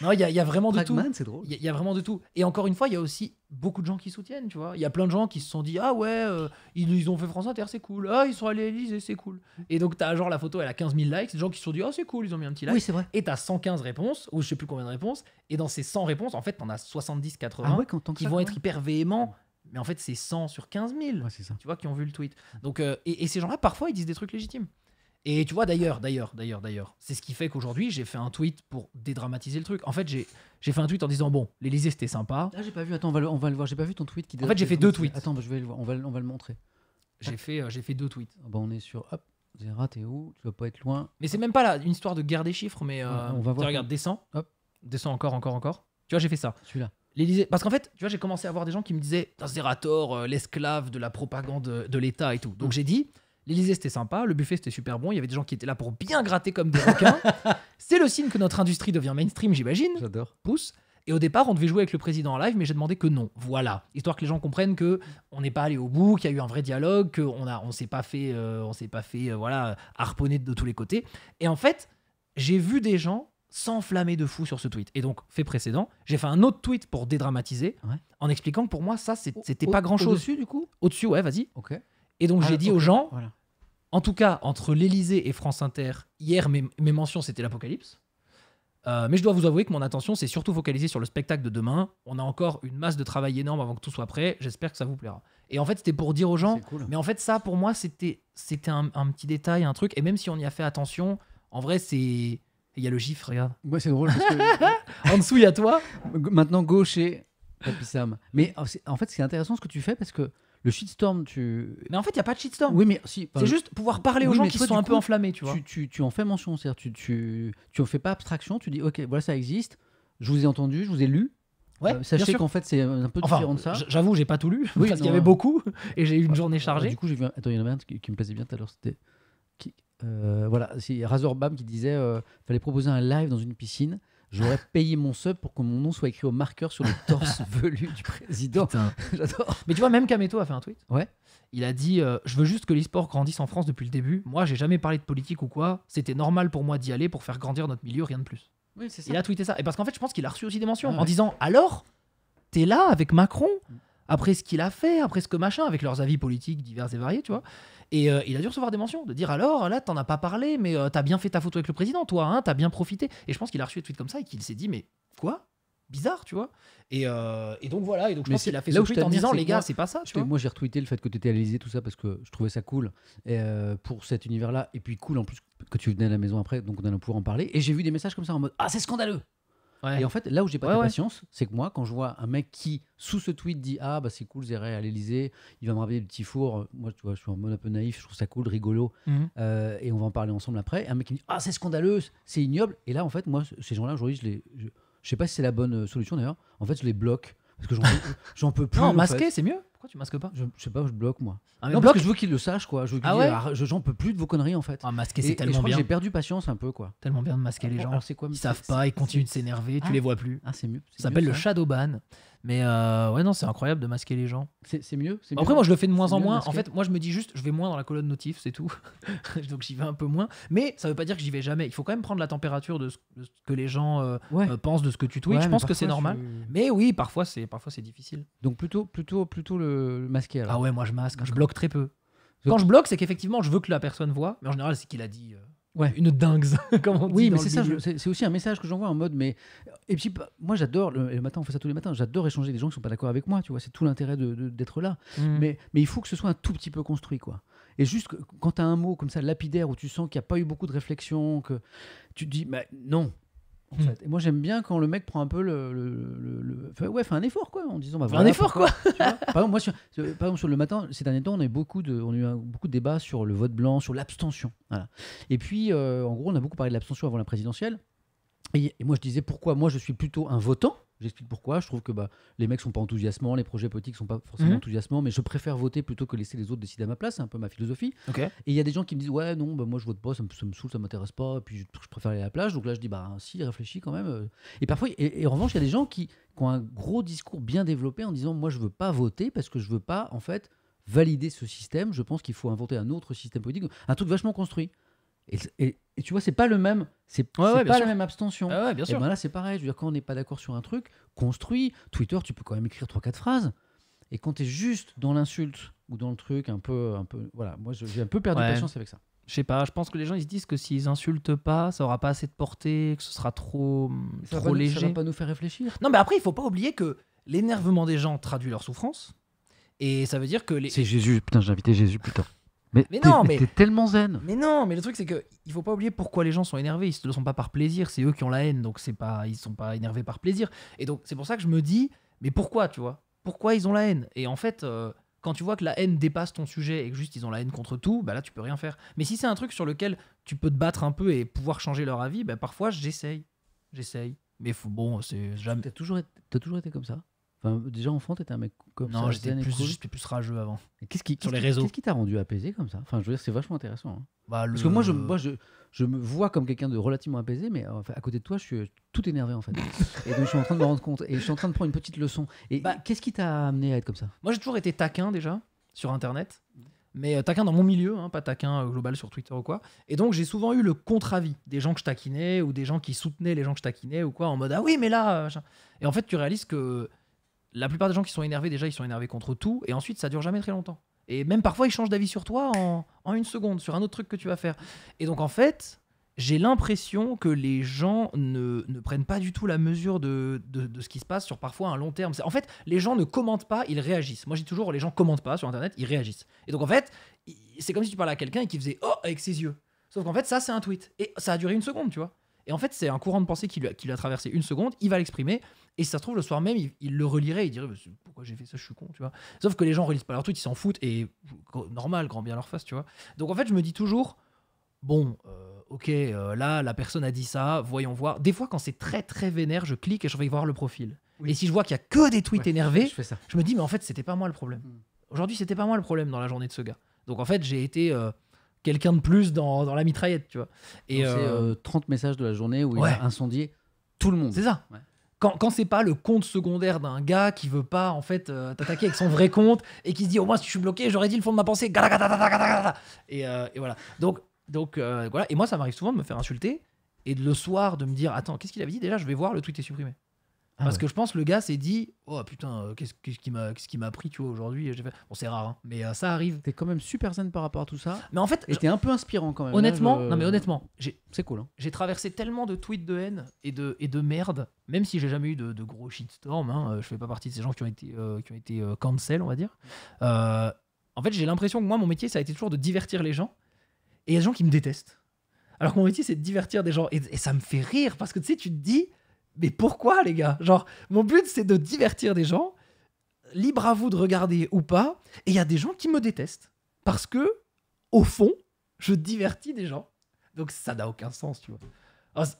Non, il y, a vraiment de tout. Il y, a vraiment de tout. Et encore une fois, il y a aussi beaucoup de gens qui soutiennent, tu vois. Il y a plein de gens qui se sont dit Ah ouais, euh, ils, ils, ont fait France Inter, c'est cool. Ah, ils sont allés à l'Elysée, c'est cool. Et donc, as genre la photo, elle a 15 000 likes. Des gens qui se sont dit Ah, c'est cool, ils ont mis un petit like. Oui, c'est vrai. Et t'as 115 réponses, ou je sais plus combien de réponses. Et dans ces 100 réponses, en fait, t'en as 70, 80 ah qui vont être hyper véhéments. Mais en fait, c'est 100 sur 15 000, ça. tu vois, qui ont vu le tweet. Donc, euh, et ces gens-là, parfois, ils disent des trucs légitimes. Et tu vois, d'ailleurs, d'ailleurs, d'ailleurs, d'ailleurs, c'est ce qui fait qu'aujourd'hui, j'ai fait un tweet pour dédramatiser le truc. En fait, j'ai fait un tweet en disant Bon, l'Elysée, c'était sympa. Là ah, j'ai pas vu, attends, on va le, on va le voir. J'ai pas vu ton tweet qui En fait, j'ai fait deux tweets. Attends, bah, je vais le voir, on va, on va le montrer. J'ai fait, euh, fait deux tweets. Ah, bah, on est sur. Hop, Zera, t'es où Tu vas pas être loin. Mais c'est même pas là, une histoire de guerre des chiffres, mais. Euh, ah, on va voir. Regarde, descends. Hop. Descends encore, encore, encore. Tu vois, j'ai fait ça. Celui-là. L'Élysée- Parce qu'en fait, tu vois, j'ai commencé à avoir des gens qui me disaient tort euh, l'esclave de la propagande de l'État et tout. Donc mm. j'ai dit L'Elysée, c'était sympa, le buffet, c'était super bon, il y avait des gens qui étaient là pour bien gratter comme des requins. *laughs* c'est le signe que notre industrie devient mainstream, j'imagine. J'adore. Pousse. Et au départ, on devait jouer avec le président en live, mais j'ai demandé que non. Voilà, histoire que les gens comprennent que on n'est pas allé au bout, qu'il y a eu un vrai dialogue, qu'on a, on s'est pas fait, euh, on s'est pas fait, euh, voilà, harponner de tous les côtés. Et en fait, j'ai vu des gens s'enflammer de fou sur ce tweet. Et donc, fait précédent, j'ai fait un autre tweet pour dédramatiser, en expliquant que pour moi, ça, c'était pas grand-chose. Au-dessus, du coup Au-dessus, ouais, vas-y. Ok. Et donc, j'ai ah, dit aux gens, en tout cas, entre l'Elysée et France Inter, hier, mes, mentions, c'était l'apocalypse. Euh, mais je dois vous avouer que mon attention s'est surtout focalisée sur le spectacle de demain. On a encore une masse de travail énorme avant que tout soit prêt. J'espère que ça vous plaira. Et en fait, c'était pour dire aux gens. Cool. Mais en fait, ça, pour moi, c'était c'était un, petit détail, un truc. Et même si on y a fait attention, en vrai, c'est. Il y a le gif, regarde. Ouais, c'est drôle. *laughs* en dessous, il y a toi. Maintenant, gauche et Mais oh, en fait, c'est intéressant ce que tu fais parce que le shitstorm, tu. Mais en fait, il n'y a pas de shitstorm. Oui, mais si. C'est juste pouvoir parler aux gens qui se sont un peu enflammés, tu vois. Tu, en fais mention, c'est-à-dire tu, tu, en fais pas abstraction, tu dis, ok, voilà, ça existe, je vous ai entendu, je vous ai lu, Ouais, euh, sachez qu'en fait, c'est un peu différent de ça. J'avoue, j'ai pas tout lu, oui, parce qu'il y avait beaucoup, et j'ai eu une journée chargée. du coup, j'ai vu. Attends, il y en a un qui, me plaisait bien tout à l'heure, c'était. Euh, voilà, c'est Razorbam qui disait euh, fallait proposer un live dans une piscine J'aurais payé mon sub pour que mon nom soit écrit au marqueur sur le *laughs* torse velu du président. *laughs* J'adore. Mais tu vois, même Kameto a fait un tweet. Ouais. Il a dit euh, Je veux juste que l'e-sport grandisse en France depuis le début. Moi, j'ai jamais parlé de politique ou quoi. C'était normal pour moi d'y aller pour faire grandir notre milieu, rien de plus. Il a tweeté ça. Et parce qu'en fait, je pense qu'il a reçu aussi des mentions ah en disant Alors, t'es là avec Macron mm. après ce qu'il a fait, après ce que machin, avec leurs avis politiques divers et variés, tu vois. Et euh, il a dû recevoir des mentions, de dire alors là, t'en as pas parlé, mais euh, t'as bien fait ta photo avec le président, toi, hein, t'as bien profité. Et je pense qu'il a reçu des tweets comme ça et qu'il s'est dit, mais quoi bizarre, tu vois. Et, euh, et, donc voilà, et donc je pense qu'il a fait ce tweet en disant les gars, c'est pas ça. Tu moi j'ai retweeté le fait que tu étais à l'Elysée, tout ça, parce que je trouvais ça cool pour cet univers-là, et puis cool en plus que tu venais à la maison après, donc on allait pouvoir en parler. Et j'ai vu des messages comme ça en mode Ah, c'est scandaleux et en fait, là où j'ai pas la de patience, c'est que moi, quand je vois un mec qui, sous ce tweet, dit Ah, bah c'est cool, j'irai à l'Elysée, il va me rappeler le petit four Moi, tu vois, je suis un peu naïf, je trouve ça cool, rigolo, mhm. euh, et on va en parler ensemble après. Et un mec qui me dit Ah, c'est scandaleux, c'est ignoble. Et là, en fait, moi, ces gens-là, aujourd'hui, je les. je sais pas si c'est la bonne euh, solution d'ailleurs. En fait, je les bloque. Parce que j'en peux, *laughs* plus. Non, masquer, c'est mieux. Pourquoi tu masques pas je, sais pas, je bloque moi. Ah, parce que je veux qu'ils le sachent quoi. Ah ah, j'en peux plus de vos conneries en fait. Ah, masquer, c'est tellement je bien. J'ai perdu patience un peu quoi. Tellement bien de masquer les gens. Alors, quoi, ils savent pas, ils continuent de s'énerver, tu ah. les vois plus. Ah, c'est mieux. Ça s'appelle le shadow ban. Mais euh, ouais, non, c'est incroyable de masquer les gens. C'est mieux, mieux. Après, moi, je le fais de moins en moins. En fait, moi, je me dis juste, je vais moins dans la colonne notif, c'est tout. *laughs* Donc, j'y vais un peu moins. Mais ça veut pas dire que j'y vais jamais. Il faut quand même prendre la température de ce, que les gens euh, euh, pensent de ce que tu tweets. je pense que c'est normal. Mais oui, parfois, c'est parfois c'est difficile. Donc, plutôt, plutôt, plutôt le, masquer. Ah ouais, moi, je masque. Hein. Je bloque très peu. Quand je bloque, c'est qu'effectivement, je veux que la personne voit. Mais en général, c'est qu'il a dit. Ouais. Une dingue, *laughs* Oui, mais c'est ça, c'est aussi un message que j'envoie en mode, mais. Et puis, bah, moi, j'adore, le, matin, on fait ça tous les matins, j'adore échanger avec des gens qui sont pas d'accord avec moi, tu vois, c'est tout l'intérêt d'être là. Mmh. Mais, il faut que ce soit un tout petit peu construit, quoi. Et juste, quand tu as un mot comme ça, lapidaire, où tu sens qu'il n'y a pas eu beaucoup de réflexion, que tu te dis, mais non, Hmm. moi j'aime bien quand le mec prend un peu le, ouais fait un effort quoi en disant bah, voilà un effort quoi. par exemple moi sur, le matin ces derniers temps on a eu beaucoup de on beaucoup de débats sur le vote blanc sur l'abstention et puis euh, en gros on a beaucoup parlé de l'abstention avant la présidentielle et moi je disais pourquoi moi je suis plutôt un votant J'explique pourquoi. Je trouve que bah, les mecs sont pas enthousiasmants, les projets politiques sont pas forcément mhm. enthousiasmants, mais je préfère voter plutôt que laisser les autres décider à ma place. C'est un peu ma philosophie. Et il y a des gens qui me disent Ouais, non, bah, moi je vote pas, ça me, saoule, ça m'intéresse pas, puis je, préfère aller à la plage. Donc là, je dis Bah, si, réfléchis quand même. Euh. Et parfois, et, en revanche, il y a des gens qui, qui, ont un gros discours bien développé en disant Moi, je veux pas voter parce que je veux pas, en fait, valider ce système. Je pense qu'il faut inventer un autre système politique, un truc vachement construit. Et, tu vois, c'est pas le même. C'est pas la même abstention. Ah bien Et eh ben là, c'est pareil. Je veux dire, quand on n'est pas d'accord sur un truc, construit. Twitter, tu peux quand même écrire trois quatre phrases. Et quand tu juste dans l'insulte ou dans le truc, un peu. Un peu voilà, moi, j'ai un peu perdu patience avec ça. Je sais pas, je pense que les gens ils se disent que s'ils insultent pas, ça aura pas assez de portée, que ce sera trop, trop léger. Ça va mm, pas nous faire réfléchir. Non, mais après, il faut pas oublier que l'énervement des gens traduit leur souffrance. Et ça veut dire que les. C'est Jésus, putain, j'ai invité Jésus plus tard. Mais, non, mais. T'es tellement zen. Mais non, mais le truc, c'est que il faut pas oublier pourquoi les gens sont énervés. Ils ne le sont pas par plaisir, c'est eux qui ont la haine, donc c'est pas, ils sont pas énervés par plaisir. Et donc, c'est pour ça que je me dis, mais pourquoi, tu vois Pourquoi ils ont la haine Et en fait. Euh, quand tu vois que la haine dépasse ton sujet et que juste ils ont la haine contre tout, bah là tu peux rien faire. Mais si c'est un truc sur lequel tu peux te battre un peu et pouvoir changer leur avis, bah parfois j'essaye. J'essaye. Mais bon, c'est jamais. T'as toujours été comme ça Enfin, déjà enfant, t'étais un mec comme ça. Non, j'étais plus, plus rageux avant. Qu'est-ce qui, Qu'est-ce qui t'a rendu apaisé comme ça Enfin, je veux dire, c'est vachement intéressant. Hein. Bah, Parce que moi, je, je, me vois comme quelqu'un de relativement apaisé, mais euh, à côté de toi, je suis euh, tout énervé en fait. *laughs* et donc, je suis en train de me rendre compte. Et je suis en train de prendre une petite leçon. Et bah qu'est-ce qui t'a amené à être comme ça Moi, j'ai toujours été taquin déjà sur Internet, mais euh, taquin dans mon milieu, hein, pas taquin global sur Twitter ou quoi. Et donc, j'ai souvent eu le contre-avis des gens que je taquinais ou des gens qui soutenaient les gens que je taquinais ou quoi, en mode ah oui, mais là. et en fait, tu réalises que la plupart des gens qui sont énervés, déjà, ils sont énervés contre tout, et ensuite, ça dure jamais très longtemps. Et même parfois, ils changent d'avis sur toi en, une seconde, sur un autre truc que tu vas faire. Et donc, en fait, j'ai l'impression que les gens ne, prennent pas du tout la mesure de, ce qui se passe sur parfois un long terme. En fait, les gens ne commentent pas, ils réagissent. Moi, je toujours, les gens commentent pas sur Internet, ils réagissent. Et donc, en fait, c'est comme si tu parlais à quelqu'un et qu'il faisait Oh avec ses yeux. Sauf qu'en fait, ça, c'est un tweet. Et ça a duré une seconde, tu vois. Et en fait, c'est un courant de pensée qui qui lui a traversé une seconde, il va l'exprimer, et ça se trouve, le soir même, il, le relirait, il dirait pourquoi j'ai fait ça, je suis con, tu vois. Sauf que les gens relisent pas leur tweet, ils s'en foutent, et normal, grand bien leur face, tu vois. Donc en fait, je me dis toujours, bon, euh, ok, euh, là, la personne a dit ça, voyons voir. Des fois, quand c'est très très vénère, je clique et je vais voir le profil. Et si je vois qu'il y a que des tweets énervés, je, fais ça. je, me dis, mais en fait, c'était pas moi le problème. Hmm. Aujourd'hui, c'était pas moi le problème dans la journée de ce gars. Donc en fait, j'ai été. Euh, quelqu'un de plus dans, la mitraillette, tu vois. Et c'est 30 messages de la journée où il a incendié tout le monde. C'est ça quand, c'est pas le compte secondaire d'un gars qui veut pas en fait euh, t'attaquer avec son vrai compte et qui se dit au oh, moins si je suis bloqué j'aurais dit le fond de ma pensée euh, et, voilà donc donc euh, voilà et moi ça m'arrive souvent de me faire insulter et le soir de me dire attends qu'est-ce qu'il avait dit déjà je vais voir le tweet est supprimé ah parce que je pense le gars s'est dit oh putain euh, qu'est-ce, qui m'a qu'est-ce qui m'a pris tu vois aujourd'hui fait... bon c'est rare hein, mais euh, ça arrive t'es quand même super zen par rapport à tout ça mais en fait j'étais un peu inspirant quand même honnêtement non mais honnêtement c'est cool hein. j'ai traversé tellement de tweets de haine et de et de merde même si j'ai jamais eu de, gros shitstorm hein, euh, je fais pas partie de ces gens qui ont été qui ont été cancel on va dire en fait j'ai l'impression que moi mon métier ça a été toujours de divertir les gens et il y a des gens qui me détestent alors que mon métier c'est de divertir des gens et ça me fait rire parce que tu sais tu te dis mais pourquoi les gars Genre, mon but c'est de divertir des gens, libre à vous de regarder ou pas, et il y a des gens qui me détestent, parce que, au fond, je divertis des gens. Donc ça n'a aucun sens, tu vois.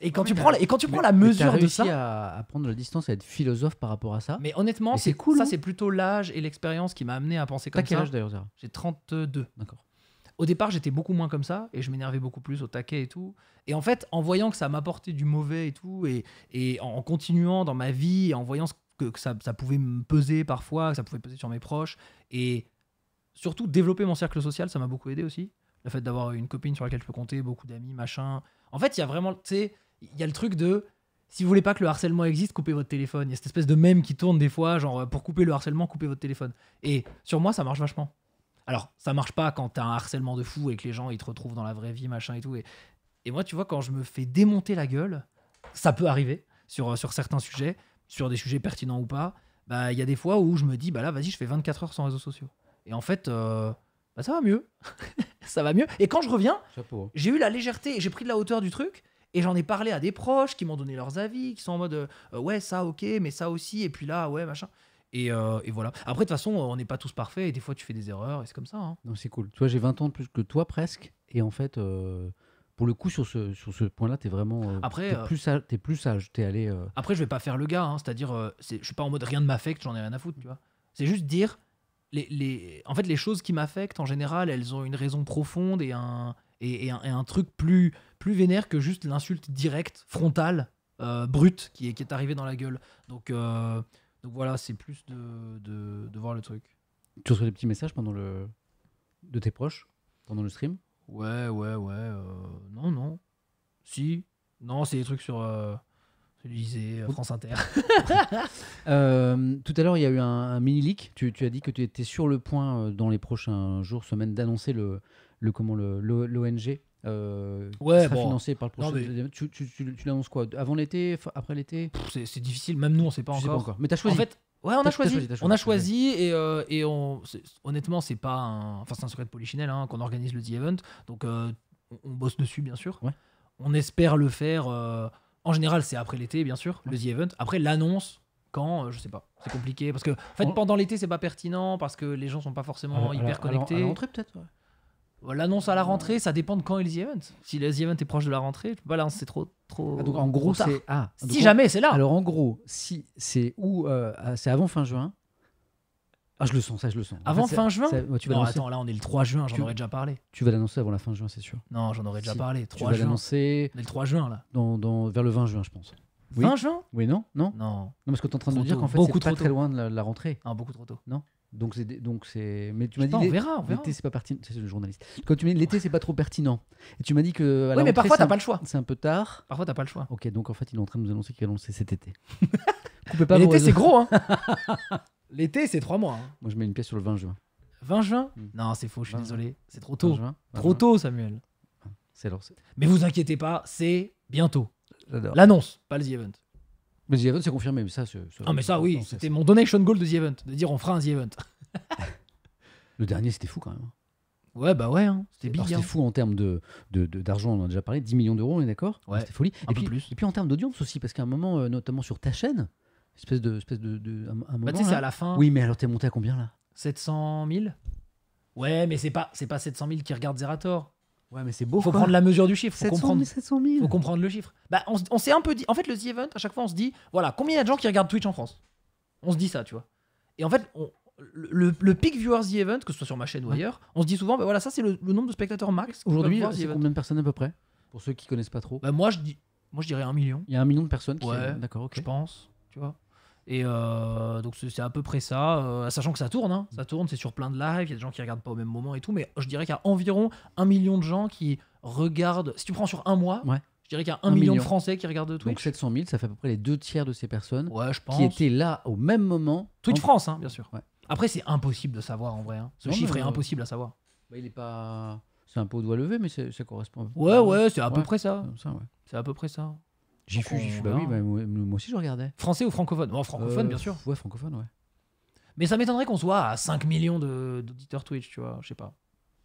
Et quand, tu prends, la, et quand tu prends la mesure de ça. À, à prendre la distance et à être philosophe par rapport à ça. Mais honnêtement, c'est cool. Ça, c'est plutôt l'âge et l'expérience qui m'a amené à penser comme ça. T'as quel âge d'ailleurs J'ai 32. D'accord. Au départ, j'étais beaucoup moins comme ça et je m'énervais beaucoup plus au taquet et tout. Et en fait, en voyant que ça m'apportait du mauvais et tout, et, en continuant dans ma vie, en voyant que, que ça, pouvait me peser parfois, que ça pouvait peser sur mes proches, et surtout développer mon cercle social, ça m'a beaucoup aidé aussi. Le fait d'avoir une copine sur laquelle je peux compter, beaucoup d'amis, machin. En fait, il y a vraiment, tu sais, il y a le truc de si vous voulez pas que le harcèlement existe, coupez votre téléphone. Il y a cette espèce de mème qui tourne des fois, genre pour couper le harcèlement, coupez votre téléphone. Et sur moi, ça marche vachement. Alors, ça marche pas quand t'as un harcèlement de fou et que les gens ils te retrouvent dans la vraie vie, machin et tout. Et, moi, tu vois, quand je me fais démonter la gueule, ça peut arriver sur, euh, sur certains sujets, sur des sujets pertinents ou pas. Bah, il y a des fois où je me dis, bah là, vas-y, je fais 24 heures sans réseaux sociaux. Et en fait, euh, bah, ça va mieux. *laughs* ça va mieux. Et quand je reviens, hein. j'ai eu la légèreté j'ai pris de la hauteur du truc. Et j'en ai parlé à des proches qui m'ont donné leurs avis, qui sont en mode euh, ouais, ça, ok, mais ça aussi, et puis là, ouais, machin. Euh, et, voilà. Après, de toute façon, on n'est pas tous parfaits et des fois, tu fais des erreurs et c'est comme ça. Hein. c'est cool. toi j'ai 20 ans de plus que toi presque. Et en fait, euh, pour le coup, sur ce, sur ce point-là, t'es vraiment. Euh, Après. T'es plus, sage, t'es plus allé. Après, je vais pas faire le gars. Hein. c'est-à-dire, je je suis pas en mode rien ne m'affecte, j'en ai rien à foutre. Tu vois. C'est juste dire. Les, les... En fait, les choses qui m'affectent, en général, elles ont une raison profonde et un, et, un, truc plus, plus vénère que juste l'insulte directe, frontale, brute, qui est, qui est arrivée dans la gueule. Donc. Donc voilà, c'est plus de, de, voir le truc. Tu reçois des petits messages pendant le de tes proches pendant le stream Ouais, ouais, ouais. Euh, non, non. Si. Non, c'est des trucs sur. Euh, euh France Inter. *laughs* Euh, tout à l'heure, il y a eu un, mini leak. Tu, as dit que tu étais sur le point dans les prochains jours, semaines, d'annoncer le, le comment le l'ONG euh, ouais, sera financé par le projet Tu, tu, tu, l'annonces quoi Avant l'été Après l'été C'est difficile, même nous on sait pas, encore. pas encore. Mais t'as choisi. En fait, ouais, on a choisi. on a choisi et, euh, et on, honnêtement, c'est pas un, enfin, c'est un secret de Polychinelle hein, qu'on organise le The Event. Donc euh, on, bosse dessus, bien sûr. On espère le faire. en général, c'est après l'été, bien sûr, le The Event. Après l'annonce, quand je sais pas c'est compliqué parce que en fait pendant l'été c'est pas pertinent parce que les gens sont pas forcément hyper connectés à l'entrée peut-être L'annonce à la euh, rentrée, ça dépend de quand est le Event. Si le Event est proche de la rentrée, je c'est trop. trop ah, donc en gros, c'est. Ah, si jamais, c'est là Alors en gros, si c'est où euh, C'est avant fin juin. Ah, je le sens, ça, je le sens. Avant fin juin Non, attends, là, on est le 3 juin, j'en aurais déjà parlé. Tu vas l'annoncer avant la fin juin, c'est sûr. Non, j'en aurais déjà parlé. 3 tu vas l'annoncer. le 3 juin, là. Dans, dans, vers le 20 juin, je pense. Oui. 20 juin Oui, non, non Non. Non, parce que tu es en train de me dire qu'en fait, c'est pas très loin de la, la rentrée. Ah, beaucoup trop tôt. Non donc c'est donc c'est mais tu m'as dit on l'été c'est pas pertinent c'est le journaliste. Quand tu m'as dit l'été c'est pas trop pertinent et tu m'as dit que Oui, mais parfois t'as pas le choix. C'est un peu tard. Parfois t'as pas le choix. OK, donc en fait, il est en train de nous annoncer qu'il vont lancer cet été. *laughs* Coupez pas L'été c'est gros hein. *laughs* l'été c'est trois mois. Hein. Moi je mets une pièce sur le 20 juin. 20 juin mm. Non, c'est faux, je suis désolé, c'est trop tôt. juin. Trop tôt Samuel. Ah, c'est lancé. Mais vous inquiétez pas, c'est bientôt. J'adore. L'annonce, pas le event. Mais The Event, c'est confirmé, mais ça. c'est... Ah, mais ça, oui, c'était mon donation goal de The Event, de dire on fera un The Event. le dernier, c'était fou quand même. Hein. Ouais, bah ouais, hein. c'était bien C'était hein. fou en termes d'argent, de, de, on en a déjà parlé, 10 millions d'euros, on est d'accord ouais. C'était folie. et, puis, plus. et puis en termes d'audience aussi, parce qu'à un moment, euh, notamment sur ta chaîne, espèce de. Espèce de, un, bah, tu sais, c'est à la fin. Oui, mais alors t'es monté à combien là 700 000 Ouais, mais c'est pas, c'est pas 700 000 qui regardent Zerator. Ouais, mais c'est beau. Faut prendre la mesure du chiffre. Faut comprendre. Faut comprendre le chiffre. Bah, on, s'est un peu dit. En fait, le The Event, à chaque fois, on se dit, voilà, combien y a de gens qui regardent Twitch en France On se dit ça, tu vois. Et en fait, le, le peak viewer The Event, que ce soit sur ma chaîne ou ailleurs, on se dit souvent, bah voilà, ça c'est le, nombre de spectateurs max. Aujourd'hui, c'est combien de personnes à peu près Pour ceux qui connaissent pas trop. Bah, moi, je dis, moi, je dirais un million. Il y a un million de personnes. Qui ouais. D'accord. ok Je pense. Tu vois. Et euh, donc c'est à peu près ça, euh, sachant que ça tourne, hein. ça tourne, c'est sur plein de lives, il y a des gens qui regardent pas au même moment et tout, mais je dirais qu'il y a environ un million de gens qui regardent, si tu prends sur un mois, je dirais qu'il y a un, million, de Français qui regardent Twitch. Donc 700 000, ça fait à peu près les deux tiers de ces personnes qui étaient là au même moment. Twitch France, hein, bien sûr. Après c'est impossible de savoir en vrai, hein. ce chiffre est euh, impossible à savoir. Bah, il est pas... C'est un peu au doigt levé, mais ça correspond. Ouais, ouais, c'est à peu près ça c'est à peu près ça. J'y suis j'y Bah oui, bah, moi aussi je regardais. Français ou francophone Francophone, euh, bien sûr. Ouais, francophone, ouais. Mais ça m'étonnerait qu'on soit à 5 millions d'auditeurs Twitch, tu vois, je sais pas.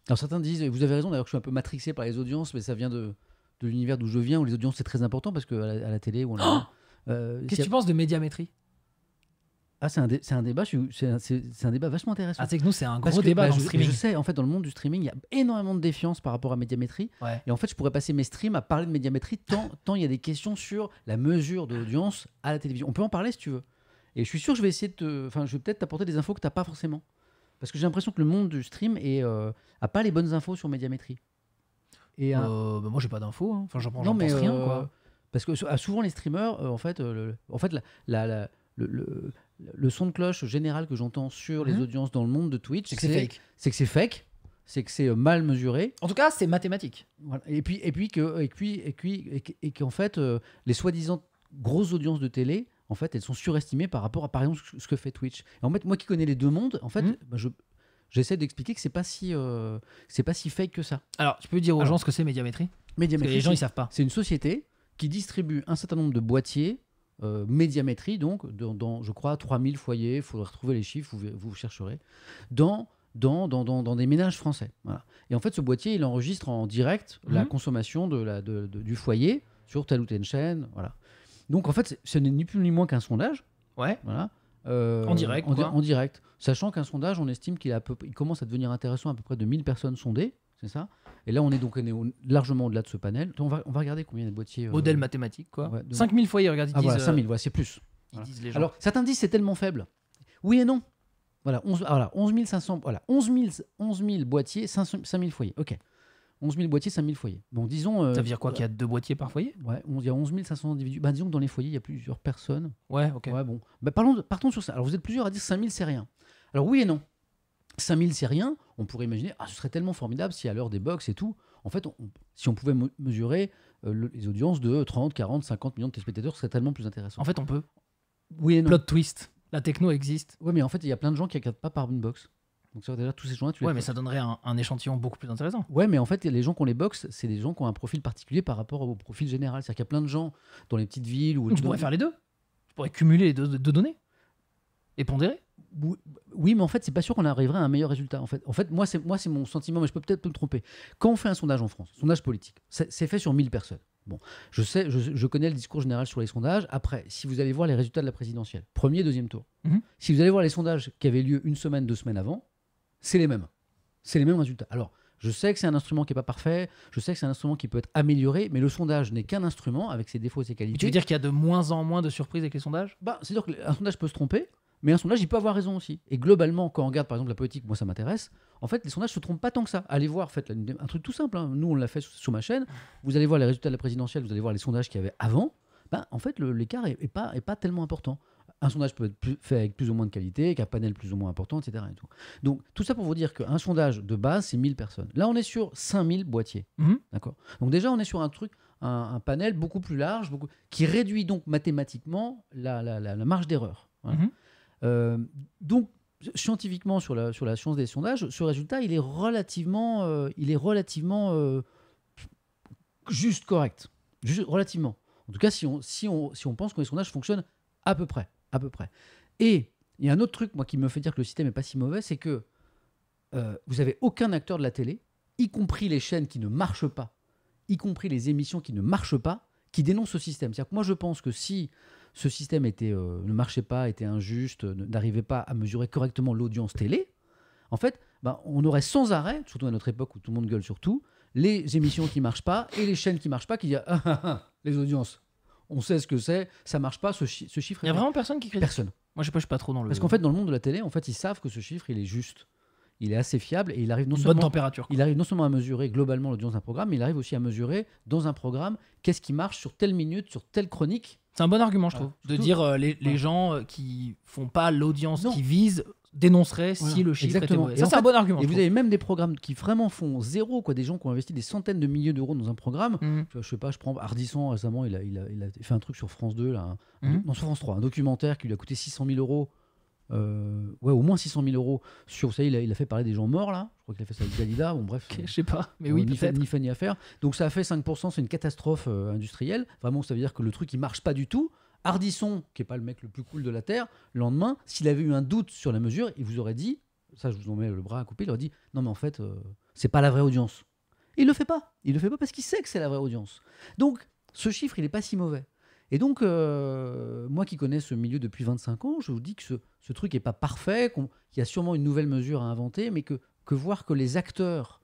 Alors certains disent, vous avez raison d'ailleurs que je suis un peu matrixé par les audiences, mais ça vient de, de l'univers d'où je viens, où les audiences c'est très important parce qu'à la, télé on on oh Euh, Qu'est-ce que tu penses de médiamétrie ah, c'est un, un, débat, c'est un, un, débat vachement intéressant. Ah, c'est que nous, c'est un gros débat bah, dans je, le streaming. Je sais, en fait, dans le monde du streaming, il y a énormément de défiance par rapport à médiamétrie. Et en fait, je pourrais passer mes streams à parler de médiamétrie *laughs* tant il y a des questions sur la mesure de l'audience à la télévision. On peut en parler si tu veux. Et je suis sûr que je vais essayer de Enfin, je vais peut-être t'apporter des infos que tu pas forcément. Parce que j'ai l'impression que le monde du stream n'a euh, a pas les bonnes infos sur médiamétrie. Et euh, euh bah, moi, j'ai pas d'infos. Hein. Enfin, j'en pense rien. Euh, quoi. Parce que ah, souvent, les streamers, en fait, en fait la, le, le son de cloche général que j'entends sur les mhm. audiences dans le monde de Twitch, c'est que c'est fake. C'est que c'est euh, mal mesuré. En tout cas, c'est mathématique. Et puis, et puis que, et puis, et puis, et, en fait, euh, les soi-disant grosses audiences de télé, en fait, elles sont surestimées par rapport à, par exemple, ce que fait Twitch. en fait, moi qui connais les deux mondes, en fait, mhm. bah, je J'essaie d'expliquer que c'est pas si euh, c'est pas si fake que ça. Alors, tu peux dire aux gens ce que c'est Médiamétrie Médiamétrie. les gens ils savent pas. C'est une société qui distribue un certain nombre de boîtiers euh, médiamétrie, donc, dans, je crois, 3000 foyers, il faudrait retrouver les chiffres, vous, vous chercherez, dans dans, dans, des ménages français. Et en fait, ce boîtier, il enregistre en direct mhm. la consommation de la, du foyer sur telle ou telle chaîne. Voilà. Donc, en fait, ce n'est ni plus ni moins qu'un sondage. Ouais. Voilà. Euh, en direct. En, direct. Sachant qu'un sondage, on estime qu'il commence à devenir intéressant à peu près de 1000 personnes sondées, c'est ça et là, on est donc largement au-delà de ce panel. On va, va regarder combien il y a de boîtiers. Euh, Modèle mathématique, quoi. 5000 foyers, regardez. Ah, voilà, 5000, euh, voilà, c'est plus. Ils disent les gens. Alors, certains disent c'est tellement faible. Oui et non. Voilà, 11, ah, voilà, 11 500, voilà, 11 000, boîtiers, 5 000 foyers. OK. 11 000 boîtiers, 5 000 foyers. Bon, disons. Euh, ça veut dire quoi Qu'il y a deux boîtiers par foyer Ouais, on, il y a 11 500 individus. Bah, disons que dans les foyers, il y a plusieurs personnes. Ouais, ok. Ouais, bon. Bah, parlons de, partons sur ça. Alors, vous êtes plusieurs à dire 5 000, c'est rien. Alors, oui et non. 5000, c'est rien. On pourrait imaginer, ah, ce serait tellement formidable si à l'heure des box et tout, en fait, si on pouvait mesurer euh, les audiences de 30, 40, 50 millions de téléspectateurs, ce serait tellement plus intéressant. En fait, on peut. Oui Plot twist. La techno existe. Oui, mais en fait, il y a plein de gens qui regardent pas par une box. Donc ça, déjà, tous ces gens-là, tu mais ça donnerait un, échantillon beaucoup plus intéressant. Ouais, mais en fait, les gens qui ont les box, c'est des gens qui ont un profil particulier par rapport au profil général. C'est-à-dire qu'il y a plein de gens dans les petites villes. Où tu pourrais faire les deux. Tu pourrais cumuler les deux données et pondérer oui, mais en fait, c'est pas sûr qu'on arriverait à un meilleur résultat. En fait, en fait moi, c'est moi, c'est mon sentiment, mais je peux peut-être me tromper. Quand on fait un sondage en France, sondage politique, c'est fait sur 1000 personnes. Bon, je sais, je, connais le discours général sur les sondages. Après, si vous allez voir les résultats de la présidentielle, premier, deuxième tour, mhm. si vous allez voir les sondages qui avaient lieu une semaine, deux semaines avant, c'est les mêmes. C'est les mêmes résultats. Alors, je sais que c'est un instrument qui n'est pas parfait, je sais que c'est un instrument qui peut être amélioré, mais le sondage n'est qu'un instrument avec ses défauts et ses qualités. Mais tu veux dire qu'il y a de moins en moins de surprises avec les sondages bah, cest qu'un sondage peut se tromper, mais un sondage, il peut avoir raison aussi. Et globalement, quand on regarde par exemple la politique, moi ça m'intéresse, en fait, les sondages se trompent pas tant que ça. Allez voir, faites un truc tout simple. Hein. Nous, on l'a fait sur, ma chaîne. Vous allez voir les résultats de la présidentielle, vous allez voir les sondages qu'il y avait avant. Ben, en fait, l'écart n'est pas, pas tellement important. Un sondage peut être fait avec plus ou moins de qualité, avec un panel plus ou moins important, etc. Et tout. Donc, tout ça pour vous dire qu'un sondage de base, c'est 1000 personnes. Là, on est sur 5000 boîtiers. Mhm. D'accord Donc, déjà, on est sur un truc, un, panel beaucoup plus large, qui réduit donc mathématiquement la, marge d'erreur. Mhm. Euh, donc, scientifiquement, sur la, sur la science des sondages, ce résultat, il est relativement, euh, il est relativement euh, juste correct. Juste, relativement. En tout cas, si on, si on, si on pense que les sondages fonctionnent à peu près. À peu près. Et il y a un autre truc, moi, qui me fait dire que le système n'est pas si mauvais, c'est que vous n'avez aucun acteur de la télé, y compris les chaînes qui ne marchent pas, y compris les émissions qui ne marchent pas, qui dénoncent ce système. C'est-à-dire que moi, je pense que si ce système était, euh, ne marchait pas, était injuste, n'arrivait pas à mesurer correctement l'audience télé, en fait, ben, on aurait sans arrêt, surtout à notre époque où tout le monde gueule sur tout, les émissions qui marchent pas et les chaînes qui marchent pas qui disent ah, ah, ah les audiences. On sait ce que c'est, ça marche pas, ce, ce chiffre. Il n'y a vraiment personne qui critique. Personne. Moi, je ne pas trop dans le. Parce qu'en fait, dans le monde de la télé, en fait, ils savent que ce chiffre, il est juste il est assez fiable et il arrive non seulement Il arrive non seulement à mesurer globalement l'audience d'un programme, mais il arrive aussi à mesurer dans un programme qu'est-ce qui marche sur telle minute, sur telle chronique. C'est un bon argument, je trouve, de dire euh, les, gens euh, qui font pas l'audience qui visent dénonceraient si le chiffre Exactement. était Ça, c'est un bon argument. Et vous avez même des programmes qui vraiment font zéro, quoi, des gens qui ont investi des centaines de milliers d'euros dans un programme. Mhm. Je, ne sais pas, je prends Ardisson récemment, il a, il, a, fait un truc sur France 2, là, hein. mhm. non, sur France 3, un documentaire qui lui a coûté 600 000 euros. Euh, ouais, au moins 600 000 euros sur, ça il a, fait parler des gens morts là, je crois qu'il a fait ça avec Dalida, bon bref. je sais pas, mais euh, oui, ni, fait ni Donc ça a fait 5%, c'est une catastrophe euh, industrielle. Vraiment, ça veut dire que le truc il marche pas du tout. Hardisson, qui est pas le mec le plus cool de la Terre, le lendemain, s'il avait eu un doute sur la mesure, il vous aurait dit, ça je vous en mets le bras à couper, il aurait dit, non mais en fait, c'est pas la vraie audience. Et il le fait pas, il le fait pas parce qu'il sait que c'est la vraie audience. Donc ce chiffre, il est pas si mauvais. Et donc, euh, moi qui connais ce milieu depuis 25 ans, je vous dis que ce, truc n'est pas parfait, qu'il y a sûrement une nouvelle mesure à inventer, mais que, voir que les acteurs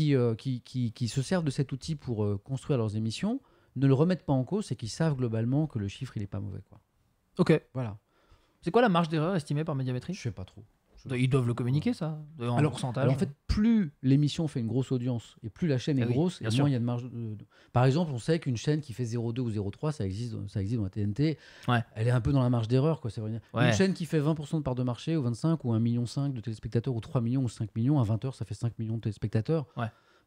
euh, qui, se servent de cet outil pour euh, construire leurs émissions ne le remettent pas en cause et qu'ils savent globalement que le chiffre, il n'est pas mauvais. Quoi. Ok. Voilà. C'est quoi la marge d'erreur estimée par médiamétrie Je sais pas trop. Ils doivent le communiquer, ça alors, pourcentage en fait, plus l'émission fait une grosse audience et plus la chaîne est ah grosse, moins il y a de marge. Par exemple, on sait qu'une chaîne qui fait 0,2 ou 0,3, ça existe, ça existe dans la TNT. Elle est un peu dans la marge d'erreur. Quoi, c'est Une chaîne qui fait 20% de part de marché ou 25 ou 1,5 million de téléspectateurs ou 3 millions ou 5 millions, à 20h, ça fait 5 millions de téléspectateurs.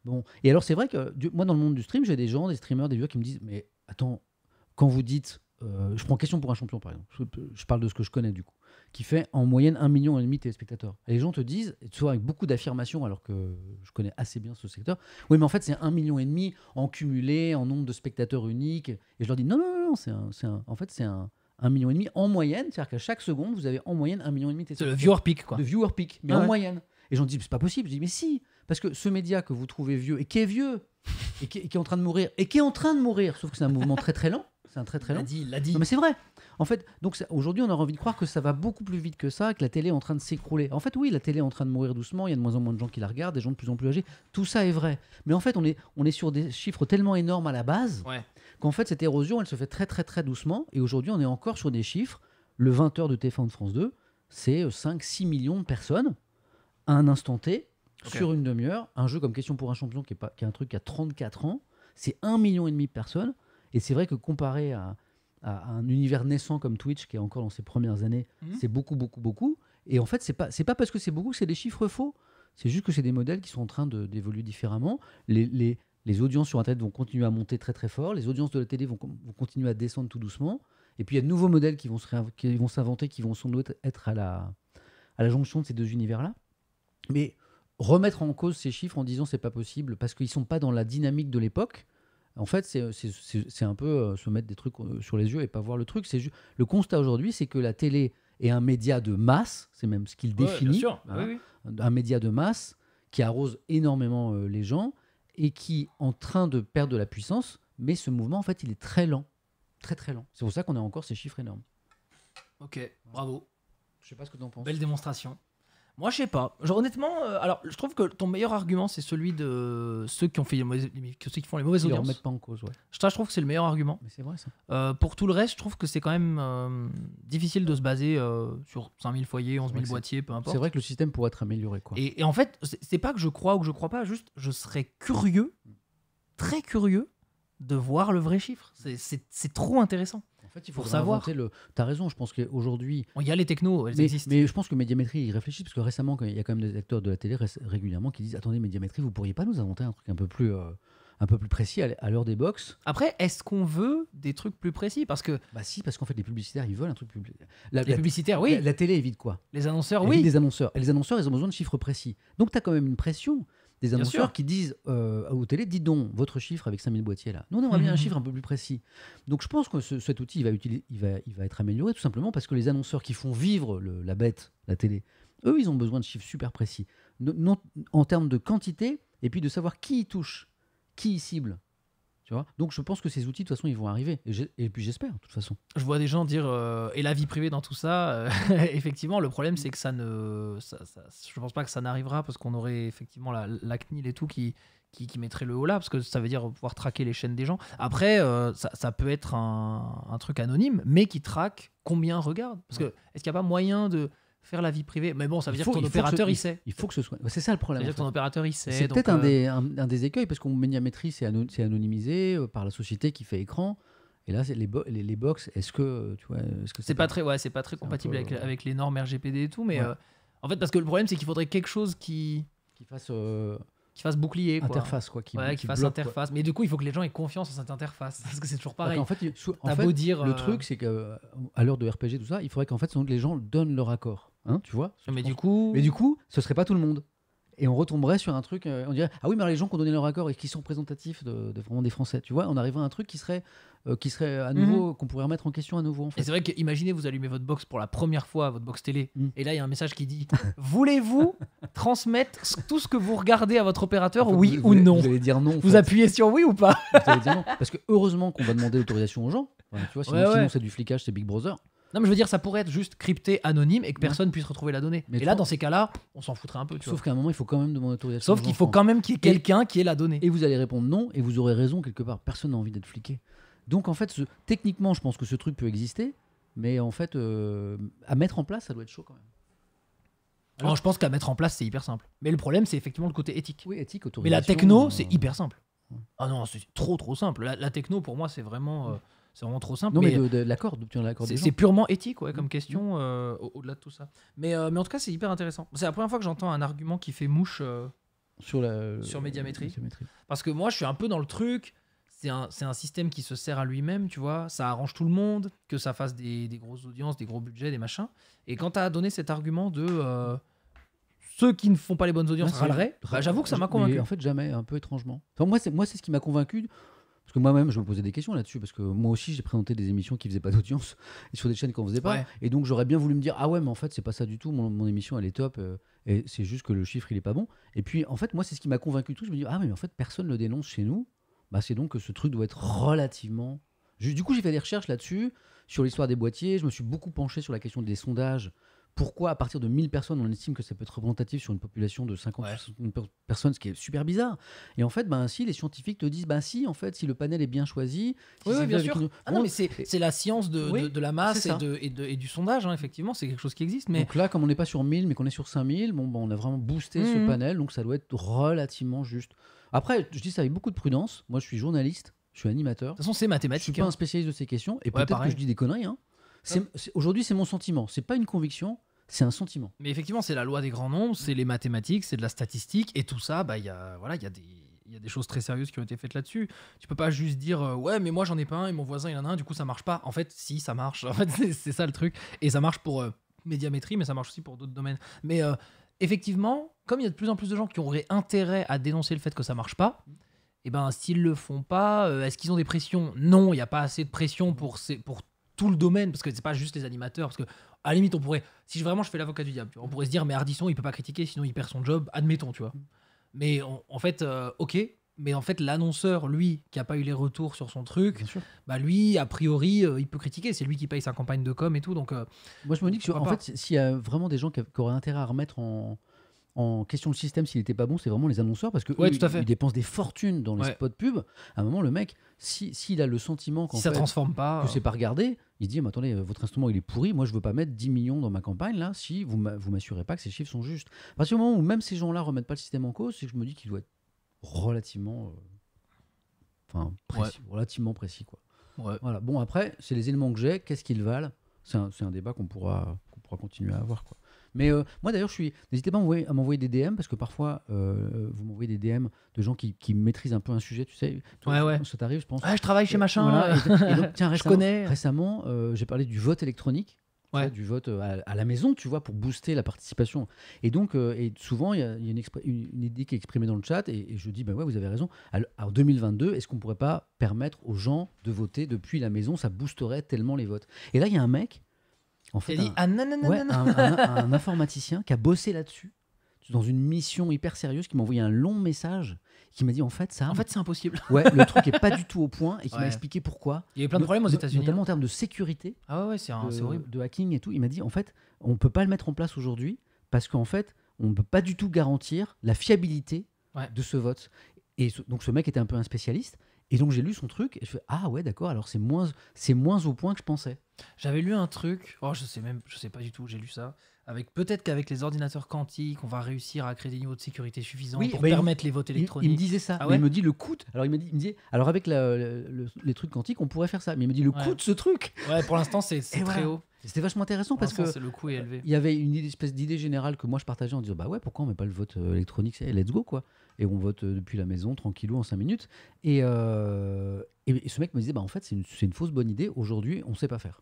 Bon. Et alors, c'est vrai que moi, dans le monde du stream, j'ai des gens, des streamers, des viewers qui me disent Mais attends, quand vous dites euh, je prends question pour un champion, par exemple. je, parle de ce que je connais, du coup qui fait en moyenne un million et de téléspectateurs. Et les gens te disent, souvent avec beaucoup d'affirmations, alors que je connais assez bien ce secteur, oui, mais en fait, c'est un million et demi en cumulé, en nombre de spectateurs uniques. Et je leur dis, non, non, non, non c'est un, en fait, c'est un, et million en moyenne. C'est-à-dire qu'à chaque seconde, vous avez en moyenne un million de téléspectateurs. C'est Le viewer peak, quoi. Le viewer peak, mais ah en moyenne. Et j'en dis, c'est pas possible. Je dis, mais si, parce que ce média que vous trouvez vieux, et qui est vieux, et qui est en train de mourir, et qui est en train de mourir, sauf que c'est un mouvement très très lent c'est un très très long. l'a dit, mais c'est vrai. En fait, donc aujourd'hui, on a envie de croire que ça va beaucoup plus vite que ça, que la télé est en train de s'écrouler. En fait, oui, la télé est en train de mourir doucement. Il y a de moins en moins de gens qui la regardent, des gens de plus en plus âgés. Tout ça est vrai. Mais en fait, on est on est sur des chiffres tellement énormes à la base qu'en fait, cette érosion, elle se fait très très très doucement. Et aujourd'hui, on est encore sur des chiffres. Le 20h de TF1 de France 2, c'est 5-6 euh, millions de personnes à un instant T, sur une demi-heure. Un jeu comme Question pour un champion, qui est, pas, un truc a 34 ans, c'est 1,5 million et demi de personnes. Et c'est vrai que comparé à, un univers naissant comme Twitch, qui est encore dans ses premières années, mhm. c'est beaucoup, beaucoup, beaucoup. Et en fait, c'est pas, pas parce que c'est beaucoup que c'est des chiffres faux. C'est juste que c'est des modèles qui sont en train d'évoluer différemment. Les, les, audiences sur Internet vont continuer à monter très, très fort. Les audiences de la télé vont, continuer à descendre tout doucement. Et puis, il y a de nouveaux modèles qui vont, s'inventer, qui vont sans doute être à la, à la jonction de ces deux univers-là. Mais remettre en cause ces chiffres en disant c'est pas possible parce qu'ils sont pas dans la dynamique de l'époque, en fait, c'est euh, un peu euh, se mettre des trucs euh, sur les yeux et pas voir le truc. Le constat aujourd'hui, c'est que la télé est un média de masse, c'est même ce qu'il définit, un média de masse qui arrose énormément les gens et qui est en train de perdre de la puissance, mais ce mouvement, en fait, il est très lent, très très lent. C'est pour ça qu'on a encore ces chiffres énormes. Ok, bravo. Je sais pas ce que tu en penses. Belle démonstration. Moi, je sais pas. Genre, honnêtement, euh, alors, je trouve que ton meilleur argument, c'est celui de ceux qui ont fait les qui font les mauvaises Ils pas en cause, Je, trouve que c'est le meilleur argument. Mais c'est vrai ça. Euh, pour tout le reste, je trouve que c'est quand même euh, difficile de se baser sur 5000 foyers, 11 boîtiers, peu importe. C'est vrai que le système pourrait être amélioré, quoi. Et, en fait, c'est pas que je crois ou que je crois pas, juste je serais curieux, très curieux, de voir le vrai chiffre. c'est trop intéressant fait, il faut savoir. T'as raison, je pense qu'aujourd'hui. Il y a les technos, elles existent. Mais je pense que Médiamétrie, ils réfléchissent, parce que récemment, il y a quand même des acteurs de la télé régulièrement qui disent Attendez, Médiamétrie, vous pourriez pas nous inventer un truc un peu plus. Euh, un peu plus précis à l'heure des box. Après, est-ce qu'on veut des trucs plus précis Parce que bah si, parce qu'en fait les publicitaires ils veulent un truc plus. La, les publicitaires, oui. La, télé évite quoi Les annonceurs, oui. Les annonceurs. Et les annonceurs, ils ont besoin de chiffres précis. Donc tu as quand même une pression des annonceurs qui disent euh, aux télé, dites donc, votre chiffre avec 5000 boîtiers là. Non, non, on va bien un mm-hmm. chiffre un peu plus précis. Donc je pense que cet outil va, être amélioré tout simplement parce que les annonceurs qui font vivre la bête, la télé, eux, ils ont besoin de chiffres super précis. en termes de quantité et puis de savoir qui y touche, qui y cible vois Donc je pense que ces outils, de toute façon, ils vont arriver. Et, puis j'espère, de toute façon. Je vois des gens dire euh, et la vie privée dans tout ça. Euh, *laughs* effectivement, le problème, c'est que ça ne. je pense pas que ça n'arrivera parce qu'on aurait effectivement la, CNIL et tout qui, qui, mettrait le haut là parce que ça veut dire pouvoir traquer les chaînes des gens. Après, euh, ça, peut être un, truc anonyme, mais qui traque combien regarde. Parce que est-ce qu'il n'y a pas moyen de faire la vie privée. Mais bon, ça veut dire que ton opérateur, il sait. Il faut que ce soit. C'est ça le problème. ton opérateur, il sait. C'est peut-être un, euh, des, un, des écueils, parce qu'on médiamétrie, c'est anonymisé euh, par la société qui fait écran. Et là, les, bo les, les, box, est-ce que tu vois, est-ce que c'est pas, très, ouais, c'est pas très compatible avec, les normes RGPD et tout, mais euh, en fait parce que le problème c'est qu'il faudrait quelque chose qui qui fasse qui fasse bouclier, interface quoi, qui, qui, fasse interface. Mais du coup, il faut que les gens aient confiance en cette interface *laughs* parce que c'est toujours pareil. En fait, en dire, le truc c'est que à l'heure de RPG tout ça, il faudrait qu'en fait, que les gens donnent leur accord. Hein, tu vois Mais du, coup... mais du coup, ce serait pas tout le monde. Et on retomberait sur un truc, euh, on dirait ah oui mais les gens qui ont donné leur accord et qui sont représentatifs de, vraiment des Français, tu vois, on arriverait à un truc qui serait euh, qui serait à nouveau mhm. qu'on pourrait remettre en question à nouveau. Et c'est vrai que vous allumez votre box pour la première fois, votre box télé, mhm. et là il y a un message qui dit *laughs* voulez-vous transmettre tout ce que vous regardez à votre opérateur, oui ou non Vous allez dire non. Vous appuyez sur oui ou pas Parce que heureusement qu'on va demander l'autorisation aux gens. sinon c'est du flicage, c'est Big Brother. Non, mais je veux dire, ça pourrait être juste crypté, anonyme et que personne puisse retrouver la donnée. Mais et là, dans ces cas-là, on s'en foutrait un peu. Sauf qu'à un moment, il faut quand même demander l'autorisation. Sauf qu'il faut quand même qu'il y ait quelqu'un qui ait la donnée. Et vous allez répondre non, et vous aurez raison quelque part. Personne n'a envie d'être fliqué. Donc en fait, techniquement, je pense que ce truc peut exister, mais en fait, euh, à mettre en place, ça doit être chaud quand même. Alors, je pense qu'à mettre en place, c'est hyper simple. Mais le problème, c'est effectivement le côté éthique. Oui, éthique, autorisation. Mais la techno, euh, c'est hyper simple. Ah non, c'est trop trop simple. La, techno, pour moi, c'est vraiment. Euh, c'est vraiment trop simple. Non, mais, de, l'accord, l'accord C'est purement éthique, ouais, comme mmh. question, mmh. Euh, au-delà de tout ça. Mais, euh, mais en tout cas, c'est hyper intéressant. C'est la première fois que j'entends un argument qui fait mouche euh, sur, la, sur médiamétrie. Parce que moi, je suis un peu dans le truc. C'est un, un, système qui se sert à lui-même, tu vois. Ça arrange tout le monde, que ça fasse des, des grosses audiences, des gros budgets, des machins. Et quand tu as donné cet argument de ceux qui ne font pas les bonnes audiences râleraient, bah, j'avoue que ça m'a convaincu. en fait, jamais, un peu étrangement. c'est moi, c'est ce qui m'a convaincu moi-même, je me posais des questions là-dessus, parce que moi aussi, j'ai présenté des émissions qui faisaient pas d'audience, *laughs* sur des chaînes qu'on faisait pas. Et donc, j'aurais bien voulu me dire, ah ouais, mais en fait, c'est pas ça du tout, mon, mon émission, elle est top, euh, et c'est juste que le chiffre, il est pas bon. Et puis, en fait, moi, c'est ce qui m'a convaincu tout. Je me dis, ah, mais en fait, personne ne le dénonce chez nous. Bah, c'est donc que ce truc doit être relativement. du coup, j'ai fait des recherches là-dessus, sur l'histoire des boîtiers. Je me suis beaucoup penché sur la question des sondages pourquoi à partir de 1000 personnes on estime que ça peut être représentatif sur une population de 50 personnes, ce qui est super bizarre. Et en fait, ben, si les scientifiques te disent, ben si, en fait, si le panel est bien choisi, oui, bien sûr. Ah c'est la science de, la masse et, du sondage, hein, effectivement, c'est quelque chose qui existe. Mais... Donc là, comme on n'est pas sur 1000, mais qu'on est sur 5000, bon, ben, on a vraiment boosté ce mmh. panel, donc ça doit être relativement juste. Après, je dis ça avec beaucoup de prudence. Moi, je suis journaliste, je suis animateur. De toute façon, c'est mathématique. Je suis pas hein. un spécialiste de ces questions, et peut-être que je dis des conneries. Hein. Aujourd'hui, c'est mon sentiment. C'est pas une conviction, c'est un sentiment. Mais effectivement, c'est la loi des grands nombres, c'est les mathématiques, c'est de la statistique, et tout ça, bah, il voilà, y a des il y a des choses très sérieuses qui ont été faites là-dessus. Tu peux pas juste dire euh, ouais, mais moi j'en ai pas un et mon voisin il en a un, du coup ça marche pas. En fait, si ça marche, *laughs* en fait, c'est ça le truc. Et ça marche pour euh, médiamétrie, mais ça marche aussi pour d'autres domaines. Mais euh, effectivement, comme il y a de plus en plus de gens qui auraient intérêt à dénoncer le fait que ça marche pas, et eh ben s'ils le font pas, est-ce qu'ils ont des pressions Non, il n'y a pas assez de pression pour, pour tout le domaine, parce que c'est pas juste les animateurs, parce que à la limite on pourrait, si vraiment je fais l'avocat du diable, on pourrait se dire mais Ardisson il peut pas critiquer, sinon il perd son job, admettons, tu vois. Mais en fait, euh, ok, mais en fait l'annonceur, lui, qui a pas eu les retours sur son truc, bah lui, a priori, euh, il peut critiquer, c'est lui qui paye sa campagne de com et tout, donc. Euh, Moi je me dis que en fait, s'il y a vraiment des gens qui, auraient intérêt à remettre en, en question de système s'il n'était pas bon, c'est vraiment les annonceurs parce que eux, Ils, dépensent des fortunes dans les spots pub. À un moment, le mec, s'il a le sentiment qu'en ça pas, que euh. c'est pas regardé, il dit mais attendez, euh, votre instrument il est pourri, moi je veux pas mettre 10 millions dans ma campagne là si vous vous m'assurez pas que ces chiffres sont justes. parce partir moment où même ces gens-là remettent pas le système en cause, c'est que je me dis qu'il doit être relativement, euh, précis, relativement précis quoi. Voilà. Bon après, c'est les éléments que j'ai, qu'est-ce qu'ils valent. C'est un, un, débat qu'on pourra, qu'on pourra continuer à avoir quoi. Mais euh, moi d'ailleurs, je suis. N'hésitez pas à m'envoyer des DM parce que parfois, euh, vous m'envoyez des DM de gens qui, maîtrisent un peu un sujet, tu sais. ouais, ouais. Ça t'arrive, je pense. Ouais, je travaille chez machin. *laughs* tiens, récemment, je connais. Récemment, euh, j'ai parlé du vote électronique. du vote à, la maison, tu vois, pour booster la participation. Et donc, et souvent, il y a, une, une, idée qui est exprimée dans le chat, et, et je dis, ben ouais, vous avez raison. En 2022, est-ce qu'on pourrait pas permettre aux gens de voter depuis la maison Ça boosterait tellement les votes. Et là, il y a un mec en fait, dit, un, informaticien qui a bossé là-dessus, dans une mission hyper sérieuse, qui m'a envoyé un long message, qui m'a dit en fait ça. En fait, c'est impossible. Ouais, le *laughs* truc est pas du tout au point et qui m'a expliqué pourquoi. Il y a plein de problèmes aux États-Unis. Notamment hein. en termes de sécurité. Ah ouais, c'est horrible. De hacking et tout. Il m'a dit en fait, on peut pas le mettre en place aujourd'hui parce qu'en fait, on ne peut pas du tout garantir la fiabilité de ce vote. Et donc ce mec était un peu un spécialiste. Et donc j'ai lu son truc et je fais ah ouais d'accord alors c'est moins c'est moins au point que je pensais. J'avais lu un truc, oh je sais même je sais pas du tout, j'ai lu ça peut-être qu'avec les ordinateurs quantiques, on va réussir à créer des niveaux de sécurité suffisants pour permettre les votes électroniques. Il, me disait ça. Ah il me dit le coût. Alors il me dit, il me dit alors avec les trucs quantiques, on pourrait faire ça. Mais il me dit le coût de ce truc. Ouais, pour l'instant c'est très haut. C'était vachement intéressant parce que le coût est élevé. Il y avait une espèce d'idée générale que moi je partageais en disant bah ouais pourquoi on met pas le vote euh, électronique let's go quoi et on vote euh, depuis la maison tranquillou en 5 minutes euh, et, et, ce mec me disait bah en fait c'est une, une fausse bonne idée aujourd'hui on sait pas faire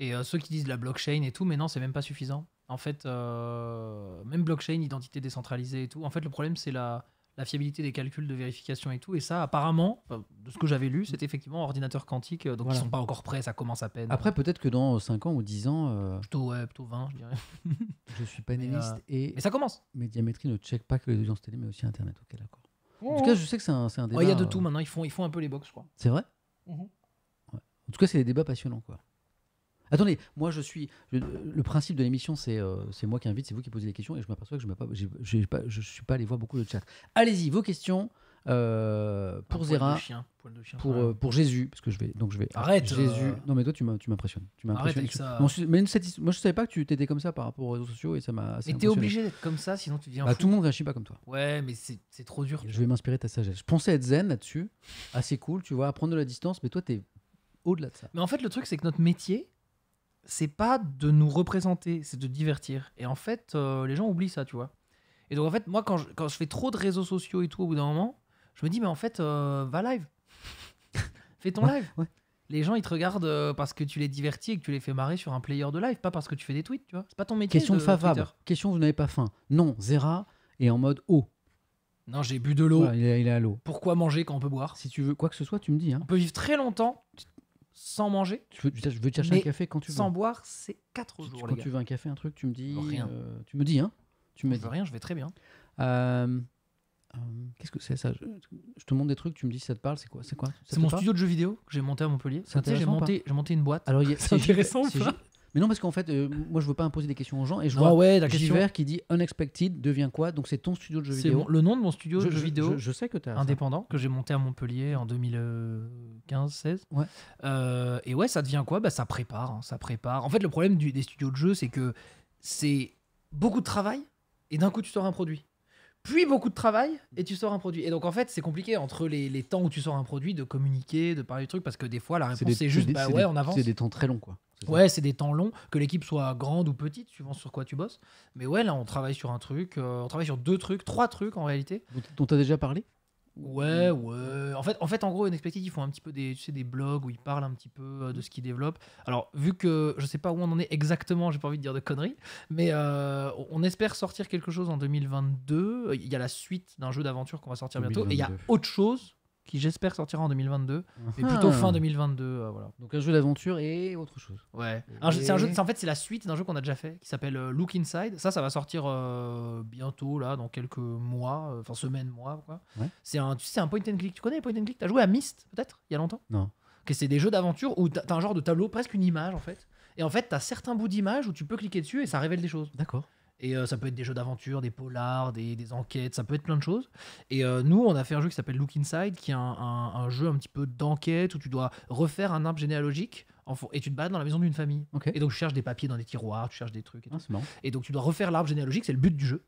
et euh, ceux qui disent la blockchain et tout, mais non, c'est même pas suffisant. En fait, euh, même blockchain, identité décentralisée et tout, en fait, le problème, c'est la, fiabilité des calculs de vérification et tout. Et ça, apparemment, de ce que j'avais lu, c'est effectivement ordinateur quantique. Euh, donc, ils sont pas encore prêts, ça commence à peine. Après, peut-être que dans 5 ans ou 10 ans. Plutôt, ouais, plutôt 20, je dirais. *laughs* je suis panéliste mais et. ça commence Mais ne check pas que les audiences télé, mais aussi Internet. Ok, d'accord. En oh. tout cas, je sais que c'est un, débat. Oh, il y a de tout maintenant, ils font, ils font un peu les box, je C'est vrai mhm. En tout cas, c'est des débats passionnants, quoi. Attendez, moi je suis. le principe de l'émission, c'est euh, c'est moi qui invite, c'est vous qui posez les questions et je m'aperçois que je ne suis pas allé voir beaucoup le chat. Allez-y, vos questions euh, pour Zéra Zera, pour, euh, pour Jésus, parce que je vais. Donc je vais Arrête, Jésus. Non mais toi, tu m'impressionnes. Tu m'impressionnes. avec ça. je- mais Moi je savais pas que tu étais comme ça par rapport aux réseaux sociaux et ça m'a. Mais t'es obligé d'être comme ça, sinon tu deviens bah, tout le monde réagit pas comme toi. Ouais, mais c'est c'est trop dur. Je vais m'inspirer de ta sagesse. Je pensais être zen là-dessus, assez cool, tu vois, apprendre prendre de la distance, mais toi, es au-delà de ça. Mais en fait, le truc, c'est que notre métier, c'est pas de nous représenter, c'est de divertir. Et en fait, euh, les gens oublient ça, tu vois. Et donc en fait, moi, quand je, fais trop de réseaux sociaux et tout, au bout d'un moment, je me dis, mais en fait, euh, va live. *laughs* fais ton live. Les gens, ils te regardent euh, parce que tu les divertis et que tu les fais marrer sur un player de live, pas parce que tu fais des tweets, tu vois. C'est pas ton métier. Question de, faveur Question, vous n'avez pas faim. Non, Zera est en mode eau. Non, j'ai bu de l'eau. il, est à l'eau. Pourquoi manger quand on peut boire Si tu veux quoi que ce soit, tu me dis. Hein. On peut vivre très longtemps sans manger. tu veux, je veux te chercher un café quand tu veux. Sans boire, c'est 4 jours. Quand tu veux un café, un truc, tu me dis. Rien. Euh, tu me dis, hein Tu me je dis. Veux rien, je vais très bien. Euh, euh, qu'est-ce que c'est ça je, te montre des trucs, tu me dis si ça te parle, c'est quoi C'est quoi C'est mon studio de jeux vidéo que j'ai monté à Montpellier. J'ai monté, monté une boîte. Alors, *laughs* c'est intéressant. ça non, parce qu'en fait, euh, moi, je veux pas imposer des questions aux gens. Et je ah vois ouais, la question... qui dit Unexpected devient quoi Donc, c'est ton studio de jeux vidéo. le nom de mon studio de jeux vidéo. Je, sais que tu Indépendant, que j'ai monté à Montpellier en 2015-16. Euh, et ouais, ça devient quoi Bah, ça prépare. Hein, ça prépare. En fait, le problème des studios de jeux, c'est que c'est beaucoup de travail et d'un coup, tu sors un produit puis beaucoup de travail et tu sors un produit. Et donc en fait, c'est compliqué entre les, temps où tu sors un produit de communiquer, de parler du truc parce que des fois la réponse c'est juste bah ouais, on avance. C'est des temps très longs quoi. Ouais, c'est des temps longs, que l'équipe soit grande ou petite, suivant sur quoi tu bosses. Mais ouais, là, on travaille sur un truc, euh, on travaille sur deux trucs, trois trucs en réalité. Dont tu as déjà parlé Ouais, ouais. En fait, en, fait, en gros, Unexpected, ils font un petit peu des, tu sais, des blogs où ils parlent un petit peu euh, de ce qu'ils développent. Alors, vu que je sais pas où on en est exactement, j'ai pas envie de dire de conneries, mais euh, on espère sortir quelque chose en 2022. Il y a la suite d'un jeu d'aventure qu'on va sortir bientôt, et il y a autre chose qui j'espère sortira en 2022, mais *laughs* plutôt fin 2022. Euh, voilà. Donc un jeu d'aventure et autre chose. Ouais. c'est en fait, c'est la suite d'un jeu qu'on a déjà fait qui s'appelle euh, Look Inside. Ça, ça va sortir euh, bientôt, là, dans quelques mois, enfin semaines, mois. C'est un, tu sais, un point and click. Tu connais les point and click T'as joué à Myst, peut-être, il y a longtemps Non. c'est des jeux d'aventure où t'as t'as un genre de tableau, presque une image, en fait. Et en fait, t'as certains bouts d'image où tu peux cliquer dessus et ça révèle des choses. D'accord. Et euh, ça peut être des jeux d'aventure, des polars, des, enquêtes, ça peut être plein de choses. Et euh, nous, on a fait un jeu qui s'appelle Look Inside, qui est un, jeu un petit peu d'enquête où tu dois refaire un arbre généalogique et tu te balades dans la maison d'une famille. Et donc tu cherches des papiers dans des tiroirs, tu cherches des trucs. Et, ah, donc tu dois refaire l'arbre généalogique, c'est le but du jeu.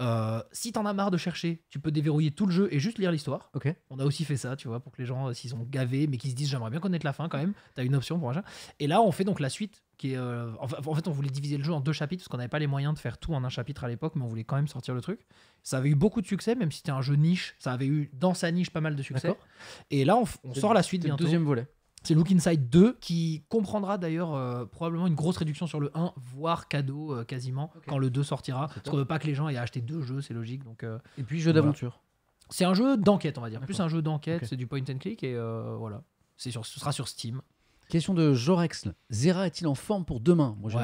Euh, si t'en as marre de chercher, tu peux déverrouiller tout le jeu et juste lire l'histoire. On a aussi fait ça, tu vois, pour que les gens, s'ils ont gavé, mais qu'ils se disent j'aimerais bien connaître la fin quand même, t'as une option pour un Et là, on fait donc la suite euh, en, fait, on voulait diviser le jeu en deux chapitres parce qu'on n'avait pas les moyens de faire tout en un chapitre à l'époque, mais on voulait quand même sortir le truc. Ça avait eu beaucoup de succès, même si c'était un jeu niche, ça avait eu dans sa niche pas mal de succès. Et là, on, sort la suite bientôt. Le deuxième volet. C'est Look Inside 2 qui comprendra d'ailleurs euh, probablement une grosse réduction sur le 1, voire cadeau euh, quasiment quand le 2 sortira. Parce qu'on veut pas que les gens aient acheté deux jeux, c'est logique. Donc, et puis jeu d'aventure. C'est un jeu d'enquête, on va dire. Plus un jeu d'enquête, c'est du point and click et voilà. C'est ce sera sur Steam. Question de Jorex, Zera est-il en forme pour demain Moi, j'ai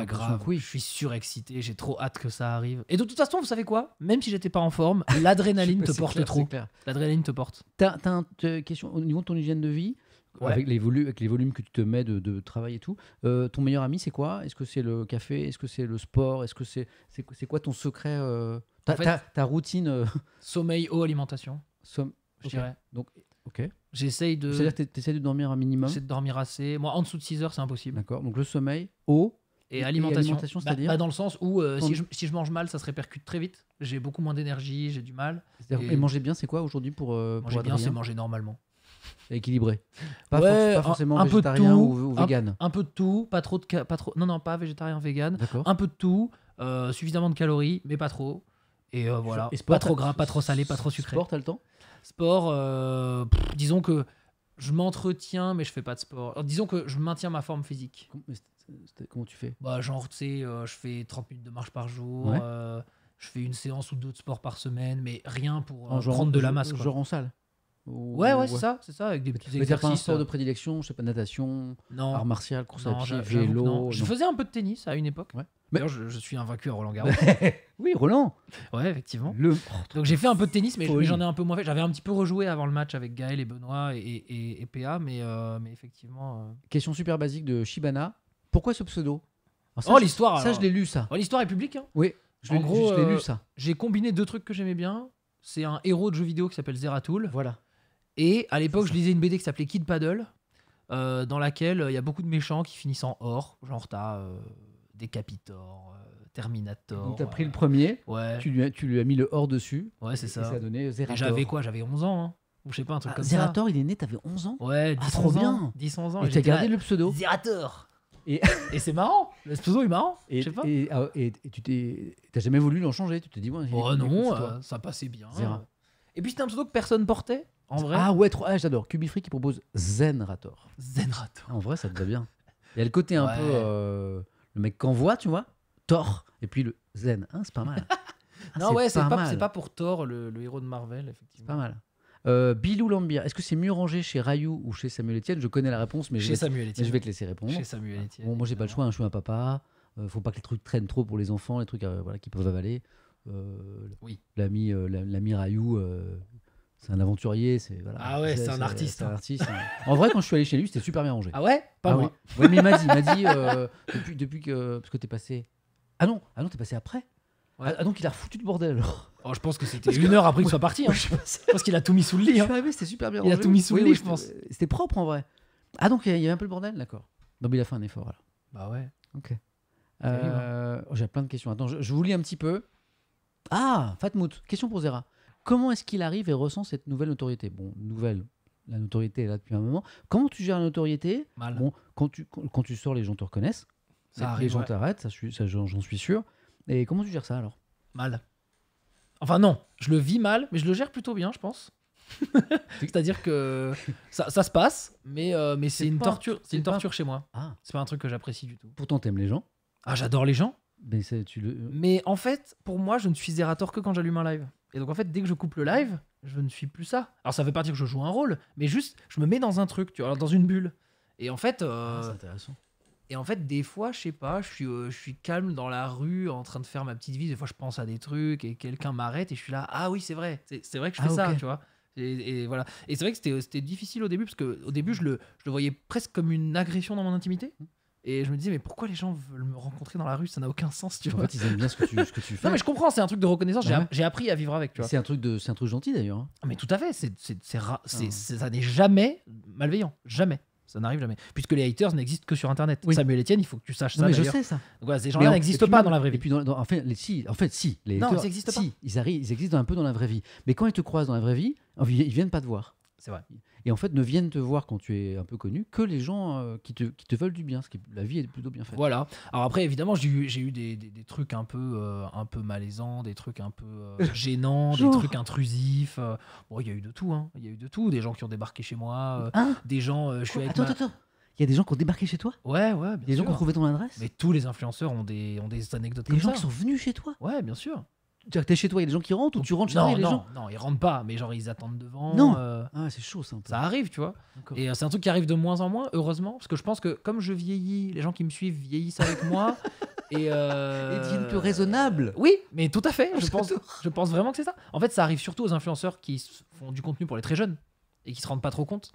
oui. Je suis surexcité, j'ai trop hâte que ça arrive. Et de toute façon, vous savez quoi Même si j'étais pas en forme, *laughs* l'adrénaline te porte trop. L'adrénaline te porte. T'as une euh, question au niveau de ton hygiène de vie avec, les avec, les volumes que tu te mets de, de travail et tout. Euh, ton meilleur ami, c'est quoi Est-ce que c'est le café Est-ce que c'est le sport Est-ce que c'est c'est quoi ton secret euh ta, routine Sommeil, eau, alimentation. Somme, je dirais. Donc, ok. J'essaye de. C'est-à-dire tu essaies de dormir un minimum J'essaie de dormir assez. Moi, en dessous de 6 heures, c'est impossible. D'accord. Donc le sommeil, eau. Et, alimentation. Bah, c'est-à-dire bah, Dans le sens où euh, si, je, si, je, mange mal, ça se répercute très vite. J'ai beaucoup moins d'énergie, j'ai du mal. Et... manger bien, c'est quoi aujourd'hui pour. Euh, manger bien, c'est manger normalement. Équilibré. Pas, forcément un, végétarien ou, vegan. Un, peu de tout, pas trop de. Pas trop, non, non, pas végétarien, vegan. Un peu de tout, euh, suffisamment de calories, mais pas trop. Et voilà. pas trop gras, pas trop salé, pas trop sucré. Sport, t'as le temps Sport, euh, disons que je m'entretiens, mais je fais pas de sport. disons que je maintiens ma forme physique. Comment tu fais bah, Genre, tu sais, euh, je fais 30 minutes de marche par jour, euh, je fais une séance ou deux de sport par semaine, mais rien pour prendre de la masse. Quoi. Genre en salle Ouais, ouais, c'est ça, c'est ça, avec des petits exercices. de prédilection, je sais pas, natation, non. art martial, course à pied, vélo. Je faisais un peu de tennis à une époque. Mais... je, je, suis invaincu à Roland Garros. *laughs* Oui, Roland. Ouais, effectivement. Le... Donc j'ai fait un peu de tennis, mais j'en ai un peu moins fait. J'avais un petit peu rejoué avant le match avec Gaël et Benoît et, et, PA, mais, euh, mais effectivement. Euh, Question super basique de Shibana. Pourquoi ce pseudo Oh, l'histoire. Ça, je l'ai lu, ça. Oh, l'histoire est publique. Hein oui, je l'ai lu, euh, ça. j'ai combiné deux trucs que j'aimais bien. C'est un héros de jeu vidéo qui s'appelle Zeratul. Voilà. Et à l'époque, je lisais une BD qui s'appelait Kid Paddle, dans laquelle il y a beaucoup de méchants qui finissent en or, genre t'as Decapitor, Terminator. Donc t'as pris le euh, premier, ouais. tu, lui as, tu lui as mis le hors dessus. Ouais, c'est ça. Et ça a donné Zerator. J'avais quoi J'avais 11 ans. Hein. ou je sais pas, un truc ah, comme ça. Zerator, il est né, t'avais 11 ans Ouais, ah, trop bien 10 11 ans. Et as gardé ah, le pseudo Zerator Et, *laughs* et c'est marrant Le pseudo est marrant je sais pas. Ah, et, et, tu t'es, t'as jamais voulu l'en changer Tu t'es dit ouais, oh non, euh, ça passait bien. Et puis c'était un pseudo que personne portait, en vrai. Ah ouais, j'adore. Cubifree qui propose Zenrator. Zenrator. en vrai, ça te va bien. Il y a le côté un peu. Euh, le mec qu'envoie, tu vois Thor et puis le Zen. Hein, c'est pas mal. *laughs* non, ouais, c'est pas, pas, pour Thor, le, héros de Marvel, effectivement. pas mal. Euh, Bilou Lambert, est-ce que c'est mieux rangé chez Rayou ou chez Samuel Etienne Je connais la réponse, mais, chez je, vais, Samuel je vais te laisser répondre. Chez Samuel Etienne. Bon, moi, j'ai pas le choix, hein, je suis un papa. Euh, faut pas que les trucs traînent trop pour les enfants, les trucs euh, voilà, qui peuvent avaler. Euh, oui. L'ami l'ami Rayou, c'est un aventurier, c'est voilà. Ah ouais, c'est un, artiste. Hein. Hein. en vrai, quand je suis allé chez lui, c'était super bien rangé. Ah ouais, pas ah moi. mais il m'a dit, m'a dit depuis, depuis que parce que t'es passé ah non, ah t'es passé après ah, ah, donc il a foutu le bordel alors. Oh, je pense que c'était une heure après qu'il soit *laughs* parti. hein. Je, pense qu'il a tout mis sous le lit. Hein. c'était super bien. Il a tout mis sous le lit, je pense. C'était propre en vrai. Ah donc il y avait un peu le bordel, d'accord. Non mais il a fait un effort alors. Bah ouais. Ok. Hein. Euh, oh, j'ai plein de questions. Attends, je, vous lis un petit peu. Ah, Fatmout, question pour Zera. Comment est-ce qu'il arrive et ressent cette nouvelle notoriété Bon, nouvelle, la notoriété est là depuis un moment. Comment tu gères la notoriété Mal. Bon, quand tu, quand tu sors, les gens te reconnaissent. Ça arrive. Les j'en suis sûr. Et comment tu gères ça alors Mal. Enfin non, je le vis mal, mais je le gère plutôt bien, je pense. *laughs* C'est-à-dire que ça, se passe, mais, euh, mais c'est une torture, c'est une torture chez moi. Ah. C'est pas un truc que j'apprécie du tout. Pourtant, t'aimes les gens. Ah, j'adore les gens. Mais, tu le... Euh. mais en fait, pour moi, je ne suis zérator que quand j'allume un live. Et donc en fait, dès que je coupe le live, je ne suis plus ça. Alors ça veut pas dire que je joue un rôle, mais juste, je me mets dans un truc, tu vois, dans une bulle. Et en fait, euh, ah, et en fait, des fois, je sais pas, je suis, euh, je suis calme dans la rue en train de faire ma petite vie. Des fois, je pense à des trucs et quelqu'un m'arrête et je suis là, ah oui, c'est vrai, c'est vrai que je fais ah, ça, tu vois. Et, voilà. Et c'est vrai que c'était difficile au début parce qu'au au début, je le, je le voyais presque comme une agression dans mon intimité. Et je me disais, mais pourquoi les gens veulent me rencontrer dans la rue Ça n'a aucun sens, tu vois. fait, ils aiment bien ce que tu, fais. non, mais je comprends, c'est un truc de reconnaissance, j'ai appris à vivre avec, tu vois. C'est un, truc un truc gentil d'ailleurs. Hein. Mais tout à fait, ah. c'est, ça n'est jamais malveillant, jamais. Ça n'arrive jamais. Puisque les haters n'existent que sur Internet. Oui. Samuel Etienne, il faut que tu saches ça. Mais je sais ça. Donc, ces gens-là n'existent pas dans la vraie vie. Et en, fait, si, en fait, si. Les non, ils n'existent pas. Ils, arrivent, ils existent un peu dans la vraie vie. Mais quand ils te croisent dans la vraie vie, ils ne viennent pas te voir. C'est vrai. Et en fait, ne viennent te voir quand tu es un peu connu que les gens euh, qui, te, qui, te, veulent du bien. Ce qui, la vie est plutôt bien faite. Voilà. Alors après, évidemment, j'ai eu, eu des, des, trucs un peu, euh, un peu malaisants, des trucs un peu euh, *laughs* gênants, des trucs intrusifs. Bon, il y a eu de tout. Hein. Il y a eu de tout. Des gens qui ont débarqué chez moi, hein des gens. je suis attends, attends, attends. Il y a des gens qui ont débarqué chez toi Ouais, ouais. Bien des gens qui ont trouvé ton adresse Mais tous les influenceurs ont des, ont des anecdotes comme ça. Des gens qui sont venus chez toi Ouais, bien sûr. T'es chez toi, il y a des gens qui rentrent ou tu rentres chez toi, non, Non, ils rentrent pas, mais genre ils attendent devant. Non. Euh, ah, c'est chaud ça. Ça arrive, tu vois. Et euh, c'est un truc qui arrive de moins en moins, heureusement, parce que je pense que comme je vieillis, les gens qui me suivent vieillissent avec moi. *laughs* Et, euh... et deviennent plus raisonnable Oui, mais tout à fait. Je *laughs* pense, je pense vraiment que c'est ça. En fait, ça arrive surtout aux influenceurs qui font du contenu pour les très jeunes et qui se rendent pas trop compte.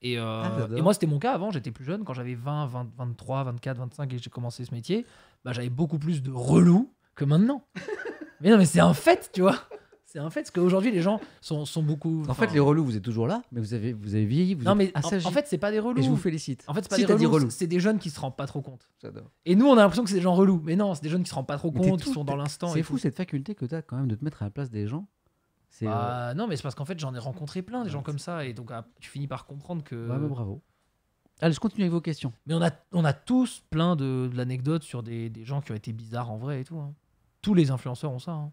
Et, euh, ah, et, moi, c'était mon cas avant, j'étais plus jeune, quand j'avais 20, 23, 24, 25 et j'ai commencé ce métier, bah, j'avais beaucoup plus de relou que maintenant. *laughs* Mais non, mais c'est un fait, tu vois. C'est un fait, parce qu'aujourd'hui, les gens sont, sont beaucoup. En fait, les relous, vous êtes toujours là, mais vous avez, vous avez vieilli, non, mais en, en fait, c'est pas des relous. je vous félicite. En fait, c'est pas des relous. C'est des jeunes qui se rendent pas trop compte. Et nous, on a l'impression que c'est des gens relous. Mais non, c'est des jeunes qui se rendent pas trop compte, qui sont dans l'instant. C'est fou cette faculté que tu as quand même de te mettre à la place des gens. Bah, euh, Non, mais c'est parce qu'en fait, j'en ai rencontré plein, des gens comme ça. Et donc, ah, tu finis par comprendre que. Ouais, bah, bravo. Allez, je continue avec vos questions. Mais on a, on a tous plein de, l'anecdote sur des, des, gens qui ont été bizarres en vrai et tout. Hein. Tous les influenceurs ont ça. Hein.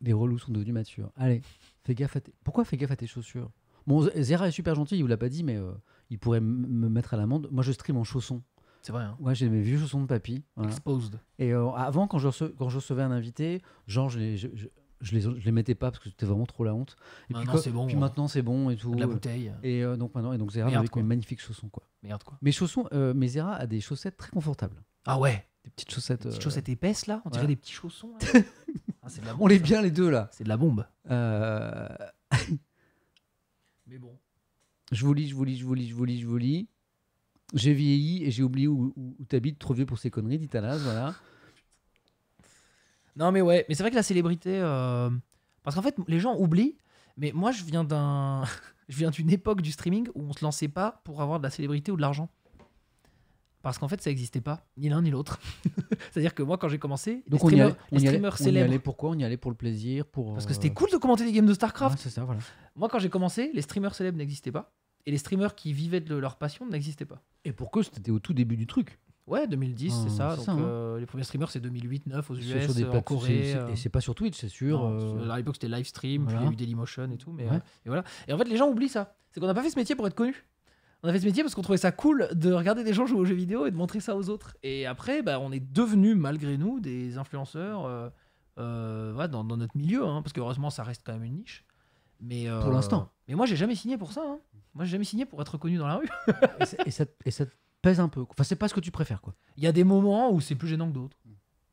Des Les relous sont devenus matures. Allez, fais gaffe à tes... Pourquoi fais gaffe à tes chaussures Bon, Zera est super gentil, il vous l'a pas dit, mais euh, il pourrait me mettre à l'amende. Moi, je stream en chaussons. C'est vrai. Hein. Ouais, j'ai mes vieux chaussons de papy. Exposed. Et euh, avant, quand je, recevais, quand un invité, genre, je les, je, les, je les mettais pas parce que c'était vraiment trop la honte. Et maintenant, c'est bon. Puis hein. maintenant, c'est bon et tout. la bouteille. Et euh, donc maintenant, et donc Zera avec magnifiques chaussons quoi. Merde quoi. Mes chaussons, mais Zera a des chaussettes très confortables. Ah ouais. Des petites chaussettes. Des euh, chaussettes épaisses, là. On dirait des petits chaussons. Ah, on les bien, les deux, là. C'est de la bombe. Euh, mais bon. Je vous lis, je vous lis, je vous lis, je vous lis, je vous lis. J'ai vieilli et j'ai oublié où, où, t'habites, trop vieux pour ces conneries, dit voilà. Non mais ouais, mais c'est vrai que la célébrité, euh, parce qu'en fait les gens oublient, mais moi je viens d'un, *laughs* je viens d'une époque du streaming où on se lançait pas pour avoir de la célébrité ou de l'argent parce qu'en fait ça n'existait pas, ni l'un ni l'autre. *laughs* C'est-à-dire que moi quand j'ai commencé, Donc les streamers, célèbres. pourquoi On y allait pour le plaisir, pour. Parce que euh, c'était cool de commenter des games de StarCraft. ça, voilà. Moi quand j'ai commencé, les streamers célèbres n'existaient pas et les streamers qui vivaient de leur passion n'existaient pas. Et pour que c'était au tout début du truc. Ouais, 2010, ah, c'est ça. Hein. Euh, les premiers streamers, c'est 2008, 2009 aux US, sur des en Corée. Euh. Et c'est pas sur Twitch, c'est sûr. À l'époque, c'était live stream, puis il y a eu Dailymotion et tout. Mais, et, voilà. et en fait, les gens oublient ça. C'est qu'on n'a pas fait ce métier pour être connu on a fait ce métier parce qu'on trouvait ça cool de regarder des gens jouer aux jeux vidéo et de montrer ça aux autres. Et après, bah, on est devenus, malgré nous, des influenceurs euh, euh, dans, notre milieu, hein, parce que heureusement, ça reste quand même une niche. Mais, euh, pour l'instant. Mais moi, j'ai jamais signé pour ça. Hein. Moi, j'ai jamais signé pour être connu dans la rue. *laughs* et, ça, et, ça, te pèse un peu. Enfin, c'est pas ce que tu préfères, quoi. Il y a des moments où c'est plus gênant que d'autres.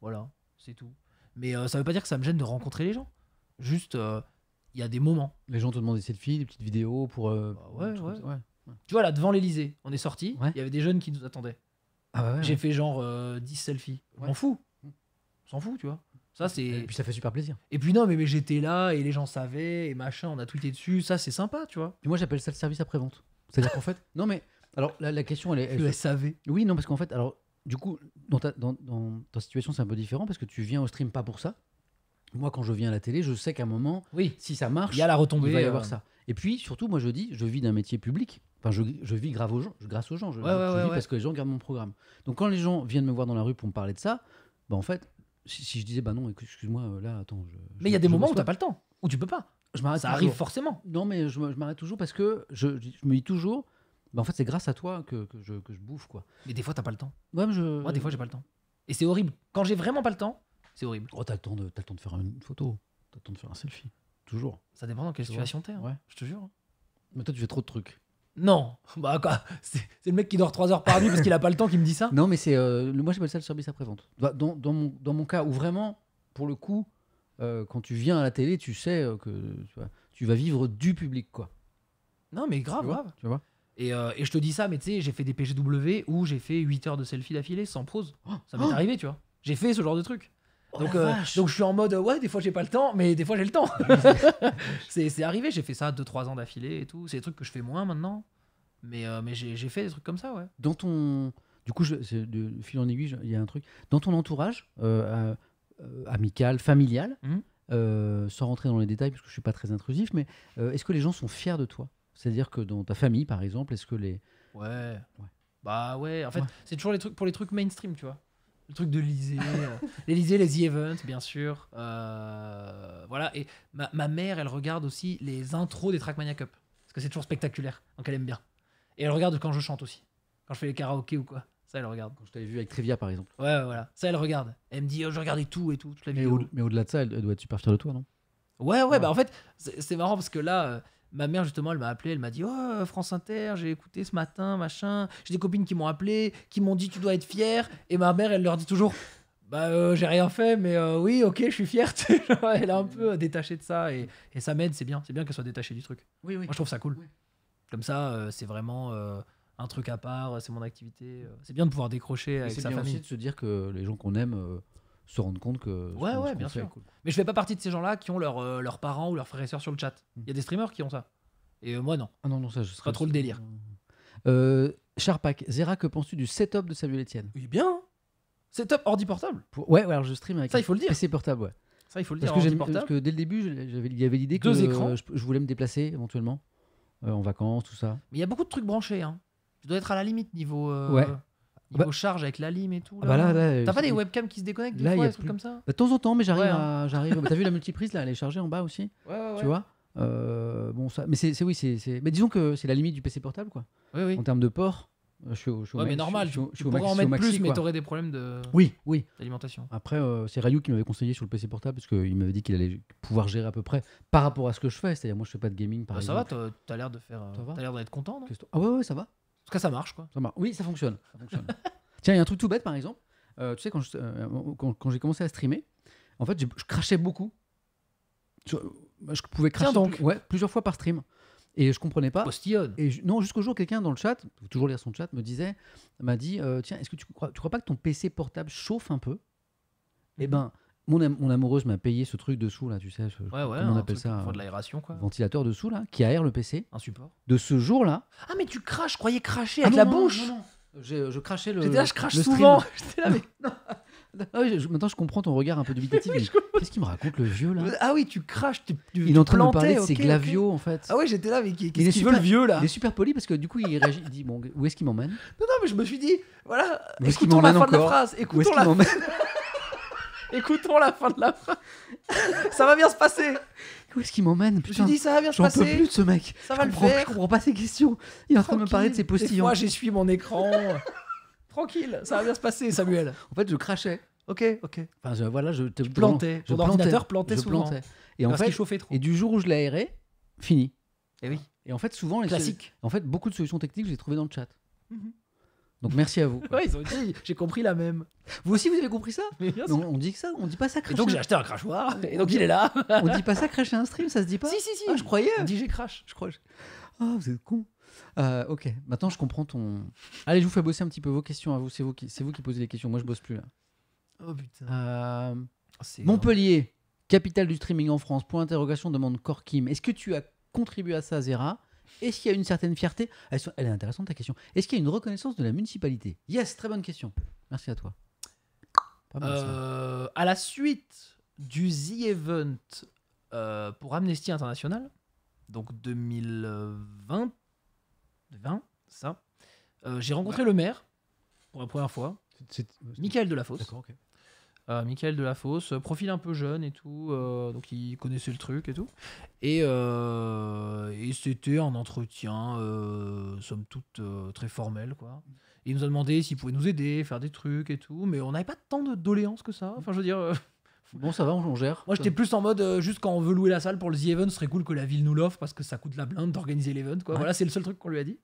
Voilà, c'est tout. Mais ça veut pas dire que ça me gêne de rencontrer les gens. Juste, il y a des moments. Les gens te demandent des selfies, des petites vidéos pour. Bah ouais, ouais. ouais. Tu vois, là, devant l'Elysée, on est sorti, il y avait des jeunes qui nous attendaient. Ah bah J'ai fait genre 10 euh, selfies. On s'en fout. On s'en fout, tu vois. Ça, c'est... Et puis ça fait super plaisir. Et puis non, mais, mais j'étais là et les gens savaient et machin, on a tweeté dessus. Ça, c'est sympa, tu vois. Et moi, j'appelle ça le service après-vente. C'est-à-dire qu'en fait. *laughs* Non, mais. Alors, la, question, elle est. Le Oui, non, parce qu'en fait, alors, du coup, dans ta, dans, ta situation, c'est un peu différent parce que tu viens au stream pas pour ça. Moi, quand je viens à la télé, je sais qu'à un moment, oui. si ça marche, il y a la retombée. Il va y avoir ça. Et puis, surtout, moi, je dis, je vis d'un métier public. Enfin, je, vis grave aux gens, grâce aux gens. Je, vis parce que les gens regardent mon programme. Donc, quand les gens viennent me voir dans la rue pour me parler de ça, bah, en fait, si, je disais, bah non, excuse-moi, euh, là, attends. mais il y a des moments où tu n'as pas le temps, où tu peux pas. Ça arrive forcément. Non, mais je, m'arrête toujours parce que je, me dis toujours, bah, en fait, c'est grâce à toi que, je, bouffe, quoi. Mais des fois, t'as pas le temps. Ouais, je... Moi, des fois, j'ai pas le temps. Et c'est horrible. Quand j'ai vraiment pas le temps, c'est horrible. Oh, t'as le, temps de, le temps de faire une photo, t'as le temps de faire un selfie. Toujours. Ça dépend dans quelle situation t'es. es. Hein. Ouais. Je te jure. Mais toi, tu fais trop de trucs. Non. *laughs* Bah quoi C'est le mec qui dort 3 heures par nuit parce qu'il a pas le temps qui me dit ça. Non, mais c'est. Euh, moi, j'appelle ça le service après-vente. Bah, dans, mon, dans mon cas où vraiment, pour le coup, euh, quand tu viens à la télé, tu sais euh, que tu, vas vivre du public, quoi. Non, mais grave, tu vois, Et, et je te dis ça, mais tu sais, j'ai fait des PGW où j'ai fait 8 heures de selfie d'affilée sans pause. Oh ça m'est oh arrivé, tu vois. J'ai fait ce genre de truc. Oh euh, donc, je suis en mode ouais des fois j'ai pas le temps mais des fois j'ai le temps. *laughs* c'est arrivé j'ai fait ça 2-3 ans d'affilée et tout c'est des trucs que je fais moins maintenant mais euh, mais j'ai fait des trucs comme ça ouais. Dans ton du coup je, fil en aiguille il y a un truc dans ton entourage euh, amical familial hum. sans rentrer dans les détails parce que je suis pas très intrusif mais est-ce que les gens sont fiers de toi c'est-à-dire que dans ta famille par exemple est-ce que les ouais, bah ouais en fait c'est toujours les trucs pour les trucs mainstream tu vois le truc de l'Elysée, l'Elysée, euh, les events bien sûr. Euh, voilà, et ma, mère, elle regarde aussi les intros des Trackmania Cup, parce que c'est toujours spectaculaire, donc elle aime bien. Et elle regarde quand je chante aussi, quand je fais les karaokés ou quoi. Ça, elle regarde. Quand je t'avais vu avec Trivia, par exemple. Ouais, voilà. Ça, elle regarde. Elle me dit, oh, je regardais tout et tout, mais au-delà de ça, elle, doit être super fière de toi, non Ouais, ouais, ouais, bah en fait, c'est marrant parce que là, euh, ma mère justement elle m'a appelé elle m'a dit oh France Inter j'ai écouté ce matin machin j'ai des copines qui m'ont appelé qui m'ont dit tu dois être fière. » et ma mère elle leur dit toujours bah euh, j'ai rien fait mais euh, oui ok je suis fière *laughs* elle est un peu détachée de ça et, ça m'aide c'est bien c'est bien qu'elle soit détachée du truc oui, oui. moi je trouve ça cool comme ça euh, c'est vraiment un truc à part c'est mon activité c'est bien de pouvoir décrocher avec sa bien famille de se dire que les gens qu'on aime se rendre compte que. Ouais, ouais, bien sûr. Mais je fais pas partie de ces gens-là qui ont leurs euh, leurs parents ou leurs frères et sœurs sur le chat. Hmm. Il y a des streamers qui ont ça. Et euh, moi, non. Ah non, non, ça, je serais. Pas trop le délire. Euh, Zera, que penses-tu du setup de Samuel Etienne Oui, bien. Hein. Setup ordi portable. Ouais, alors je stream avec. Ça, il faut le dire. PC portable, ouais. Ça, il faut le parce dire. Que Parce que dès le début, il y avait l'idée que Je, voulais me déplacer éventuellement euh, en vacances, tout ça. Mais il y a beaucoup de trucs branchés. Hein. Je dois être à la limite niveau. Ouais. Il bah- charge avec la lime et tout. Ah bah t'as pas des webcams qui se déconnectent des fois, des trucs comme ça bah, De temps en temps, mais hein, hein. j'arrive. T'as vu la multiprise là, elle est chargée en bas aussi. Ouais, ouais, tu vois. Euh, bon ça, mais c'est, oui, c'est, disons que c'est la limite du PC portable quoi. Oui, oui. En termes de port, euh, je suis, au, je ouais, mais normal, je, pourrais en mettre plus, mais t'aurais des problèmes de. Oui, oui. D'alimentation. Après, euh, c'est Rayou qui m'avait conseillé sur le PC portable parce qu'il m'avait dit qu'il allait pouvoir gérer à peu près par rapport à ce que je fais. C'est-à-dire, moi, je fais pas de gaming par Ça va, t'as, as, l'air de faire. l'air d'être content. ah ouais, ouais, ça va tout ça marche, quoi. Ça marche. Oui, ça fonctionne. *laughs* Tiens, il y a un truc tout bête, par exemple. Euh, tu sais, quand, j'ai euh, quand, j'ai commencé à streamer, en fait, je, crachais beaucoup. Bah, je, pouvais cracher ouais, plusieurs fois par stream. Et je comprenais pas. Postillonne. Et non, jusqu'au jour, quelqu'un dans le chat, toujours lire son chat, me disait, m'a dit, euh, tiens, est-ce que tu crois, tu crois pas que ton PC portable chauffe un peu Eh ben, mon, amoureuse m'a payé ce truc dessous, là, tu sais. comment on appelle ça euh, l'aération, Ventilateur dessous, là, qui aère le PC. Un support. De ce jour-là. Ah, mais tu craches, je croyais cracher à ah avec la bouche. je, euh, je, crachais le. J'étais là, je crache souvent. *laughs* J'étais là, *laughs* ah maintenant, je comprends ton regard un peu dubitatif. *laughs* Qu'est-ce qu'il me raconte le vieux là Ah oui, tu craches. Tu, il est en train de me parler de ses glavios en fait. Ah ouais, j'étais là, mais vieux Il est super poli parce que du coup, il réagit. dit Bon, où est-ce qu'il m'emmène Non, non, mais je me suis dit Voilà, écoutons la fin de la phrase. Écoutons où ce qu'il m'emmène Écoutons la fin de la phrase. ça va bien se passer. Où est-ce qu'il m'emmène Je dis ça va bien se J'en peux plus de ce mec. Ça va le faire. Je comprends pas ses questions. Il est en train de me parler de ses postillons. Moi, j'essuie mon écran. Tranquille, ça va bien se passer, Samuel. En fait, je crachais. Ok, ok. Enfin, je- voilà, je te plantais. ordinateur plantait je souvent. plantais. Et en Parce fait, trop. et du jour où je l'ai aéré, fini. Et eh oui. Et en fait, souvent, les Classique. En fait, beaucoup de solutions techniques, je les ai trouvées dans le chat. Mhm. Donc merci à vous. *laughs* ouais, ils ont j'ai compris la même. Vous aussi, vous avez compris ça On dit que ça, on dit pas ça crash. Et donc j'ai acheté un crachoir, *laughs* et donc il est là. on dit pas ça *laughs* cracher un stream, ça se dit pas Si, si, si. Ah, je croyais. On dit j'ai crash. Je crois. Ah, oh, vous êtes con. Euh, ok, maintenant je comprends ton. Allez, je vous fais bosser un petit peu vos questions à vous. C'est vous qui, c'est vous qui posez les questions. Moi, je bosse plus là. Oh putain. Euh, Montpellier, capitale du streaming en France. Point d'interrogation, demande Corkim. Est-ce que tu as contribué à ça, Zera est-ce qu'il y a une certaine fierté elle, est intéressante ta question. Est-ce qu'il y a une reconnaissance de la municipalité Yes, très bonne question. Merci à toi. Euh, à la suite du The Event euh, pour Amnesty International, donc 2020, 20, ça, euh, j'ai rencontré le maire pour la première fois. C'est Michael Delafosse. ok euh, la Delafosse, profil un peu jeune et tout, euh, donc il connaissait le truc et tout. Et, euh, c'était un entretien, euh, somme toute, très formel, quoi. il nous a demandé s'il pouvait nous aider, faire des trucs et tout, mais on n'avait pas tant de doléances que ça. Enfin, je veux dire. *laughs* Bon, ça va, on gère. Moi, j'étais plus en mode, juste quand on veut louer la salle pour le The Event, ce serait cool que la ville nous l'offre parce que ça coûte la blinde d'organiser l'event. Quoi. Voilà, c'est le seul truc qu'on lui a dit.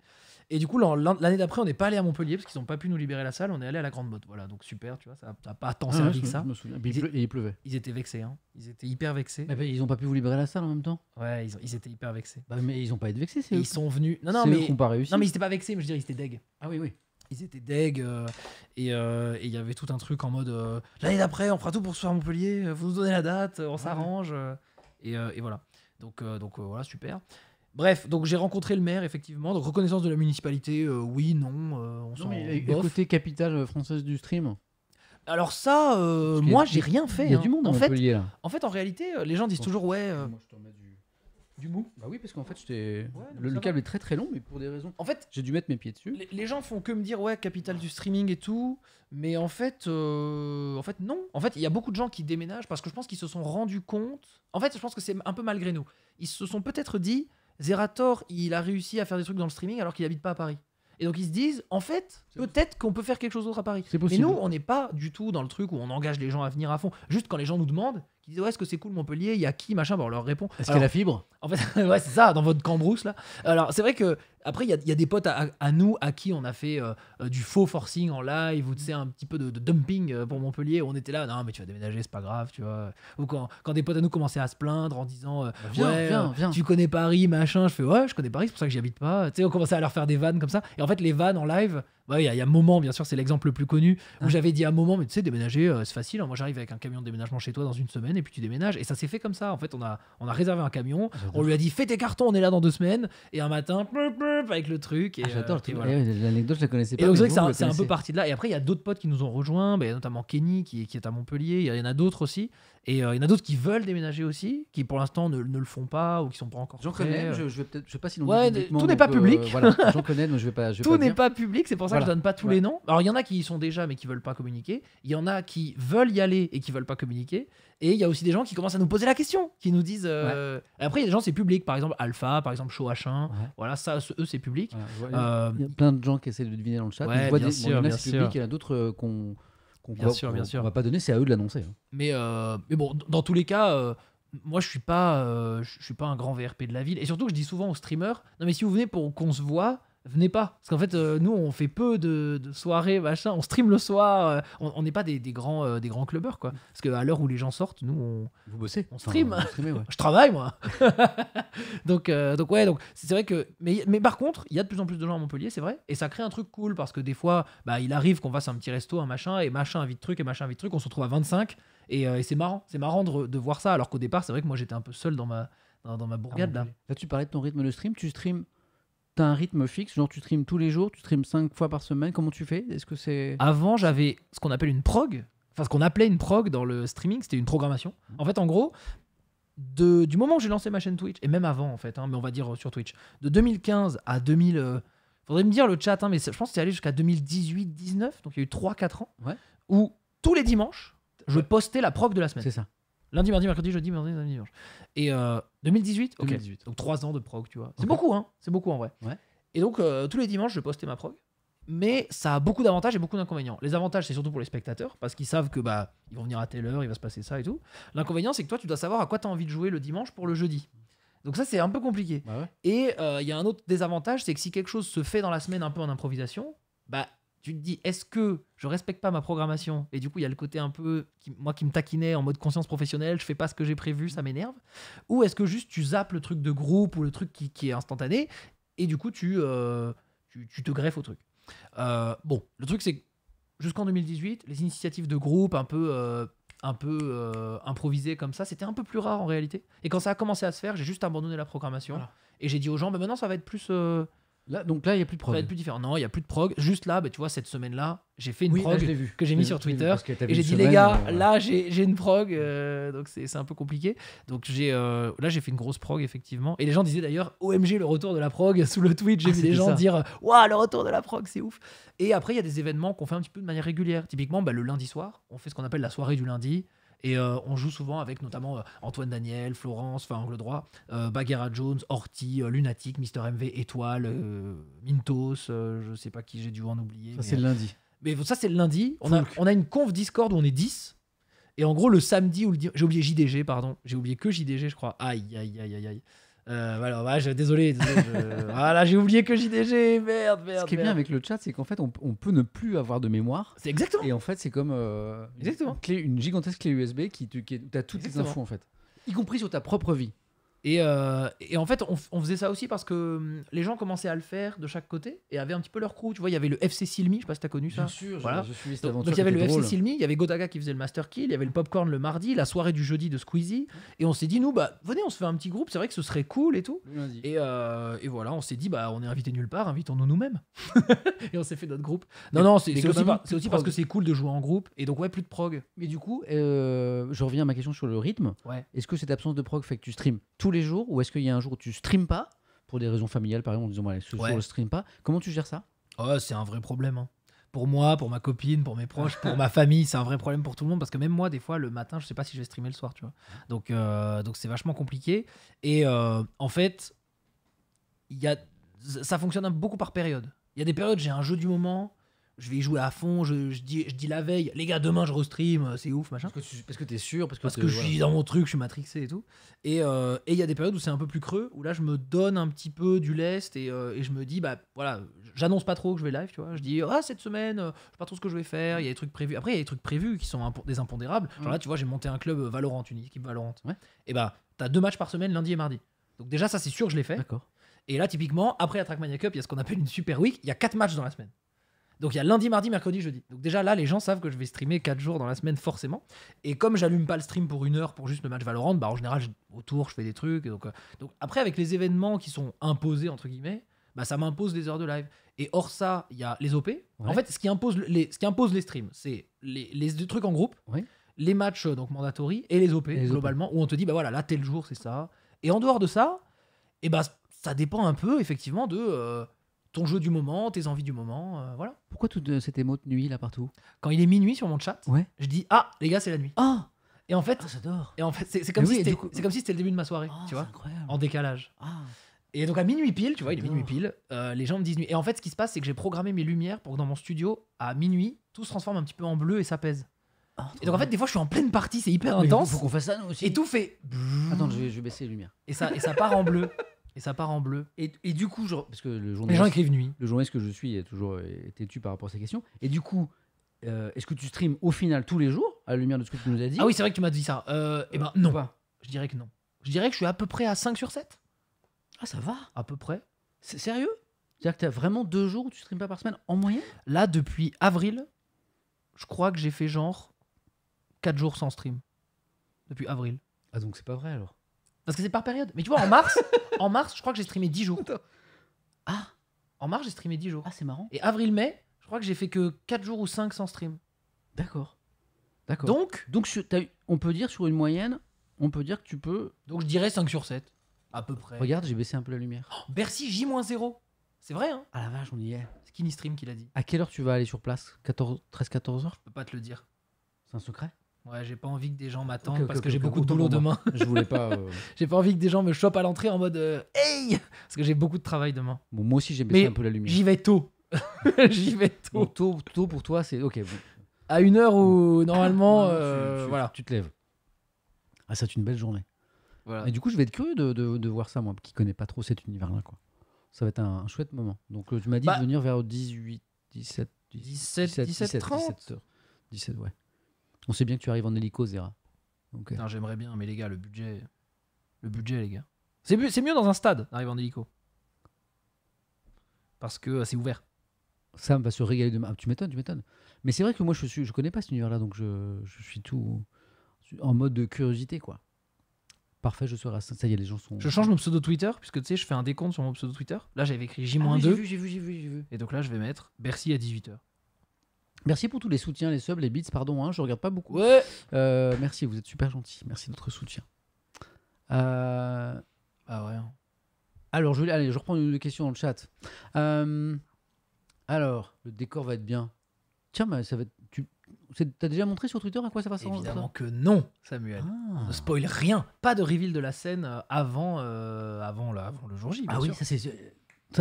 Et du coup, l'année d'après, on n'est pas allé à Montpellier parce qu'ils n'ont pas pu nous libérer la salle. On est allé à la Grande mode. Voilà, donc super, tu vois, ça n'a pas tant ah servi que ça. me et il pleuvait. Ils étaient vexés, hein. Ils étaient hyper vexés. Mais, ils n'ont pas pu vous libérer la salle en même temps. Ouais, ils, étaient hyper vexés. Bah, mais ils n'ont pas été vexés, c'est Ils sont venus. Non, non, mais. Pas réussi. Non, mais ils n'étaient pas vexés, mais je dirais, ils étaient deg. Ah oui, oui ils étaient deg euh, euh, et il y avait tout un truc en mode euh, l'année d'après on fera tout pour se faire Montpellier vous nous donnez la date on s'arrange et, voilà donc donc voilà super Bref, donc j'ai rencontré le maire, effectivement. Donc reconnaissance de la municipalité, euh, oui, non. Euh, on s'en le euh, côté capitale française du stream. Alors ça, moi, j'ai rien fait. Il y a hein. du monde en fait. En fait, en réalité, les gens disent toujours ouais. Moi, je t'en mets du... du mou. Bah oui, parce qu'en fait, j'étais- le, câble est très très long, mais pour des raisons. En fait, J'ai dû mettre mes pieds dessus. les, gens font que me dire ouais, capitale du streaming et tout, mais en fait, en fait non. En fait, il y a beaucoup de gens qui déménagent parce que je pense qu'ils se sont rendus compte. En fait, je pense que c'est un peu malgré nous. Ils se sont peut-être dit Zerator, il a réussi à faire des trucs dans le streaming alors qu'il n'habite pas à Paris. Et donc ils se disent, en fait, peut-être qu'on peut faire quelque chose d'autre à Paris. Mais nous, on n'est pas du tout dans le truc où on engage les gens à venir à fond. Juste quand les gens nous demandent, ils disent ouais, est-ce que c'est cool Montpellier Il y a qui machin On leur répond. Est-ce qu'il y a la fibre En fait, *laughs* ouais, c'est ça, dans votre cambrousse là. Alors, c'est vrai que après, il y a, des potes à, nous à qui on a fait euh, euh, du faux forcing en live ou un petit peu de, dumping euh, pour Montpellier. on était là, non, mais tu vas déménager, c'est pas grave, tu vois. Ou quand, quand, des potes à nous commençaient à se plaindre en disant bah, viens, viens, tu connais Paris, machin. Je fais ouais, je connais Paris, c'est pour ça que j'y habite pas. Tu sais, on commençait à leur faire des vannes comme ça. Et en fait, les vannes en live, bah il y, a, un Moment, bien sûr, c'est l'exemple le plus connu, où ah. j'avais dit à Moment, mais tu sais, déménager, euh, c'est facile. Hein. Moi, j'arrive avec un camion de déménagement chez toi dans une semaine, et puis tu déménages. Et ça s'est fait comme ça. En fait, on a, on a réservé un camion, ah, on lui a dit, fais tes cartons, on est là dans deux semaines, et un matin, plup, avec le truc. Et, ah, j'adore euh, eh l'anecdote, je la connaissais pas. Et que c'est un, peu parti de là. Et après, il y a d'autres potes qui nous ont rejoints, ben, notamment Kenny, qui, qui est à Montpellier, il y en a d'autres aussi. Et euh, il y en a d'autres qui veulent déménager aussi, qui pour l'instant ne, le font pas ou qui sont pas encore. J'en connais, je, euh. je, vais peut-être, je sais pas si ouais, tout n'est pas euh, public. voilà, *laughs* j'en connais, donc je vais pas. tout n'est pas public, c'est pour ça que je donne pas tous les noms. Alors il y en a qui y sont déjà mais qui veulent pas communiquer. Il y en a qui veulent y aller et qui veulent pas communiquer. Et il y a aussi des gens qui commencent à nous poser la question, qui nous disent. Après, il y a des gens, c'est public, par exemple Alpha, par exemple Show 1 Voilà, ça, eux, c'est public. Il y a plein de gens qui essaient de deviner dans le chat. il y en a, il y en a d'autres qu'on bien sûr, bien sûr. On va pas donner, c'est à eux de l'annoncer. Hein. Mais, euh, mais bon, dans tous les cas, euh, moi je suis pas, euh, je suis pas un grand VRP de la ville. Et surtout, je dis souvent aux streamers, non mais si vous venez pour qu'on se voit, venez pas. Parce qu'en fait, euh, nous, on fait peu de, soirées, machin. On stream le soir. Euh, on n'est pas des, grands, euh, grands clubbers, quoi. Parce qu'à l'heure où les gens sortent, nous, on. Vous bossez On stream. *laughs* Je travaille, moi. *laughs* donc, donc, ouais, donc, c'est vrai que. Mais, par contre, il y a de plus en plus de gens à Montpellier, c'est vrai. Et ça crée un truc cool parce que des fois, bah, il arrive qu'on fasse un petit resto, un machin, et machin invite truc, et machin invite truc. On se retrouve à 25. Et, c'est marrant. C'est marrant de, voir ça. Alors qu'au départ, c'est vrai que moi, j'étais un peu seul dans ma, dans, ma bourgade, là. Là, tu parlais de ton rythme de stream. Tu streams T'as un rythme fixe, genre tu trimes tous les jours, tu trimes 5 fois par semaine, comment tu fais Est-ce que c'est Avant, j'avais ce qu'on appelle une prog, enfin ce qu'on appelait une prog dans le streaming, c'était une programmation. Mmh. En fait, en gros, du moment où j'ai lancé ma chaîne Twitch, et même avant en fait, hein, mais on va dire euh, sur Twitch, de 2015 à 2000, euh, faudrait me dire le chat, hein, mais je pense que c'est allé jusqu'à 2018-19, donc il y a eu 3-4 ans, ouais. où tous les dimanches, je postais la prog de la semaine. C'est ça. Lundi, mardi, mercredi, jeudi, mardi, mardi, dimanche. Et 2018, euh, ok. Donc trois ans de prog, tu vois. C'est beaucoup, hein. C'est beaucoup en vrai. Et donc, euh, tous les dimanches, je postais ma prog. Mais ça a beaucoup d'avantages et beaucoup d'inconvénients. Les avantages, c'est surtout pour les spectateurs, parce qu'ils savent que bah ils vont venir à telle heure, il va se passer ça et tout. L'inconvénient, c'est que toi, tu dois savoir à quoi tu as envie de jouer le dimanche pour le jeudi. Donc ça, c'est un peu compliqué. Bah et euh, il y a un autre désavantage, c'est que si quelque chose se fait dans la semaine un peu en improvisation, bah tu te dis est-ce que je respecte pas ma programmation et du coup il y a le côté un peu moi qui me taquinais en mode conscience professionnelle je fais pas ce que j'ai prévu ça m'énerve ou est-ce que juste tu zappes le truc de groupe ou le truc qui, est instantané et du coup tu, euh, tu, te greffes au truc euh, bon le truc c'est jusqu'en 2018 les initiatives de groupe un peu euh, un peu improvisées comme ça c'était un peu plus rare en réalité et quand ça a commencé à se faire j'ai juste abandonné la programmation et j'ai dit aux gens bah, maintenant ça va être plus donc là, il n'y a plus de prog. plus différent. Non, il n'y a plus de prog. Juste là, bah, tu vois, cette semaine-là, j'ai fait une prog que j'ai mis sur Twitter. et j'ai dit, les gars, euh, là, j'ai une prog. Euh, donc c'est un peu compliqué. Donc euh, là, j'ai fait une grosse prog, effectivement. Et les gens disaient d'ailleurs, OMG, le retour de la prog. *laughs* Sous le tweet, j'ai ah, vu des gens dire, waouh, le retour de la prog, c'est ouf. Et après, il y a des événements qu'on fait un petit peu de manière régulière. Typiquement, bah, le lundi soir, on fait ce qu'on appelle la soirée du lundi. Et euh, on joue souvent avec notamment euh, Antoine Daniel, Florence, enfin Angle Droit, euh, Bagheera Jones, Horty, Lunatic, Mister MV, Étoile, Mintos, je sais pas qui j'ai dû en oublier. Ça, c'est le lundi. Mais ça, c'est le lundi. On a, on a, une conf Discord où on est 10. Et en gros, le samedi J'ai oublié JDG, pardon. J'ai oublié que JDG, je crois. Aïe, aïe, aïe, aïe, aïe. Euh, voilà, désolé, *laughs* j'ai oublié que JDG, merde, merde. Ce qui est bien avec le chat, c'est qu'en fait, on, peut ne plus avoir de mémoire. C'est exactement. Et en fait, c'est comme euh, Une, gigantesque clé USB qui, tu as toutes les infos en fait, y compris sur ta propre vie. Et, euh, et, en fait, on, faisait ça aussi parce que hum, les gens commençaient à le faire de chaque côté et avaient un petit peu leur crew. Tu vois, il y avait le FC Silmi, je sais pas si t'as connu ça. Bien sûr, voilà. je suis Donc il y avait le FC Silmi, il y avait Gotaga qui faisait le Master Kill, il y avait le Popcorn le mardi, la soirée du jeudi de Squeezie. Et on s'est dit, nous, bah venez, on se fait un petit groupe, c'est vrai que ce serait cool et tout. Et, euh, et, voilà, on s'est dit, bah on est invité nulle part, invitons-nous nous-mêmes. *laughs* et on s'est fait notre groupe. Non, non, c'est aussi, parce que c'est cool de jouer en groupe. Et donc, ouais, plus de prog. Mais du coup, euh, je reviens à ma question sur le rythme. Est-ce que cette absence de prog fait que tu stream tout tous les jours ou est-ce qu'il y a un jour où tu streames pas pour des raisons familiales par exemple en disant ce jour je stream pas Comment tu gères ça oh, c'est un vrai problème. Hein. Pour moi, pour ma copine, pour mes proches, pour ma famille, c'est un vrai problème pour tout le monde parce que même moi, des fois, le matin, je sais pas si je vais streamer le soir, tu vois. Donc, euh, donc c'est vachement compliqué. Et euh, en fait, il y a, ça fonctionne beaucoup par période. Il y a des périodes, j'ai un jeu du moment, je vais y jouer à fond, je, dis, je dis la veille, les gars, demain je restream, euh, c'est ouf, machin. Parce que, tu, es t'es sûr, parce que, parce que je suis dans mon truc, je suis matrixé et tout. Euh, et il y a des périodes où c'est un peu plus creux, où là je me donne un petit peu du lest et, euh, je me dis, bah voilà, j'annonce pas trop que je vais live, tu vois. Je dis, ah, cette semaine, je sais pas trop ce que je vais faire, il y a des trucs prévus. Après, il y a des trucs prévus qui sont des impondérables. Genre mm. là, tu vois, j'ai monté un club Valorant, une équipe Valorant. Et bah, t'as deux matchs par semaine, lundi et mardi. Donc déjà, ça c'est sûr, je l'ai fait. D'accord. Et là, typiquement, après la Trackmania Cup, il y a ce qu'on appelle une Super Week, il y a quatre matchs dans la semaine. Donc il y a lundi, mardi, mercredi, jeudi. Donc déjà là, les gens savent que je vais streamer 4 jours dans la semaine forcément. Et comme j'allume pas le stream pour une heure pour juste le match Valorant, bah en général autour je fais des trucs. Euh, donc, après avec les événements qui sont imposés entre guillemets, bah ça m'impose des heures de live. Et hors ça, il y a les OP. En fait, ce qui impose les, ce qui impose les streams, c'est les, les, trucs en groupe, les matchs euh, donc mandatory et les OP globalement où on te dit bah voilà là tel jour c'est ça. Et en dehors de ça, et eh bah ça dépend un peu effectivement de euh, ton jeu du moment, tes envies du moment, euh, voilà. Pourquoi toutes euh, ces cet de nuit là partout Quand il est minuit sur mon chat, ouais. je dis ah les gars c'est la nuit. Ah et en fait, ah, Et en fait c'est comme, si c'était comme si le début de ma soirée, ah, tu vois, incroyable. en décalage. Ah. Et donc à minuit pile, tu vois, il est minuit pile, euh, les gens me disent nuit. Et en fait, ce qui se passe, c'est que j'ai programmé mes lumières pour que dans mon studio, à minuit, tout se transforme un petit peu en bleu et ça pèse. et donc en fait, des fois, je suis en pleine partie, c'est hyper intense. intense. Faut qu'on fasse ça nous aussi. Et tout fait. Attends, je vais, je vais, baisser les lumières. Et ça, et ça part en bleu. *laughs* Et ça part en bleu. Et, du coup, parce que le journaliste, les gens écrivent nuit. Le journaliste que je suis est toujours têtu par rapport à ces questions. Et du coup, euh, est-ce que tu streams au final tous les jours à la lumière de ce que tu nous as dit Ah oui, c'est vrai que tu m'as dit ça. Euh, eh ben euh, non. Je dirais que non. Je dirais que je suis à peu près à 5 sur 7. Ah, ça va À peu près. C'est sérieux C'est-à-dire que tu as vraiment deux jours où tu streames pas par semaine en moyenne Là, depuis avril, je crois que j'ai fait genre 4 jours sans stream. Depuis avril. Ah, donc c'est pas vrai alors parce que c'est par période. Mais tu vois, en mars, *laughs* en mars, je crois que j'ai streamé 10 jours. Ah En mars, j'ai streamé 10 jours. Ah, c'est marrant. Et avril-mai, je crois que j'ai fait que 4 jours ou 5 sans stream. D'accord. D'accord. Donc, donc on peut dire sur une moyenne, on peut dire que tu peux. donc je dirais 5 sur 7. À peu près. Regarde, j'ai baissé un peu la lumière. Oh, Bercy Bercy J-0. C'est vrai, hein Ah la vache, on y est. Skinny Stream qui l'a dit. À quelle heure tu vas aller sur place 14, 13-14 heures Je peux pas te le dire. C'est un secret Ouais, j'ai pas envie que des gens m'attendent parce que, j'ai beaucoup de boulot demain. Je voulais pas. *laughs* Euh, j'ai pas envie que des gens me chopent à l'entrée en mode euh, Hey Parce que j'ai beaucoup de travail demain. Bon, moi aussi, j'ai baissé un peu la lumière. J'y vais tôt. *laughs* j'y vais tôt. tôt. pour toi, c'est. Ok. À une heure où normalement. Euh, tu, voilà. tu te lèves. Ah, c'est une belle journée. Et du coup, je vais être curieux de, de, voir ça, moi, qui connais pas trop cet univers-là. quoi. Ça va être un, chouette moment. Donc, tu m'as dit bah de venir vers 18, 17, 17, 17, 17 30 17, 17 ouais. On sait bien que tu arrives en hélico, Zera. Donc, euh. J'aimerais bien, mais les gars, le budget. Le budget, les gars. C'est mieux, dans un stade d'arriver en hélico. Parce que euh, c'est ouvert. Sam va se régaler demain. Ah, tu m'étonnes, tu m'étonnes. Mais c'est vrai que moi, je suis, je connais pas cet univers-là, donc je, suis tout en mode de curiosité, quoi. Parfait, je serai à ça. y est, les gens sont. Je change mon pseudo Twitter, puisque tu sais, je fais un décompte sur mon pseudo Twitter. Là, j'avais écrit J-2. Ah j'ai j'ai vu, j'ai vu, j'ai vu. Et donc là, je vais mettre Bercy à 18h. Merci pour tous les soutiens, les subs, les bits, pardon, hein, je regarde pas beaucoup. Euh, merci, vous êtes super gentils. Merci de votre soutien. Euh, ah ouais. Hein. Alors, je, allez, je reprends une question dans le chat. Euh, alors, le décor va être bien. Tiens, mais ça va être... Tu as déjà montré sur Twitter à quoi ça va ressembler Évidemment que non, Samuel. Ah. ne spoil rien. Pas de reveal de la scène avant, avant, avant le jour J. ah oui, ça c'est...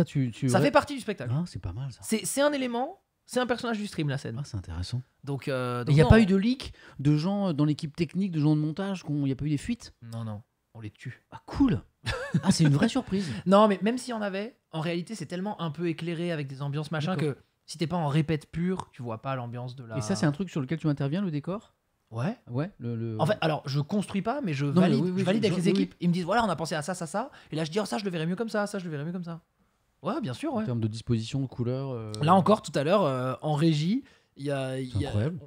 fait partie du spectacle. Ah, c'est pas mal ça. C'est un élément c'est un personnage du stream, la scène. Ah, c'est intéressant. Donc, euh, il n'y a pas eu de leak de gens euh, dans l'équipe technique, de gens de montage, il n'y a pas eu des fuites Non, non, on les tue. Ah, cool *laughs* Ah, c'est une vraie surprise. Non, mais même s'il y en avait, en réalité, c'est tellement un peu éclairé avec des ambiances machin que si t'es pas en répète pure, tu vois pas l'ambiance de la. Et ça, c'est un truc sur lequel tu interviens, le décor Ouais. Ouais. En fait, alors je construis pas, mais je valide, avec les équipes. Ils me disent voilà, on a pensé à ça, ça, ça. Et là, je dis oh, ça, je le verrais mieux comme ça, ça, je le verrais mieux comme ça. Ouais, bien sûr. En termes de disposition, de couleurs. Euh, là encore, tout à l'heure, euh, en régie, il y a,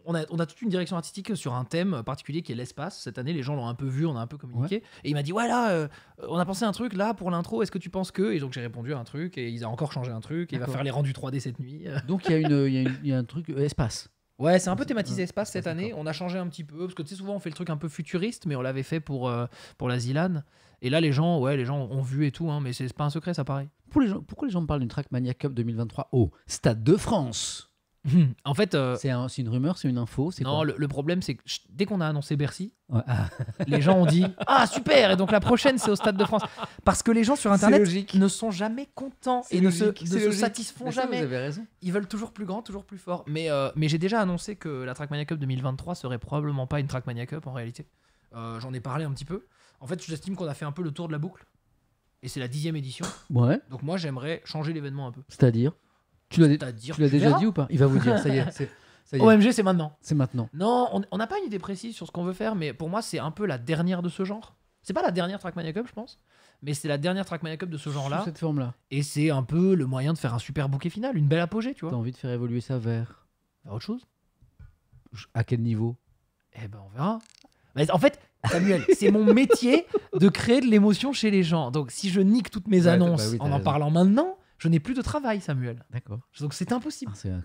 on, a, toute une direction artistique sur un thème particulier qui est l'espace. Cette année, les gens l'ont un peu vu, on a un peu communiqué. Et il m'a dit Ouais, là, euh, on a pensé un truc, là, pour l'intro, est-ce que tu penses que. Et donc, j'ai répondu à un truc, et il a encore changé un truc, il va faire les rendus 3D cette nuit. Donc, il y, a une, y a un truc, espace. Ouais, c'est un peu thématisé espace cette année. On a changé un petit peu, parce que tu sais, souvent on fait le truc un peu futuriste, mais on l'avait fait pour, pour la Zilane. Et là, les gens, ouais, les gens ont vu et tout, hein, mais c'est pas un secret, ça pareil. Pour les gens, pourquoi les gens me parlent d'une Trackmania Cup 2023 au Stade de France *laughs* en fait, euh, c'est une rumeur, c'est une info. Non, le, problème, c'est que dès qu'on a annoncé Bercy, ah. *laughs* les gens ont dit Ah, super Et donc la prochaine, c'est au Stade de France. Parce que les gens sur Internet ne sont jamais contents et ne se, satisfont jamais. raison. Ils veulent toujours plus grand, toujours plus fort. Mais, euh, mais j'ai déjà annoncé que la Trackmania Cup 2023 serait probablement pas une Trackmania Cup en réalité. Euh, j'en ai parlé un petit peu. En fait, j'estime qu'on a fait un peu le tour de la boucle. Et c'est la dixième édition. Ouais. Donc moi, j'aimerais changer l'événement un peu. C'est-à-dire Tu l'as, déjà dit ou pas Il va vous dire, ça y est. c'est- OMG, c'est maintenant. C'est maintenant. Non, on- n'a pas une idée précise sur ce qu'on veut faire, mais pour moi, c'est un peu la dernière de ce genre. C'est pas la dernière Trackmania Cup, je pense, mais c'est la dernière Trackmania Cup de ce genre-là. cette forme-là. Et c'est un peu le moyen de faire un super bouquet final, une belle apogée, tu vois. T'as envie de faire évoluer ça vers. Autre chose À quel niveau Eh ben, on verra. Mais en fait, Samuel, c'est mon métier de créer de l'émotion chez les gens. Donc si je nique toutes mes bah annonces en en parlant maintenant, je n'ai plus de travail, Samuel. D'accord. Donc c'est impossible. Ah,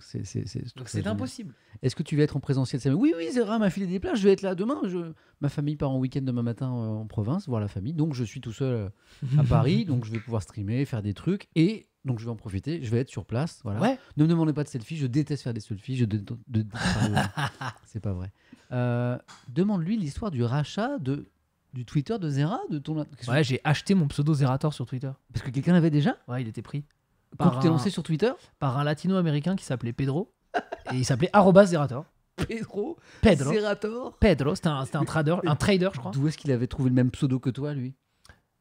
c'est impossible. Est-ce que tu vas être en présentiel Samuel Oui, oui, Zéra m'a filé des plages, je vais être là demain. Je... Ma famille part en week-end demain matin euh, en province, voir la famille. Donc je suis tout seul euh, à *laughs* Paris, donc je vais pouvoir streamer, faire des trucs. Et donc je vais en profiter, je vais être sur place. Voilà. Ne me demandez pas de selfie, je déteste faire des selfies, je *laughs* c'est pas vrai. Euh, demande-lui l'histoire du rachat de du Twitter de Zera, de ton. Ouais, j'ai acheté mon pseudo Zerator sur Twitter. Parce que quelqu'un l'avait déjà. Ouais, il était pris. Quand tu t'es lancé sur Twitter Par un latino-américain qui s'appelait Pedro et il s'appelait @zerator. *laughs* Pedro. Pedro. Zerator. Pedro, c'était un, trader, un trader, je crois. D'où est-ce qu'il avait trouvé le même pseudo que toi, lui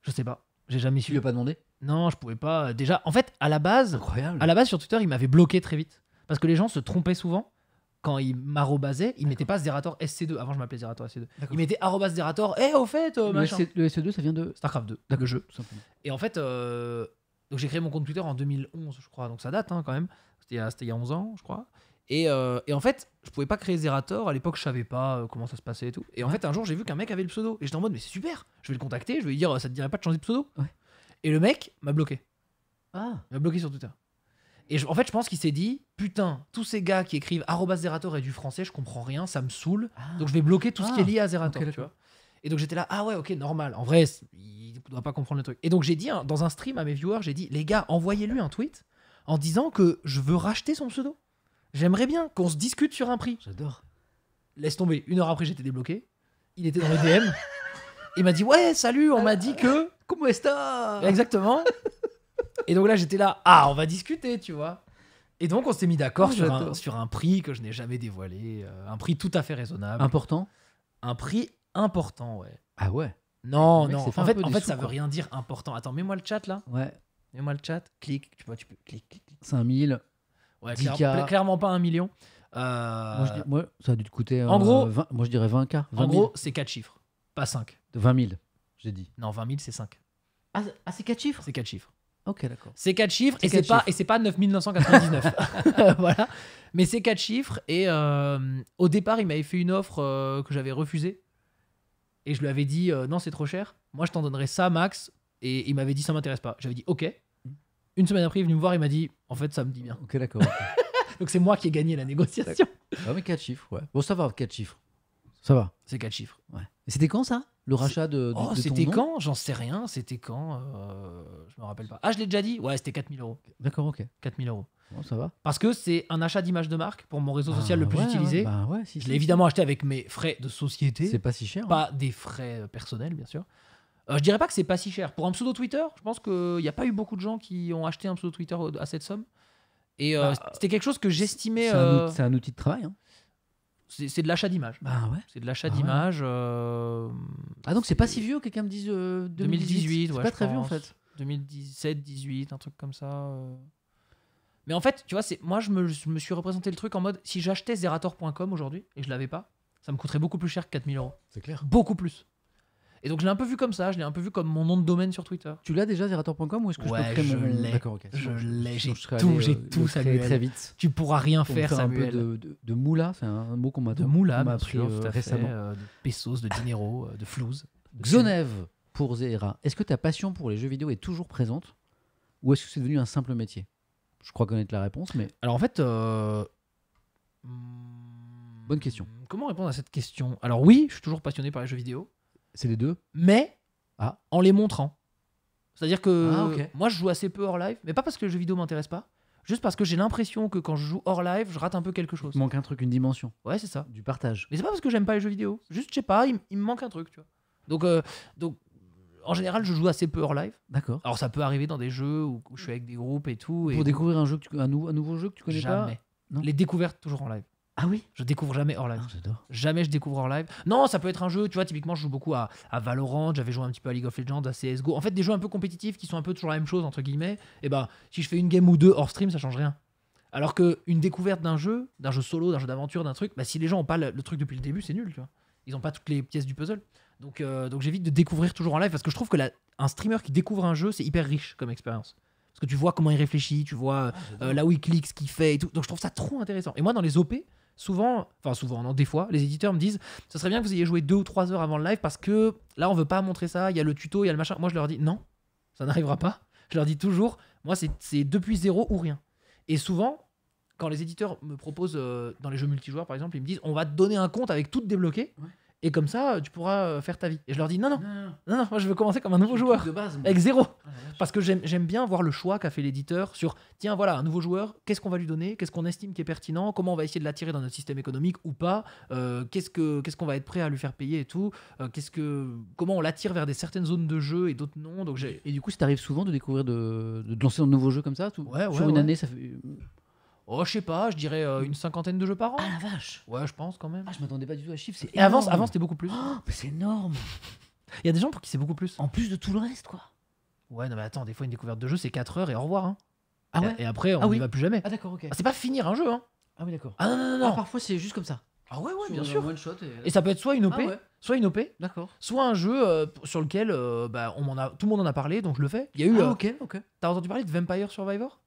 Je sais pas. J'ai jamais su. Il lui pas demandé non, je pouvais pas. Déjà, en fait, à la base, à la base sur Twitter, il m'avait bloqué très vite parce que les gens se trompaient souvent. Quand ils m'arrobasaient, ils mettaient pas Zerator SC2. Avant, je m'appelais Zerator SC2. Ils mettaient Zerator. Eh, au fait, euh, le, SC, 2 ça vient de Starcraft 2, le jeu. Tout simplement. Et en fait, euh, donc j'ai créé mon compte Twitter en 2011, je crois. Donc ça date hein, quand même. C'était il y a 11 ans, je crois. Et, euh, et, en fait, je pouvais pas créer Zerator. À l'époque, je savais pas comment ça se passait et tout. Et en fait, un jour, j'ai vu qu'un mec avait le pseudo. Et j'étais en mode, mais c'est super. Je vais le contacter. Je vais lui dire, ça te dirait pas de changer de pseudo ouais. Et le mec m'a bloqué. Ah. Il m'a bloqué sur Twitter. Et en fait, je pense qu'il s'est dit Putain, tous ces gars qui écrivent Zerator et du français, je comprends rien, ça me saoule. Ah. Donc je vais bloquer tout ce qui est ah. lié à Zerator. vois et donc j'étais là Ah ouais, ok, normal. En vrai, il doit pas comprendre le truc. Et donc j'ai dit, hein, dans un stream à mes viewers, j'ai dit Les gars, envoyez-lui un tweet en disant que je veux racheter son pseudo. J'aimerais bien qu'on se discute sur un prix. J'adore. Laisse tomber. Une heure après, j'étais débloqué. Il était dans le DM. *laughs* Il m'a dit Ouais, salut, on m'a dit que. Comment est-ce Exactement. *laughs* Et donc là, j'étais là, ah, on va discuter, tu vois. Et donc, on s'est mis d'accord oh, sur, un, prix que je n'ai jamais dévoilé, euh, un prix tout à fait raisonnable. Important Un prix important, ouais. Ah ouais Non, non, en fait, en fait ça veut rien dire important. Attends, mets-moi le chat là. Ouais. Mets-moi le chat, clique, tu vois, tu peux, clique, clique. 5000. Ouais, clairement pas un million. Euh, moi, ça a dû te coûter. en euh, gros, 20, moi je dirais 20K. 20 en gros, c'est 4 chiffres, pas 5. 20 000 j'ai dit. Non, 20 000, c'est 5. Ah, c'est 4 ah, chiffres C'est 4 chiffres. Ok, d'accord. C'est 4 chiffres et c'est pas et c'est pas 9999. voilà. Mais c'est 4 chiffres et euh, au départ, il m'avait fait une offre euh, que j'avais refusée. Et je lui avais dit euh, non, c'est trop cher. Moi, je t'en donnerai ça max et il m'avait dit ça m'intéresse pas. J'avais dit OK. Une semaine après, il est venu me voir, il m'a dit en fait, ça me dit bien. OK, d'accord. *laughs* Donc c'est moi qui ai gagné la négociation. Ah mais 4 chiffres, ouais. Bon, ça va, 4 chiffres. Ça va. C'est quatre chiffres. Ouais. c'était quand ça Le rachat de. de, oh, nom c'était quand J'en sais rien. C'était quand euh, Je me rappelle pas. Ah, je l'ai déjà dit Ouais, c'était 4000 euros. D'accord, ok. 4000 euros. ça va. Parce que c'est un achat d'image de marque pour mon réseau ah social le plus utilisé. utilisé. Bah ouais, si, je l'ai évidemment acheté avec mes frais de société. C'est pas si cher. Hein. Pas des frais euh, personnels, bien sûr. Euh, je dirais pas que c'est pas si cher. Pour un pseudo Twitter, je pense qu'il n'y a pas eu beaucoup de gens qui ont acheté un pseudo Twitter euh, à cette somme. Et euh, bah, c'était quelque chose que j'estimais. C'est un, un, outil de travail. Hein. C'est de l'achat d'image. C'est de l'achat d'images bah bah d'image. Euh, ah donc c'est pas si vieux, quelqu'un me dise 2018. Euh, c'est pas très vieux en fait. 2017, 18, un truc comme ça. Euh. Mais en fait, tu vois, c'est moi je me, je me, suis représenté le truc en mode si j'achetais Zerator.com aujourd'hui et je l'avais pas, ça me coûterait beaucoup plus cher que 4000 euros. C'est clair. Beaucoup plus. Et donc je l'ai un peu vu comme ça, je l'ai un peu vu comme mon nom de domaine sur Twitter. Tu l'as déjà, Zerator.com ou est-ce que je peux créer mon D'accord, Je l'ai, j'ai tout, j'ai euh, tout, Samuel. Très vite. Tu pourras rien faire, Samuel. Un peu de, de, moula, c'est un mot qu'on m'a De moula, m'a appris euh, récemment. Euh, de pesos, de dinero, de flouze. Xonev pour Zera. Est-ce que ta passion pour les jeux vidéo est toujours présente ou est-ce que c'est devenu un simple métier Je crois connaître la réponse, mais. Alors en fait. Bonne question. Hmm, comment répondre à cette question Alors oui, je suis toujours passionné par les jeux vidéo. C'est les deux Mais ah. en les montrant. C'est-à-dire que ah, moi, je joue assez peu hors live, mais pas parce que les jeux vidéo m'intéresse pas, juste parce que j'ai l'impression que quand je joue hors live, je rate un peu quelque chose. Il manque un truc, une dimension. Ouais, c'est ça. Du partage. Mais c'est pas parce que j'aime pas les jeux vidéo. Juste, je sais pas, il, me manque un truc, tu vois. Donc, euh, donc, en général, je joue assez peu hors live. D'accord. Alors, ça peut arriver dans des jeux où, je suis avec des groupes et tout. Et Pour découvrir un, jeu un, nouveau jeu que tu connais pas Jamais. Les découvertes, toujours en live. Ah oui Je découvre jamais hors live. Ah, jamais je découvre hors live. Non, ça peut être un jeu, tu vois, typiquement je joue beaucoup à, à Valorant, j'avais joué un petit peu à League of Legends, à CSGO. En fait, des jeux un peu compétitifs qui sont un peu toujours la même chose, entre guillemets. Et eh ben, si je fais une game ou deux hors stream, ça change rien. Alors que une découverte d'un jeu, d'un jeu solo, d'un jeu d'aventure, d'un truc, bah si les gens ont pas le, truc depuis le début, c'est nul, tu vois. Ils n'ont pas toutes les pièces du puzzle. Donc, euh, donc j'évite de découvrir toujours en live parce que je trouve que un streamer qui découvre un jeu, c'est hyper riche comme expérience. Parce que tu vois comment il réfléchit, tu vois ah, euh, là où il clique, ce qu'il fait et tout. Donc je trouve ça trop intéressant. Et moi, dans les OP, souvent, enfin souvent, non, des fois, les éditeurs me disent ça serait bien que vous ayez joué deux ou trois heures avant le live parce que là, on veut pas montrer ça, il y a le tuto, il y a le machin. Moi, je leur dis non, ça n'arrivera pas. Je leur dis toujours, moi, c'est depuis zéro ou rien. Et souvent, quand les éditeurs me proposent euh, dans les jeux multijoueurs, par exemple, ils me disent on va te donner un compte avec tout débloqué et comme ça, tu pourras euh, faire ta vie. Et je leur dis non, non, non, non, moi je veux commencer comme un nouveau joueur. base, avec zéro. Ah, Parce que j'aime bien voir le choix qu'a fait l'éditeur sur tiens, voilà, un nouveau joueur, qu'est-ce qu'on va lui donner, qu'est-ce qu'on estime qui est pertinent, comment on va essayer de l'attirer dans notre système économique ou pas, euh, qu'est-ce qu'on va être prêt à lui faire payer et tout, euh, qu'est-ce que, comment on l'attire vers des certaines zones de jeu et d'autres non. Donc et du coup, ça t'arrive souvent de découvrir, de, lancer un nouveau jeu comme ça tout, ouais, ouais, Sur une année, ça fait. Oh, je sais pas, je dirais euh, une cinquantaine de jeux par an. Ah la vache Ouais, je pense quand même. Ah, je m'attendais pas du tout à chiffre. Et avant, avant c'était beaucoup plus. Oh, mais c'est énorme Il y a des gens pour qui c'est beaucoup plus. En plus de tout le reste, quoi. Ouais, non, mais attends, des fois, une découverte de jeu, c'est 4 heures et au revoir. Hein. Ah et, ouais et, après, on ah y va plus jamais. Ah d'accord, ok. Ah, c'est pas finir un jeu, hein. Ah oui, d'accord. Ah non, non, non. Ah, parfois, c'est juste comme ça. Ah ouais, ouais, bien sûr. et... ça peut être soit une OP, ah soit une OP, d'accord. Soit un jeu euh, sur lequel euh, bah, on a, tout le monde en a parlé, donc je le fais. Il y a eu. Ah, ok, ok. T'as entendu parler de Vampire Survivor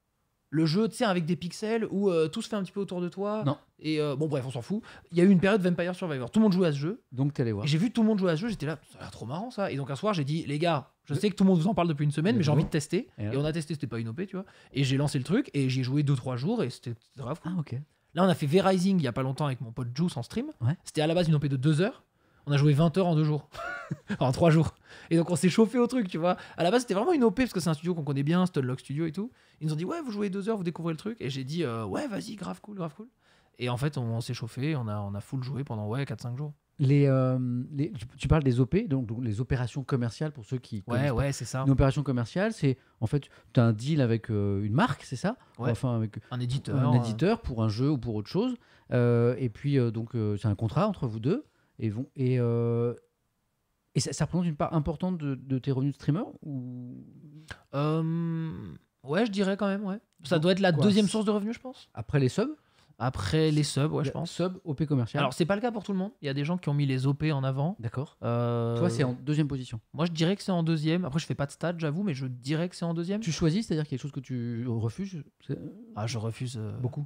le jeu, tu sais, avec des pixels où euh, tout se fait un petit peu autour de toi. Non. Et euh, bon, bref, on s'en fout. Il y a eu une période Vampire Survivor. Tout le monde jouait à ce jeu. Donc, t'es allé voir. J'ai vu tout le monde jouer à ce jeu. J'étais là, ça a l'air trop marrant ça. Et donc, un soir, j'ai dit, les gars, je sais que tout le monde vous en parle depuis une semaine, mais j'ai envie de tester. Et, on a testé, c'était pas une OP, tu vois. Et j'ai lancé le truc et j'ai joué 2 trois jours et c'était grave. Ah, ok. Là, on a fait V-Rising il y a pas longtemps avec mon pote Juice en stream. C'était à la base une OP de 2 heures on a joué 20 heures en deux jours. *laughs* en trois jours. Et donc on s'est chauffé au truc, tu vois. À la base, c'était vraiment une OP parce que c'est un studio qu'on connaît bien, Stunlock Studio et tout. Ils nous ont dit, ouais, vous jouez deux heures, vous découvrez le truc. Et j'ai dit, euh, ouais, vas-y, grave cool, grave cool. Et en fait, on, s'est chauffé, on a, on a full joué pendant, ouais, 4-5 jours. Les, euh, tu, parles des OP, donc, les opérations commerciales pour ceux qui. Ouais, ouais, c'est ça. Une opération commerciale, c'est en fait, tu as un deal avec euh, une marque, c'est ça ouais. Enfin, avec un éditeur. Un éditeur pour un jeu ou pour autre chose. et puis, donc, c'est un contrat entre vous deux et vont et euh, et ça, représente une part importante de, tes revenus de streamer ou hum, ouais je dirais quand même ouais ça doit être la deuxième source de revenus je pense après les subs après les subs, ouais, je pense. Sub, OP commercial. Alors, c'est pas le cas pour tout le monde. Il y a des gens qui ont mis les OP en avant. D'accord. Euh, Toi, c'est en deuxième position. Moi, je dirais que c'est en deuxième. Après, je fais pas de stats, j'avoue, mais je dirais que c'est en deuxième. Tu choisis, c'est-à-dire quelque chose que tu refuses Ah, je refuse. Euh, Beaucoup.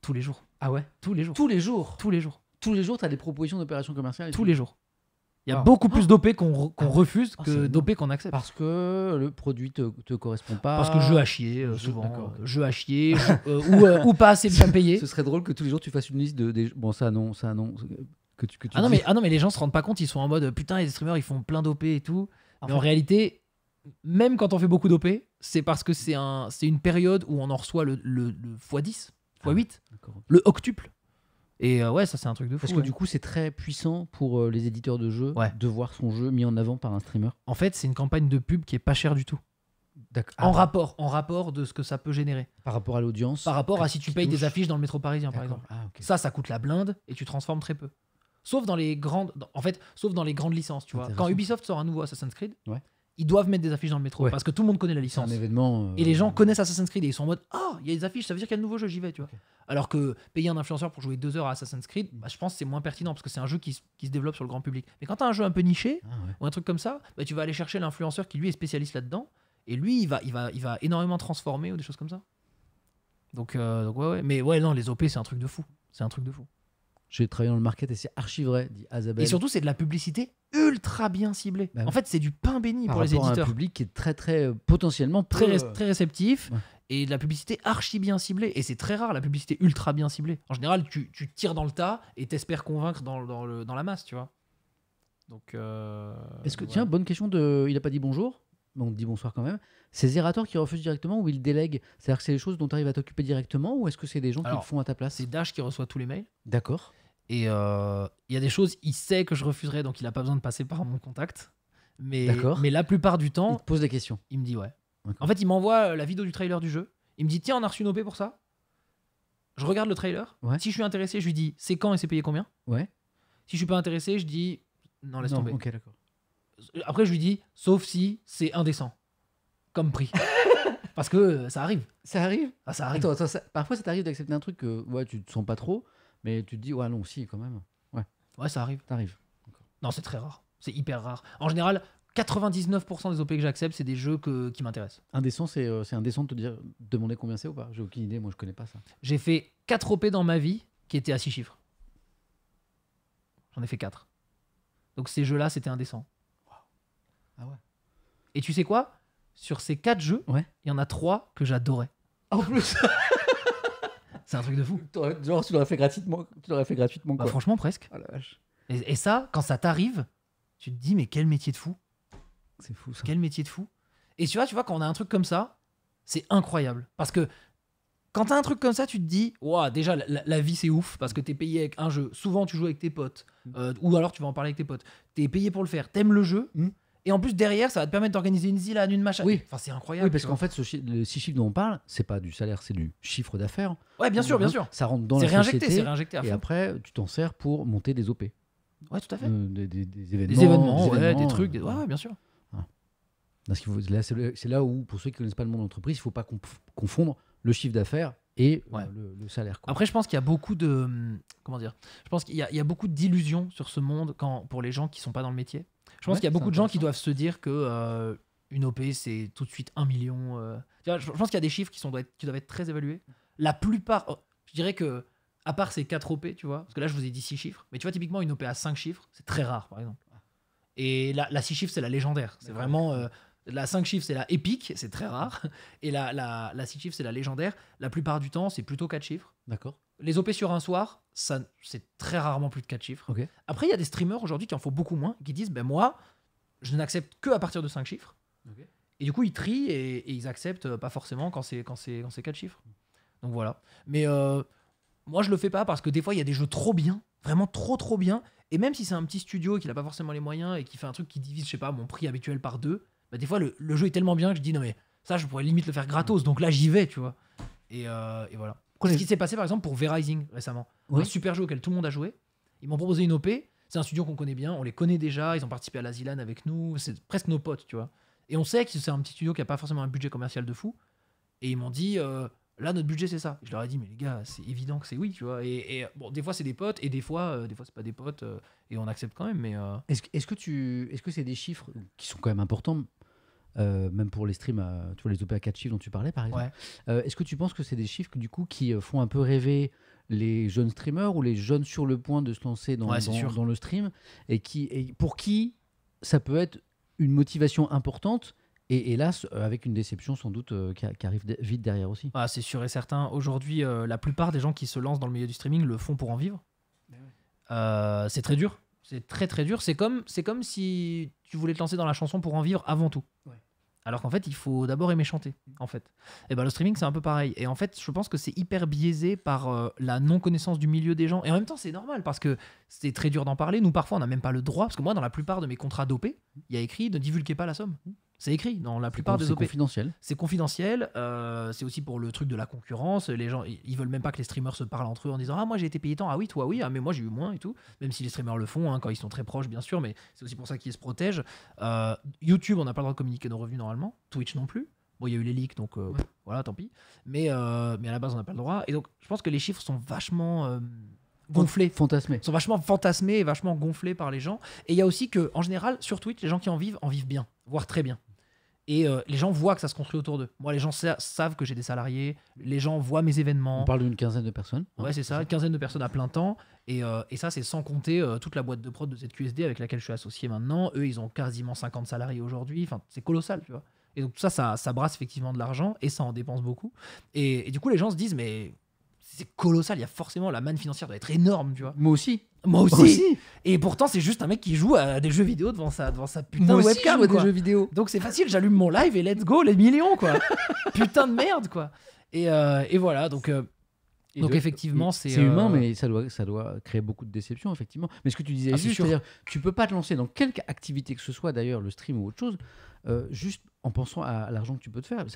Tous les jours. Ah ouais Tous les jours. Tous les jours Tous les jours tous les jours, tu as des propositions d'opérations commerciales. Tous les jours. Il y a ah. beaucoup plus ah. d'OP qu'on ah. refuse que d'OP qu'on accepte. Parce que le produit te, te correspond pas. Parce que jeu à chier, souvent. Je Jeu à chier, ou, pas assez bien payé. Ce serait drôle que tous les jours tu fasses une liste de. Des... Bon, ça non, ça non. Que tu, que tu ah, non mais, ah non, mais les gens se rendent pas compte, ils sont en mode putain, les streamers ils font plein d'OP et tout. En mais en réalité, même quand on fait beaucoup d'OP, c'est parce que c'est un, une période où on en reçoit le, le, le x10, x8, le octuple. Et euh, ouais, ça c'est un truc de fou. Parce que du coup, c'est très puissant pour euh, les éditeurs de jeux de voir son jeu mis en avant par un streamer. En fait, c'est une campagne de pub qui est pas chère du tout. en ah. rapport, en rapport de ce que ça peut générer. Par rapport à l'audience. Par rapport à si tu payes des affiches dans le métro parisien, par exemple. Ah, ça, ça coûte la blinde et tu transformes très peu. Sauf dans les grandes, en fait, sauf dans les grandes licences, tu vois. Quand Ubisoft sort un nouveau Assassin's Creed, ouais ils doivent mettre des affiches dans le métro parce que tout le monde connaît la licence. Euh, et les gens euh, connaissent Assassin's Creed et ils sont en mode oh, il y a des affiches, ça veut dire qu'il y a un nouveau jeu, j'y vais, tu vois. Alors que payer un influenceur pour jouer deux heures à Assassin's Creed, bah, je pense que c'est moins pertinent parce que c'est un jeu qui, se développe sur le grand public. Mais quand tu as un jeu un peu niché ah, ou un truc comme ça, bah, tu vas aller chercher l'influenceur qui lui est spécialiste là-dedans et lui, il va, il, va, il va énormément transformer ou des choses comme ça. Donc, euh, donc ouais, ouais. Mais ouais, non, les OP, c'est un truc de fou. C'est un truc de fou. J'ai travaillé dans le market et c'est archi vrai, dit Azabel. Et surtout, c'est de la publicité ultra bien ciblée. Bah en fait, c'est du pain béni pour les éditeurs. À un public qui est très, très euh, potentiellement très, euh, très, réceptif. Et de la publicité archi bien ciblée. Et c'est très rare, la publicité ultra bien ciblée. En général, tu, tu tires dans le tas et t'espères convaincre dans, dans, le, dans la masse, tu vois. Donc. Euh, est-ce que, tiens, bonne question de. Il n'a pas dit bonjour, mais on dit bonsoir quand même. C'est Zerator qui refuse directement ou il délègue C'est-à-dire que c'est les choses dont tu arrives à t'occuper directement ou est-ce que c'est des gens qui le font à ta place C'est Dash qui reçoit tous les mails. D'accord. Et euh, il y a des choses, il sait que je refuserai, donc il n'a pas besoin de passer par mon contact. Mais, mais la plupart du temps. Il pose des questions. Il me dit ouais. En fait, il m'envoie euh, la vidéo du trailer du jeu. Il me dit tiens, on a reçu une OP pour ça. Je regarde le trailer. Si je suis intéressé, je lui dis c'est quand et c'est payé combien. Ouais. Si je suis pas intéressé, je dis non, laisse tomber. Euh, après, je lui dis sauf si c'est indécent comme prix. *laughs* Parce que ça arrive. Ça arrive. Ah, ça arrive. Parfois, ça t'arrive d'accepter un truc que ouais, tu te sens pas trop. Mais tu te dis, ouais, non, si, quand même. Ouais, ouais ça arrive. t'arrives Non, c'est très rare. C'est hyper rare. En général, 99% des OP que j'accepte, c'est des jeux que, qui m'intéressent. Indécent, euh, c'est indécent de te dire, demander combien c'est ou pas. J'ai aucune idée, moi je connais pas ça. J'ai fait 4 OP dans ma vie qui étaient à 6 chiffres. J'en ai fait 4. Donc ces jeux-là, c'était indécent. Ah ouais. Et tu sais quoi Sur ces 4 jeux, il y en a 3 que j'adorais. Ah, en plus *laughs* C'est un truc de fou. Genre, tu l'aurais fait gratuitement. Tu l'aurais fait gratuitement bah, franchement, presque. Ah, et, ça, quand ça t'arrive, tu te dis, mais quel métier de fou. C'est fou ça. Quel métier de fou. Et tu vois, tu vois, quand on a un truc comme ça, c'est incroyable. Parce que quand t'as un truc comme ça, tu te dis, waouh, déjà, la, vie, c'est ouf, parce que t'es payé avec un jeu. Souvent, tu joues avec tes potes, mm. euh, ou alors tu vas en parler avec tes potes. T'es payé pour le faire, t'aimes le jeu, mm. Et en plus, derrière, ça va te permettre d'organiser une ZILAN, une machin. Oui. Enfin, c'est incroyable. Oui, parce qu'en fait, ce chi six chiffres dont on parle, c'est pas du salaire, c'est du chiffre d'affaires. Ouais, bien sûr, bien sûr. Ça rentre dans la réinjecté, société. C'est réinjecté, Et après, tu t'en sers pour monter des OP. Ouais, tout à fait. Euh, des, événements. Des événements, des, ouais, trucs. Euh, ouais, bien sûr. c'est là où, pour ceux qui connaissent pas le monde d'entreprise, il faut pas confondre le chiffre d'affaires et euh, le, salaire. Après, je pense qu'il y a beaucoup de hum, comment dire. Je pense qu'il y, a beaucoup d'illusions sur ce monde quand pour les gens qui sont pas dans le métier. Je pense qu'il y a beaucoup de gens qui doivent se dire que euh, une OP c'est tout de suite 1 million. Euh. Je pense qu'il y a des chiffres qui, sont, qui doivent être très évalués. La plupart, oh, je dirais que à part ces 4 OP, tu vois, parce que là je vous ai dit 6 chiffres, mais tu vois typiquement une OP à 5 chiffres, c'est très rare par exemple. Et la, la 6 chiffres c'est la légendaire, c'est vraiment euh, la 5 chiffres c'est la épique, c'est très rare, *laughs* et la, la, la 6 chiffres c'est la légendaire. La plupart du temps c'est plutôt 4 chiffres. D'accord les OP sur un soir, ça, c'est très rarement plus de 4 chiffres. Après, il y a des streamers aujourd'hui qui en font beaucoup moins, qui disent ben moi, je n'accepte que à partir de 5 chiffres. Et du coup, ils trient et, ils acceptent euh, pas forcément quand c'est quand c'est quand c'est 4 chiffres. Donc voilà. Mais euh, moi, je le fais pas parce que des fois, il y a des jeux trop bien, vraiment trop trop bien. Et même si c'est un petit studio qui n'a pas forcément les moyens et qui fait un truc qui divise, je sais pas, mon prix habituel par deux, bah, des fois, le, jeu est tellement bien que je dis non mais ça, je pourrais limite le faire gratos. Donc là, j'y vais, tu vois. et euh, voilà. Ce qui s'est passé par exemple pour Verizing récemment. Un super jeu auquel tout le monde a joué. Ils m'ont proposé une OP. C'est un studio qu'on connaît bien, on les connaît déjà, ils ont participé à l'Asilan avec nous, c'est presque nos potes, tu vois. Et on sait que c'est un petit studio qui n'a pas forcément un budget commercial de fou. Et ils m'ont dit, euh, là, notre budget, c'est ça. Je leur ai dit, mais les gars, c'est évident que c'est oui, tu vois. Et, bon, des fois, c'est des potes, et des fois, euh, des fois c'est pas des potes, euh, et on accepte quand même. Mais est-ce que c'est des chiffres qui sont quand même importants euh, même pour les streams, euh, tu vois, les OP à 4 chiffres dont tu parlais par exemple. Euh, est-ce que tu penses que c'est des chiffres du coup qui font un peu rêver les jeunes streamers ou les jeunes sur le point de se lancer dans, dans, le stream et, qui, pour qui ça peut être une motivation importante et hélas, avec une déception sans doute qui, arrive vite derrière aussi. Ah, c'est sûr et certain. Aujourd'hui, la plupart des gens qui se lancent dans le milieu du streaming le font pour en vivre. Ben c'est très dur. C'est très très dur. C'est comme, c'est comme si tu voulais te lancer dans la chanson pour en vivre avant tout. Alors qu'en fait, il faut d'abord aimer chanter, en fait. Et ben le streaming, c'est un peu pareil. Et en fait, je pense que c'est hyper biaisé par euh, la non-connaissance du milieu des gens. Et en même temps, c'est normal parce que c'est très dur d'en parler. Nous, parfois, on n'a même pas le droit. Parce que moi, dans la plupart de mes contrats dopés, il y a écrit ne divulguez pas la somme. C'est écrit dans la plupart des OP. C'est confidentiel. C'est confidentiel. Euh, c'est aussi pour le truc de la concurrence. Les gens, ils veulent même pas que les streamers se parlent entre eux en disant Ah, moi j'ai été payé tant. Ah oui, toi oui. Ah, mais moi j'ai eu moins et tout. Même si les streamers le font hein, quand ils sont très proches, bien sûr. Mais c'est aussi pour ça qu'ils se protègent. Euh, YouTube, on n'a pas le droit de communiquer nos revenus normalement. Twitch non plus. Bon, il y a eu les leaks, donc euh, voilà, tant pis. Mais, mais à la base, on n'a pas le droit. Et donc, je pense que les chiffres sont vachement gonflés. Fantasmés. Sont vachement fantasmés et vachement gonflés par les gens. Et il y a aussi que, en général, sur Twitch, les gens qui en vivent, en vivent bien, voire très bien. Et euh, les gens voient que ça se construit autour d'eux. Moi, les gens savent que j'ai des salariés, les gens voient mes événements. On parle d'une quinzaine de personnes. ouais, c'est ça, une quinzaine de personnes à plein temps. Et, euh, ça, c'est sans compter euh, toute la boîte de prod de cette QSD avec laquelle je suis associé maintenant. Eux, ils ont quasiment 50 salariés aujourd'hui. Enfin, c'est colossal, tu vois. Et donc, tout ça, ça, brasse effectivement de l'argent et ça en dépense beaucoup. Et, et du coup, les gens se disent, mais c'est colossal, il y a forcément la manne financière doit être énorme, tu vois. Moi aussi. Moi aussi. Et pourtant, c'est juste un mec qui joue à des jeux vidéo devant sa, devant sa putain de webcam. des jeux vidéo. Donc c'est facile, j'allume mon live et let's go, les millions, quoi. *laughs* putain de merde, quoi. Et, euh, et voilà, donc. Euh, donc effectivement, c'est c'est euh, humain, mais ça doit, ça doit créer beaucoup de déceptions effectivement. Mais ce que tu disais, ah, c'est-à-dire, tu peux pas te lancer dans quelque activité que ce soit, d'ailleurs, le stream ou autre chose, juste en pensant à l'argent que tu peux te faire.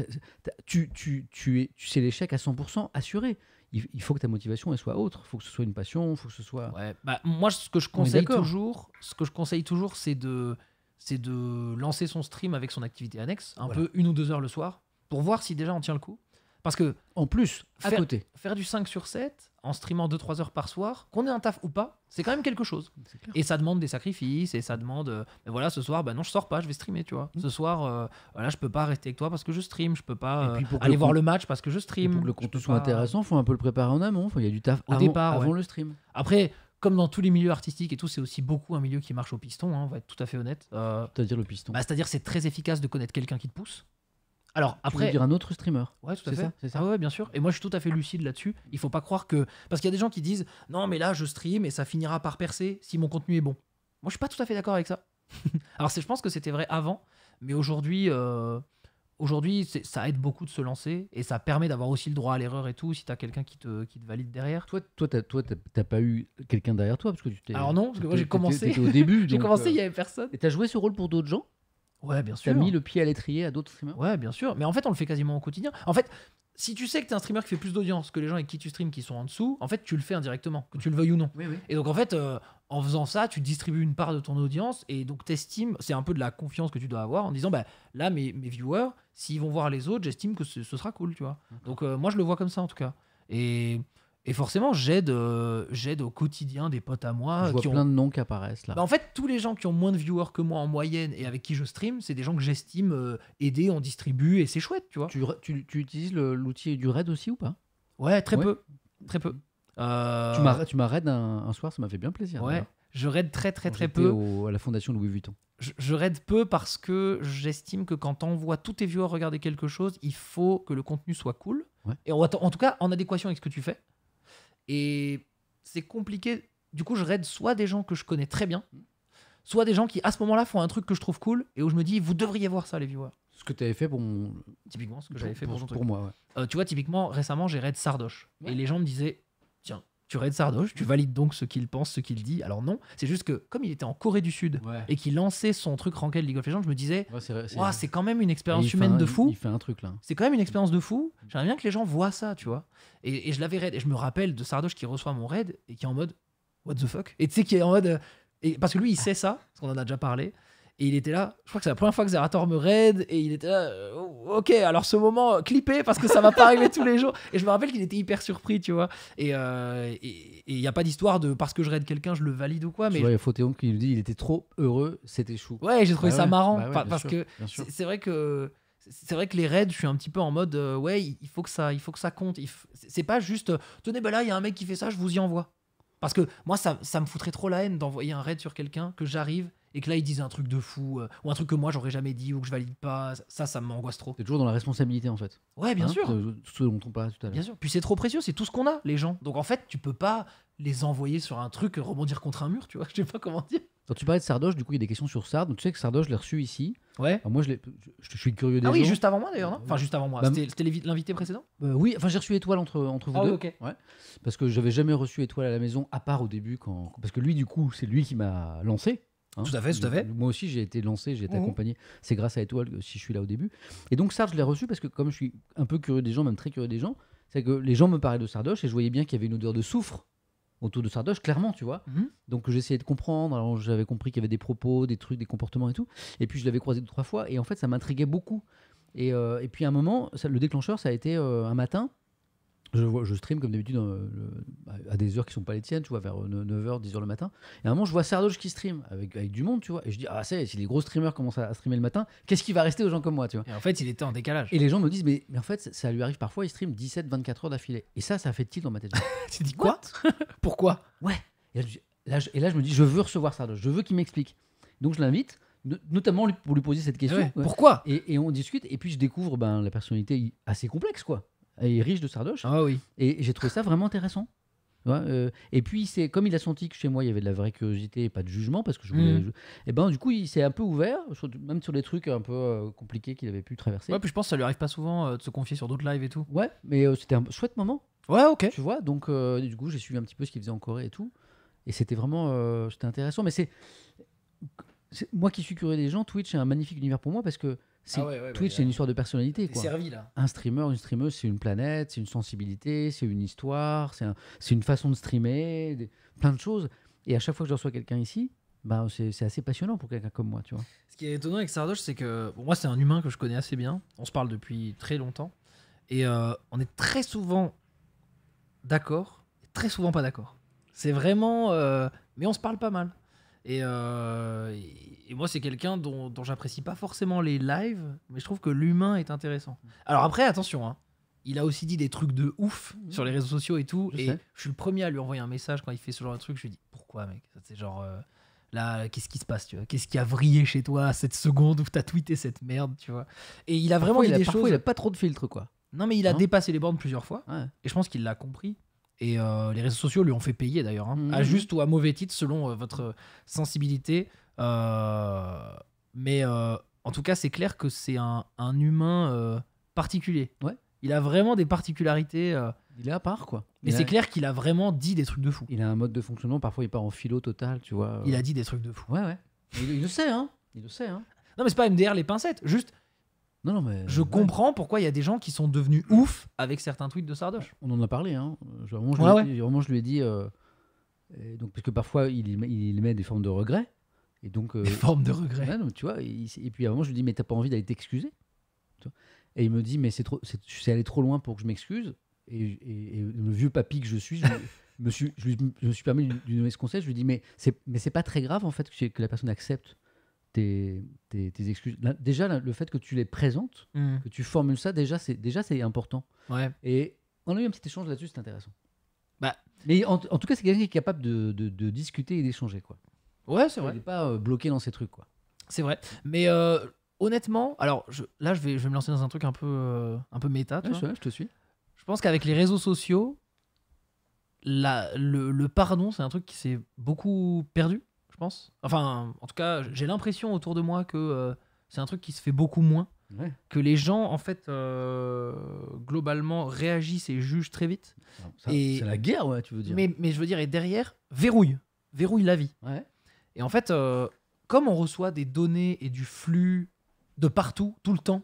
tu, tu, tu, es, tu sais l'échec à 100% assuré il, faut que ta motivation elle soit autre. Il faut que ce soit une passion, il faut que ce soit. Ouais, bah, moi, ce que je conseille toujours, ce que je conseille toujours, c'est de, c'est de lancer son stream avec son activité annexe, un peu une ou deux heures le soir, pour voir si déjà on tient le coup. Parce que. En plus, à faire, côté. Faire du 5 sur 7, en streamant 2-3 heures par soir, qu'on ait un taf ou pas, c'est quand même quelque chose. Et ça demande des sacrifices, et ça demande. Euh, ben voilà, ce soir, ben non, je sors pas, je vais streamer, tu vois. Mmh. Ce soir, je euh, voilà, je peux pas rester avec toi parce que je stream, je peux pas euh, aller voir le match parce que je stream. pour que le contenu soit intéressant, intéressant, faut un peu le préparer en amont, il y a du taf au avant, départ, avant le stream. Après, comme dans tous les milieux artistiques et tout, c'est aussi beaucoup un milieu qui marche au piston, hein, on va être tout à fait honnête. c'est-à-dire le piston bah, C'est-à-dire c'est très efficace de connaître quelqu'un qui te pousse. Alors après, dire un autre streamer. Ouais, tout à fait. Ça, ça. Ah ouais, bien sûr. Et moi, je suis tout à fait lucide là-dessus. Il faut pas croire que parce qu'il y a des gens qui disent non, mais là, je stream et ça finira par percer si mon contenu est bon. Moi, je suis pas tout à fait d'accord avec ça. *laughs* Alors, je pense que c'était vrai avant, mais aujourd'hui, euh, aujourd'hui, ça aide beaucoup de se lancer et ça permet d'avoir aussi le droit à l'erreur et tout si t'as quelqu'un qui te, qui te valide derrière. Toi, toi, n'as toi, t'as pas eu quelqu'un derrière toi parce que tu t'es. Alors non, parce que moi j'ai commencé. au début. *laughs* j'ai commencé, euh, il n'y y avait personne. Et t'as joué ce rôle pour d'autres gens Ouais, bien sûr. T'as mis le pied à l'étrier à d'autres streamers. Ouais, bien sûr. Mais en fait, on le fait quasiment au quotidien. En fait, si tu sais que t'es un streamer qui fait plus d'audience que les gens avec qui tu streams qui sont en dessous, en fait, tu le fais indirectement, que tu le veuilles ou non. Et donc, en fait, euh, en faisant ça, tu distribues une part de ton audience et donc t'estimes, c'est un peu de la confiance que tu dois avoir en disant, bah là, mes, mes viewers, s'ils vont voir les autres, j'estime que ce, sera cool, tu vois. Donc, euh, moi, je le vois comme ça, en tout cas. Et et forcément, j'aide euh, j'aide au quotidien des potes à moi. Je vois plein de noms qui apparaissent là. Bah, en fait, tous les gens qui ont moins de viewers que moi en moyenne et avec qui je stream, c'est des gens que j'estime euh, aider, on distribue et c'est chouette, tu vois. Tu, utilises l'outil du raid aussi ou pas Ouais, très peu. Très peu. Euh, tu m'as raid un, un, soir, ça m'a fait bien plaisir. Ouais. Je raid très très très peu. Au, à la fondation Louis Vuitton. Je, raid peu parce que j'estime que quand on voit tous tes viewers regarder quelque chose, il faut que le contenu soit cool. Et on, en tout cas en adéquation avec ce que tu fais. Et c'est compliqué. Du coup, je raid soit des gens que je connais très bien, soit des gens qui, à ce moment-là, font un truc que je trouve cool et où je me dis, vous devriez voir ça, les viewers. Ce que tu avais fait pour Typiquement, ce que j'avais fait pour, moi. Euh, tu vois, typiquement, récemment, j'ai raid Sardoche. Et les gens me disaient, tu raides Sardoche, tu valides donc ce qu'il pense, ce qu'il dit. Alors non, c'est juste que comme il était en Corée du Sud et qu'il lançait son truc Ranked League of Legends, je me disais, c'est quand même une expérience humaine de fou. Il, fait un truc là. C'est quand même une expérience de fou. J'aimerais bien que les gens voient ça, tu vois. Et, je l'avais raid. Et je me rappelle de Sardoche qui reçoit mon raid et qui est en mode, what the fuck Et tu sais, qui est en mode. Euh, et, parce que lui, il sait ça, parce qu'on en a déjà parlé. Et il était là, je crois que c'est la première fois que Zerator me raid, et il était là, euh, ok, alors ce moment, euh, clipé parce que ça va pas *laughs* arriver tous les jours. Et je me rappelle qu'il était hyper surpris, tu vois. Et il euh, y n'y a pas d'histoire de parce que je raid quelqu'un, je le valide ou quoi. Mais il y a Photéon qui nous dit, il était trop heureux, c'était chou. Ouais, j'ai trouvé bah ça marrant, bah parce que c'est vrai que c'est vrai que les raids, je suis un petit peu en mode ouais, il faut que ça, il faut que ça compte. C'est pas juste tenez, ben là, il y a un mec qui fait ça, je vous y envoie. Parce que moi, ça, ça me foutrait trop la haine d'envoyer un raid sur quelqu'un que j'arrive et que là ils disent un truc de fou euh, ou un truc que moi j'aurais jamais dit ou que je valide pas, ça, ça m'angoisse trop. T'es toujours dans la responsabilité en fait. Ouais, bien hein, sûr. Ce dont on parle tout à l'heure. Bien sûr. Puis c'est trop précieux, c'est tout ce qu'on a, les gens. Donc en fait, tu peux pas les envoyer sur un truc, rebondir contre un mur, tu vois. *laughs* Je sais pas comment dire. Quand tu parlais de Sardoche, du coup, il y a des questions sur Sard. Donc, tu sais que Sardoche, je reçu ici. Ouais. moi, je, suis curieux ah des Ah oui, juste avant moi d'ailleurs, non euh, Enfin, juste avant moi. Bah, c'était l'invité précédent euh, Oui, enfin, j'ai reçu Étoile entre, vous ah deux. Parce que j'avais jamais reçu Étoile à la maison, à part au début, quand... parce que lui, du coup, c'est lui qui m'a lancé. Hein, moi aussi, j'ai été lancé, j'ai été mhm. accompagné. C'est grâce à Étoile si je suis là au début. Et donc, ça je l'ai reçu parce que, comme je suis un peu curieux des gens, même très curieux des gens, c'est que les gens me parlaient de Sardoche et je voyais bien qu'il y avait une odeur de soufre autour de Sardoche, clairement, tu vois. Mhm. Donc j'essayais de comprendre. Alors j'avais compris qu'il y avait des propos, des trucs, des comportements et tout. Et puis je l'avais croisé deux, trois fois. Et en fait, ça m'intriguait beaucoup. Et, euh, puis à un moment, le déclencheur, ça a été euh, un matin je, vois, je stream comme d'habitude euh, bah, à des heures qui sont pas les tiennes, tu vois, vers 9h, euh, 10h le matin. Et à un moment, je vois Sardoche qui stream avec, avec du monde, tu vois. Et je dis, ah, c'est, si les gros streamers commencent à, streamer le matin, qu'est-ce qui va rester aux gens comme moi, tu vois Et en fait, il était en décalage. Et les gens me disent, mais, mais en fait, ça, lui arrive parfois, il stream 17, 24 heures d'affilée. Et ça, ça fait tilt dans ma tête. *laughs* tu dis quoi *laughs* Pourquoi Ouais. Et là, je, me dis, je veux recevoir Sardoche, je veux qu'il m'explique. Donc, je l'invite notamment pour lui poser cette question. Pourquoi et, et, on discute, et puis je découvre ben, la personnalité assez complexe, quoi est riche de Sardoche. Ah oui. Et j'ai trouvé ça vraiment intéressant. Euh, et puis, c'est comme il a senti que chez moi, il y avait de la vraie curiosité et pas de jugement, parce que je voulais. Mm. et eh ben, du coup, il s'est un peu ouvert, même sur les trucs un peu euh, compliqués qu'il avait pu traverser. Ouais, puis je pense que ça lui arrive pas souvent euh, de se confier sur d'autres lives et tout. Ouais, mais c'était un chouette moment. Ouais, ok. Tu vois, donc du coup, j'ai suivi un petit peu ce qu'il faisait en Corée et tout. Et c'était vraiment c'était intéressant. Mais c'est. Moi qui suis curieux des gens, Twitch est un magnifique univers pour moi parce que ah bah, Twitch, c'est une histoire de personnalité. Servi, Un streamer, une streameuse, c'est une planète, c'est une sensibilité, c'est une histoire, c'est une façon de streamer, plein de choses. Et à chaque fois que je reçois quelqu'un ici, bah, c'est assez passionnant pour quelqu'un comme moi, tu vois. Ce qui est étonnant avec Sardoche, c'est que moi, c'est un humain que je connais assez bien. On se parle depuis très longtemps. Et euh, on est très souvent d'accord, très souvent pas d'accord. C'est vraiment. Euh, mais on se parle pas mal. Euh, et, moi, c'est quelqu'un dont, j'apprécie pas forcément les lives, mais je trouve que l'humain est intéressant. Alors après, attention, hein. il a aussi dit des trucs de ouf mmh. sur les réseaux sociaux et tout. et je suis le premier à lui envoyer un message quand il fait ce genre de truc. Je lui dis pourquoi, mec C'est genre. Euh, là, qu'est-ce qui se passe, tu Qu'est-ce qui a vrillé chez toi cette seconde où as tweeté cette merde, tu vois Et il a vraiment des choses. Il a pas trop de filtres, quoi. Non, mais il a dépassé les bornes plusieurs fois. Et je pense qu'il l'a compris. Et euh, les réseaux sociaux lui ont fait payer d'ailleurs, hein. à mhm. juste ou à mauvais titre selon euh, votre sensibilité. Euh, mais en tout cas, c'est clair que c'est un, humain particulier. Ouais. Il a vraiment des particularités. il est à part quoi. Mais c'est clair qu'il a vraiment dit des trucs de fou. Il a un mode de fonctionnement, parfois il part en philo total, tu vois. Il a dit des trucs de fou. Ouais, ouais. il, il, le sait, hein. Il le sait, hein. Non, mais c'est pas MDR les pincettes, juste non, mais. Je comprends pourquoi il y a des gens qui sont devenus ouf avec certains tweets de Sardoche. On en a parlé, hein. vraiment, je, lui, je lui ai dit. Euh, donc, parce que parfois, il, met des formes de regret. Et donc, euh, des formes de regret. tu vois, et, puis à un moment, je lui dis, mais t'as pas envie d'aller t'excuser Et il me dit, mais c'est trop, allé trop loin pour que je m'excuse. Et, le vieux papy que je suis, je, me, suis, je, suis permis de lui donner ce conseil. Je lui dis, mais c'est, mais c'est pas très grave en fait que la personne accepte tes, excuses. déjà, le fait que tu les présentes, mmh. que tu formules ça, déjà, c'est déjà c'est important. Ouais. Et on a eu un petit échange là-dessus, c'est intéressant. Bah. Mais en, tout cas, c'est quelqu'un qui est capable de, de, discuter et d'échanger, quoi. Ouais, c'est vrai. Il n'est pas euh, bloqué dans ces trucs, quoi. C'est vrai. Mais euh, honnêtement, alors je, là, je vais, je vais me lancer dans un truc un peu, euh, un peu méta. je, te suis. Je pense qu'avec les réseaux sociaux, la, le, le pardon, c'est un truc qui s'est beaucoup perdu je pense. Enfin, en tout cas, j'ai l'impression autour de moi que euh, c'est un truc qui se fait beaucoup moins. Que les gens, en fait, euh, globalement, réagissent et jugent très vite. C'est la guerre, ouais, tu veux dire. Mais, je veux dire, et derrière, verrouille. Verrouille la vie. Et en fait, euh, comme on reçoit des données et du flux de partout, tout le temps,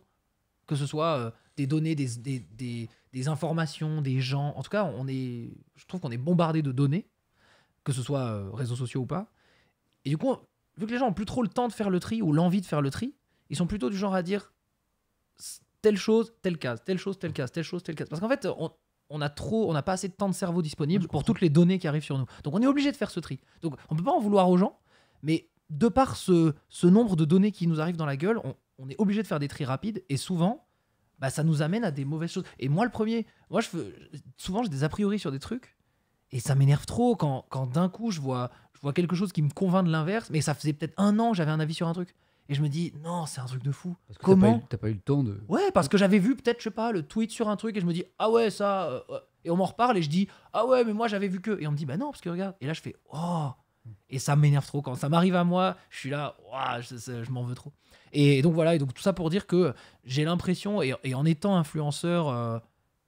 que ce soit des données, des, des informations, des gens, en tout cas, on est, je trouve qu'on est bombardé de données, que ce soit réseaux sociaux ou pas. Et du coup, vu que les gens ont plus trop le temps de faire le tri ou l'envie de faire le tri, ils sont plutôt du genre à dire telle chose, telle case, telle chose, telle case, telle chose, telle case. Parce qu'en fait, on, a trop, on n'a pas assez de temps de cerveau disponible pour toutes les données qui arrivent sur nous. Donc on est obligé de faire ce tri. Donc on peut pas en vouloir aux gens, mais de par ce, nombre de données qui nous arrivent dans la gueule, on, est obligé de faire des tris rapides et souvent, bah, ça nous amène à des mauvaises choses. Et moi le premier, moi je souvent j'ai des a priori sur des trucs et ça m'énerve trop quand, quand d'un coup je vois, je vois quelque chose qui me convainc de l'inverse, mais ça faisait peut-être un an j'avais un avis sur un truc. Et je me dis, non, c'est un truc de fou. Comment T'as pas, eu le temps de. Ouais, parce que j'avais vu peut-être, je sais pas, le tweet sur un truc et je me dis, ah ouais, ça. Euh, et on m'en reparle et je dis, ah ouais, mais moi j'avais vu que. Et on me dit, bah non, parce que regarde. Et là, je fais, oh. Et ça m'énerve trop. Quand ça m'arrive à moi, je suis là, je, m'en veux trop. Et donc voilà, et donc tout ça pour dire que j'ai l'impression, et, en étant influenceur. Euh,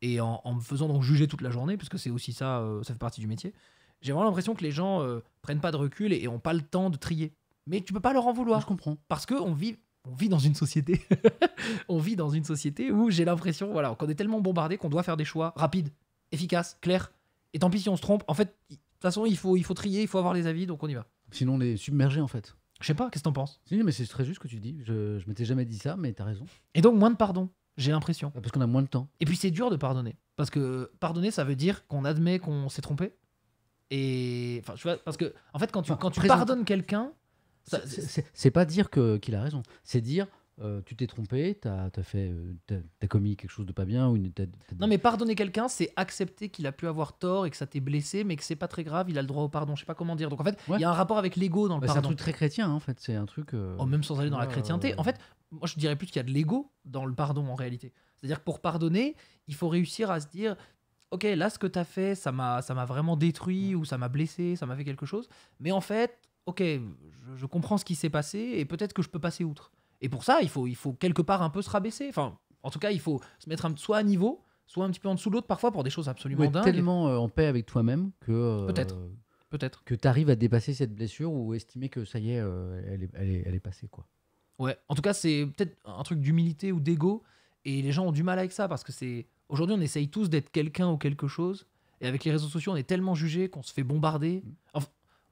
et en, me faisant donc juger toute la journée, parce que c'est aussi ça, euh, ça fait partie du métier, j'ai vraiment l'impression que les gens euh, prennent pas de recul et, n'ont pas le temps de trier. Mais tu peux pas leur en vouloir. Je comprends. Parce qu'on vit, on vit dans une société, *laughs* on vit dans une société où j'ai l'impression, voilà, qu'on est tellement bombardé qu'on doit faire des choix rapides, efficaces, clairs. Et tant pis si on se trompe. En fait, de toute façon, il faut, il faut trier, il faut avoir les avis, donc on y va. Sinon, on est submergé en fait. Je sais pas, qu'est-ce que t'en penses Si, mais c'est très juste ce que tu dis. Je, je m'étais jamais dit ça, mais t'as raison. Et donc, moins de pardon. J'ai l'impression. Parce qu'on a moins de temps. Et puis c'est dur de pardonner. Parce que pardonner, ça veut dire qu'on admet qu'on s'est trompé. Et. Enfin, tu vois, parce que, en fait, quand tu, quand tu pardonnes quelqu'un. C'est pas dire qu'il a raison. C'est dire. Euh, tu t'es trompé, t'as as fait, euh, commis quelque chose de pas bien ou Non, mais pardonner quelqu'un, c'est accepter qu'il a pu avoir tort et que ça t'est blessé, mais que c'est pas très grave, il a le droit au pardon. Je sais pas comment dire. Donc en fait, il y a un rapport avec l'ego dans le pardon. Bah, c'est un truc très chrétien hein, en fait. C'est un truc. Euh, oh, même sans aller dans la chrétienté. En fait, moi je dirais plus qu'il y a de l'ego dans le pardon en réalité. C'est-à-dire que pour pardonner, il faut réussir à se dire OK, là ce que tu as fait, ça m'a ça m'a vraiment détruit mm. ou ça m'a blessé, ça m'a fait quelque chose, mais en fait, OK, je, comprends ce qui s'est passé et peut-être que je peux passer outre. Et pour ça, il faut il faut quelque part un peu se rabaisser. Enfin, en tout cas, il faut se mettre un, soit à niveau, soit un petit peu en dessous de l'autre parfois pour des choses absolument ouais, dingues. tellement euh, en paix avec toi-même que euh, Peut-être. Peut-être. Que tu arrives à dépasser cette blessure ou estimer que ça y est, euh, elle, est, elle, est elle est passée quoi. Ouais, en tout cas, c'est peut-être un truc d'humilité ou d'ego. Et les gens ont du mal avec ça parce que c'est. Aujourd'hui, on essaye tous d'être quelqu'un ou quelque chose. Et avec les réseaux sociaux, on est tellement jugé qu'on se fait bombarder. Mm.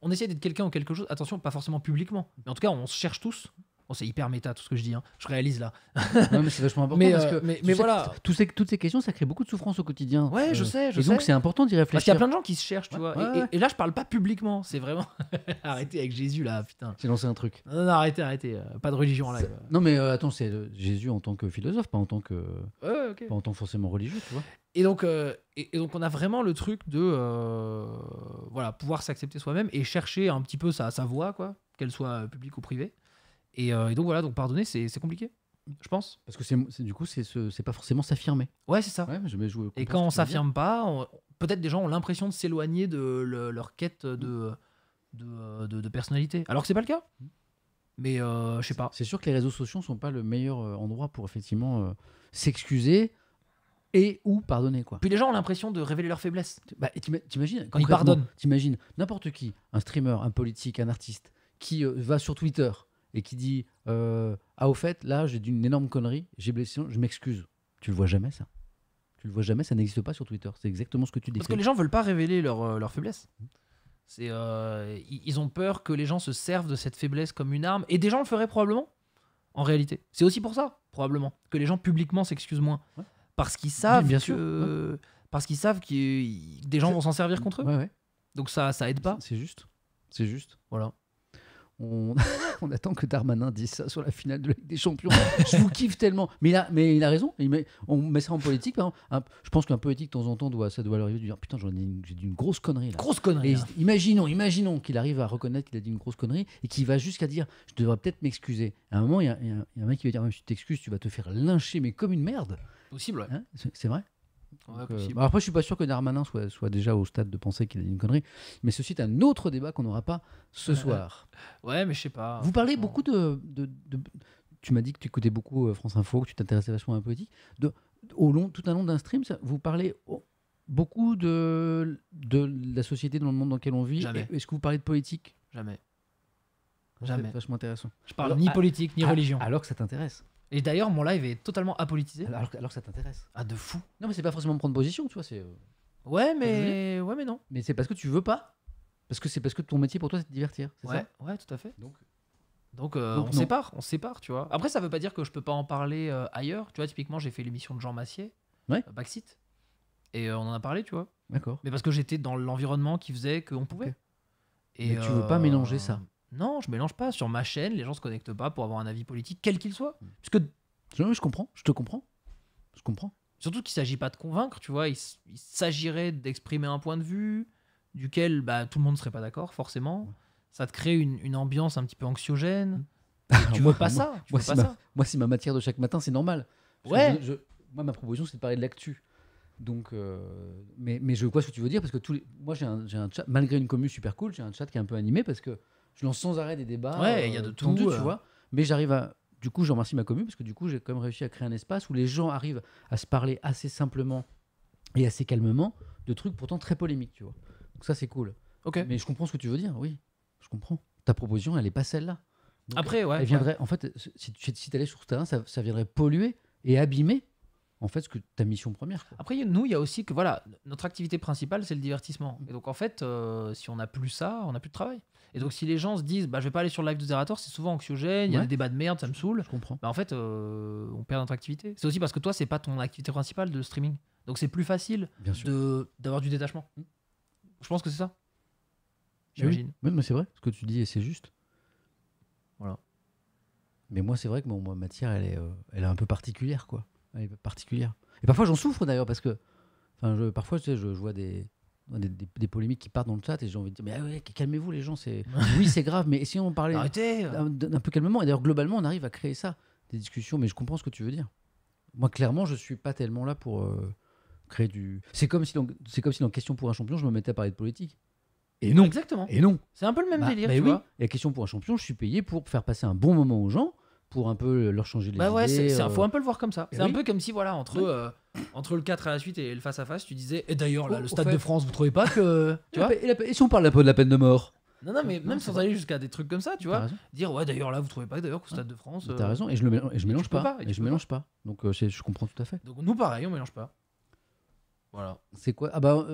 on essaye d'être quelqu'un ou quelque chose. Attention, pas forcément publiquement. Mais en tout cas, on se cherche tous. Oh, c'est hyper méta tout ce que je dis, hein. je réalise là. mais c'est vachement important. voilà. toutes ces questions, ça crée beaucoup de souffrance au quotidien. Ouais, je euh, sais. Je et donc, c'est important d'y réfléchir. Parce qu'il y a plein de gens qui se cherchent, tu vois. et, là, je parle pas publiquement. C'est vraiment. *laughs* arrêtez avec Jésus là, putain. c'est lancé un truc. Non, non, arrêtez, arrêtez. Euh, pas de religion en euh. live. Non, mais attends, c'est Jésus en tant que philosophe, pas en tant que. Pas en tant forcément religieux, tu vois. Et donc, et, donc on a vraiment le truc de voilà pouvoir s'accepter soi-même et chercher un petit peu sa, sa voix, quoi, qu'elle soit publique ou privée. Euh, et, donc voilà, donc pardonner, c'est compliqué, je pense. Parce que c'est du coup, c'est pas forcément s'affirmer. Ouais, c'est ça. Ouais, jouer et quand on s'affirme pas, peut-être des gens ont l'impression de s'éloigner de leur quête mm. de, personnalité. Alors que c'est pas le cas. Mm. Mais euh, je sais pas. C'est sûr que les réseaux sociaux sont pas le meilleur euh, endroit pour effectivement s'excuser et ou pardonner quoi. Puis les gens ont l'impression de révéler leur faiblesse. Bah, t'imagines quand ils pardonnent. T'imagines n'importe qui, un streamer, un politique, un artiste, qui va sur Twitter et qui dit euh, Ah, au fait, là, j'ai d'une une énorme connerie, j'ai blessé, je m'excuse. Tu le vois jamais, ça. Tu le vois jamais, ça n'existe pas sur Twitter. C'est exactement ce que tu dis. Parce que les gens veulent pas révéler leur, euh, leur faiblesse. C'est, euh, ils ont peur que les gens se servent de cette faiblesse comme une arme. Et des gens le feraient probablement, en réalité. C'est aussi pour ça, probablement, que les gens publiquement s'excusent moins. Parce qu'ils savent bien que, sûr, Parce qu'ils savent que des gens vont s'en servir contre eux. Donc ça, ça aide pas. C'est juste. C'est juste. Voilà. *laughs* on, attend que Darmanin dise ça sur la finale de la Ligue des Champions. je vous kiffe tellement. Mais il a, mais il a raison. on met ça en politique. je pense qu'un politique, de temps en temps, doit, ça doit leur arriver de dire Putain, j'ai dit une grosse connerie. Grosse connerie. Hein. Imaginons, imaginons qu'il arrive à reconnaître qu'il a dit une grosse connerie et qu'il va jusqu'à dire Je devrais peut-être m'excuser. À un moment, il y, a un mec qui va dire Si tu t'excuses, tu vas te faire lyncher, mais comme une merde. Possible, hein, c'est vrai euh, bah, après, je suis pas sûr que Darmanin soit, soit déjà au stade de penser qu'il a dit une connerie. Mais ceci est un autre débat qu'on n'aura pas ce soir. *laughs* Ouais, mais je sais pas. Vous parlez beaucoup de. de, de... tu m'as dit que tu écoutais beaucoup euh, France Info, que tu t'intéressais vachement à la politique. De, au long, tout un long d'un stream, vous parlez beaucoup de, de la société dans le monde dans lequel on vit. Est-ce que vous parlez de politique Jamais. Jamais. C'est vachement intéressant. Je parle ni ah, politique, ni ah, religion. Alors que ça t'intéresse. Et d'ailleurs, mon live est totalement apolitisé. Alors, alors que ça t'intéresse. Ah, de fou. Non, mais c'est pas forcément prendre position, tu vois. C'est. Euh, ouais, mais ouais, mais non. Mais c'est parce que tu veux pas. Parce que c'est parce que ton métier pour toi, c'est de divertir. Ouais, ouais, tout à fait. Donc. Donc, euh, on sépare, on sépare, tu vois. Après, ça veut pas dire que je peux pas en parler euh, ailleurs. Tu vois, typiquement, j'ai fait l'émission de Jean Massier, ouais. Backseat, et on en a parlé, tu vois. D'accord. Mais parce que j'étais dans l'environnement qui faisait qu'on pouvait. Et tu veux pas mélanger ça. Non, je mélange pas. Sur ma chaîne, les gens se connectent pas pour avoir un avis politique, quel qu'il soit. Mm. Parce que... Je, comprends, je te comprends. Je comprends. Surtout qu'il s'agit pas de convaincre, tu vois. Il, s'agirait d'exprimer un point de vue duquel bah, tout le monde serait pas d'accord, forcément. Ça te crée une, ambiance un petit peu anxiogène. Mm. tu *laughs* veux pas, ça, moi, ça. Moi, c'est ma matière de chaque matin, c'est normal. ouais. Je, moi, ma proposition, c'est de parler de l'actu. Donc, euh, mais, mais, je vois ce que tu veux dire parce que tous moi j'ai un, chat, malgré une commu super cool, j'ai un chat qui est un peu animé parce que je lance sans arrêt des débats. Ouais, il y a euh, de tu euh. vois. Mais j'arrive à. Du coup, je remercie ma commune parce que du coup, j'ai quand même réussi à créer un espace où les gens arrivent à se parler assez simplement et assez calmement de trucs pourtant très polémiques, tu vois. Donc ça, c'est cool. Ok. Mais je comprends ce que tu veux dire, oui. Je comprends. Ta proposition, elle n'est pas celle-là. Après, ouais. Elle viendrait, En fait, si, si tu allais sur ce terrain, ça, ça viendrait polluer et abîmer en fait ce que ta mission première. Après, nous, il y a aussi que voilà, notre activité principale, c'est le divertissement. Et donc, en fait, euh, si on n'a plus ça, on n'a plus de travail. Et donc, si les gens se disent, bah, je vais pas aller sur le live de Zerator, c'est souvent anxiogène, il y a des débats de merde, ça me saoule. Je comprends. Bah, en fait, euh, on perd notre activité. C'est aussi parce que toi, c'est pas ton activité principale de streaming. Donc, c'est plus facile d'avoir du détachement. Hmm. Je pense que c'est ça. Eh J'imagine. Oui, mais c'est vrai, ce que tu dis, et c'est juste. Voilà. Mais moi, c'est vrai que mon, ma matière, elle est, euh, elle est un peu particulière, quoi particulière. Et parfois j'en souffre d'ailleurs parce que, enfin, je, parfois sais, je, vois des, des, polémiques qui partent dans le chat et j'ai envie de dire mais ah calmez-vous les gens c'est *laughs* oui c'est grave mais essayons de parler d'un peu calmement et d'ailleurs globalement on arrive à créer ça des discussions mais je comprends ce que tu veux dire moi clairement je suis pas tellement là pour euh, créer du c'est comme si c'est comme si dans question pour un champion je me mettais à parler de politique et non exactement et non c'est un peu le même bah, délire bah tu vois et la question pour un champion je suis payé pour faire passer un bon moment aux gens pour un peu leur changer les bah ouais, idées. c'est, euh. faut un peu le voir comme ça. Eh c'est un peu comme si, voilà, entre, euh, entre le 4 à la suite et le face à face, tu disais, et d'ailleurs, le Stade de France, vous trouvez pas que. *laughs* tu vois et, si on parle un peu de la peine de mort non, non, mais même sans aller jusqu'à des trucs comme ça, tu vois, dire ouais, d'ailleurs là, vous trouvez pas d'ailleurs le Stade de France. Euh, tu as raison, et je, ne mélange, je mélange pas, Et, je mélange pas. Donc je comprends tout à fait. Donc nous, pareil, on mélange pas. Voilà. C'est quoi Ah bah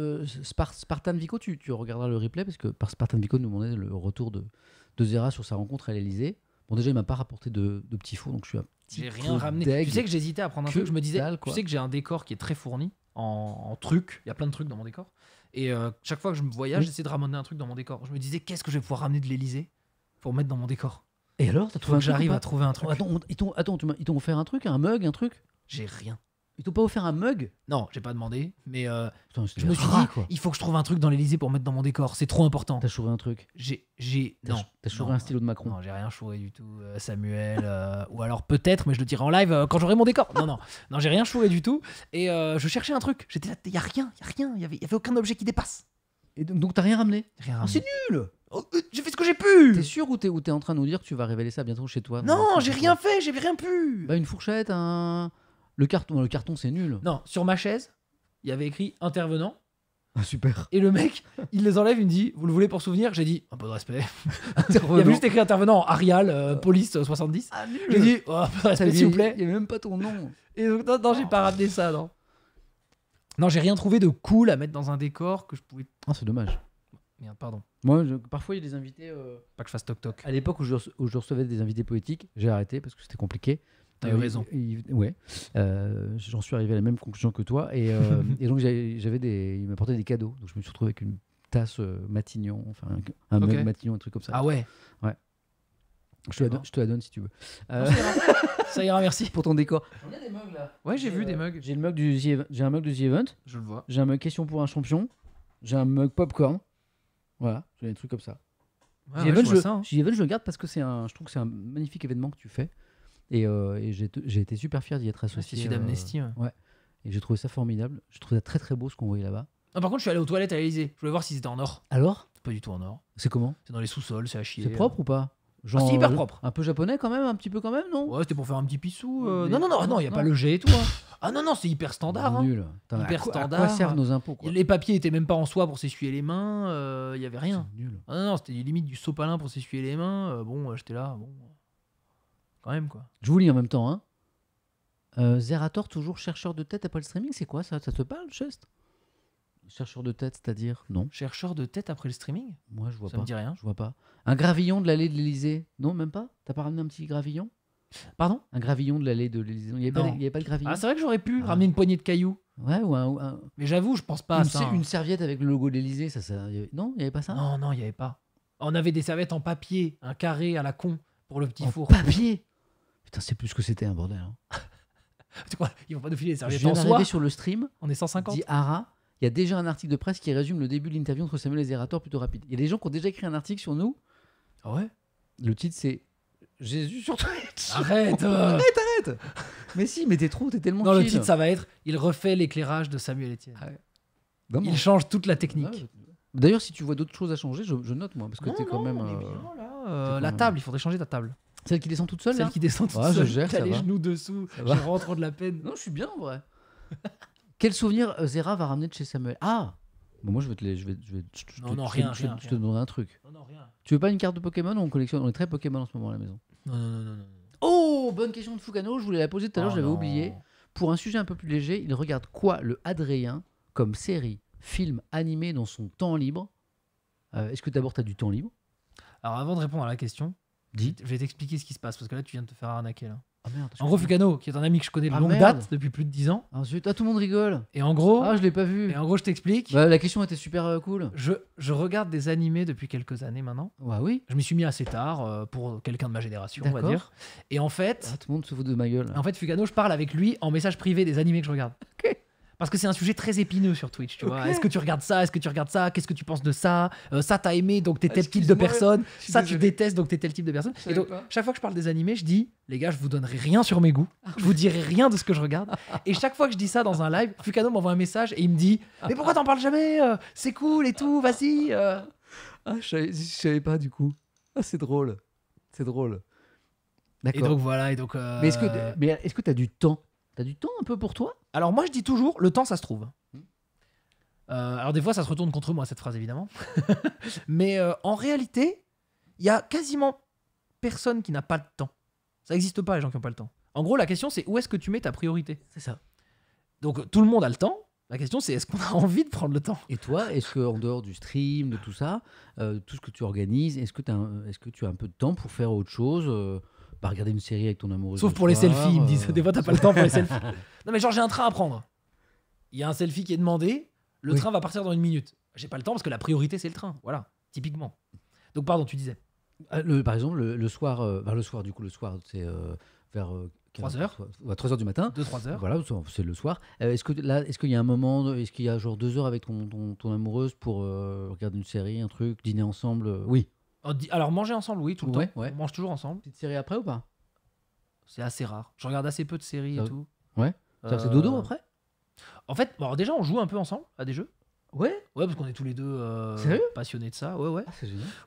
Spartan Vico, tu, tu, regarderas le replay parce que Spartan Vico nous demandait le retour de, de Zera sur sa rencontre à l'Elysée. Bon, déjà, il m'a pas rapporté de, petits faux, donc je suis un J'ai rien ramené. Tu sais que j'hésitais à prendre un truc. Je me disais, tu sais que j'ai un décor qui est très fourni en, en trucs. Il y a plein de trucs dans mon décor. Et euh, chaque fois que je me voyage, j'essaie de ramener un truc dans mon décor. Je me disais, qu'est-ce que je vais pouvoir ramener de l'Elysée pour mettre dans mon décor Et alors, t'as que j'arrive à trouver un truc. Attends, ils t'ont- ils t'ont offert un truc, un mug, un truc J'ai rien. Ils t'ont pas offert un mug Non, j'ai pas demandé, mais euh, je me suis dit, il faut que je trouve un truc dans l'Elysée pour mettre dans mon décor, c'est trop important. T'as chouré un truc J'ai. j'ai non. T'as chouré un stylo de Macron Non, j'ai rien chouré du tout, euh, Samuel. Euh, ou alors peut-être, mais je le dirai en live quand j'aurai mon décor. Non, non, non, j'ai rien chouré du tout. Et je cherchais un truc. J'étais là, y a rien, y a rien, y avait, y avait aucun objet qui dépasse. Et donc, t'as rien ramené Rien oh, c'est nul oh, j'ai fait ce que j'ai pu T'es sûr ou t'es, en train de nous dire que tu vas révéler ça bientôt chez toi Non, j'ai rien fait, j'ai rien pu Bah une fourchette, un... Le carton, le carton c'est nul. Non, sur ma chaise, il y avait écrit intervenant. Ah, super. Et le mec, il les enlève, il me dit Vous le voulez pour souvenir J'ai dit Un peu de respect. *laughs* il y avait juste écrit intervenant, Arial, euh, police 70. Euh, ah, j'ai dit oh, de s'il vous plaît. Il n'y avait même pas ton nom. Et donc, non, j'ai pas ramené ça, non. Non, j'ai rien trouvé de cool à mettre dans un décor que je pouvais. Ah, c'est dommage. Merde, pardon. Moi, parfois, il y a des invités. Euh, pas que je fasse toc-toc. À l'époque où, où, je recevais des invités poétiques, j'ai arrêté parce que c'était compliqué. T'as ah eu raison. ouais. Euh, j'en suis arrivé à la même conclusion que toi. Et, euh, *laughs* donc, j'avais des. Il m'apportait des cadeaux. Donc, je me suis retrouvé avec une tasse euh, Matignon, enfin, un mug Matignon, un truc comme ça. Ah ouais Ouais. Je te, la donne, je te, donne, si tu veux. *laughs* Ça, ira. merci. Pour ton décor. On a des mugs là. Ouais, j'ai vu des mugs. J'ai le mug du j'ai un mug de The Event. Je le vois. J'ai un mug Question pour un champion. J'ai un mug Popcorn. Voilà, j'ai des trucs comme ça. Ouais, hein. Event, je, le garde parce que c'est un, je trouve que c'est un magnifique événement que tu fais. Et, euh, j'ai été super fier d'y être ah, associé. C'est d'Amnesty. Euh, ouais. Et j'ai trouvé ça formidable. Je trouvais ça très très beau ce qu'on voyait là-bas. Ah, par contre, je suis allé aux toilettes à l'Elysée. Je voulais voir si c'était en or. Alors Pas du tout en or. C'est comment C'est dans les sous-sols, c'est à chier. C'est propre euh. ou pas ah, c'est hyper propre. Un peu japonais quand même, un petit peu quand même, non Ouais, c'était pour faire un petit pissou. Non, non, non, non, il n'y a pas le jet et tout. Hein. Ah non, non, c'est hyper standard. Hein. Nul. hyper standard. À quoi servent nos impôts Les papiers étaient même pas en soie pour s'essuyer les mains. Il y avait rien. Nul. non, non, c'était limite du sopalin pour s'essuyer les mains. bon, j'étais là. Bon quoi. Je vous lis en même temps. Hein. Euh, Zerator, toujours chercheur de tête après le streaming, c'est quoi ça Ça te parle, Chest Chercheur de tête, c'est-à-dire Non. Chercheur de tête après le streaming Moi, je vois pas. Ça me dit rien. Je vois pas. Un gravillon de l'allée de l'Elysée Non, même pas T'as pas ramené un petit gravillon Pardon Un gravillon de l'allée de l'Elysée. Il n'y avait, pas de gravillon. Ah, c'est vrai que j'aurais pu ah. ramener une poignée de cailloux. Ouais, ou un. Mais j'avoue, je pense pas une, à ça. Hein. Une serviette avec le logo de l'Elysée, ça, ça... Non, il n'y avait pas ça Non, non, il n'y avait pas. On avait des serviettes en papier, un carré à la con pour le petit four. Papier Putain, c'est plus ce que c'était un hein, bordel. Hein. *laughs* tu crois, ils vont pas nous filer les Je viens d'arriver sur le stream. On est 150. Dit Ara, il y a déjà un article de presse qui résume le début de l'interview entre Samuel et Zerator plutôt rapide. Il y a des gens qui ont déjà écrit un article sur nous. Ah ouais Le titre c'est Jésus sur Twitch. Arrête euh. Arrête, arrête Mais si, mais t'es trop, t'es tellement Non, le titre ça va être Il refait l'éclairage de Samuel Etienne. Ah il change toute la technique. D'ailleurs, si tu vois d'autres choses à changer, je, note moi, parce que quand même. Euh, bien, là. la table, il faudrait changer ta table. Celle qui descend toute seule Celle qui descend toute Ouais, je gère, t'as les genoux dessous, Ça je de la peine. Non, je suis bien en vrai. *laughs* Quel souvenir euh, Zera va ramener de chez Samuel Ah Moi je vais te donner un truc. Tu veux pas une carte de Pokémon On collectionne. On est très Pokémon en ce moment à la maison. Non, non, non, non. Oh Bonne question de Foucano, je voulais la poser tout à l'heure, oh J'avais oublié. Pour un sujet un peu plus léger, il regarde quoi le Adrien comme série, film, animé dans son temps libre euh, Est-ce que d'abord tu as du temps libre Alors avant de répondre à la question, je vais t'expliquer ce qui se passe parce que là, tu viens de te faire arnaquer. Là. Ah, en gros, Fugano qui est un ami que je connais ah, de longue date, depuis plus de 10 ans. Ah, tout le monde rigole. Et en gros, Ah, je l'ai pas vu. et en gros je t'explique. Bah, la question était super euh, cool. Je, je regarde des animés depuis quelques années maintenant. Ouais, bah, oui. Je m'y suis mis assez tard euh, pour quelqu'un de ma génération, on va dire. Et en fait, ah, tout le monde se fout de ma gueule. en fait, Fugano, je parle avec lui en message privé des animés que je regarde. *laughs* Ok. Parce que c'est un sujet très épineux sur Twitch, tu vois. Est-ce que tu regardes ça Est-ce que tu regardes ça Qu'est-ce que tu penses de ça euh, Ça, t'as aimé, donc t'es tel type de personne. Ça, tu détestes, donc t'es tel type de personne. Et donc, chaque fois que je parle des animés, je dis, les gars, je vous donnerai rien sur mes goûts. Je vous dirai rien de ce que je regarde. Et chaque fois que je dis ça dans un live, Fukano m'envoie un message et il me dit, mais pourquoi t'en parles jamais euh, C'est cool et tout, vas-y. Euh. Ah, je savais, pas du coup. Ah, c'est drôle. C'est drôle. Et donc voilà, et donc. Mais est-ce que tu as du temps T'as du temps un peu pour toi alors moi je dis toujours, le temps ça se trouve. Hmm. Euh, alors des fois ça se retourne contre moi cette phrase évidemment. *laughs* Mais euh, en réalité, il y a quasiment personne qui n'a pas de temps. Ça n'existe pas les gens qui n'ont pas le temps. En gros la question c'est où est-ce que tu mets ta priorité C'est ça. Donc tout le monde a le temps, la question, c'est est-ce qu'on a *laughs* envie de prendre le temps Et toi, est-ce qu'en dehors du stream, de tout ça, euh, tout ce que tu organises, est-ce que, est que tu as un peu de temps pour faire autre chose pas regarder une série avec ton amoureuse. Sauf pour les selfies, ils me disent. Des fois, t'as pas le euh. temps pour les selfies. *laughs* Non, mais genre, j'ai un train à prendre. Il y a un selfie qui est demandé. Le train va partir dans une minute. J'ai pas le temps parce que la priorité, c'est le train. Voilà, typiquement. Donc, pardon, tu disais. Ah, le, par exemple, le, soir, euh, le soir, du coup, le soir, c'est euh, vers. 3 heures. À 3 heures du matin. 2-3 heures. Voilà, c'est le soir. est-ce que là, est-ce qu'il y a un moment, est-ce qu'il y a genre 2 heures avec ton, amoureuse pour regarder une série, un truc, dîner ensemble Oui. Oh, alors, manger ensemble, oui, tout le temps. On mange toujours ensemble. Petite série après ou pas C'est assez rare. Je regarde assez peu de séries et tout. Ouais. C'est dodo euh, après En fait, déjà, on joue un peu ensemble à des jeux. Ouais Ouais, parce qu'on est tous les deux euh, passionnés de ça. Ouais, ouais. Ah,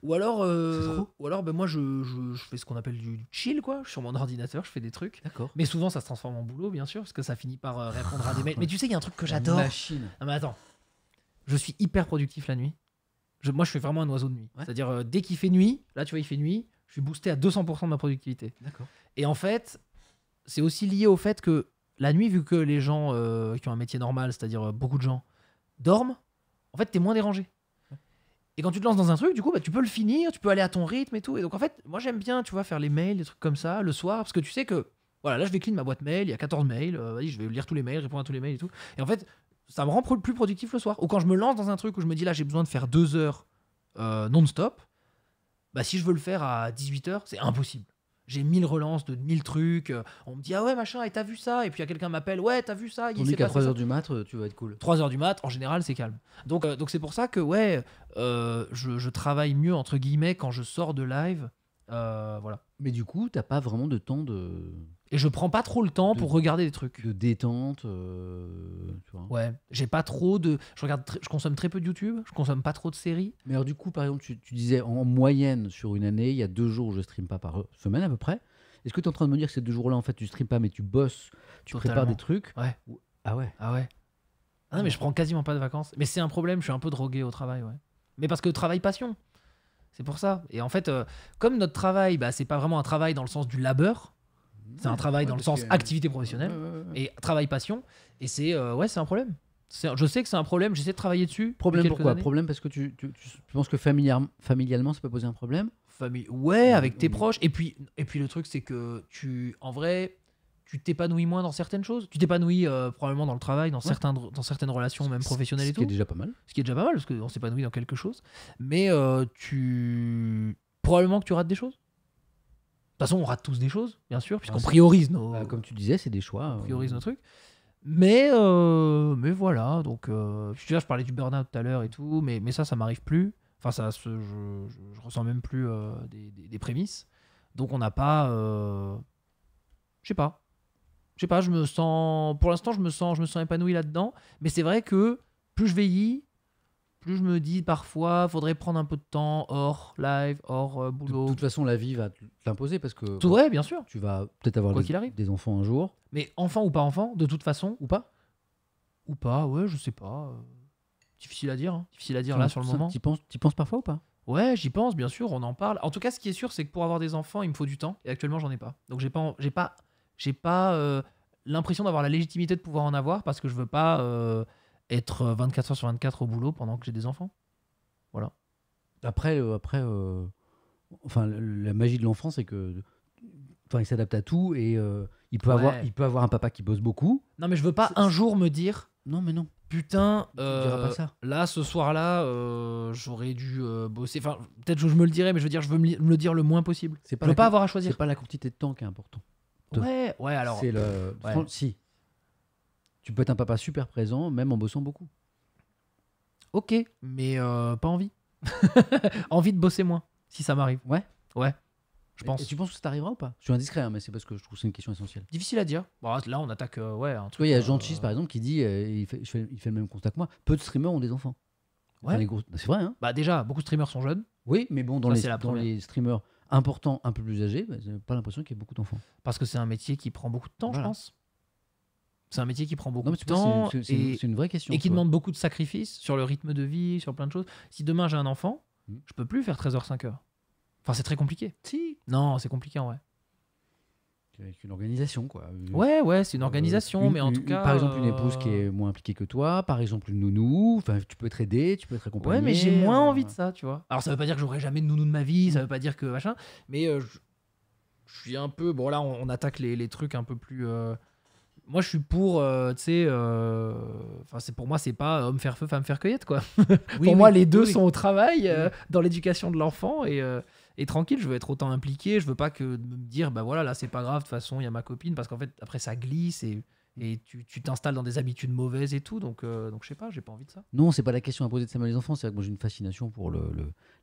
ou alors, euh, ou alors ben, moi, je, je, fais ce qu'on appelle du, chill, quoi. Je sur mon *laughs* ordinateur, je fais des trucs. D'accord. Mais souvent, ça se transforme en boulot, bien sûr, parce que ça finit par répondre à des mails. Mais tu sais, il y a un truc que j'adore. Machine. Ah, mais attends. Je suis hyper productif la nuit moi, je suis vraiment un oiseau de nuit. C'est-à-dire, euh, dès qu'il fait nuit, là, tu vois, il fait nuit, je suis boosté à 200% de ma productivité. Et en fait, c'est aussi lié au fait que la nuit, vu que les gens euh, qui ont un métier normal, c'est-à-dire euh, beaucoup de gens, dorment, en fait, t'es moins dérangé. Et quand tu te lances dans un truc, du coup, bah, tu peux le finir, tu peux aller à ton rythme et tout. Et donc, en fait, moi, j'aime bien, tu vois, faire les mails, des trucs comme ça, le soir, parce que tu sais que, voilà, là, je vais clean ma boîte mail, il y a 14 mails, vas-y, je vais lire tous les mails, répondre à tous les mails et tout. Et en fait, ça me rend plus productif le soir. Ou quand je me lance dans un truc où je me dis là j'ai besoin de faire deux heures euh, non-stop, bah si je veux le faire à 18h, c'est impossible. J'ai mille relances de mille trucs. Euh, on me dit ah ouais machin et t'as vu ça et puis il quelqu'un m'appelle ouais t'as vu ça. On dit qu'à du mat, euh, tu vas être cool. 3 heures du mat, en général, c'est calme. Donc donc c'est pour ça que ouais, je, travaille mieux entre guillemets quand je sors de live. voilà. Mais du coup, t'as pas vraiment de temps de. Et je prends pas trop le temps pour regarder des trucs. De détente, euh, Ouais, j'ai pas trop de. Je, regarde je consomme très peu de YouTube, je consomme pas trop de séries. Mais alors, du coup, par exemple, tu, tu disais en moyenne sur une année, il y a deux jours où je stream pas par semaine à peu près. Est-ce que tu es en train de me dire que ces deux jours-là, en fait, tu stream pas, mais tu bosses, tu prépares des trucs Ouais. Ah ouais Ah ouais. Ah non, mais je prends quasiment pas de vacances. Mais c'est un problème, je suis un peu drogué au travail, ouais. Mais parce que travail passion. C'est pour ça. Et en fait, euh, comme notre travail, bah, c'est pas vraiment un travail dans le sens du labeur, c'est un travail dans le sens euh, activité professionnelle et travail passion. Et c'est euh, ouais, c'est un problème. Je sais que c'est un problème, j'essaie de travailler dessus. Problème pourquoi Problème parce que tu, tu, tu penses que familialement ça peut poser un problème Famille, ouais, avec tes proches. Et puis, et puis le truc, c'est que tu, en vrai, tu t'épanouis moins dans certaines choses. Tu t'épanouis euh, probablement dans le travail, dans, certains, dans certaines relations, même professionnelles et tout. Ce qui est déjà pas mal. Ce qui est déjà pas mal, parce qu'on s'épanouit dans quelque chose. Mais tu. Probablement que tu rates des choses toute façon, on rate tous des choses, bien sûr, puisqu'on priorise nos. Bah, comme tu disais, c'est des choix. Euh, priorise nos trucs. Mais, euh, mais voilà, donc euh, tu je, je parlais du burn-out tout à l'heure et tout, mais, mais ça, ça m'arrive plus. Enfin, ça, je, je, ressens même plus des, prémices. Donc on n'a pas. je sais pas. Je sais pas, je me sens. Pour l'instant, je me sens, je me sens épanoui là-dedans. Mais c'est vrai que plus je vieillis, plus je me dis parfois, faudrait prendre un peu de temps hors live, hors euh, boulot. De, toute façon, la vie va t'imposer parce que. Tout vrai, bien sûr. Tu vas peut-être avoir des enfants un jour. Mais enfant ou pas enfant, de toute façon, ou pas Ou pas, ouais, je sais pas. Difficile à dire, hein. difficile à dire là sur le moment. Tu penses, penses parfois ou pas Ouais, j'y pense, bien sûr, on en parle. En tout cas, ce qui est sûr, c'est que pour avoir des enfants, il me faut du temps. Et actuellement, j'en ai pas. Donc, j'ai pas, j'ai pas, pas euh, l'impression d'avoir la légitimité de pouvoir en avoir parce que je veux pas. Euh, être 24 euh, heures sur 24 au boulot pendant que j'ai des enfants. Voilà. Après, euh, après euh, enfin, la magie de l'enfant, c'est que enfin, il s'adapte à tout et il, peut avoir, il peut avoir un papa qui bosse beaucoup. Non, mais je veux pas un jour me dire. Non, mais non. Putain, là, ce soir-là, j'aurais dû bosser. Enfin, peut-être que je me le dirais, mais je veux dire, je veux me, le dire le moins possible. C'est pas je pas avoir à choisir. C'est pas la quantité de temps qui est important. Ouais, ouais, alors. C'est le. Si, tu peux être un papa super présent, même en bossant beaucoup. Ok, mais euh, pas envie. *laughs* envie de bosser moins, si ça m'arrive. Ouais. Ouais. Je pense. tu penses que ça t'arrivera ou pas Je suis indiscret, hein, mais c'est parce que je trouve que c'est une question essentielle. Difficile à dire. là, on attaque. Euh, ouais, un Tu il y a jean euh, par exemple, qui dit il, fait, il fait le même constat que moi. Peu de streamers ont des enfants. Ouais. Bah, c'est vrai, hein Bah, déjà, beaucoup de streamers sont jeunes. Oui, mais bon, dans, les, la dans les streamers importants, un peu plus âgés, bah, j'ai pas l'impression qu'il y ait beaucoup d'enfants. Parce que c'est un métier qui prend beaucoup de temps, je pense. C'est un métier qui prend beaucoup de temps c'est, une vraie question, et qui demande beaucoup de sacrifices sur le rythme de vie, sur plein de choses. Si demain j'ai un enfant, mm. je peux plus faire 13h, 5h. Enfin, c'est très compliqué. Si. Non, c'est compliqué en vrai. Avec une organisation, quoi. Ouais, ouais, c'est une euh, organisation, mais en tout cas. Par exemple, une épouse qui est euh, moins impliquée que toi, par exemple, une nounou. Enfin, tu peux être aidé, tu peux être accompagné. Ouais, mais j'ai moins euh, envie de ça, tu vois. Alors, ça veut pas dire que j'aurai jamais de nounou de ma vie, ça veut pas dire que machin, mais je, suis un peu. Bon, là, on, attaque les, les, trucs un peu plus moi je suis pour euh, tu sais euh, enfin c'est pour moi c'est pas euh, homme faire feu femme faire cueillette quoi *laughs* pour moi les deux sont au travail dans l'éducation de l'enfant et, tranquille je veux être autant impliqué je veux pas que me dire bah voilà là c'est pas grave de toute façon il y a ma copine parce qu'en fait après ça glisse et et tu t'installes dans des habitudes mauvaises et tout, donc, donc je sais pas, j'ai pas envie de ça. Non, c'est pas la question à poser de s'aimer les enfants, c'est vrai que moi j'ai une fascination pour le,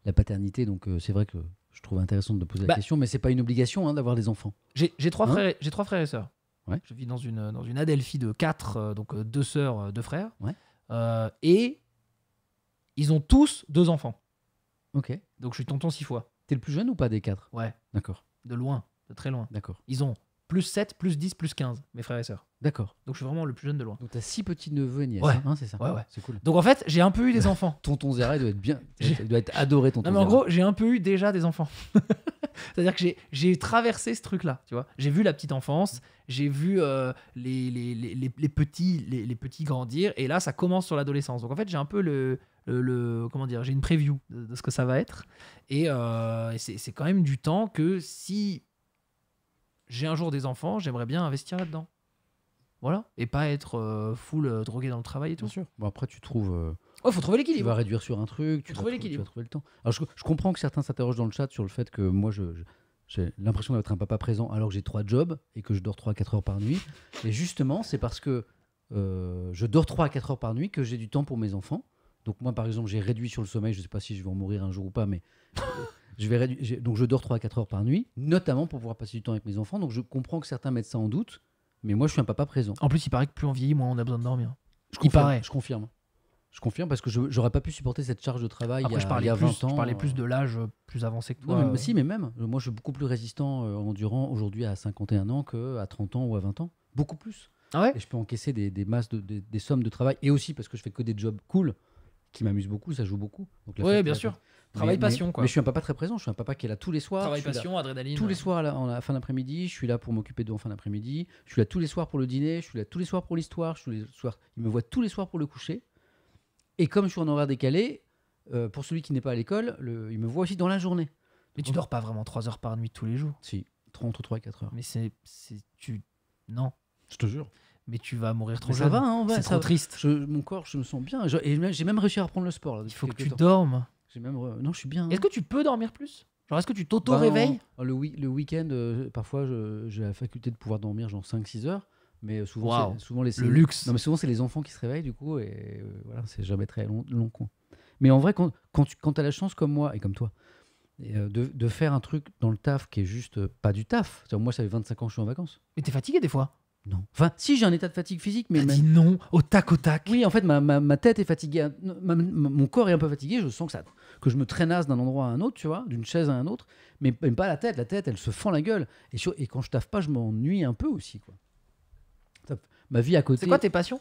la paternité, donc c'est vrai que je trouve intéressant de poser la bah question, mais c'est pas une obligation hein, d'avoir des enfants. J'ai trois, hein frères, j'ai trois frères et sœurs. Je vis dans une, dans une Adelphi de quatre, euh, donc euh, deux sœurs, euh, deux frères. et ils ont tous deux enfants. Ok. Donc je suis tonton six fois. T'es le plus jeune ou pas des quatre Ouais. D'accord. De loin, de très loin. D'accord. Ils ont plus 7, plus 10, plus 15, mes frères et sœurs. D'accord. Donc je suis vraiment le plus jeune de loin. Donc t'as six petits neveux et nièces, ouais. Hein, c'est ça Ouais, ouais. C'est cool. Donc en fait, j'ai un peu eu des *laughs* enfants. tonton Zéra, doit être bien. Il doit être adoré, tonton Non, mais en gros, j'ai un peu eu déjà des enfants. *laughs* C'est-à-dire que j'ai traversé ce truc-là, tu vois. J'ai vu la petite enfance, j'ai vu euh, les, les, les, les, petits, les, petits grandir, et là, ça commence sur l'adolescence. Donc en fait, j'ai un peu le, le, comment dire, j'ai une preview de, ce que ça va être, et euh, c'est quand même du temps que si j'ai un jour des enfants, j'aimerais bien investir là-dedans. Voilà, et pas être euh, full drogué dans le travail et tout. Bien sûr. Bon après, tu trouves Oh, faut trouver l'équilibre. Tu vas réduire sur un truc, tu, vas trouver, tu trouver le temps. je, comprends que certains s'interrogent dans le chat sur le fait que moi, je, j'ai l'impression d'être un papa présent alors que j'ai trois jobs et que je dors 3 à 4 heures par nuit. Et justement, c'est parce que euh, je dors 3 à 4 heures par nuit que j'ai du temps pour mes enfants. Donc moi, par exemple, j'ai réduit sur le sommeil, je ne sais pas si je vais en mourir un jour ou pas, mais je vais réduire, donc je dors 3 à 4 heures par nuit, notamment pour pouvoir passer du temps avec mes enfants. Donc je comprends que certains mettent ça en doute, mais moi, je suis un papa présent. En plus, il paraît que plus on vieillit, moins on a besoin de dormir. Je confirme, paraît. Je confirme. Je confirme parce que je n'aurais pas pu supporter cette charge de travail il, y a, 20 plus, ans. Je parlais plus de euh. l'âge euh, plus avancé que toi. Oui mais, euh. si, mais même. Moi, je suis beaucoup plus résistant en endurant aujourd'hui à 51 ans qu'à 30 ans ou à 20 ans. Beaucoup plus. Ah ouais et je peux encaisser des, masses, des, sommes de travail. Et aussi parce que je fais que des jobs cool qui m'amusent beaucoup, ça joue beaucoup. Oui, bien sûr. Travail passion, mais, quoi. Mais je suis un papa très présent. Je suis un papa qui est là tous les soirs. Travail passion, adrénaline. Tous les soirs là, en la fin d'après-midi. Je suis là pour m'occuper de en fin d'après-midi. Je suis là tous les soirs pour le dîner. Je suis là tous les soirs pour l'histoire. Je suis les soirs. Il me voit tous les soirs pour le coucher. Et comme je suis en horaire décalé, euh, pour celui qui n'est pas à l'école, il me voit aussi dans la journée. Mais tu dors pas vraiment 3 heures par nuit tous les jours. Si, entre 3 et 4 heures. Mais c'est. Tu. Non. Je te jure. Mais tu vas mourir trop ça va, hein, c'est ça trop triste. mon corps, je me sens bien. j'ai même réussi à reprendre le sport. là, Il faut que tu dormes. J'ai même Non, je suis bien. Hein. Est-ce que tu peux dormir plus Genre, est-ce que tu t'auto-réveilles bah, ah, Le, le week-end, euh, parfois, j'ai la faculté de pouvoir dormir genre 5-6 heures. Mais euh, souvent, souvent les, mais souvent c'est les enfants qui se réveillent du coup et euh, voilà, c'est jamais très long, Mais en vrai, quand, quand tu quand as la chance comme moi et comme toi euh, de, de, faire un truc dans le taf qui est juste pas du taf. Moi, ça fait 25 ans que je suis en vacances. Mais t'es fatigué des fois Non. Enfin, si j'ai un état de fatigue physique, mais. T'as ah, dit non au tac au tac. Oui, en fait, ma, ma, ma tête est fatiguée, mon corps est un peu fatigué. Je sens que ça, que je me traînasse d'un endroit à un autre, tu vois, d'une chaise à un autre, mais même pas la tête. La tête, elle se fend la gueule. Et, et quand je taffe pas, je m'ennuie un peu aussi, quoi ma vie à côté. C'est quoi tes passions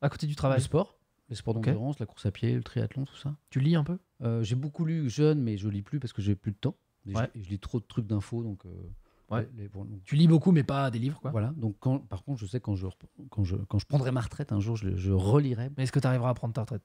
à côté du travail Le sport, les sports d'endurance, la course à pied, le triathlon, tout ça. Tu lis un peu euh, J'ai beaucoup lu jeune, mais je lis plus parce que j'ai plus de temps. je, lis trop de trucs d'infos, donc. Euh, tu lis beaucoup, mais pas des livres, quoi. Voilà. Donc, par contre, je sais quand je quand je quand je prendrai ma retraite un jour, je, je relirai. Mais est-ce que tu arriveras à prendre ta retraite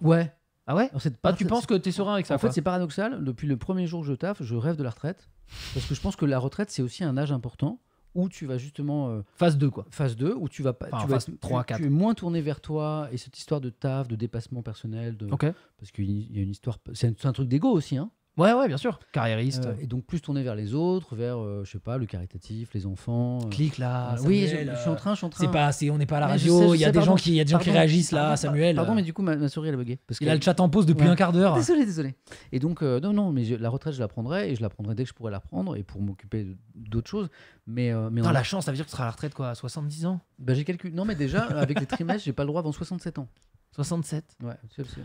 Ouais. Ah ouais ah, Tu penses que tu es serein avec ça En fait, c'est paradoxal. Depuis le premier jour que je taffe, je rêve de la retraite. Parce que je pense que la retraite, c'est aussi un âge important où tu vas justement. Euh, phase 2, quoi. Phase 2, où tu vas pas. tu Tu, es moins tourné vers toi et cette histoire de taf, de dépassement personnel. De, Parce qu'il y a une histoire. C'est un, un, truc d'ego aussi, hein. Ouais, ouais, bien sûr. Carriériste. Euh, et donc plus tourné vers les autres, vers, euh, je sais pas, le caritatif, les enfants. Euh. Clique là. Ah, oui, je, suis en train, je suis en train. C'est pas, assez, on n'est pas à la radio. Il y a des gens qui, y a des gens qui réagissent là, Samuel. Pardon, mais du coup ma, souris elle a Parce qu'il a le chat en pause depuis un quart d'heure. Désolé, désolé. Et donc non, non, mais la retraite je la prendrai et je la prendrai dès que je pourrai la prendre et pour m'occuper d'autres choses. Mais mais. la chance, ça veut dire que tu seras à la retraite quoi, à 70 ans. Bah j'ai calculé. Non mais déjà *laughs* avec les trimestres, j'ai pas le droit avant 67 ans. 67. Ouais.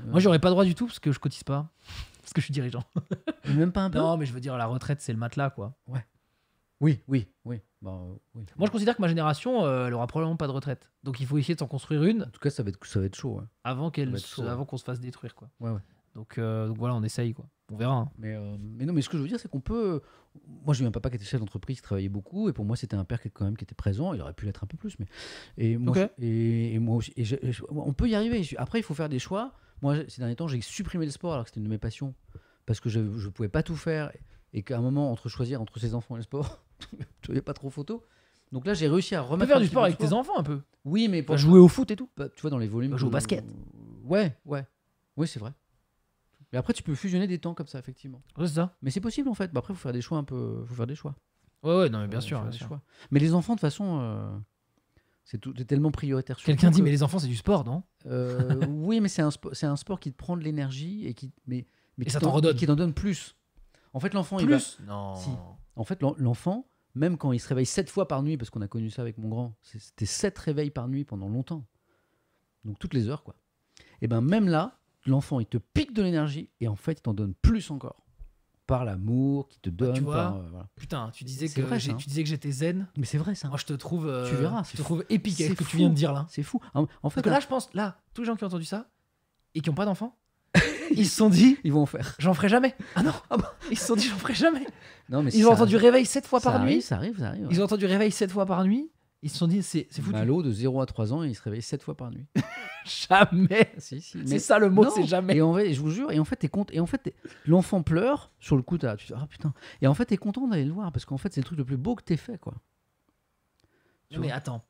Moi j'aurais pas le droit du tout parce que je cotise pas parce que je suis dirigeant. Même pas un peu. Non, mais je veux dire, la retraite, c'est le matelas, quoi. Ouais. Oui, oui, oui. Bah, oui. Moi, je considère que ma génération, euh, elle aura probablement pas de retraite. Donc, il faut essayer de s'en construire une. En tout cas, ça va être, ça va être chaud. Ouais. Hein. Avant qu'elle, avant qu'on se fasse détruire, quoi. Ouais, ouais. Donc, euh, donc voilà, on essaye, quoi. On verra. Hein. Mais, euh, mais non, mais ce que je veux dire, c'est qu'on peut. Moi, j'ai eu un papa qui était chef d'entreprise, qui travaillait beaucoup, et pour moi, c'était un père qui, quand même, qui était présent. Il aurait pu l'être un peu plus, mais. Et moi, et, moi aussi- on peut y arriver. Après, il faut faire des choix moi, ces derniers temps, j'ai supprimé le sport alors que c'était une de mes passions parce que je ne pouvais pas tout faire et qu'à un moment, entre choisir entre ses enfants et le sport, tu *laughs* n'avais pas trop photo. Donc là, j'ai réussi à remettre. faire du sport avec tes enfants un peu Oui, mais. Pour jouer au foot et tout Tu vois, dans les volumes. Jouer au basket. Ouais, ouais. Oui, c'est vrai. Mais après, tu peux fusionner des temps comme ça, effectivement. c'est ça. Mais c'est possible en fait. Bah, après, il faut faire des choix un peu. faut faire des choix. Ouais, ouais, non, mais bien sûr. Mais les enfants, de toute façon. Euh, c'est tellement prioritaire. Quelqu'un dit, mais les enfants, c'est du sport, non euh, *laughs* Oui, mais c'est un, sport qui te prend de l'énergie et qui, mais, mais qui t'en donne. plus. En fait, l'enfant, il En fait, l'enfant, même quand il se réveille sept fois par nuit, parce qu'on a connu ça avec mon grand, c'était sept réveils par nuit pendant longtemps. Donc toutes les heures, quoi. Et eh ben même là, l'enfant, il te pique de l'énergie et en fait, il t'en donne plus encore par l'amour qui te bah, donne. tu euh, putain, tu disais que hein. tu disais que j'étais zen. Mais c'est vrai ça. Moi, je te trouve. Euh, tu verras, je te trouve épique ce que tu viens de dire là. C'est fou. En, fait, que là, je pense, là, tous les gens qui ont entendu ça et qui n'ont pas d'enfants, *laughs* ils se sont dit, ils vont en faire. J'en ferai jamais. Ah non, ah bah. ils se sont dit, j'en ferai jamais. Non, mais ils ont entendu réveil sept fois par nuit. Ça arrive, ça arrive. Ils ont entendu réveil sept fois par nuit. Ils se sont dit, c'est fou. Malo, de 0 à 3 ans, il se réveille 7 fois par nuit. *laughs* jamais C'est ça le mot, c'est jamais. Et en je vous jure, et en fait, t'es content. Et en fait, l'enfant pleure, sur le coup, as, tu dis, ah putain. Et en fait, t'es content d'aller le voir, parce qu'en fait, c'est le truc le plus beau que t'aies fait, quoi. mais attends.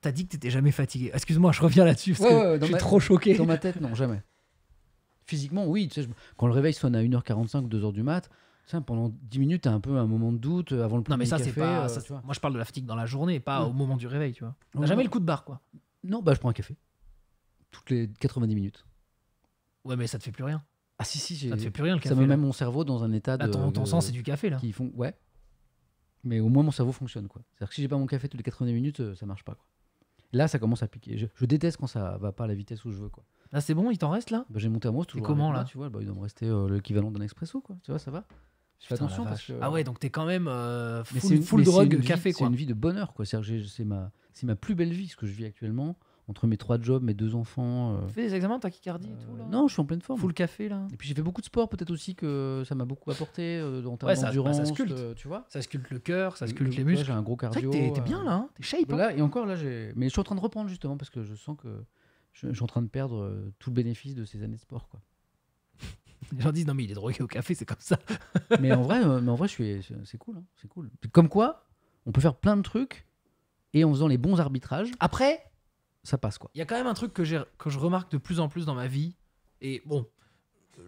T'as dit que t'étais jamais fatigué. Excuse-moi, je reviens là-dessus, je suis trop choqué. Dans ma tête, non, jamais. Physiquement, oui. Quand le réveil sonne à 1h45 2h du mat', pendant 10 minutes, t'as un peu un moment de doute euh, avant le premier Non, mais ça, c'est pas. Euh, moi, je parle de la fatigue dans la journée, pas au moment du réveil, tu vois. jamais le coup de barre, quoi. Non, bah je prends un café. Toutes les 90 minutes. Ouais, mais ça te fait plus rien. Ah si, si, Ça te fait plus rien, ça met même mon cerveau dans un état de... ton, sang, c'est du café, là. qui font... Ouais. Mais au moins, mon cerveau fonctionne, quoi. C'est-à-dire que si j'ai pas mon café toutes les 90 minutes, euh, ça marche pas, quoi. Là, ça commence à piquer. Je, déteste quand ça va pas à la vitesse où je veux, quoi. Là, ah, c'est bon, il t'en reste, là Bah, j'ai mon thermos toujours. comment, là Tu vois, bah, il doit me rester l'équivalent d'un expresso, quoi. Tu vois, ça va fais attention parce que. Ah ouais, donc t'es quand même euh, full, une, full drogue, café. quoi. C'est une vie de bonheur, quoi. C'est ma, c'est ma plus belle vie, ce que je vis actuellement. Entre mes trois jobs, mes deux enfants. Euh. Tu fais des examens, tachycardie euh, et tout là euh, Non, je suis en pleine forme. Full café là. Et puis j'ai fait beaucoup de sport, peut-être aussi que ça m'a beaucoup apporté dans ta ouais, ça, bah, sculpte, tu vois. Ça sculpte le cœur, ça sculpte les muscles. j'ai un gros cardio. T'es bien là, hein t'es shape. Voilà, hein. et encore là, j'ai. Mais je suis en train de reprendre justement parce que je sens que je, je suis en train de perdre tout le bénéfice de ces années de sport, quoi. Les gens disent non mais il est drogué au café, c'est comme ça. *laughs* mais en vrai, euh, mais en vrai, je suis, c'est cool, hein, c'est cool. Comme quoi, on peut faire plein de trucs et en faisant les bons arbitrages. Après, ça passe quoi. Il y a quand même un truc que, que je remarque de plus en plus dans ma vie et bon,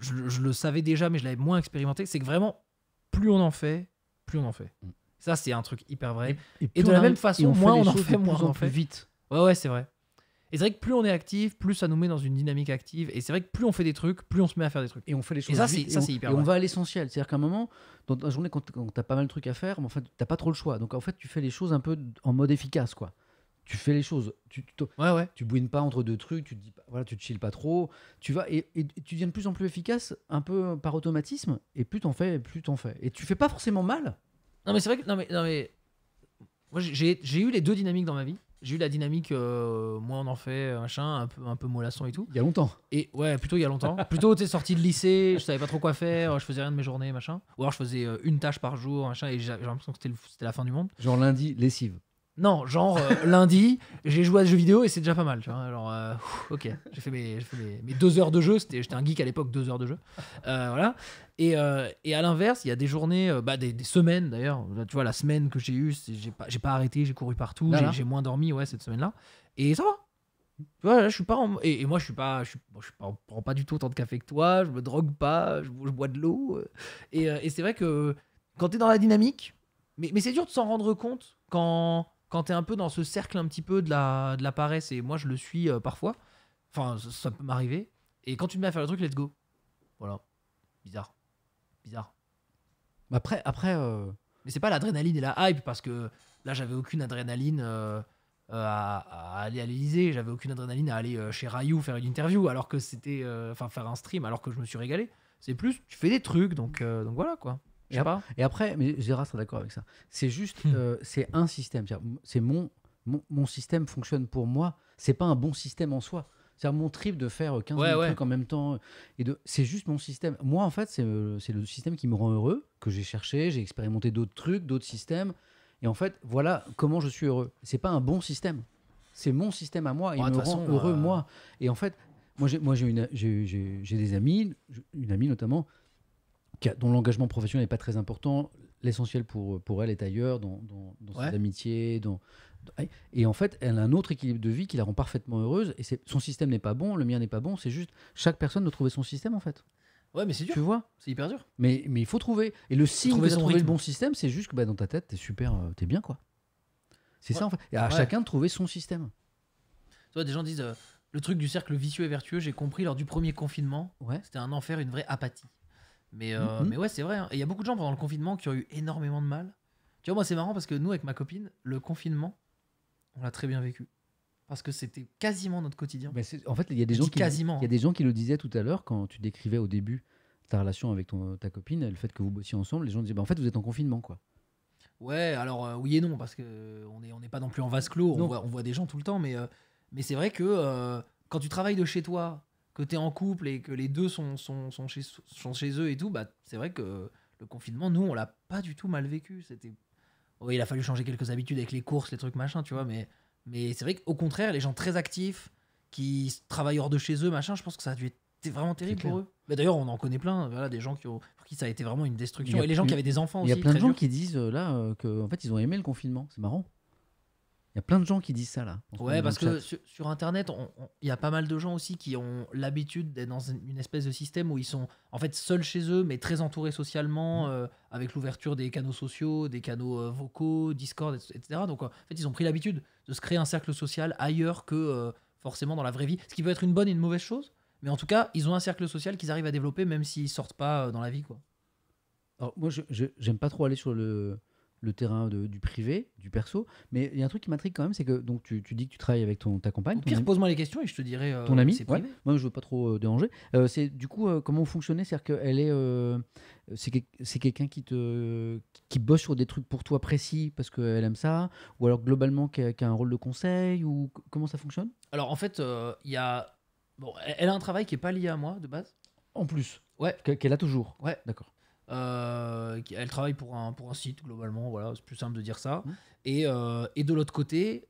je, le savais déjà mais je l'avais moins expérimenté, c'est que vraiment plus on en fait, plus on en fait. Mm. Ça c'est un truc hyper vrai. Et, de la même façon, moins on en fait, moins on en fait. Vite. Ouais ouais, c'est vrai c'est vrai que plus on est actif, plus ça nous met dans une dynamique active. Et c'est vrai que plus on fait des trucs, plus on se met à faire des trucs. Et on fait les choses. Et Et on va à l'essentiel. C'est-à-dire qu'à un moment, dans la journée, quand, t'as pas mal de trucs à faire, mais en fait, t'as pas trop le choix. Donc en fait, tu fais les choses un peu en mode efficace, quoi tu fais les choses. Tu, tu, bouines pas entre deux trucs, tu te dis, voilà, tu te chilles pas trop. Tu vas et, tu deviens de plus en plus efficace, un peu par automatisme. Et plus t'en fais, plus t'en fais. Et tu fais pas forcément mal. Non mais c'est vrai que non mais, non mais moi j'ai eu les deux dynamiques dans ma vie j'ai eu la dynamique, euh, moi on en fait, euh, machin, un peu, un peu mollasson et tout. Il y a longtemps. Et ouais, plutôt il y a longtemps. *laughs* plutôt, tu sorti de lycée, je savais pas trop quoi faire, je faisais rien de mes journées, machin. Ou alors je faisais euh, une tâche par jour, machin, et j'ai l'impression que c'était la fin du monde. Genre lundi, lessive. Non, genre euh, *laughs* lundi, j'ai joué à des jeux vidéo et c'est déjà pas mal, tu euh, ok, j'ai fait, mes, deux heures de jeu, j'étais un geek à l'époque, deux heures de jeu. Euh, voilà. Et, à l'inverse, il y a des journées, bah, des, semaines d'ailleurs, tu vois, la semaine que j'ai eue, j'ai pas, pas arrêté, j'ai couru partout, j'ai moins dormi, ouais, cette semaine-là. Et ça va, je suis pas et, moi, je suis pas, je, suis, pas, du tout autant de café que toi. Je me drogue pas. Je, bois de l'eau. Et, c'est vrai que quand tu es dans la dynamique, mais c'est dur de s'en rendre compte quand quand tu es un peu dans ce cercle un petit peu de la, de la paresse, et moi je le suis euh, parfois, enfin ça, peut m'arriver, et quand tu me mets à faire le truc, let's go. Voilà. Bizarre. Bizarre. Mais après, après. Euh, Mais c'est pas l'adrénaline et la hype, parce que là j'avais aucune adrénaline. Euh, à, aller à l'Elysée, j'avais aucune adrénaline à aller chez Rayou faire une interview, alors que c'était, enfin faire un stream, alors que je me suis régalé. C'est plus, tu fais des trucs, donc, donc voilà quoi. Et, après, mais Gérard sera d'accord avec ça. C'est juste, hmm. euh, c'est un système. C'est mon, mon, mon, système fonctionne pour moi. C'est pas un bon système en soi. cest mon trip de faire 15 euh, trucs en même temps. Euh, et de C'est juste mon système. Moi, en fait, c'est le système qui me rend heureux, que j'ai cherché, j'ai expérimenté d'autres trucs, d'autres systèmes. Et en fait, voilà comment je suis heureux. C'est pas un bon système. C'est mon système à moi. Il me rend heureux, moi. Et en fait, moi, j'ai des amis, une amie notamment, dont l'engagement professionnel n'est pas très important. L'essentiel pour, pour elle est ailleurs, dans, dans, dans ses amitiés. et en fait, elle a un autre équilibre de vie qui la rend parfaitement heureuse. Et son système n'est pas bon, le mien n'est pas bon. C'est juste chaque personne doit trouver son système en fait. Ouais, mais c'est dur. Tu vois C'est hyper dur. Mais, mais il faut trouver. Et le signe de trouver le bon système, c'est juste que bah, dans ta tête, t'es super, tu euh, t'es bien quoi. C'est ça en fait. Et à chacun de trouver son système. Tu vois, des gens disent euh, le truc du cercle vicieux et vertueux, j'ai compris lors du premier confinement. Ouais. C'était un enfer, une vraie apathie. Mmh, euh, mmh. Mais, ouais, c'est vrai. Hein. il y a beaucoup de gens pendant le confinement qui ont eu énormément de mal. Tu vois, moi, c'est marrant parce que nous, avec ma copine, le confinement, on l'a très bien vécu. Parce que c'était quasiment notre quotidien. Bah, en fait, il y a des gens qui, Il y a hein. des gens qui le disaient tout à l'heure quand tu décrivais au début ta relation avec ton, ta copine, le fait que vous bossiez ensemble, les gens disaient bah, en fait, vous êtes en confinement, quoi. Ouais, alors euh, oui et non, parce qu'on n'est euh, on n'est pas non plus en vase clos, on voit, des gens tout le temps, mais, mais c'est vrai que quand tu travailles de chez toi, que tu en couple et que les deux sont, sont, chez, chez eux et tout, bah, c'est vrai que le confinement, nous, on l'a pas du tout mal vécu. C'était. Oh, il a fallu changer quelques habitudes avec les courses, les trucs machin, tu vois, mais, mais c'est vrai qu'au contraire, les gens très actifs, qui travaillent hors de chez eux, machin, je pense que ça a dû être vraiment terrible pour eux. Mais d'ailleurs, on en connaît plein, voilà, des gens qui pour qui ça a été vraiment une destruction. Et les gens qui avaient des enfants aussi. Il y a plein de gens qui disent euh, là euh, que en fait, ils ont aimé le confinement. C'est marrant. Il y a plein de gens qui disent ça là. Ouais, parce que sur, Internet, il y a pas mal de gens aussi qui ont l'habitude d'être dans une espèce de système où ils sont en fait seuls chez eux, mais très entourés socialement, mmh. euh, avec l'ouverture des canaux sociaux, des canaux euh, vocaux, Discord, etc. Donc en fait, ils ont pris l'habitude de se créer un cercle social ailleurs que euh, forcément dans la vraie vie, ce qui peut être une bonne et une mauvaise chose. Mais en tout cas, ils ont un cercle social qu'ils arrivent à développer même s'ils sortent pas dans la vie, quoi. Alors moi, je j'aime pas trop aller sur le le terrain du privé, du perso. Mais il y a un truc qui m'intrigue quand même, c'est que donc tu, dis que tu travailles avec ton, ta compagne. Au pire, pose-moi les questions et je te dirai. Euh, ton ami, c'est Moi, je veux pas trop euh, déranger. Euh, c'est du coup comment fonctionnait, c'est-à-dire qu'elle est, c'est quelqu'un qui te, qui bosse sur des trucs pour toi précis parce qu'elle aime ça, ou alors globalement qui a, un rôle de conseil ou comment ça fonctionne Alors en fait, il y bon, elle a un travail qui est pas lié à moi de base. En plus. Ouais. Qu'elle a toujours. Ouais. D'accord. Euh, elle travaille pour un, pour un site, globalement, voilà, c'est plus simple de dire ça. Mmh. Et, euh, et, de l'autre côté,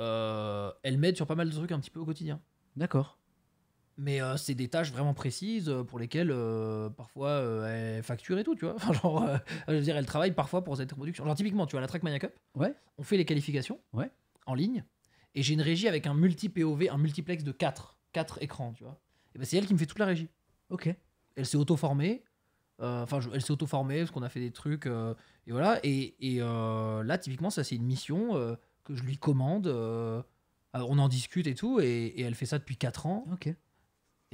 euh, elle m'aide sur pas mal de trucs un petit peu au quotidien. D'accord. Mais c'est des tâches vraiment précises pour lesquelles parfois elle facture et tout, tu vois. *laughs* genre, je veux dire, elle travaille parfois pour cette production. Genre, typiquement, tu vois, la Trackmania Cup, ouais. on fait les qualifications ouais. en ligne, et j'ai une régie avec un multi-POV, un multiplex de 4, 4 écrans, tu vois. Et ben, c'est elle qui me fait toute la régie. Ok. Elle s'est auto-formée, euh, enfin, elle s'est auto-formée parce qu'on a fait des trucs. Euh, et voilà. Et, euh, là, typiquement, ça, c'est une mission que je lui commande. on en discute et tout. Et, elle fait ça depuis 4 ans. Ok. Et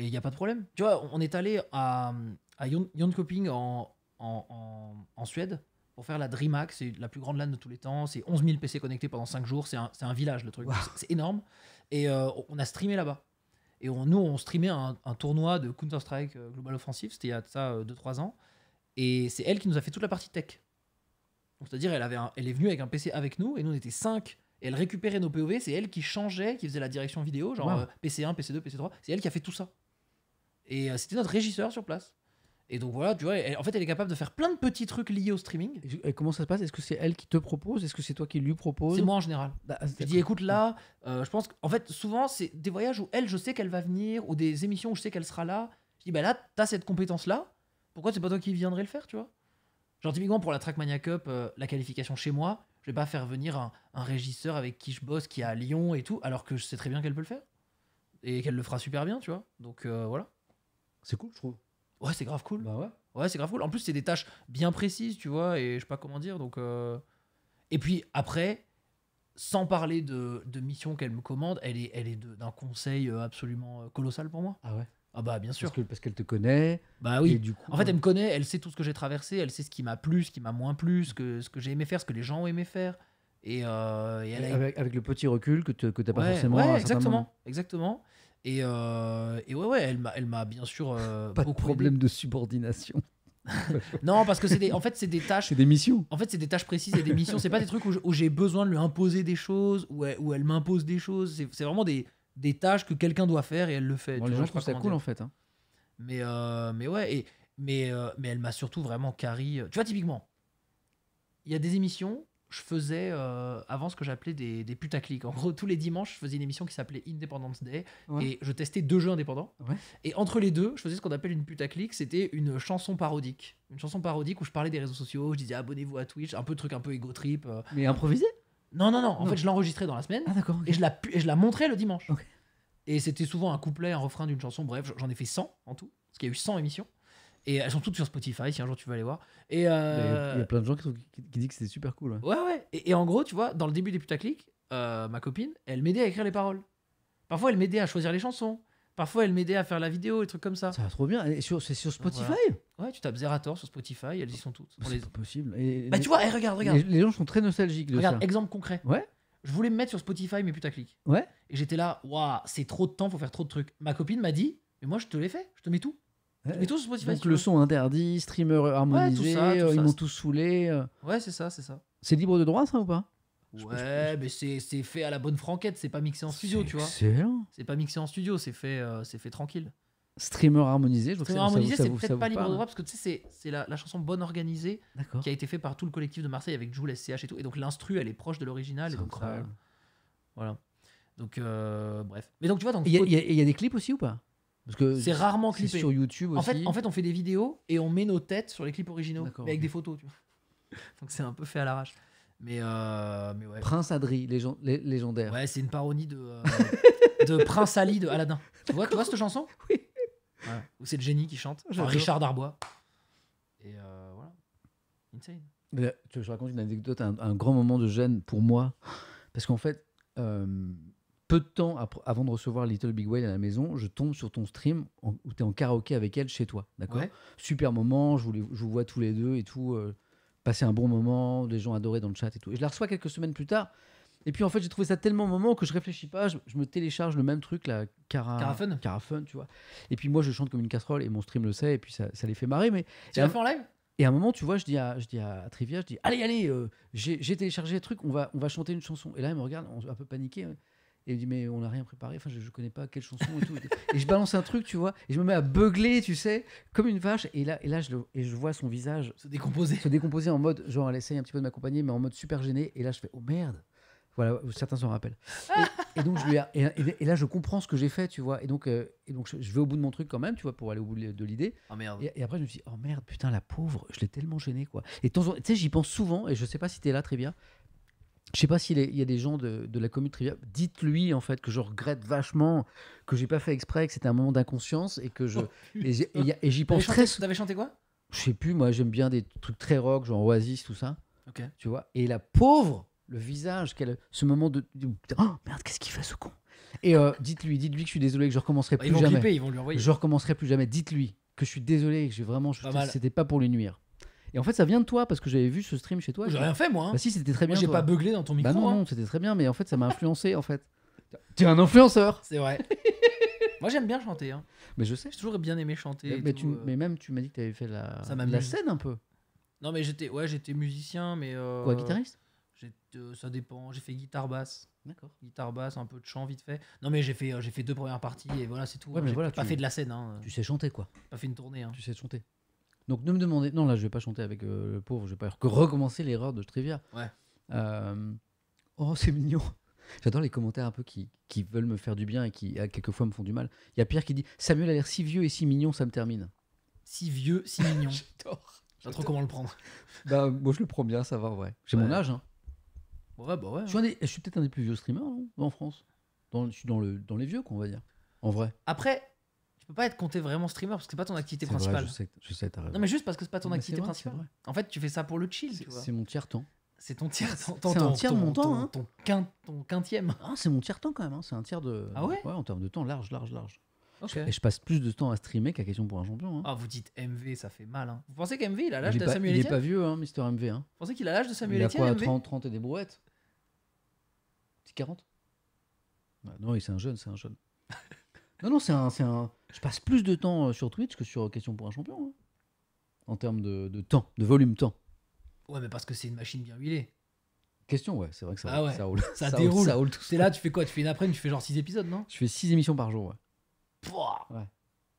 il n'y a pas de problème. Tu vois, on est allé à, à Jönköping en, en, Suède pour faire la DreamHack. C'est la plus grande LAN de tous les temps. C'est 11 000 PC connectés pendant 5 jours. C'est un, village, le truc. C'est énorme. Et on a streamé là-bas. Et nous, on streamait un, tournoi de Counter-Strike euh, Global Offensive, c'était il y a ça 2-3 euh, ans. Et c'est elle qui nous a fait toute la partie tech. C'est-à-dire, elle, avait elle est venue avec un PC avec nous, et nous, on était 5. elle récupérait nos POV, c'est elle qui changeait, qui faisait la direction vidéo, genre PC1, PC2, PC3. C'est elle qui a fait tout ça. Et euh, c'était notre régisseur sur place. Et donc voilà, tu vois, en fait, elle est capable de faire plein de petits trucs liés au streaming. comment ça se passe Est-ce que c'est elle qui te propose Est-ce que c'est toi qui lui propose C'est moi en général. Bah, je dis, écoute, là, euh, je pense qu'en fait, souvent, c'est des voyages où elle, je sais qu'elle va venir, ou des émissions où je sais qu'elle sera là. Je dis, bah là, t'as cette compétence-là. Pourquoi c'est pas toi qui viendrais le faire, tu vois Genre, typiquement, pour la Trackmania Cup, euh, la qualification chez moi, je vais pas faire venir un, régisseur avec qui je bosse, qui est à Lyon et tout, alors que je sais très bien qu'elle peut le faire. Et qu'elle le fera super bien, tu vois. Donc euh, voilà. C'est cool, je trouve ouais, c'est grave cool. Bah ouais. Ouais, c'est grave cool. En plus, c'est des tâches bien précises, tu vois, et je sais pas comment dire. Donc, euh. Et puis après, sans parler de, de mission qu'elle me commande, elle est, elle est d'un conseil euh, absolument euh, colossal pour moi. Ah ouais Ah bah bien sûr. Parce, que, parce qu'elle te connaît. Bah oui. en fait, bah elle me connaît, elle sait tout ce que j'ai traversé, elle sait ce qui m'a plu, ce qui m'a moins plu, ce que, ce que j'ai aimé faire, ce que les gens ont aimé faire. Et, avec, le petit recul que tu pas forcément. Ouais, exactement. Exactement. Euh, et, ouais, ouais, elle m'a, elle m'a bien sûr. Euh, pas de beaucoup problème de subordination. *laughs* non, parce que c'est des, en fait, c'est des tâches. C'est des missions. En fait, c'est des tâches précises et des missions. C'est pas des trucs où, j'ai besoin de lui imposer des choses, où elle, elle m'impose des choses. C'est, vraiment des, des tâches que quelqu'un doit faire et elle le fait. les gens ça cool en fait. Hein. Mais, euh, mais ouais, et, mais, mais elle m'a surtout vraiment carré Tu vois, typiquement, il y a des émissions je faisais euh, avant ce que j'appelais des, des, putaclics. En gros, tous les dimanches, je faisais une émission qui s'appelait Independence Day et je testais deux jeux indépendants. Et entre les deux, je faisais ce qu'on appelle une putaclic, c'était une chanson parodique. Une chanson parodique où je parlais des réseaux sociaux, je disais abonnez-vous à Twitch, un peu de truc un peu égo trip. Euh. Mais improvisé Non, non, non. En fait, je l'enregistrais dans la semaine ah, et, je la, et je la montrais le dimanche. Et c'était souvent un couplet, un refrain d'une chanson. Bref, j'en ai fait 100 en tout, parce qu'il y a eu 100 émissions. Et elles sont toutes sur Spotify, si un jour tu veux aller voir. Et euh, Il y a plein de gens qui, disent que c'était super cool. Ouais, ouais. Et, en gros, tu vois, dans le début des putaclics, euh, ma copine, elle m'aidait à écrire les paroles. Parfois, elle m'aidait à choisir les chansons. Parfois, elle m'aidait à faire la vidéo, et trucs comme ça. Ça va trop bien. Et c'est sur Spotify Ouais, tu tapes Zerator sur Spotify, elles y sont toutes. C'est possible. Bah, tu vois, eh, regarde, regarde. Les, gens sont très nostalgiques de exemple concret. Ouais. Je voulais me mettre sur Spotify, mais putaclic. Ouais. Et j'étais là, waouh, c'est trop de temps, faut faire trop de trucs. Ma copine m'a dit, mais moi, je te l'ai fait, je te mets tout. Donc le son interdit, streamer harmonisé, euh, ils m'ont tous saoulé. Euh. Ouais, c'est ça, c'est ça. C'est libre de droit ça ou pas Ouais, mais c'est fait à la bonne franquette, c'est pas mixé en studio, tu vois. C'est pas mixé en studio, c'est fait, euh, c'est fait tranquille. Streamer harmonisé, je Streamer harmonisé, c'est peut-être pas libre de droit, parce que tu sais, c'est la, la, chanson Bonne Organisée qui a été faite par tout le collectif de Marseille avec Jules, CH et tout. Et donc l'instru, elle est proche de l'original. donc Voilà. Donc, bref. Mais donc, tu vois, donc. Il y, a des clips aussi ou pas parce que c'est rarement clippé. sur YouTube aussi. En fait, en fait, on fait des vidéos et on met nos têtes sur les clips originaux, avec des photos. *laughs* Donc c'est un peu fait à l'arrache. Mais, euh, ouais. Prince Adri, légendaire. Ouais, c'est une parodie de, euh, *laughs* Prince Ali de Aladdin. Tu vois, tu vois cette chanson Oui. Ouais. Ou c'est le génie qui chante. Richard Darbois. Et euh, voilà. Insane. je raconte une anecdote, un, un grand moment de gêne pour moi. Parce qu'en fait, peu de temps avant de recevoir Little Big Whale à la maison, je tombe sur ton stream où tu es en karaoké avec elle chez toi. D'accord Super moment, je vous, je vous, vois tous les deux et tout. Euh, passer un bon moment, des gens adorés dans le chat et tout. Et je la reçois quelques semaines plus tard. Et puis en fait, j'ai trouvé ça tellement moment que je réfléchis pas, je, me télécharge le même truc, la cara... Carafun. fun, tu vois. Et puis moi, je chante comme une casserole et mon stream le sait et puis ça, ça les fait marrer. Mais tu en live et à un moment, tu vois, je dis à, je dis à Trivia, je dis Allez, allez, euh, j'ai téléchargé le truc, on va, on va chanter une chanson. Et là, elle me regarde un peu paniquée. Hein. Et il me dit, mais on n'a rien préparé, enfin, je, ne connais pas quelle chanson et tout. *laughs* et je balance un truc, tu vois, et je me mets à beugler, tu sais, comme une vache. Et là, et là je, le, et je vois son visage se décomposer. Se décomposer en mode, genre, elle essaye un petit peu de m'accompagner, mais en mode super gêné. Et là, je fais, oh merde. Voilà, certains s'en rappellent. Et, donc, je lui et, là, je comprends ce que j'ai fait, tu vois. Et donc, euh, et donc je, vais au bout de mon truc quand même, tu vois, pour aller au bout de l'idée. Oh, et, après, je me dis « oh merde, putain, la pauvre, je l'ai tellement gênée, quoi. Et tu sais, j'y pense souvent, et je sais pas si tu es là, très bien, je sais pas s'il y a des gens de, la commune trivia. Dites-lui en fait que je regrette vachement que j'ai pas fait exprès, que c'était un moment d'inconscience et que je oh, et, j'y pense très. T'avais chanté quoi Je sais plus. Moi, j'aime bien des trucs très rock, genre Oasis, tout ça. Ok. Tu vois. Et la pauvre, le visage qu'elle, ce moment de, oh merde, qu'est-ce qu'il fait ce con Et euh, dites-lui, dites-lui que je suis désolé, que je recommencerai bah, plus jamais. ils Je recommencerai plus jamais. Dites-lui que je suis désolé, que j'ai vraiment, c'était pas pour lui nuire. Et en fait, ça vient de toi parce que j'avais vu ce stream chez toi. J'ai rien fait, moi. Hein. Bah, si, c'était très bien. j'ai pas beuglé dans ton bah, micro. Bah non, hein. non, c'était très bien, mais en fait, ça m'a influencé en fait. Tu es un influenceur. C'est vrai. *laughs* moi, j'aime bien chanter. Hein. Mais je sais. J'ai toujours bien aimé chanter. Mais, tu, euh. mais même tu m'as dit que tu avais fait la, la scène un peu. Non, mais j'étais ouais, j'étais musicien, mais. Euh, quoi, guitariste euh, Ça dépend. J'ai fait guitare basse. D'accord. Guitare basse, un peu de chant vite fait. Non, mais j'ai fait, j'ai fait deux premières parties et voilà, c'est tout. Ouais, mais pas fait de la scène. Tu sais chanter quoi. pas fait une tournée. Tu sais chanter. Donc ne me demandez. Non, là, je vais pas chanter avec euh, le pauvre, je vais pas recommencer l'erreur de Trivia. Ouais. Euh, oh, c'est mignon. *laughs* J'adore les commentaires un peu qui, veulent me faire du bien et qui, à, euh, quelquefois, me font du mal. Il y a Pierre qui dit Samuel a l'air si vieux et si mignon, ça me termine. Si vieux, si mignon. *laughs* J'adore. Je sais pas trop comment le prendre. *laughs* Bah, moi, je le prends bien, ça va, ouais. J'ai mon âge. Hein. Ouais, bah ouais. Hein. Je suis, peut-être un des plus vieux streamers en France. Dans, je suis dans, le, dans les vieux, qu'on va dire. En vrai. Après, peux pas être compté vraiment streamer parce que c'est pas ton activité principale. je sais, je sais non, mais juste parce que c'est pas ton activité principale. En fait, tu fais ça pour le chill, tu vois. C'est mon tiers-temps. C'est ton tiers temps. C'est un tiers de mon temps. Ton, hein. quint, ton quintième. Ah, c'est mon tiers temps quand même. Hein. C'est un tiers de. Ah ouais, ouais en termes de temps, large, large, large. et je passe plus de temps à streamer qu'à question pour un champion. Hein. Ah, vous dites MV, ça fait mal. Hein. Vous pensez qu'MV, il a ah, l'âge de Samuel Etienne Il est pas vieux, hein, Mister MV. Vous pensez qu'il a l'âge de Samuel Etienne Il a quoi, 30, 30 et des brouettes Petit 40 ah, Non, il c'est un jeune, c'est un jeune. Non, non, c'est un, un. Je passe plus de temps euh, sur Twitch que sur euh, Question pour un champion. Hein. En termes de, de temps, de volume temps. Ouais, mais parce que c'est une machine bien huilée. Question, ouais, c'est vrai que ça, Ah ouais, ça roule. ça *laughs* déroule. ça roule tout là, tu fais quoi Tu fais une après midi tu fais genre 6 épisodes, non Je fais 6 émissions par jour, ouais. Pouah,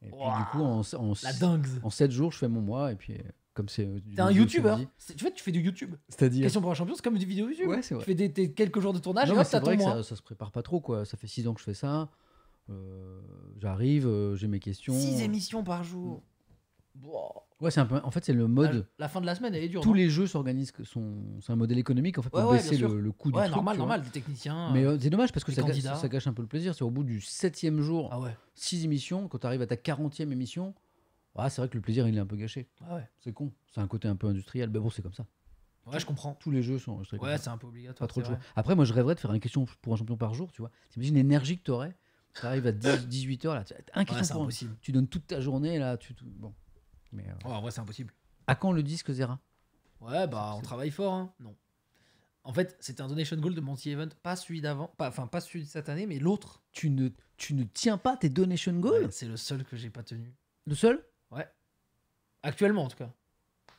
Et puis, du coup, en, en, La 7 jours, je fais mon mois, et puis euh, comme c'est. T'es un YouTuber, youtubeur. Tu fais du YouTube. Question pour un champion, c'est comme des vidéo YouTube. Ouais, c'est vrai. Tu fais des, quelques jours de tournage et hop, ça tourne ça, ça se prépare pas trop, quoi. Ça fait 6 ans que je fais ça. Euh, j'arrive, euh, j'ai mes questions. 6 émissions par jour. Mm. Ouais, c'est un peu. En fait, c'est le mode. La, fin de la semaine, elle est dure. Tous les jeux s'organisent. Sont... C'est un modèle économique en fait pour ouais, baisser le, coût normal, normal, des techniciens. Mais euh, c'est dommage parce que ça gâche, ça un peu le plaisir. C'est au bout du septième jour, 6 ah émissions, quand tu arrives à ta 40e émission, ah, c'est vrai que le plaisir il est un peu gâché. Ah c'est con. C'est un côté un peu industriel. Mais bon, c'est comme ça. Ouais, je comprends. Tous les jeux sont. Ouais, c'est un peu obligatoire. Pas trop de Après, moi, je rêverais de faire une question pour un champion par jour, tu vois. T'imagines l'énergie que aurais ça arrive à 18h, là, c'est hein. impossible. Tu donnes toute ta journée, là, tu. Bon. Mais, euh, oh, en vrai, c'est impossible. À quand le disque Zera Ouais, bah, on travaille fort, hein. Non. En fait, c'était un donation goal de Monty Event, pas celui d'avant, enfin, pas, celui de cette année, mais l'autre. Tu ne, tu ne tiens pas tes donation goals C'est le seul que j'ai pas tenu. Le seul Ouais. Actuellement, en tout cas.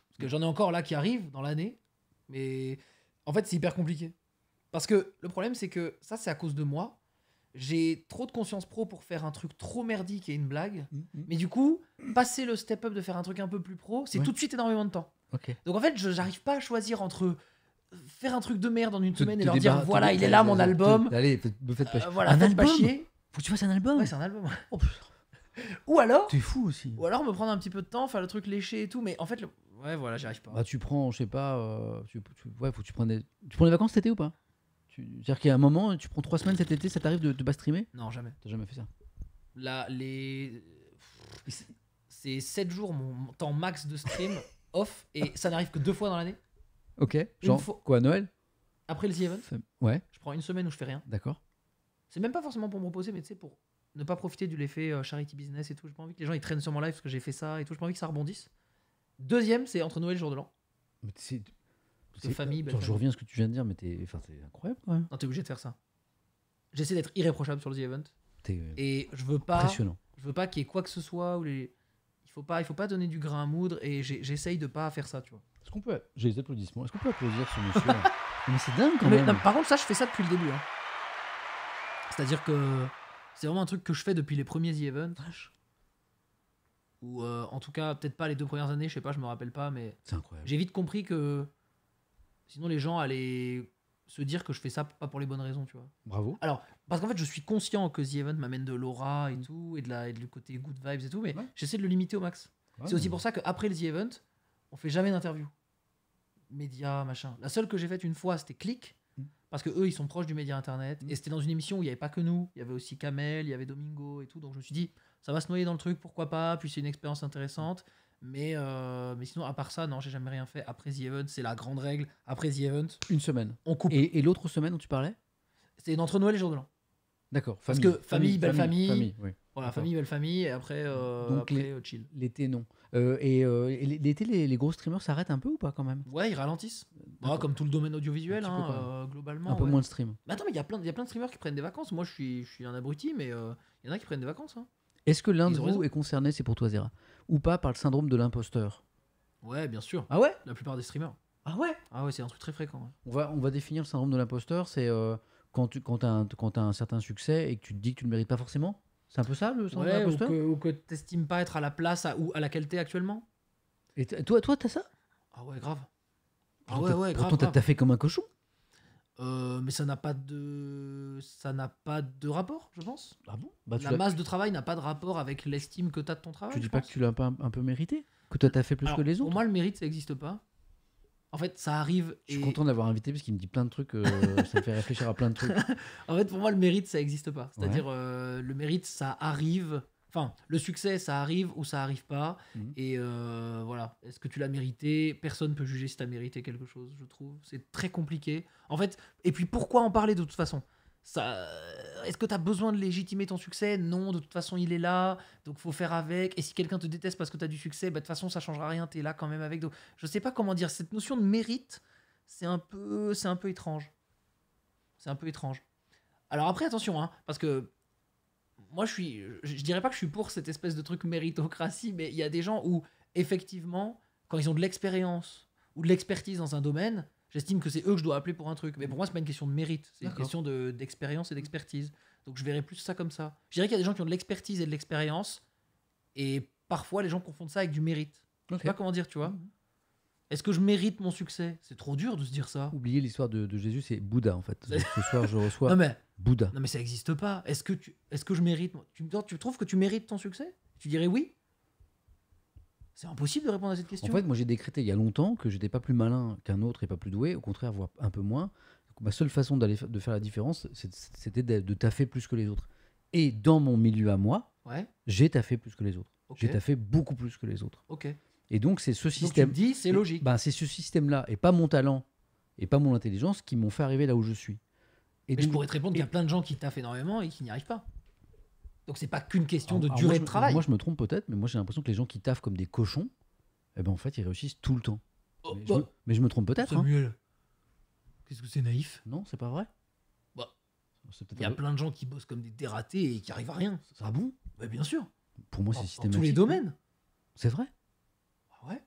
Parce que j'en ai encore là qui arrivent dans l'année, mais en fait, c'est hyper compliqué. Parce que le problème, c'est que ça, c'est à cause de moi, j'ai trop de conscience pro pour faire un truc trop merdique et une blague. Mm, mm. Mais du coup, passer le step-up de faire un truc un peu plus pro, c'est tout de suite énormément de temps. Donc en fait, je pas à choisir entre faire un truc de merde dans une semaine et leur dire voilà, il est là mon album. Allez, me faites pas euh, chier. chier. Faut que tu fasses un album. Ouais, c'est un album. Oh, ou alors. T'es fou aussi. Ou alors me prendre un petit peu de temps, faire le truc léché et tout. Mais en fait, le... ouais, voilà, j'arrive pas. Bah, tu prends, je sais pas, euh, tu, ouais, faut que tu prennes Tu prends des vacances cet été ou pas c'est-à-dire qu'il y a un moment, tu prends trois semaines cet été, ça t'arrive de, de pas streamer Non, jamais. T'as jamais fait ça Là, les. C'est sept jours mon temps max de stream *laughs* off et ça n'arrive que deux fois dans l'année. Ok. Genre, quoi, Noël Après le The Ouais. Je prends une semaine où je fais rien. D'accord. C'est même pas forcément pour me reposer, mais tu sais, pour ne pas profiter du l'effet euh, charity business et tout. J'ai pas envie que les gens ils traînent sur mon live parce que j'ai fait ça et tout. je pas envie que ça rebondisse. Deuxième, c'est entre Noël et le jour de l'an. Mais je reviens à ce que tu viens de dire, mais c'est incroyable quand même. Non, t'es obligé de faire ça. J'essaie d'être irréprochable sur le The Event. Euh, et je veux pas. Impressionnant. Je veux pas qu'il y ait quoi que ce soit. Ou les... il, faut pas, il faut pas donner du grain à moudre et j'essaye de pas faire ça, tu vois. Est-ce qu'on peut. J'ai les applaudissements. Est-ce qu'on peut applaudir ce monsieur *laughs* Mais c'est dingue quand même. par contre, ça, je fais ça depuis le début. Hein. C'est-à-dire que c'est vraiment un truc que je fais depuis les premiers The Event. Ou euh, en tout cas, peut-être pas les deux premières années, je sais pas, je me rappelle pas, mais. C'est incroyable. J'ai vite compris que Sinon, les gens allaient se dire que je fais ça pas pour les bonnes raisons, tu vois. Bravo. Alors, parce qu'en fait, je suis conscient que The Event m'amène de l'aura et mm. tout, et, de la, et du côté good vibes et tout, mais j'essaie de le limiter au max. c'est aussi pour ça qu'après le The Event, on fait jamais d'interview. Média, machin. La seule que j'ai faite une fois, c'était Click, mm. parce que eux, ils sont proches du média internet, mm. et c'était dans une émission où il n'y avait pas que nous, il y avait aussi Kamel, il y avait Domingo et tout, donc je me suis dit, ça va se noyer dans le truc, pourquoi pas, puis c'est une expérience intéressante. Mais, euh, mais sinon, à part ça, non, j'ai jamais rien fait. Après The Event, c'est la grande règle. Après The Event, une semaine. On coupe. Et, l'autre semaine dont tu parlais C'est entre Noël et Jour de l'An. D'accord. Parce que famille, belle famille. famille, Voilà, famille, belle famille. Et après, euh, après euh, chill. L'été, non. et, l'été, les, gros streamers s'arrêtent un peu ou pas quand même Ouais, ils ralentissent. Bah, comme tout le domaine audiovisuel, hein, globalement. Un peu moins de stream. Mais attends, mais il y a plein de streamers qui prennent des vacances. Moi, je suis, je suis un abruti, mais il y en a qui prennent des vacances. Hein. Est-ce que l'un de vous est concerné C'est pour toi, Zera ou pas par le syndrome de l'imposteur Ouais, bien sûr. Ah ouais La plupart des streamers. Ah ouais Ah ouais, c'est un truc très fréquent. On, va, on va définir le syndrome de l'imposteur, c'est euh, quand tu quand as, un, un certain succès et que tu te dis que tu ne le mérites pas forcément C'est un peu ça le syndrome de l'imposteur Ou que, tu n'estimes pas être à la place à, ou à laquelle qualité actuellement Et toi, toi, t'as ça Ah ouais, grave. Ah ouais, ouais, grave. t'as fait comme un cochon euh, mais ça n'a pas de ça n'a pas de rapport, je pense. Ah bon bah, La masse de travail n'a pas de rapport avec l'estime que tu as de ton travail. Tu dis pas que tu l'as pas un, peu mérité Que toi as fait plus que les autres Pour moi, le mérite, ça n'existe pas. En fait, ça arrive. Je suis content d'avoir invité parce qu'il me dit plein de trucs. Euh, *laughs* ça me fait réfléchir à plein de trucs. en fait, pour moi, le mérite, ça n'existe pas. C'est-à-dire, euh, le mérite, ça arrive Enfin, le succès, ça arrive ou ça arrive pas. Mhm. Et euh, voilà, est-ce que tu l'as mérité Personne peut juger si tu as mérité quelque chose, je trouve. C'est très compliqué. En fait, et puis pourquoi en parler de toute façon ça, euh, est-ce que tu as besoin de légitimer ton succès Non, de toute façon, il est là, donc faut faire avec. Et si quelqu'un te déteste parce que tu as du succès, bah, de toute façon, ça changera rien, tu es là quand même avec. Donc, je sais pas comment dire, cette notion de mérite, c'est un peu c'est un peu étrange. C'est un peu étrange. Alors après attention hein, parce que moi, je suis, je, dirais pas que je suis pour cette espèce de truc méritocratie, mais il y a des gens où, effectivement, quand ils ont de l'expérience ou de l'expertise dans un domaine, j'estime que c'est eux que je dois appeler pour un truc. Mais pour moi, c'est pas une question de mérite, c'est une question d'expérience et d'expertise. Donc je verrais plus ça comme ça. Je dirais qu'il y a des gens qui ont de l'expertise et de l'expérience, et parfois les gens confondent ça avec du mérite. Okay. sais pas comment dire, tu vois. Mhm. Est-ce que je mérite mon succès C'est trop dur de se dire ça. Oublier l'histoire de, de, Jésus, c'est Bouddha en fait. *laughs* Ce soir, je reçois. non mais Bouddha. Non mais ça n'existe pas. Est-ce que, tu, est-ce que je mérite tu, tu trouves que tu mérites ton succès Tu dirais oui C'est impossible de répondre à cette question. En fait, moi j'ai décrété il y a longtemps que j'étais pas plus malin qu'un autre et pas plus doué, au contraire, voire un peu moins. ma seule façon d'aller de faire la différence, c'était de, de, taffer plus que les autres. Et dans mon milieu à moi, ouais. j'ai taffé plus que les autres. J'ai taffé beaucoup plus que les autres. Ok. Et donc c'est ce système. Donc, tu dis, c'est logique. Ben, c'est ce système-là et pas mon talent et pas mon intelligence qui m'ont fait arriver là où je suis. Et je pourrais te répondre qu'il y a plein de gens qui taffent énormément et qui n'y arrivent pas. Donc c'est pas qu'une question de durée de travail. Moi je me trompe peut-être, mais moi j'ai l'impression que les gens qui taffent comme des cochons, eh ben en fait ils réussissent tout le temps. Oh, bah, mais, je me, trompe peut-être. Hein. Samuel, qu'est-ce que c'est naïf Non, c'est pas vrai. Bah, il y a plein de gens qui bossent comme des dératés et qui arrivent à rien. sera ah bon bah, Bien sûr. Pour moi c'est systématique. Dans tous les domaines. C'est vrai. Ah ouais.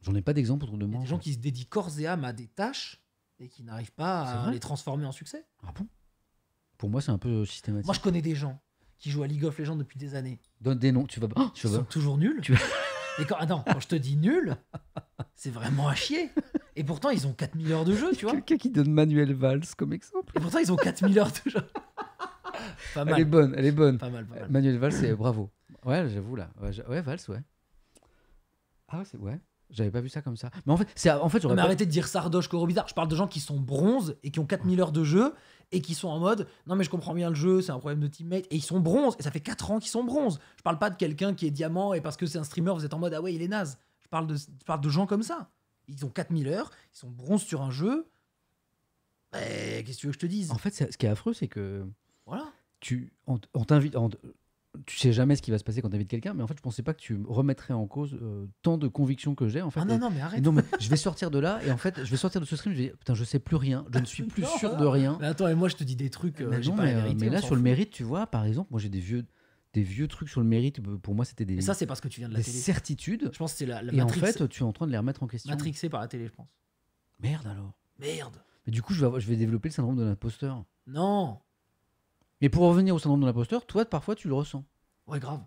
J'en ai pas d'exemple autour de moi. des gens qui se dédient corps et âme à des tâches et qui n'arrivent pas à les transformer en succès. Ah bon Pour moi, c'est un peu systématique. Moi, je connais des gens qui jouent à League of Legends depuis des années. Donne des noms, tu vas. Oh, *gasps* ils sont toujours nuls. Tu... *laughs* quand, non, quand je te dis nul, c'est vraiment à chier. Et pourtant, ils ont 4000 heures de jeu, *laughs* tu vois. Quelqu'un qui donne Manuel Valls comme exemple. Et pourtant, ils ont 4000 heures de jeu. *laughs* pas mal. Elle est bonne, elle est bonne. Pas mal, Manuel Valls, c'est bravo. Ouais, j'avoue là. ouais Valls, ouais. Ah ouais, c'est ouais. J'avais pas vu ça comme ça. Mais en fait, c'est en fait, arrêtez de dire Sardoche, Coro Je parle de gens qui sont bronzes et qui ont 4000 heures de jeu et qui sont en mode non, mais je comprends bien le jeu, c'est un problème de teammate. Et ils sont bronzes. et ça fait 4 ans qu'ils sont bronzes. Je parle pas de quelqu'un qui est diamant et parce que c'est un streamer, vous êtes en mode ah ouais, il est naze. Je parle de, de gens comme ça. Ils ont 4000 heures, ils sont bronzes sur un jeu. Eh, qu'est-ce que tu veux que je te dise En fait, ce qui est affreux, c'est que. Voilà. Tu, on t'invite tu sais jamais ce qui va se passer quand tu invites quelqu'un, mais en fait, je pensais pas que tu remettrais en cause euh, tant de convictions que j'ai. En fait, ah non, non, mais arrête. je vais sortir de là et en fait, je vais sortir de ce stream. Je vais putain, je sais plus rien. Je ne suis *laughs* plus sûr de rien. Mais attends, et moi, je te dis des trucs. mais, euh, euh, là, sur le mérite, tu vois, par exemple, moi, j'ai des vieux des vieux trucs sur le mérite. Pour moi, c'était des. ça, c'est parce que tu viens de la certitudes. Je pense c'est la, Et en fait, tu es en train de les remettre en question. Matrixé par la télé, je pense. Merde alors. Merde. Mais du coup, je je vais développer le syndrome de l'imposteur. Non. Mais pour revenir au syndrome de l'imposteur, toi, parfois, tu le ressens. Ouais, grave.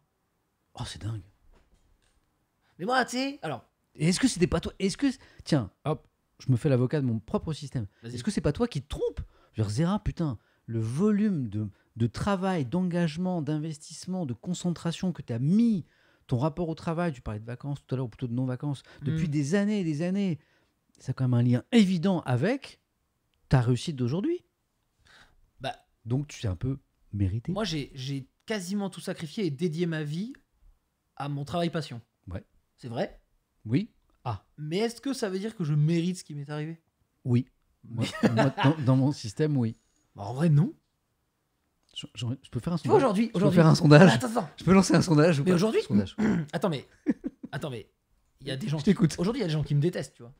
Oh, c'est dingue. Mais moi, tu sais, alors. Est-ce que c'était pas toi Est-ce que. Tiens, hop, je me fais l'avocat de mon propre système. Est-ce que c'est pas toi qui te trompe Genre, putain, le volume de, travail, d'engagement, d'investissement, de concentration que tu as mis, ton rapport au travail, tu parlais de vacances tout à l'heure, ou plutôt de non-vacances, depuis mm. des années et des années, ça a quand même un lien évident avec ta réussite d'aujourd'hui. Donc tu t'es un peu mérité. Moi, j'ai quasiment tout sacrifié et dédié ma vie à mon travail passion. Ouais. C'est vrai Oui. Ah. Mais est-ce que ça veut dire que je mérite ce qui m'est arrivé Oui. dans, mon système, oui. Bah, en vrai, non. Je, peux faire un sondage. aujourd'hui, je peux faire un sondage. Attends, attends. Je peux lancer un sondage. mais aujourd'hui, *clears throat* attends, mais attends, mais il y a des gens. Je t'écoute. Aujourd'hui, il y a des gens qui me détestent, tu vois.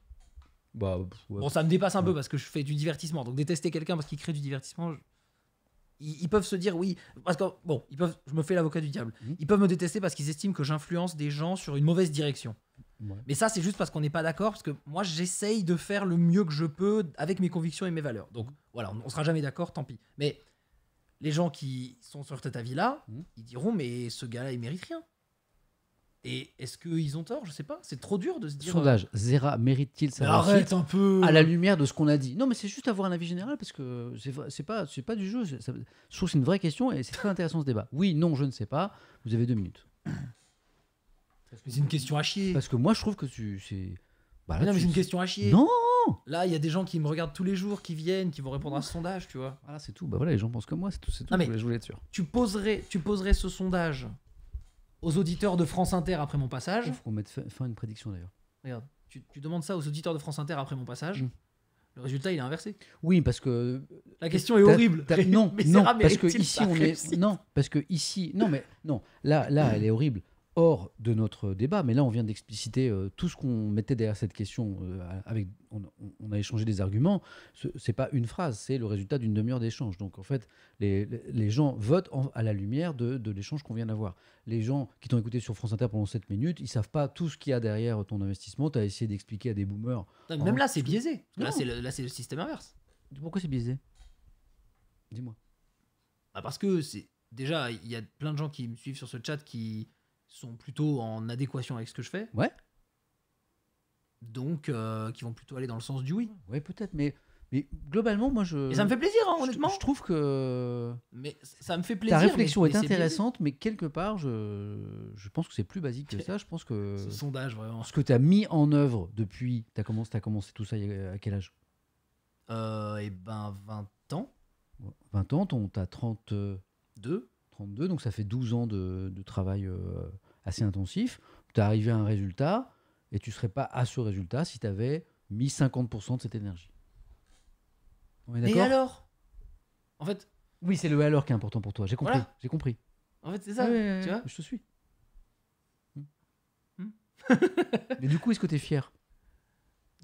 Bah, Bon, ça me dépasse un peu parce que je fais du divertissement. Donc détester quelqu'un parce qu'il crée du divertissement, ils, peuvent se dire oui, parce que bon, ils peuvent, je me fais l'avocat du diable. Mhm. Ils peuvent me détester parce qu'ils estiment que j'influence des gens sur une mauvaise direction. Mais ça, c'est juste parce qu'on n'est pas d'accord, parce que moi, j'essaye de faire le mieux que je peux avec mes convictions et mes valeurs. Donc mhm. voilà, on, ne sera jamais d'accord, tant pis. Mais les gens qui sont sur cet avis-là, mhm. ils diront mais ce gars-là, il mérite rien. Et est-ce qu'ils ont tort Je sais pas. C'est trop dur de se dire. Sondage. Euh, Zera mérite-t-il sa Arrête un peu. À la lumière de ce qu'on a dit. Non, mais c'est juste avoir un avis général parce que c'est pas c'est pas du jeu. je trouve que c'est une vraie question et c'est très intéressant ce débat. Oui, non, je ne sais pas. Vous avez deux minutes. C'est une question à chier. Parce que moi, je trouve que tu c'est. Bah, non, mais c'est une question à chier. Non. Là, il y a des gens qui me regardent tous les jours, qui viennent, qui vont répondre à ce sondage, tu vois. Voilà, c'est tout. Bah voilà, les gens pensent comme moi, c'est tout. C'est tout. je voulais être sûr. Tu poserais, tu poserais ce sondage aux auditeurs de France Inter après mon passage. Il faut mettre fin, fin à une prédiction d'ailleurs. Regarde, tu, demandes ça aux auditeurs de France Inter après mon passage. Mm. Le résultat, il est inversé. Oui, parce que la question est horrible. non, *laughs* parce que ici on est non, parce que ici non, mais non, là, là, elle est horrible hors de notre débat, mais là on vient d'expliciter euh, tout ce qu'on mettait derrière cette question. Euh, avec, on, a échangé des arguments. Ce n'est pas une phrase, c'est le résultat d'une demi-heure d'échange. Donc en fait, les, gens votent à la lumière de, l'échange qu'on vient d'avoir. Les gens qui t'ont écouté sur France Inter pendant 7 minutes, ils savent pas tout ce qu'il y a derrière ton investissement. Tu as essayé d'expliquer à des boomers. même là, c'est biaisé. Là, c'est le, système inverse. Pourquoi c'est biaisé Dis-moi. Bah, parce que c'est déjà, il y a plein de gens qui me suivent sur ce chat qui sont plutôt en adéquation avec ce que je fais. Ouais. Donc, euh, qui vont plutôt aller dans le sens du oui. Ouais, peut-être, mais, mais globalement, moi je. Et ça me fait plaisir, hein, honnêtement. Je, trouve que. Mais ça me fait plaisir. Ta réflexion est intéressante, mais quelque part, je, je pense que c'est plus basique que ça. Je pense que. Ce sondage, vraiment. Ce que tu as mis en œuvre depuis. Tu as commencé, as commencé tout ça à quel âge euh, Eh ben, 20 ans. 20 ans, t'as 32. 32, euh, donc ça fait 12 ans de, de travail euh, assez intensif, tu arrivé à un résultat et tu ne serais pas à ce résultat si tu avais mis 50% de cette énergie. On est d'accord Et alors En fait. Oui, c'est le alors qui est important pour toi. J'ai compris. J'ai compris. En fait, c'est ça. tu vois je te suis. Hmm. Hmm. *laughs* Mais du coup, est-ce que tu es fier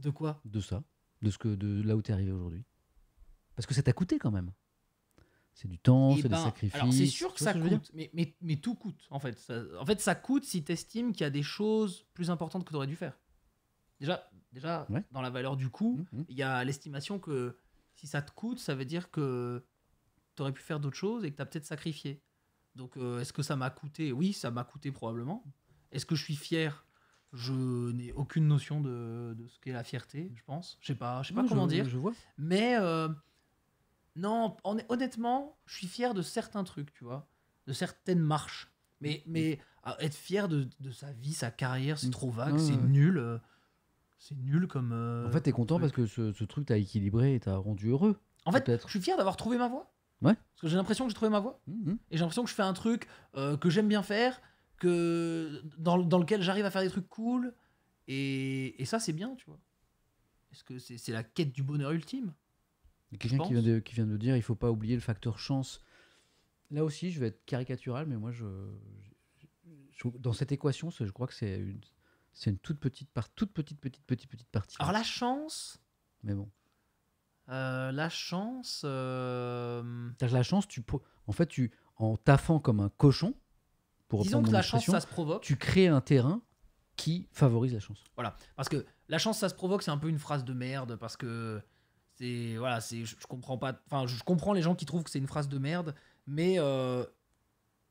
De quoi De ça. De, ce que, de là où tu es arrivé aujourd'hui. Parce que ça t'a coûté quand même. C'est du temps, eh c'est des ben, sacrifices. c'est sûr que ça coûte, mais, tout coûte en fait. Ça, en fait, ça coûte si tu estimes qu'il y a des choses plus importantes que tu aurais dû faire. Déjà, déjà dans la valeur du coût, mmh, mmh. il y a l'estimation que si ça te coûte, ça veut dire que tu aurais pu faire d'autres choses et que tu as peut-être sacrifié. Donc euh, est-ce que ça m'a coûté Oui, ça m'a coûté probablement. Est-ce que je suis fier je n'ai aucune notion de, ce qu'est la fierté, je pense. Je sais pas, sais pas comment dire. Je vois. Mais euh, non, honnêtement, je suis fier de certains trucs, tu vois, de certaines marches. Mais, mm. mais ah, être fier de, sa vie, sa carrière, c'est mm. trop vague, c'est nul. Euh, c'est nul comme. Euh, en fait, t'es content parce que ce, truc t'a équilibré et t'a rendu heureux. En fait, je suis fier d'avoir trouvé ma voie. Ouais. Parce que j'ai l'impression que j'ai trouvé ma voie. Mm, et j'ai l'impression que je fais un truc euh, que j'aime bien faire, que dans, lequel j'arrive à faire des trucs cool. Et, et ça, c'est bien, tu vois. Est-ce que c'est la quête du bonheur ultime. Quelqu'un qui, vient de, qui vient de dire il faut pas oublier le facteur chance. Là aussi, je vais être caricatural, mais moi, je, dans cette équation, je crois que c'est une, c'est une toute petite, part, toute petite, petite, petite, petite partie. Alors la chance. Mais bon. Euh, la chance. Euh, la chance, tu en fait, tu en taffant comme un cochon. Pour Disons que la chance, ça se provoque. Tu crées un terrain qui favorise la chance. Voilà, parce que la chance, ça se provoque, c'est un peu une phrase de merde, parce que voilà, c'est je, comprends pas. Enfin, je, comprends les gens qui trouvent que c'est une phrase de merde, mais euh,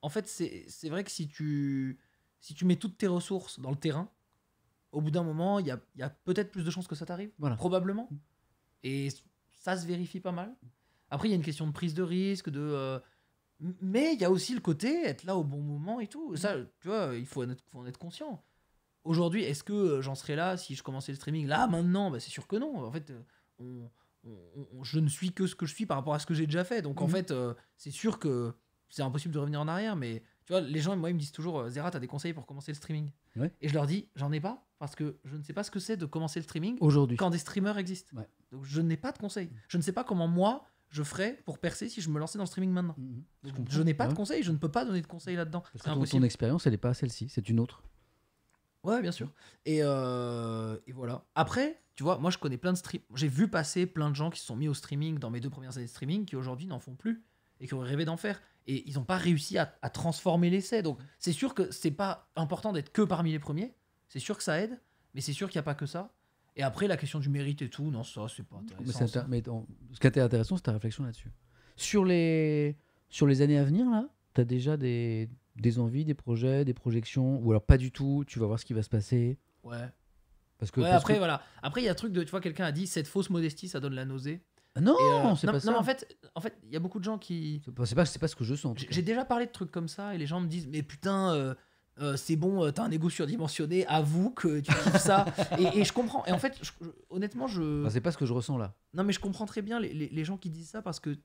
en fait, c'est vrai que si tu si tu mets toutes tes ressources dans le terrain, au bout d'un moment, il y a, peut-être plus de chances que ça t'arrive, voilà. probablement. Et ça se vérifie pas mal. Après, il y a une question de prise de risque, de euh, mais il y a aussi le côté être là au bon moment et tout. Ça, tu vois, il faut en être, conscient. Aujourd'hui, est-ce que euh, j'en serais là si je commençais le streaming là maintenant bah, C'est sûr que non. En fait, je ne suis que ce que je suis par rapport à ce que j'ai déjà fait. Donc en mhm. fait, euh, c'est sûr que c'est impossible de revenir en arrière, mais tu vois, les gens, moi, ils me disent toujours euh, Zera, t'as des conseils pour commencer le streaming Et je leur dis J'en ai pas, parce que je ne sais pas ce que c'est de commencer le streaming aujourd'hui quand des streamers existent. Donc je n'ai pas de conseils. Mhm. Je ne sais pas comment moi, je ferais pour percer si je me lançais dans le streaming maintenant. Mhm. je, n'ai pas de conseils, je ne peux pas donner de conseils là-dedans. Parce que ton, expérience, elle n'est pas celle-ci, c'est une autre. Ouais, bien sûr. Et, euh, et voilà. Après, tu vois, moi je connais plein de stream, j'ai vu passer plein de gens qui se sont mis au streaming dans mes deux premières années de streaming qui aujourd'hui n'en font plus et qui auraient rêvé d'en faire et ils n'ont pas réussi à, transformer l'essai. Donc c'est sûr que c'est pas important d'être que parmi les premiers, c'est sûr que ça aide, mais c'est sûr qu'il n'y a pas que ça. Et après la question du mérite et tout, non ça c'est pas intéressant. Mais, ce qui était intéressant c'est ta réflexion là-dessus. Sur les sur les années à venir là, tu as déjà des des envies, des projets, des projections, ou alors pas du tout, tu vas voir ce qui va se passer. Ouais que, après, voilà. Après, il y a un truc de. Tu vois, quelqu'un a dit cette fausse modestie, ça donne la nausée. Ah non, euh, c'est pas ça. Non, en fait, en fait, il y a beaucoup de gens qui. C'est pas, pas, pas ce que je sens. J'ai déjà parlé de trucs comme ça et les gens me disent mais putain. Euh, euh, c'est bon, t'as un égo surdimensionné, avoue que tu kiffes ça. *laughs* et, je comprends. Et en fait, honnêtement, je. Ah, c'est pas ce que je ressens là. Non, mais je comprends très bien les, les, les gens qui disent ça parce que.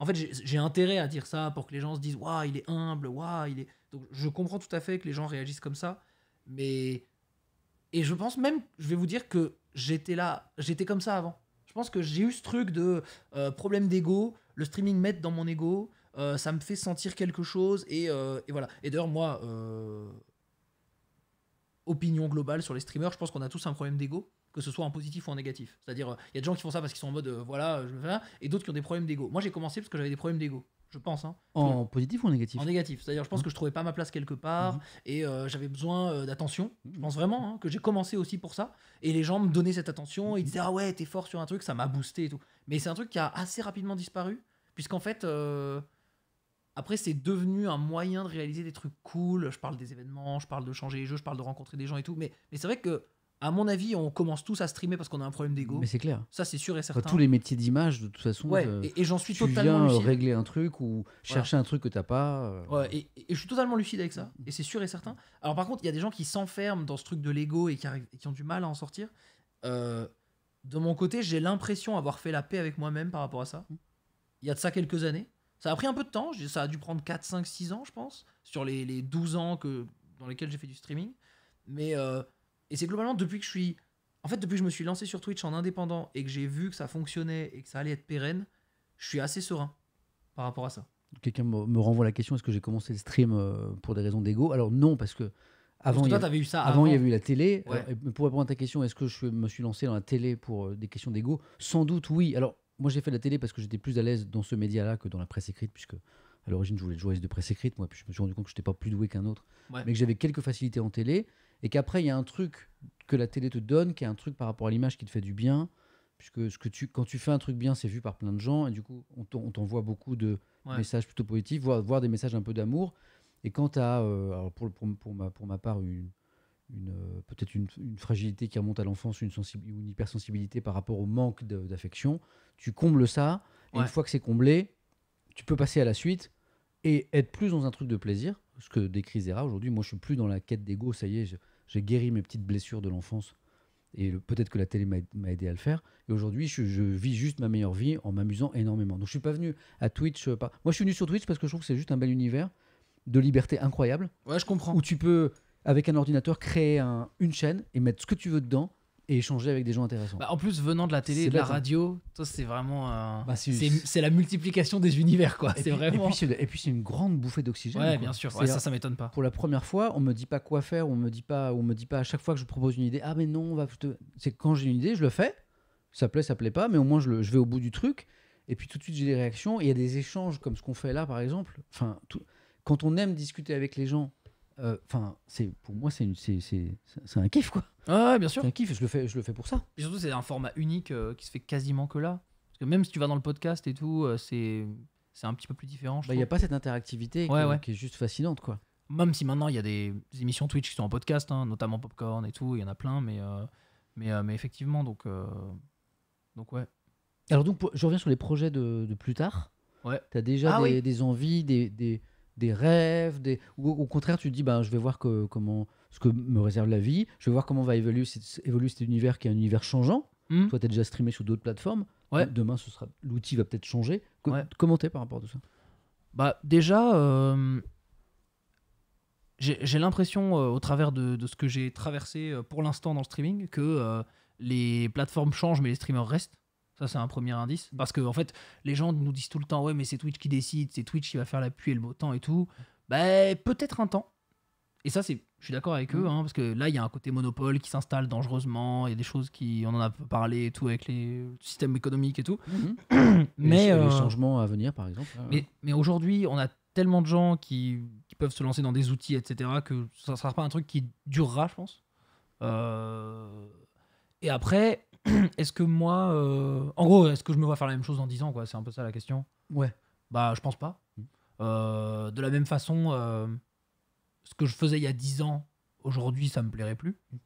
En fait, j'ai intérêt à dire ça pour que les gens se disent Waouh, il est humble, waouh, il est. Donc, je comprends tout à fait que les gens réagissent comme ça. Mais et je pense même, je vais vous dire que j'étais là, j'étais comme ça avant. Je pense que j'ai eu ce truc de euh, problème d'ego, le streaming m'aide dans mon ego, euh, ça me fait sentir quelque chose, et, euh, voilà. Et d'ailleurs, moi, opinion globale sur les streamers, je pense qu'on a tous un problème d'ego que ce soit en positif ou en négatif. C'est-à-dire, euh, il y a des gens qui font ça parce qu'ils sont en mode euh, voilà, euh, je me fais ça, et d'autres qui ont des problèmes d'ego. Moi, j'ai commencé parce que j'avais des problèmes d'ego. Je pense. Hein. En positif ou en négatif En négatif. C'est-à-dire, je pense mmh. que je trouvais pas ma place quelque part mmh. et j'avais besoin d'attention. Mmh. Je pense vraiment hein, que j'ai commencé aussi pour ça. Et les gens me donnaient cette attention. Ils disaient Ah ouais, t'es fort sur un truc, ça m'a boosté et tout. Mais c'est un truc qui a assez rapidement disparu, puisqu'en fait, après, c'est devenu un moyen de réaliser des trucs cool. Je parle des événements, je parle de changer les jeux, je parle de rencontrer des gens et tout. Mais, mais c'est vrai que à mon avis, on commence tous à streamer parce qu'on a un problème d'ego. Mais c'est clair. Ça, c'est sûr et certain. tous les métiers d'image, de toute façon. Ouais, euh, et, j'en suis tu totalement viens euh, régler un truc ou chercher un truc que t'as pas. Euh. Ouais, et, je suis totalement lucide avec ça. Et c'est sûr et certain. Alors, par contre, il y a des gens qui s'enferment dans ce truc de l'ego et qui, ont du mal à en sortir. de mon côté, j'ai l'impression avoir fait la paix avec moi-même par rapport à ça. Il y a de ça quelques années. Ça a pris un peu de temps. Ça a dû prendre 4, 5, 6 ans, je pense, sur les, 12 ans que, dans lesquels j'ai fait du streaming. Mais. Et c'est globalement depuis que je suis. En fait, depuis que je me suis lancé sur Twitch en indépendant et que j'ai vu que ça fonctionnait et que ça allait être pérenne, je suis assez serein par rapport à ça. Quelqu'un me, renvoie la question est-ce que j'ai commencé le stream euh, pour des raisons d'ego Alors non, parce que avant, toi, il y avait, eu ça avant, il y avait eu la télé. pour répondre à ta question, est-ce que je me suis lancé dans la télé pour euh, des questions d'ego Sans doute, oui. Alors, moi, j'ai fait de la télé parce que j'étais plus à l'aise dans ce média-là que dans la presse écrite, puisque à l'origine, je voulais être journaliste de presse écrite. Moi, puis je me suis rendu compte que je n'étais pas plus doué qu'un autre, mais que j'avais quelques facilités en télé et qu'après il y a un truc que la télé te donne, qui est un truc par rapport à l'image qui te fait du bien, puisque ce que tu, quand tu fais un truc bien, c'est vu par plein de gens, et du coup on t'envoie beaucoup de messages plutôt positifs, voire, des messages un peu d'amour. Et quand tu as, euh, pour, pour, pour, ma, pour ma part, une, une, euh, peut-être une, fragilité qui remonte à l'enfance, une, une hypersensibilité par rapport au manque d'affection, tu combles ça, et une fois que c'est comblé, tu peux passer à la suite et être plus dans un truc de plaisir, ce que décrit Zera aujourd'hui. Moi, je suis plus dans la quête d'ego, ça y est, j'ai guéri mes petites blessures de l'enfance. Et peut-être que la télé m'a, aidé à le faire. Et aujourd'hui, je, vis juste ma meilleure vie en m'amusant énormément. Donc je suis pas venu à Twitch. Euh, moi, je suis venu sur Twitch parce que je trouve que c'est juste un bel univers de liberté incroyable. Ouais, je comprends. Où tu peux, avec un ordinateur, créer une chaîne et mettre ce que tu veux dedans échanger avec des gens intéressants. Bah, en plus, venant de la télé et de la hein. radio, c'est vraiment. Bah, c'est la multiplication des univers, quoi. C'est vraiment. Et puis, c'est une grande bouffée d'oxygène. Ouais, bien sûr. ça, ça m'étonne pas. Pour la première fois, on me dit pas quoi faire, on me dit pas, on me dit pas à chaque fois que je propose une idée. Ah, mais non, on va. C'est quand j'ai une idée, je le fais. Ça plaît, ça plaît pas, mais au moins, je, vais au bout du truc. Et puis, tout de suite, j'ai des réactions. Il y a des échanges comme ce qu'on fait là, par exemple. Enfin, quand on aime discuter avec les gens euh, enfin, c'est pour moi, c'est un kiff, quoi. Ah, bien sûr. C'est un kiff, je le fais, je le fais pour ça. surtout, c'est un format unique euh, qui se fait quasiment que là. Parce que même si tu vas dans le podcast et tout, euh, c'est c'est un petit peu plus différent. Bah, il n'y a pas cette interactivité qui, est juste fascinante, quoi. Même si maintenant il y a des émissions Twitch qui sont en podcast, hein, notamment Popcorn et tout, il y en a plein, mais, mais, mais effectivement, donc, donc ouais. Alors donc, je reviens sur les projets de, plus tard. Ouais. Tu as déjà ah des, envies, des, des rêves Ou au contraire, tu dis, ben je vais voir comment, ce que me réserve la vie, je vais voir comment va évoluer, cet univers qui est un univers changeant. Hmm. Toi, tu déjà streamé sur d'autres plateformes. Demain, ce sera l'outil va peut-être changer. Commenté Comment par rapport à tout ça bah, Déjà, euh, j'ai l'impression, euh, au travers de, ce que j'ai traversé euh, pour l'instant dans le streaming, que les plateformes changent, mais les streamers restent. Ça, c'est un premier indice. Parce que, en fait, les gens nous disent tout le temps Ouais, mais c'est Twitch qui décide, c'est Twitch qui va faire la pluie et le beau temps et tout. Ben, peut-être un temps. Et ça, c'est, je suis d'accord avec eux, mm. hein, parce que là, il y a un côté monopole qui s'installe dangereusement. Il y a des choses qui, on en a parlé et tout avec les systèmes économiques et tout. Mm-hmm. *clears throat* mais les, euh, changements à venir, par exemple. Hein. mais, mais aujourd'hui, on a tellement de gens qui, qui, peuvent se lancer dans des outils, etc., que ça sera pas un truc qui durera, je pense. Euh, et après, *clears throat* est-ce que moi. Euh, en gros, est-ce que je me vois faire la même chose dans 10 ans, quoi C'est un peu ça la question. Ouais. Bah, je pense pas. Mm. Euh, de la même façon, euh, ce que je faisais il y a 10 ans, aujourd'hui, ça me plairait plus. Mm.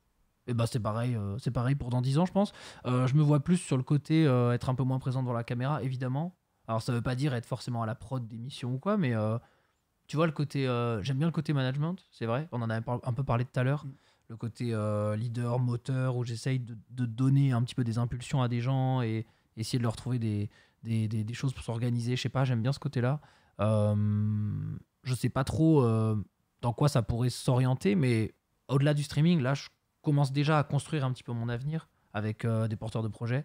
Et bah, c'est pareil, c'est pareil pour dans 10 ans, je pense. je me vois plus sur le côté être un peu moins présent devant la caméra, évidemment. Alors, ça veut pas dire être forcément à la prod d'émission ou quoi, mais tu vois, le côté. J'aime bien le côté management, c'est vrai. On en a un peu parlé tout à l'heure. Mm le côté euh, leader, moteur, où j'essaye de, donner un petit peu des impulsions à des gens et essayer de leur trouver des, des, choses pour s'organiser. Je sais pas, j'aime bien ce côté-là. Euh, je sais pas trop euh, dans quoi ça pourrait s'orienter, mais au-delà du streaming, là, je commence déjà à construire un petit peu mon avenir avec euh, des porteurs de projets.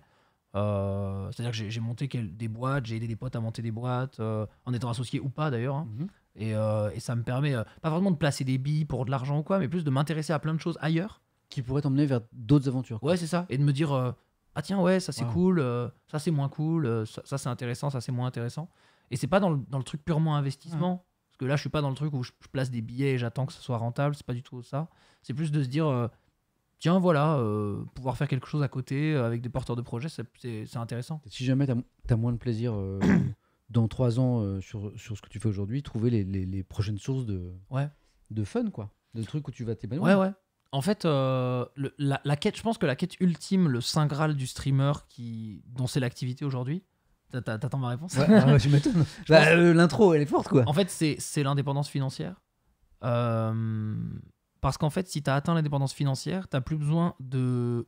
C'est-à-dire que j'ai monté des boîtes, j'ai aidé des potes à monter des boîtes, en étant associé ou pas d'ailleurs. Hein. Mhm. Et, euh, et, ça me permet, euh, pas vraiment de placer des billes pour de l'argent ou quoi, mais plus de m'intéresser à plein de choses ailleurs. Qui pourraient t'emmener vers d'autres aventures. Ouais, c'est ça. Et de me dire, euh, ah tiens, ouais, ça c'est cool, ça c'est moins cool, ça, c'est intéressant, ça c'est moins intéressant. Et c'est pas dans le, dans le, truc purement investissement. Parce que là, je suis pas dans le truc où je, place des billets et j'attends que ce soit rentable, c'est pas du tout ça. C'est plus de se dire, tiens, voilà, pouvoir faire quelque chose à côté avec des porteurs de projet, c'est intéressant. Si jamais t'as moins de plaisir *coughs* dans trois ans euh, sur, sur, ce que tu fais aujourd'hui, trouver les, les, prochaines sources de, ouais. de fun, quoi. De trucs où tu vas t'épanouir. Ouais, ouais. En fait, euh, la, la, quête, je pense que la quête ultime, le saint graal du streamer qui, dont c'est l'activité aujourd'hui, t'attends ma réponse Ouais, ah *laughs* je m'étonne. Bah, euh, l'intro, elle est forte, quoi. En fait, c'est l'indépendance financière. parce qu'en fait, si t'as atteint l'indépendance financière, t'as plus besoin de,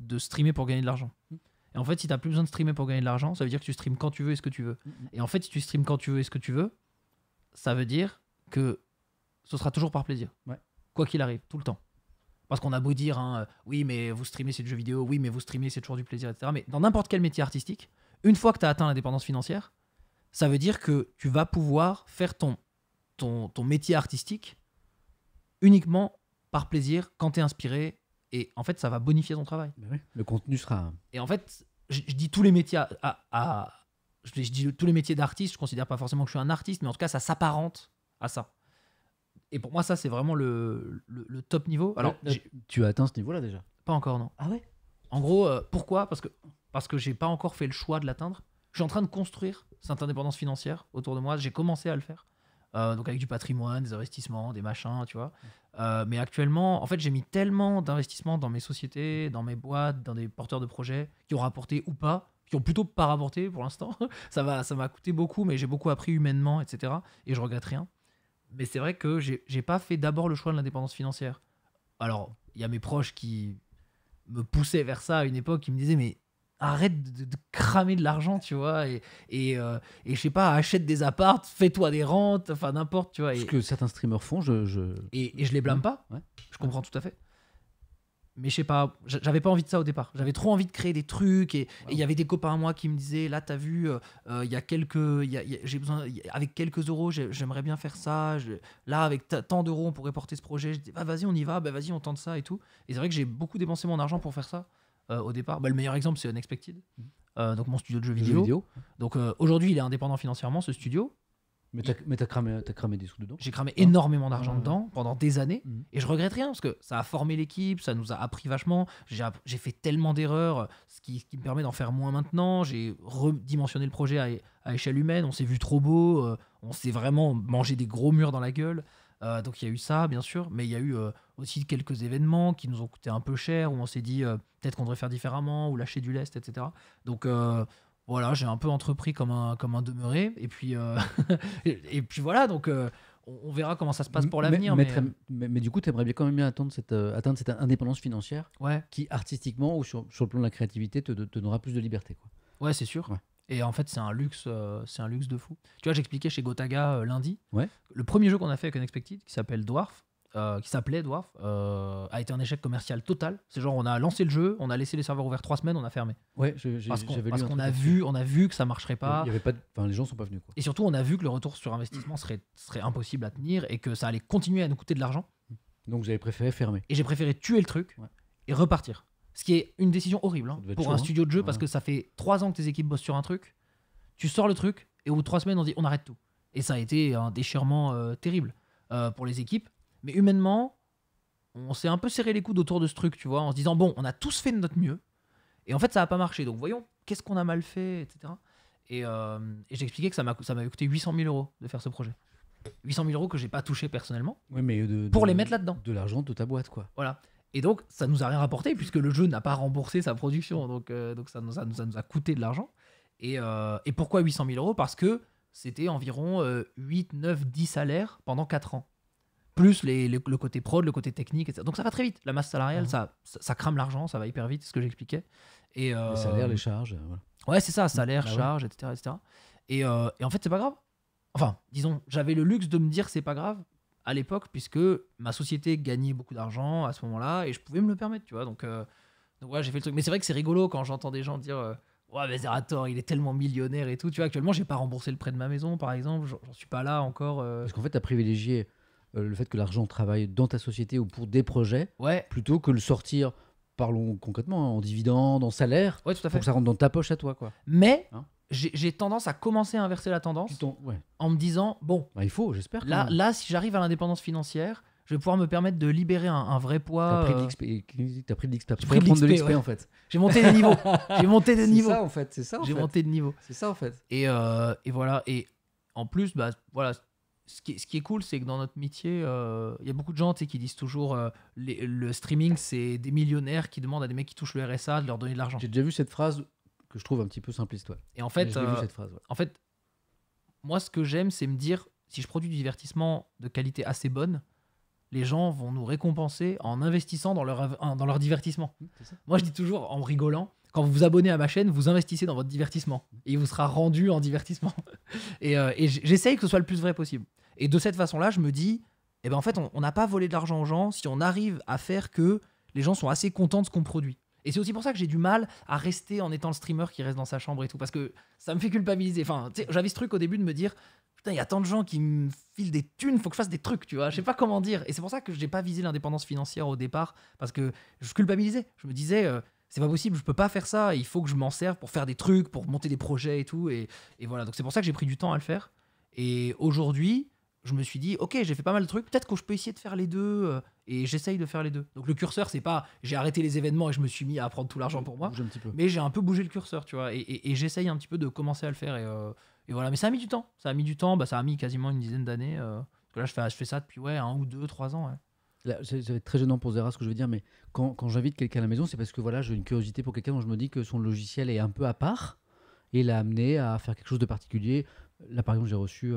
de streamer pour gagner de l'argent. Hmm. Et en fait, si tu n'as plus besoin de streamer pour gagner de l'argent, ça veut dire que tu streames quand tu veux et ce que tu veux. Mm, mm. Et en fait, si tu streames quand tu veux et ce que tu veux, ça veut dire que ce sera toujours par plaisir. Quoi qu'il arrive, tout le temps. Parce qu'on a beau dire, hein, euh, oui, mais vous streamez, c'est du jeu vidéo, oui, mais vous streamez, c'est toujours du plaisir, etc. Mais dans n'importe quel métier artistique, une fois que tu as atteint l'indépendance financière, ça veut dire que tu vas pouvoir faire ton, ton, ton métier artistique uniquement par plaisir, quand tu es inspiré, et en fait, ça va bonifier ton travail. Bah le contenu sera. Et en fait, je, dis tous les métiers à, je, ne dis tous les métiers d'artiste. Je considère pas forcément que je suis un artiste, mais en tout cas, ça s'apparente à ça. Et pour moi, ça, c'est vraiment le, top niveau. Alors, tu as atteint ce niveau-là déjà Pas encore, non. Ah ouais En gros, euh, pourquoi Parce que parce que j'ai pas encore fait le choix de l'atteindre. Je suis en train de construire cette indépendance financière autour de moi. J'ai commencé à le faire. Euh, donc avec du patrimoine, des investissements, des machins, tu vois. Euh, mais actuellement, en fait, j'ai mis tellement d'investissements dans mes sociétés, dans mes boîtes, dans des porteurs de projets qui ont rapporté ou pas, qui ont plutôt pas rapporté pour l'instant. *laughs* ça va, ça m'a coûté beaucoup, mais j'ai beaucoup appris humainement, etc. Et je regrette rien. Mais c'est vrai que j'ai pas fait d'abord le choix de l'indépendance financière. Alors, il y a mes proches qui me poussaient vers ça à une époque, qui me disaient mais arrête de, cramer de l'argent, tu vois, et, et, euh, je sais pas, achète des appartes, fais-toi des rentes, enfin n'importe, tu vois. Ce que certains streamers font, je. je... Et, je les blâme mmh. pas, je comprends tout à fait. Mais je sais pas, j'avais pas envie de ça au départ. J'avais trop envie de créer des trucs et il y avait des copains à moi qui me disaient là t'as vu, euh, euh, il y a quelques, j'ai besoin avec quelques euros j'aimerais bien faire ça. là avec tant d'euros on pourrait porter ce projet. Je dis vas-y on y va, bah vas-y on tente ça et tout. Et c'est vrai que j'ai beaucoup dépensé mon argent pour faire ça. Euh, au départ. Bah, le meilleur exemple, c'est Unexpected. Mhm. Euh, donc mon studio de jeux vidéo. Donc euh, aujourd'hui, il est indépendant financièrement, ce studio. Mais t'as cramé, cramé des sous dedans J'ai cramé énormément d'argent dedans pendant des années mhm. et je regrette rien parce que ça a formé l'équipe, ça nous a appris vachement. J'ai fait tellement d'erreurs, ce qui, qui, me permet d'en faire moins maintenant. J'ai redimensionné le projet à, échelle humaine, on s'est vu trop beau, on s'est vraiment mangé des gros murs dans la gueule. donc il y a eu ça, bien sûr, mais il y a eu aussi quelques événements qui nous ont coûté un peu cher où on s'est dit peut-être qu'on devrait faire différemment ou lâcher du lest, etc. Donc euh, voilà, j'ai un peu entrepris comme un, comme un demeuré. Et puis, euh, *laughs* et, puis voilà, donc euh, on, verra comment ça se passe pour l'avenir. Mais, mais, du coup, tu aimerais bien quand même bien atteindre cette, atteindre cette indépendance financière ouais. qui, artistiquement ou sur, le plan de la créativité, te, donnera plus de liberté. Quoi. Ouais, c'est sûr. Et en fait, c'est un luxe, c'est un luxe de fou. Tu vois, j'expliquais chez Gotaga lundi, ouais. le premier jeu qu'on a fait avec Unexpected, qui s'appelle Dwarf, euh, qui s'appelait Dwarf euh, a été un échec commercial total. C'est genre on a lancé le jeu, on a laissé les serveurs ouverts trois semaines, on a fermé. Ouais, parce qu'on, a vu, on a vu que ça marcherait pas. Il y avait pas, enfin les gens sont pas venus quoi. Et surtout on a vu que le retour sur investissement serait serait impossible à tenir et que ça allait continuer à nous coûter de l'argent. Donc j'avais préféré fermer. Et j'ai préféré tuer le truc et repartir. Ce qui est une décision horrible hein, pour un hein. studio de jeu parce que ça fait trois ans que tes équipes bossent sur un truc, tu sors le truc et au bout de trois semaines on dit on arrête tout. Et ça a été un déchirement euh, terrible pour les équipes. Mais humainement, on s'est un peu serré les coudes autour de ce truc, tu vois, en se disant, bon, on a tous fait de notre mieux. Et en fait, ça n'a pas marché. Donc voyons, qu'est-ce qu'on a mal fait, etc. Euh, et, j'expliquais que ça m'a coûté 800 000 euros de faire ce projet. 800 000 euros que j'ai pas touché personnellement. Oui, mais pour les mettre là-dedans. De l'argent de ta boîte, quoi. Voilà. Et donc, ça nous a rien rapporté puisque le jeu n'a pas remboursé sa production. Donc, euh, donc ça, nous a, coûté de l'argent. Et, euh, et, pourquoi 800 000 euros Parce que c'était environ 8, 9, 10 salaires pendant 4 ans plus le côté prod, le côté technique, etc. Donc ça va très vite. La masse salariale, ah. ça, ça, crame l'argent, ça va hyper vite, c'est ce que j'expliquais. Et, euh, les salaires, les charges. Euh, voilà. Ouais, c'est ça, Salaires, bah charges, etc. etc. Euh, et, en fait, c'est pas grave. Enfin, disons, j'avais le luxe de me dire c'est pas grave à l'époque, puisque ma société gagnait beaucoup d'argent à ce moment-là et je pouvais me le permettre, tu vois. Donc, donc ouais, j'ai fait le truc. Mais c'est vrai que c'est rigolo quand j'entends des gens dire. Ouais, mais Zerator, il est tellement millionnaire et tout. Tu vois, actuellement, j'ai pas remboursé le prêt de ma maison, par exemple. J'en suis pas là encore. Parce qu'en fait, t'as privilégié euh, le fait que l'argent travaille dans ta société ou pour des projets, plutôt que le sortir, parlons concrètement, hein, en dividendes, en salaire, ouais, pour que ça rentre dans ta poche à toi. Quoi. Mais hein j'ai tendance à commencer à inverser la tendance en me disant, bon, bah, il faut, j'espère. Là, là, si j'arrive à l'indépendance financière, je vais pouvoir me permettre de libérer un, vrai poids. T'as pris de euh, l'XP. Euh, tu pris de l'XP en fait. J'ai monté des niveaux. *laughs* J'ai monté des niveaux. C'est ça en fait. C'est ça. J'ai monté de niveau. C'est ça en fait. Et, et, voilà. Et en plus, bah voilà, ce qui, est cool, c'est que dans notre métier, euh, il y a beaucoup de gens qui disent toujours euh, le streaming, c'est des millionnaires qui demandent à des mecs qui touchent le RSA de leur donner de l'argent. J'ai déjà vu cette phrase que je trouve un petit peu simpliste. Et en fait, euh, en fait, moi, ce que j'aime, c'est me dire si je produis du divertissement de qualité assez bonne, les gens vont nous récompenser en investissant dans leur, dans leur divertissement. Mmh, moi, je dis toujours en rigolant quand vous vous abonnez à ma chaîne, vous investissez dans votre divertissement. Mmh. Et il vous sera rendu en divertissement. *laughs* Et, et j'essaye que ce soit le plus vrai possible. Et de cette façon-là, je me dis, eh ben en fait, on n'a pas volé de l'argent aux gens si on arrive à faire que les gens sont assez contents de ce qu'on produit. Et c'est aussi pour ça que j'ai du mal à rester en étant le streamer qui reste dans sa chambre et tout, parce que ça me fait culpabiliser. Enfin, j'avais ce truc au début de me dire, putain, il y a tant de gens qui me filent des thunes, faut que je fasse des trucs, tu vois. Je sais pas comment dire. Et c'est pour ça que j'ai pas visé l'indépendance financière au départ, parce que je culpabilisais. Je me disais. Euh, c'est pas possible, je peux pas faire ça, il faut que je m'en serve pour faire des trucs, pour monter des projets et tout. Et, et voilà, donc c'est pour ça que j'ai pris du temps à le faire. Et aujourd'hui, je me suis dit, ok, j'ai fait pas mal de trucs, peut-être que je peux essayer de faire les deux. Euh, et j'essaye de faire les deux. Donc le curseur, c'est pas j'ai arrêté les événements et je me suis mis à prendre tout l'argent pour moi. Mais j'ai un peu bougé le curseur, tu vois. Et, j'essaye un petit peu de commencer à le faire. Et, euh, et, voilà, mais ça a mis du temps. Ça a mis du temps, bah, ça a mis quasiment une dizaine d'années. Euh, que là, je fais, je fais ça depuis ouais, un ou deux, trois ans. C'est ça va être très gênant pour Zera ce que je veux dire, mais quand, j'invite quelqu'un à la maison, c'est parce que voilà, j'ai une curiosité pour quelqu'un dont je me dis que son logiciel est un peu à part et l'a amené à faire quelque chose de particulier. Là, par exemple, j'ai reçu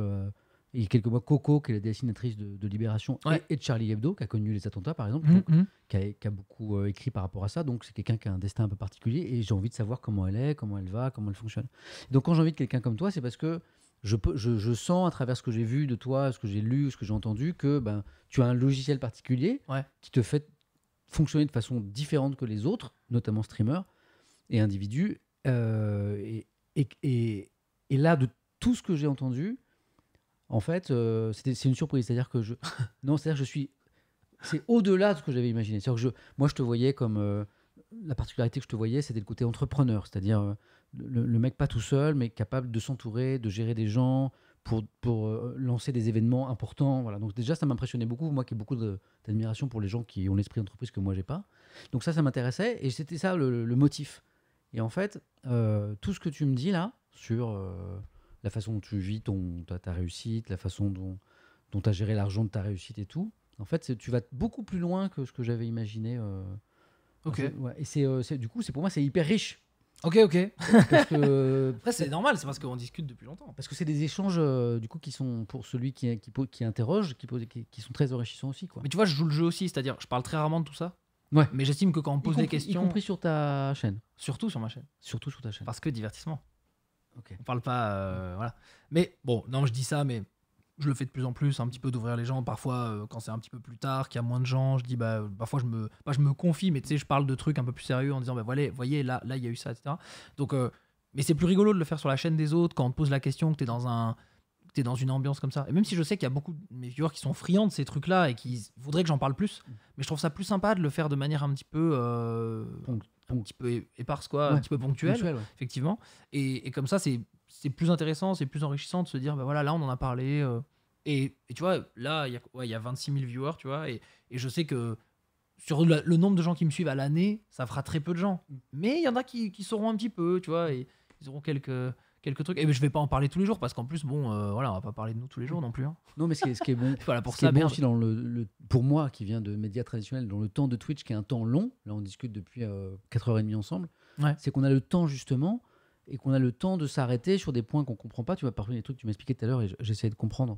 il y a quelques mois, Coco, qui est la dessinatrice de, Libération, et, de Charlie Hebdo, qui a connu les attentats, par exemple, mm, mm. qui, a, beaucoup euh, écrit par rapport à ça. Donc, c'est quelqu'un qui a un destin un peu particulier et j'ai envie de savoir comment elle est, comment elle va, comment elle fonctionne. Donc, quand j'ai envie de quelqu'un comme toi, c'est parce que je, je, sens à travers ce que j'ai vu de toi, ce que j'ai lu, ce que j'ai entendu, que ben, tu as un logiciel particulier qui te fait fonctionner de façon différente que les autres, notamment streamers et individus. Euh, et, et, et là, de tout ce que j'ai entendu, en fait, euh, c'est une surprise. C'est-à-dire que je. *laughs* non, c'est-à-dire je suis. C'est au-delà de ce que j'avais imaginé. cest que moi, je te voyais comme. Euh, la particularité que je te voyais, c'était le côté entrepreneur. C'est-à-dire euh, le, mec pas tout seul, mais capable de s'entourer, de gérer des gens pour, pour lancer des événements importants. Voilà. Donc, déjà, ça m'impressionnait beaucoup. Moi qui ai beaucoup d'admiration pour les gens qui ont l'esprit d'entreprise que moi, j'ai pas. Donc, ça, ça m'intéressait. Et c'était ça le, motif. Et en fait, tout ce que tu me dis là, sur la façon dont tu vis ton, ta, réussite, la façon dont, dont tu as géré l'argent de ta réussite et tout. En fait, tu vas beaucoup plus loin que ce que j'avais imaginé. Euh, ok. ouais. Et euh, c'est, du coup, c'est pour moi, c'est hyper riche. Ok, ok. *laughs* Après, c'est normal, c'est parce qu'on discute depuis longtemps. Parce que c'est des échanges, euh, du coup, qui sont pour celui qui, qui, qui interroge, qui, qui, sont très enrichissants aussi. Quoi. Mais tu vois, je joue le jeu aussi, c'est-à-dire, je parle très rarement de tout ça. Ouais. Mais j'estime que quand on pose des questions. Y compris sur ta chaîne. Surtout sur ma chaîne. Surtout sur ta chaîne. Parce que divertissement. On On parle pas. Euh, voilà. Mais bon, non, je dis ça, mais je le fais de plus en plus, un petit peu d'ouvrir les gens. Parfois, euh, quand c'est un petit peu plus tard, qu'il y a moins de gens, je dis, bah, euh, parfois je me, je me confie, mais tu sais, je parle de trucs un peu plus sérieux en disant, bah, voilà, voyez, là, là, il y a eu ça, etc. Donc, mais c'est plus rigolo de le faire sur la chaîne des autres quand on te pose la question, que tu es dans un t'es dans une ambiance comme ça. Et même si je sais qu'il y a beaucoup de mes viewers qui sont friands de ces trucs-là et qui voudraient que j'en parle plus, mm. mais je trouve ça plus sympa de le faire de manière un petit peu. Euh, un petit peu éparse, quoi, un petit peu ponctuelle, effectivement. Et, et, comme ça, c'est plus intéressant, c'est plus enrichissant de se dire, bah voilà, là, on en a parlé. Euh. et, tu vois, là, il y, a, ouais, y a 26 000 viewers, tu vois, et, et je sais que sur le, nombre de gens qui me suivent à l'année, ça fera très peu de gens. Mm. Mais il y en a qui, qui sauront un petit peu, tu vois, et ils auront quelques quelques trucs. Et eh, je vais pas en parler tous les jours parce qu'en plus, bon, ne euh, voilà, on va pas parler de nous tous les jours non plus. Hein. Non, mais ce qui est, ce qui est bon, *laughs* voilà, pour ça, bon aussi dans le, pour moi qui viens de médias traditionnels, dans le temps de Twitch qui est un temps long, là on discute depuis 4h30 euh, ensemble, c'est qu'on a le temps justement et qu'on a le temps de s'arrêter sur des points qu'on comprend pas. Tu m'as parlé des trucs que tu m'expliquais tout à l'heure et j'essayais de comprendre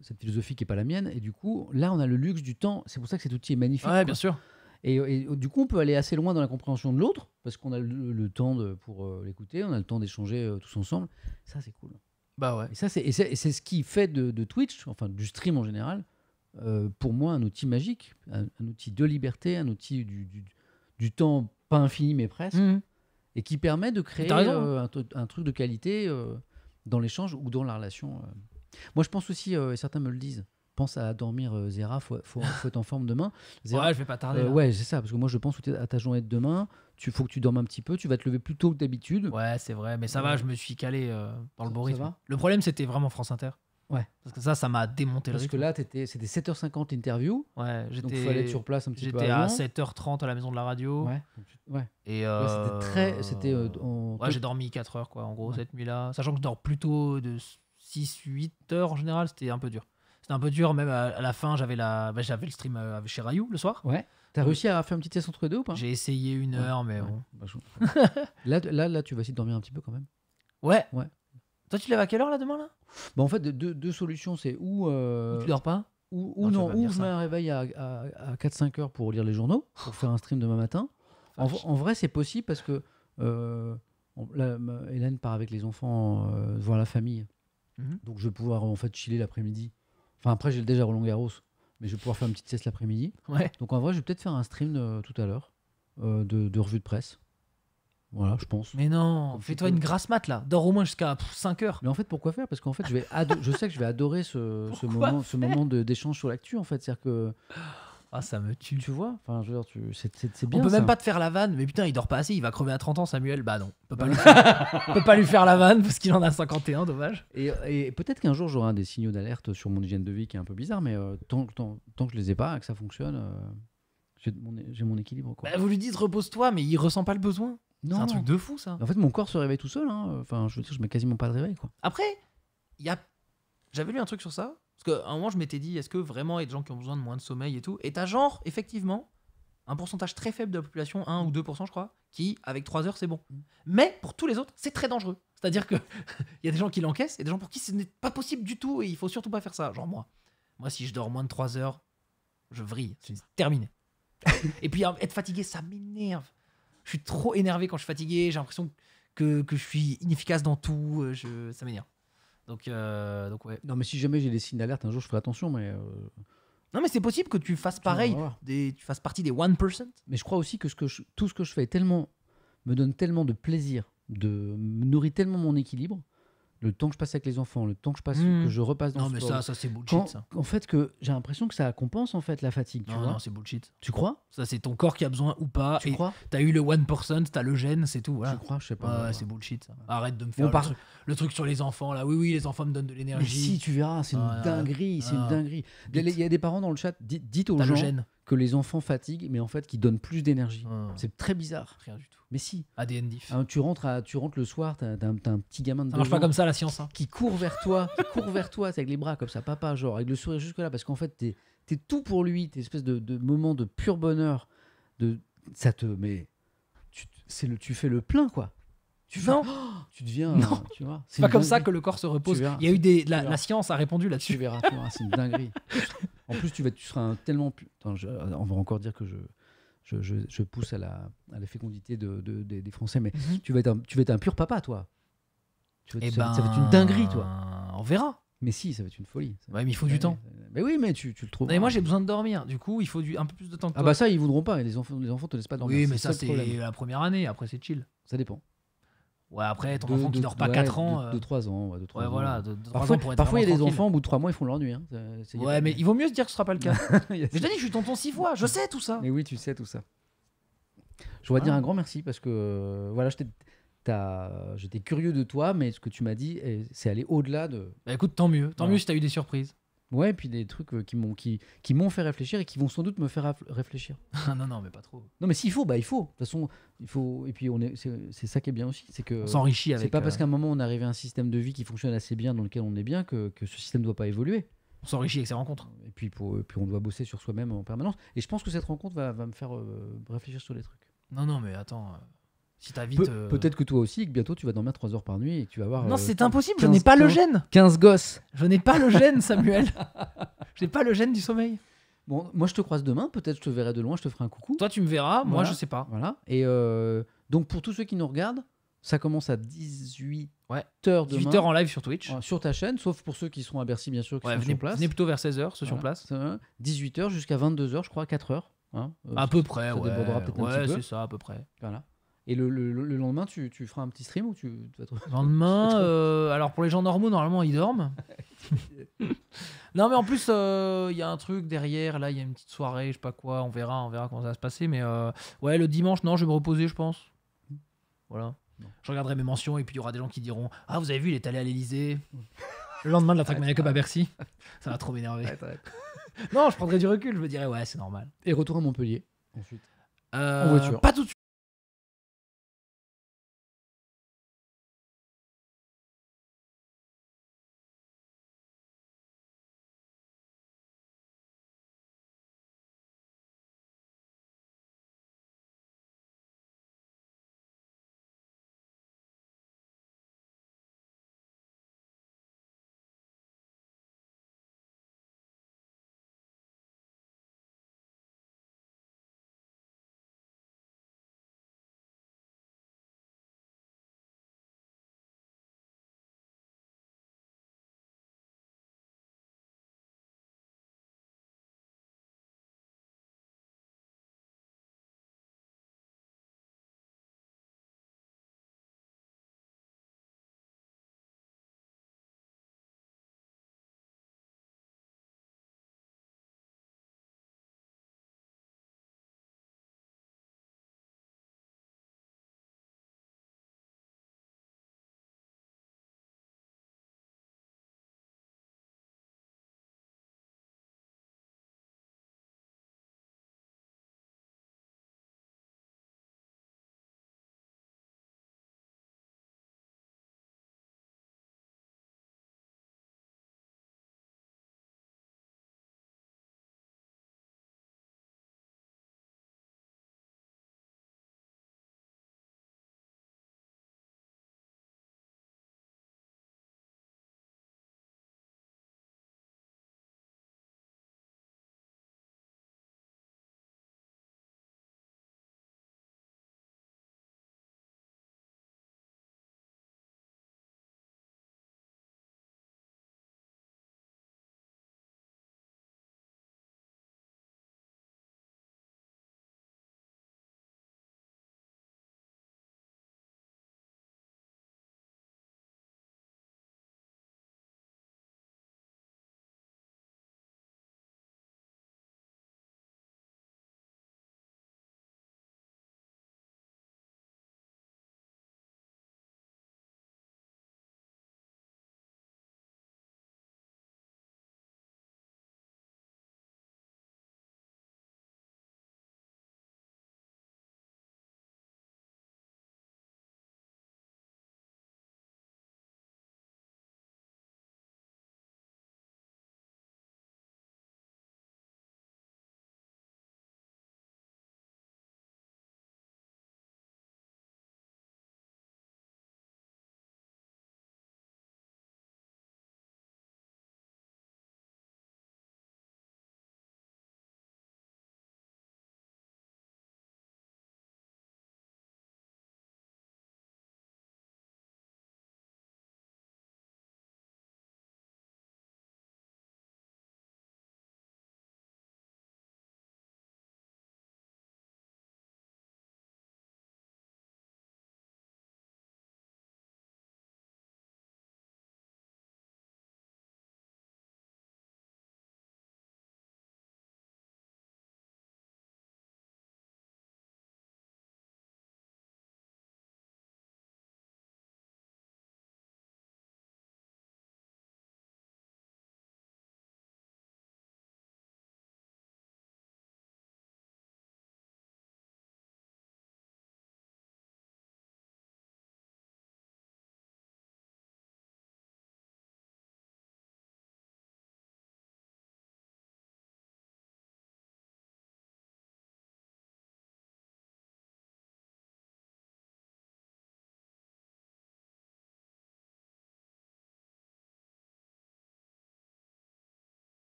cette philosophie qui est pas la mienne. Et du coup, là on a le luxe du temps. C'est pour ça que cet outil est magnifique. Ouais, bien sûr. Et, du coup, on peut aller assez loin dans la compréhension de l'autre, parce qu'on a le, temps de, pour euh, l'écouter, on a le temps d'échanger euh, tous ensemble. Ça, c'est cool. Bah ouais. Et, ça, c'est, ce qui fait de, Twitch, enfin du stream en général, euh, pour moi, un outil magique, un, outil de liberté, un outil du, temps pas infini, mais presque, mmh. et qui permet de créer hein. un, un, truc de qualité dans l'échange ou dans la relation. Moi, je pense aussi, et certains me le disent, pense à dormir, euh, Zéra. faut, être en forme demain. ouais, je vais pas tarder. Euh, hein. ouais, c'est ça, parce que moi je pense à ta journée de demain, tu faut que tu dormes un petit peu, tu vas te lever plus tôt que d'habitude. Ouais, c'est vrai, mais ça va, euh, je me suis calé par le bon Le problème c'était vraiment France Inter. Ouais. Parce que ça, ça m'a démonté parce le Parce que là, c'était 7h50 l'interview. Ouais, j'étais. Donc, il fallait être sur place un petit peu. J'étais à 7h30 à la maison de la radio. Ouais. ouais. Et. Euh... Ouais, c'était très. C'était. Ouais, j'ai dormi 4 heures, quoi, en gros, cette nuit-là. Sachant que je dors plutôt de 6-8 heures en général, c'était un peu dur c'est un peu dur, même à, la fin, j'avais bah, j'avais le stream euh, chez Rayou le soir. Ouais. T'as réussi à faire un petit test entre deux ou pas J'ai essayé une heure, mais bon. Bah, là, là, là, tu vas essayer de dormir un petit peu quand même. Ouais. Ouais. Toi, tu te lèves à quelle heure là demain là bah, En fait, deux, deux solutions. C'est ou, euh, Tu dors pas Ou, ou non, ou je mets un réveil à, à, 4-5 heures pour lire les journaux, pour faire un stream demain matin. En, vrai, c'est possible parce que. Euh, Hélène part avec les enfants euh, voir la famille. Mhm. Donc je vais pouvoir en fait chiller l'après-midi Enfin, après, j'ai déjà Roland Garros, mais je vais pouvoir faire une petite sieste l'après-midi. Donc, en vrai, je vais peut-être faire un stream euh, tout à l'heure euh, de, revue de presse. Voilà, je pense. Mais non, fais-toi une grasse mat là. Dors au moins jusqu'à 5 heures. Mais en fait, pourquoi faire Parce qu'en fait, je, vais je sais que je vais adorer ce, *laughs* moment, ce moment d'échange sur l'actu. En fait, c'est-à-dire que ah, ça me tue. Tu vois Enfin, je veux dire, tu... c'est, c'est, bien. On peut même pas te faire la vanne, mais putain, il dort pas assez, il va crever à 30 ans, Samuel. Bah non, *laughs* on peut pas, lui, faire... la vanne parce qu'il en a 51, dommage. Et, et, peut-être qu'un jour, j'aurai des signaux d'alerte sur mon hygiène de vie qui est un peu bizarre, mais euh, tant, tant, que je les ai pas, que ça fonctionne, euh, j'ai, mon, équilibre. Quoi. Bah, vous lui dites repose-toi, mais il ressent pas le besoin. Non. C'est un truc de fou, ça. En fait, mon corps se réveille tout seul. Hein. Enfin, je veux dire, je mets quasiment pas de réveil. Quoi. Après, y a... j'avais lu un truc sur ça. Parce qu'à un moment, je m'étais dit, est-ce que vraiment il y a des gens qui ont besoin de moins de sommeil et tout Et t'as genre, effectivement, un pourcentage très faible de la population, 1 ou 2%, je crois, qui, avec 3 heures, c'est bon. Mm. Mais pour tous les autres, c'est très dangereux. C'est-à-dire qu'il *laughs* y a des gens qui l'encaissent et des gens pour qui ce n'est pas possible du tout et il faut surtout pas faire ça. Genre moi. Moi, si je dors moins de 3 heures, je vrille. C'est terminé. *laughs* et puis, être fatigué, ça m'énerve. Je suis trop énervé quand je suis fatigué. J'ai l'impression que, que je suis inefficace dans tout. Euh, je, ça m'énerve. Donc, euh, donc ouais. Non, mais si jamais j'ai des signes d'alerte, un jour je ferai attention, mais. Euh, non, mais c'est possible que tu fasses pareil, des, tu fasses partie des 1%. Mais je crois aussi que, ce que tout ce que je fais tellement, me donne tellement de plaisir, de me nourrit tellement mon équilibre, le temps que je passe avec les enfants, le temps que je passe, hmm. que je repasse dans non, le Non, mais ça, ça c'est bullshit. ça. En fait, que j'ai l'impression que ça compense en fait la fatigue. Tu non, vois non, c'est bullshit. Tu crois Ça, c'est ton corps qui a besoin ou pas. Tu crois T'as eu le 1%, t'as le gène, c'est tout. Voilà. Tu crois Je sais pas. ouais, c'est bullshit. Ça. Arrête de me faire le, truc, le, truc, sur les enfants là. Oui, oui, les enfants me donnent de l'énergie. si, tu verras, c'est une dinguerie, c'est une ah. dinguerie. Il y, a des parents dans le chat. Dites, aux gens. Le que les enfants fatiguent, mais en fait qui donnent plus d'énergie. Ah. C'est très bizarre. Rien du tout. Mais si. ADN diff. Hein, tu, rentres tu rentres le soir, t'as un petit gamin de. Ça marche pas comme ça la science. Hein. Qui court vers toi, qui court vers toi, avec les bras comme ça, papa, genre, avec le sourire jusque-là, parce qu'en fait, t'es tout pour lui, t'es espèce de, moment de pur bonheur. De, ça te. Mais. tu fais le plein, quoi. Tu vas, tu deviens. Non. tu vois, c'est pas comme ça que le corps se repose. Il y a eu des, la, science a répondu là-dessus. Tu verras, c'est une dinguerie. en plus, tu vas, tu seras tellement. on va encore dire que je. Je, je, pousse à la, à la fécondité de, des Français, mais mhm. tu, vas être un, tu vas être un pur papa, toi. Eh ça, va être ben, une dinguerie, toi. On verra. Mais si, ça va être une folie. mais il faut du temps. Mais oui, mais tu, tu le trouves. Mais moi, j'ai besoin de dormir. Du coup, il faut du, un peu plus de temps. Que ah bah ça, ils voudront pas. Les enfants, les enfants te laissent pas dormir. Oui, mais ça, c'est la première année. Après, c'est chill. Ça dépend. Ouais, après, ton enfant qui dort pas 4 ans. De, 3 euh, ans, ouais, de 3 ouais, ans. voilà, de, parfois, ans il y a des enfants, au bout de 3 mois, ils font leur nuit. Hein. ouais, mais il vaut mieux se dire que ce sera pas le cas. mais *laughs* je t'ai dit, je suis tonton 6 fois, je sais tout ça. Mais oui, tu sais tout ça. Je dois dire un grand merci parce que, euh, voilà, j'étais curieux de toi, mais ce que tu m'as dit, eh, c'est aller au-delà de. Bah écoute, tant mieux. Tant mieux si t'as eu des surprises. Ouais, et puis des trucs euh, qui m'ont qui, fait réfléchir et qui vont sans doute me faire réfléchir. *laughs* Ah non, non, mais pas trop. Non, mais s'il faut, bah il faut. De toute façon, il faut. Et puis on est, c'est, ça qui est bien aussi, c'est que on s'enrichit avec. C'est pas parce euh, qu'à un moment on arrive à un système de vie qui fonctionne assez bien, dans lequel on est bien, que, que ce système ne doit pas évoluer. On s'enrichit avec ces rencontres. Et puis, puis on doit bosser sur soi-même en permanence. Et je pense que cette rencontre va, me faire euh, réfléchir sur les trucs. Non, non, mais attends vite. Euh, peut-être que toi aussi, que bientôt tu vas dormir 3 heures par nuit et que tu vas voir. Non, euh, c'est impossible, je n'ai pas le gène 15 gosses Je n'ai pas le gène, Samuel *laughs* Je n'ai pas le gène du sommeil Bon, moi je te croise demain, peut-être je te verrai de loin, je te ferai un coucou. Toi tu me verras, moi je sais pas. Voilà. Et euh, donc pour tous ceux qui nous regardent, ça commence à 18h 18h en live sur Twitch. sur ta chaîne, sauf pour ceux qui seront à Bercy bien sûr, qui sont venez, sur place. plutôt vers 16h, ceux sur place. 18h jusqu'à 22h, je crois, 4h. Hein. à peu près, ça ouais. ouais, c'est ça, à peu près. Voilà. Et le, lendemain, tu, feras un petit stream ou tu, vas te... Le lendemain, *laughs* euh, alors pour les gens normaux, normalement, ils dorment. *laughs* non, mais en plus, euh, il y a un truc derrière. Là, il y a une petite soirée, je sais pas quoi. On verra, on verra comment ça va se passer. Mais euh, ouais, le dimanche, non, je vais me reposer, je pense. Voilà. Je regarderai mes mentions et puis il y aura des gens qui diront Ah, vous avez vu, il est allé à l'Elysée. le lendemain de la Trackmania Cup à Bercy. Ça va trop m'énerver. *laughs* non, je prendrai du recul. Je me dirai « Ouais, c'est normal. Et retour à Montpellier ensuite. en voiture. Pas tout de suite.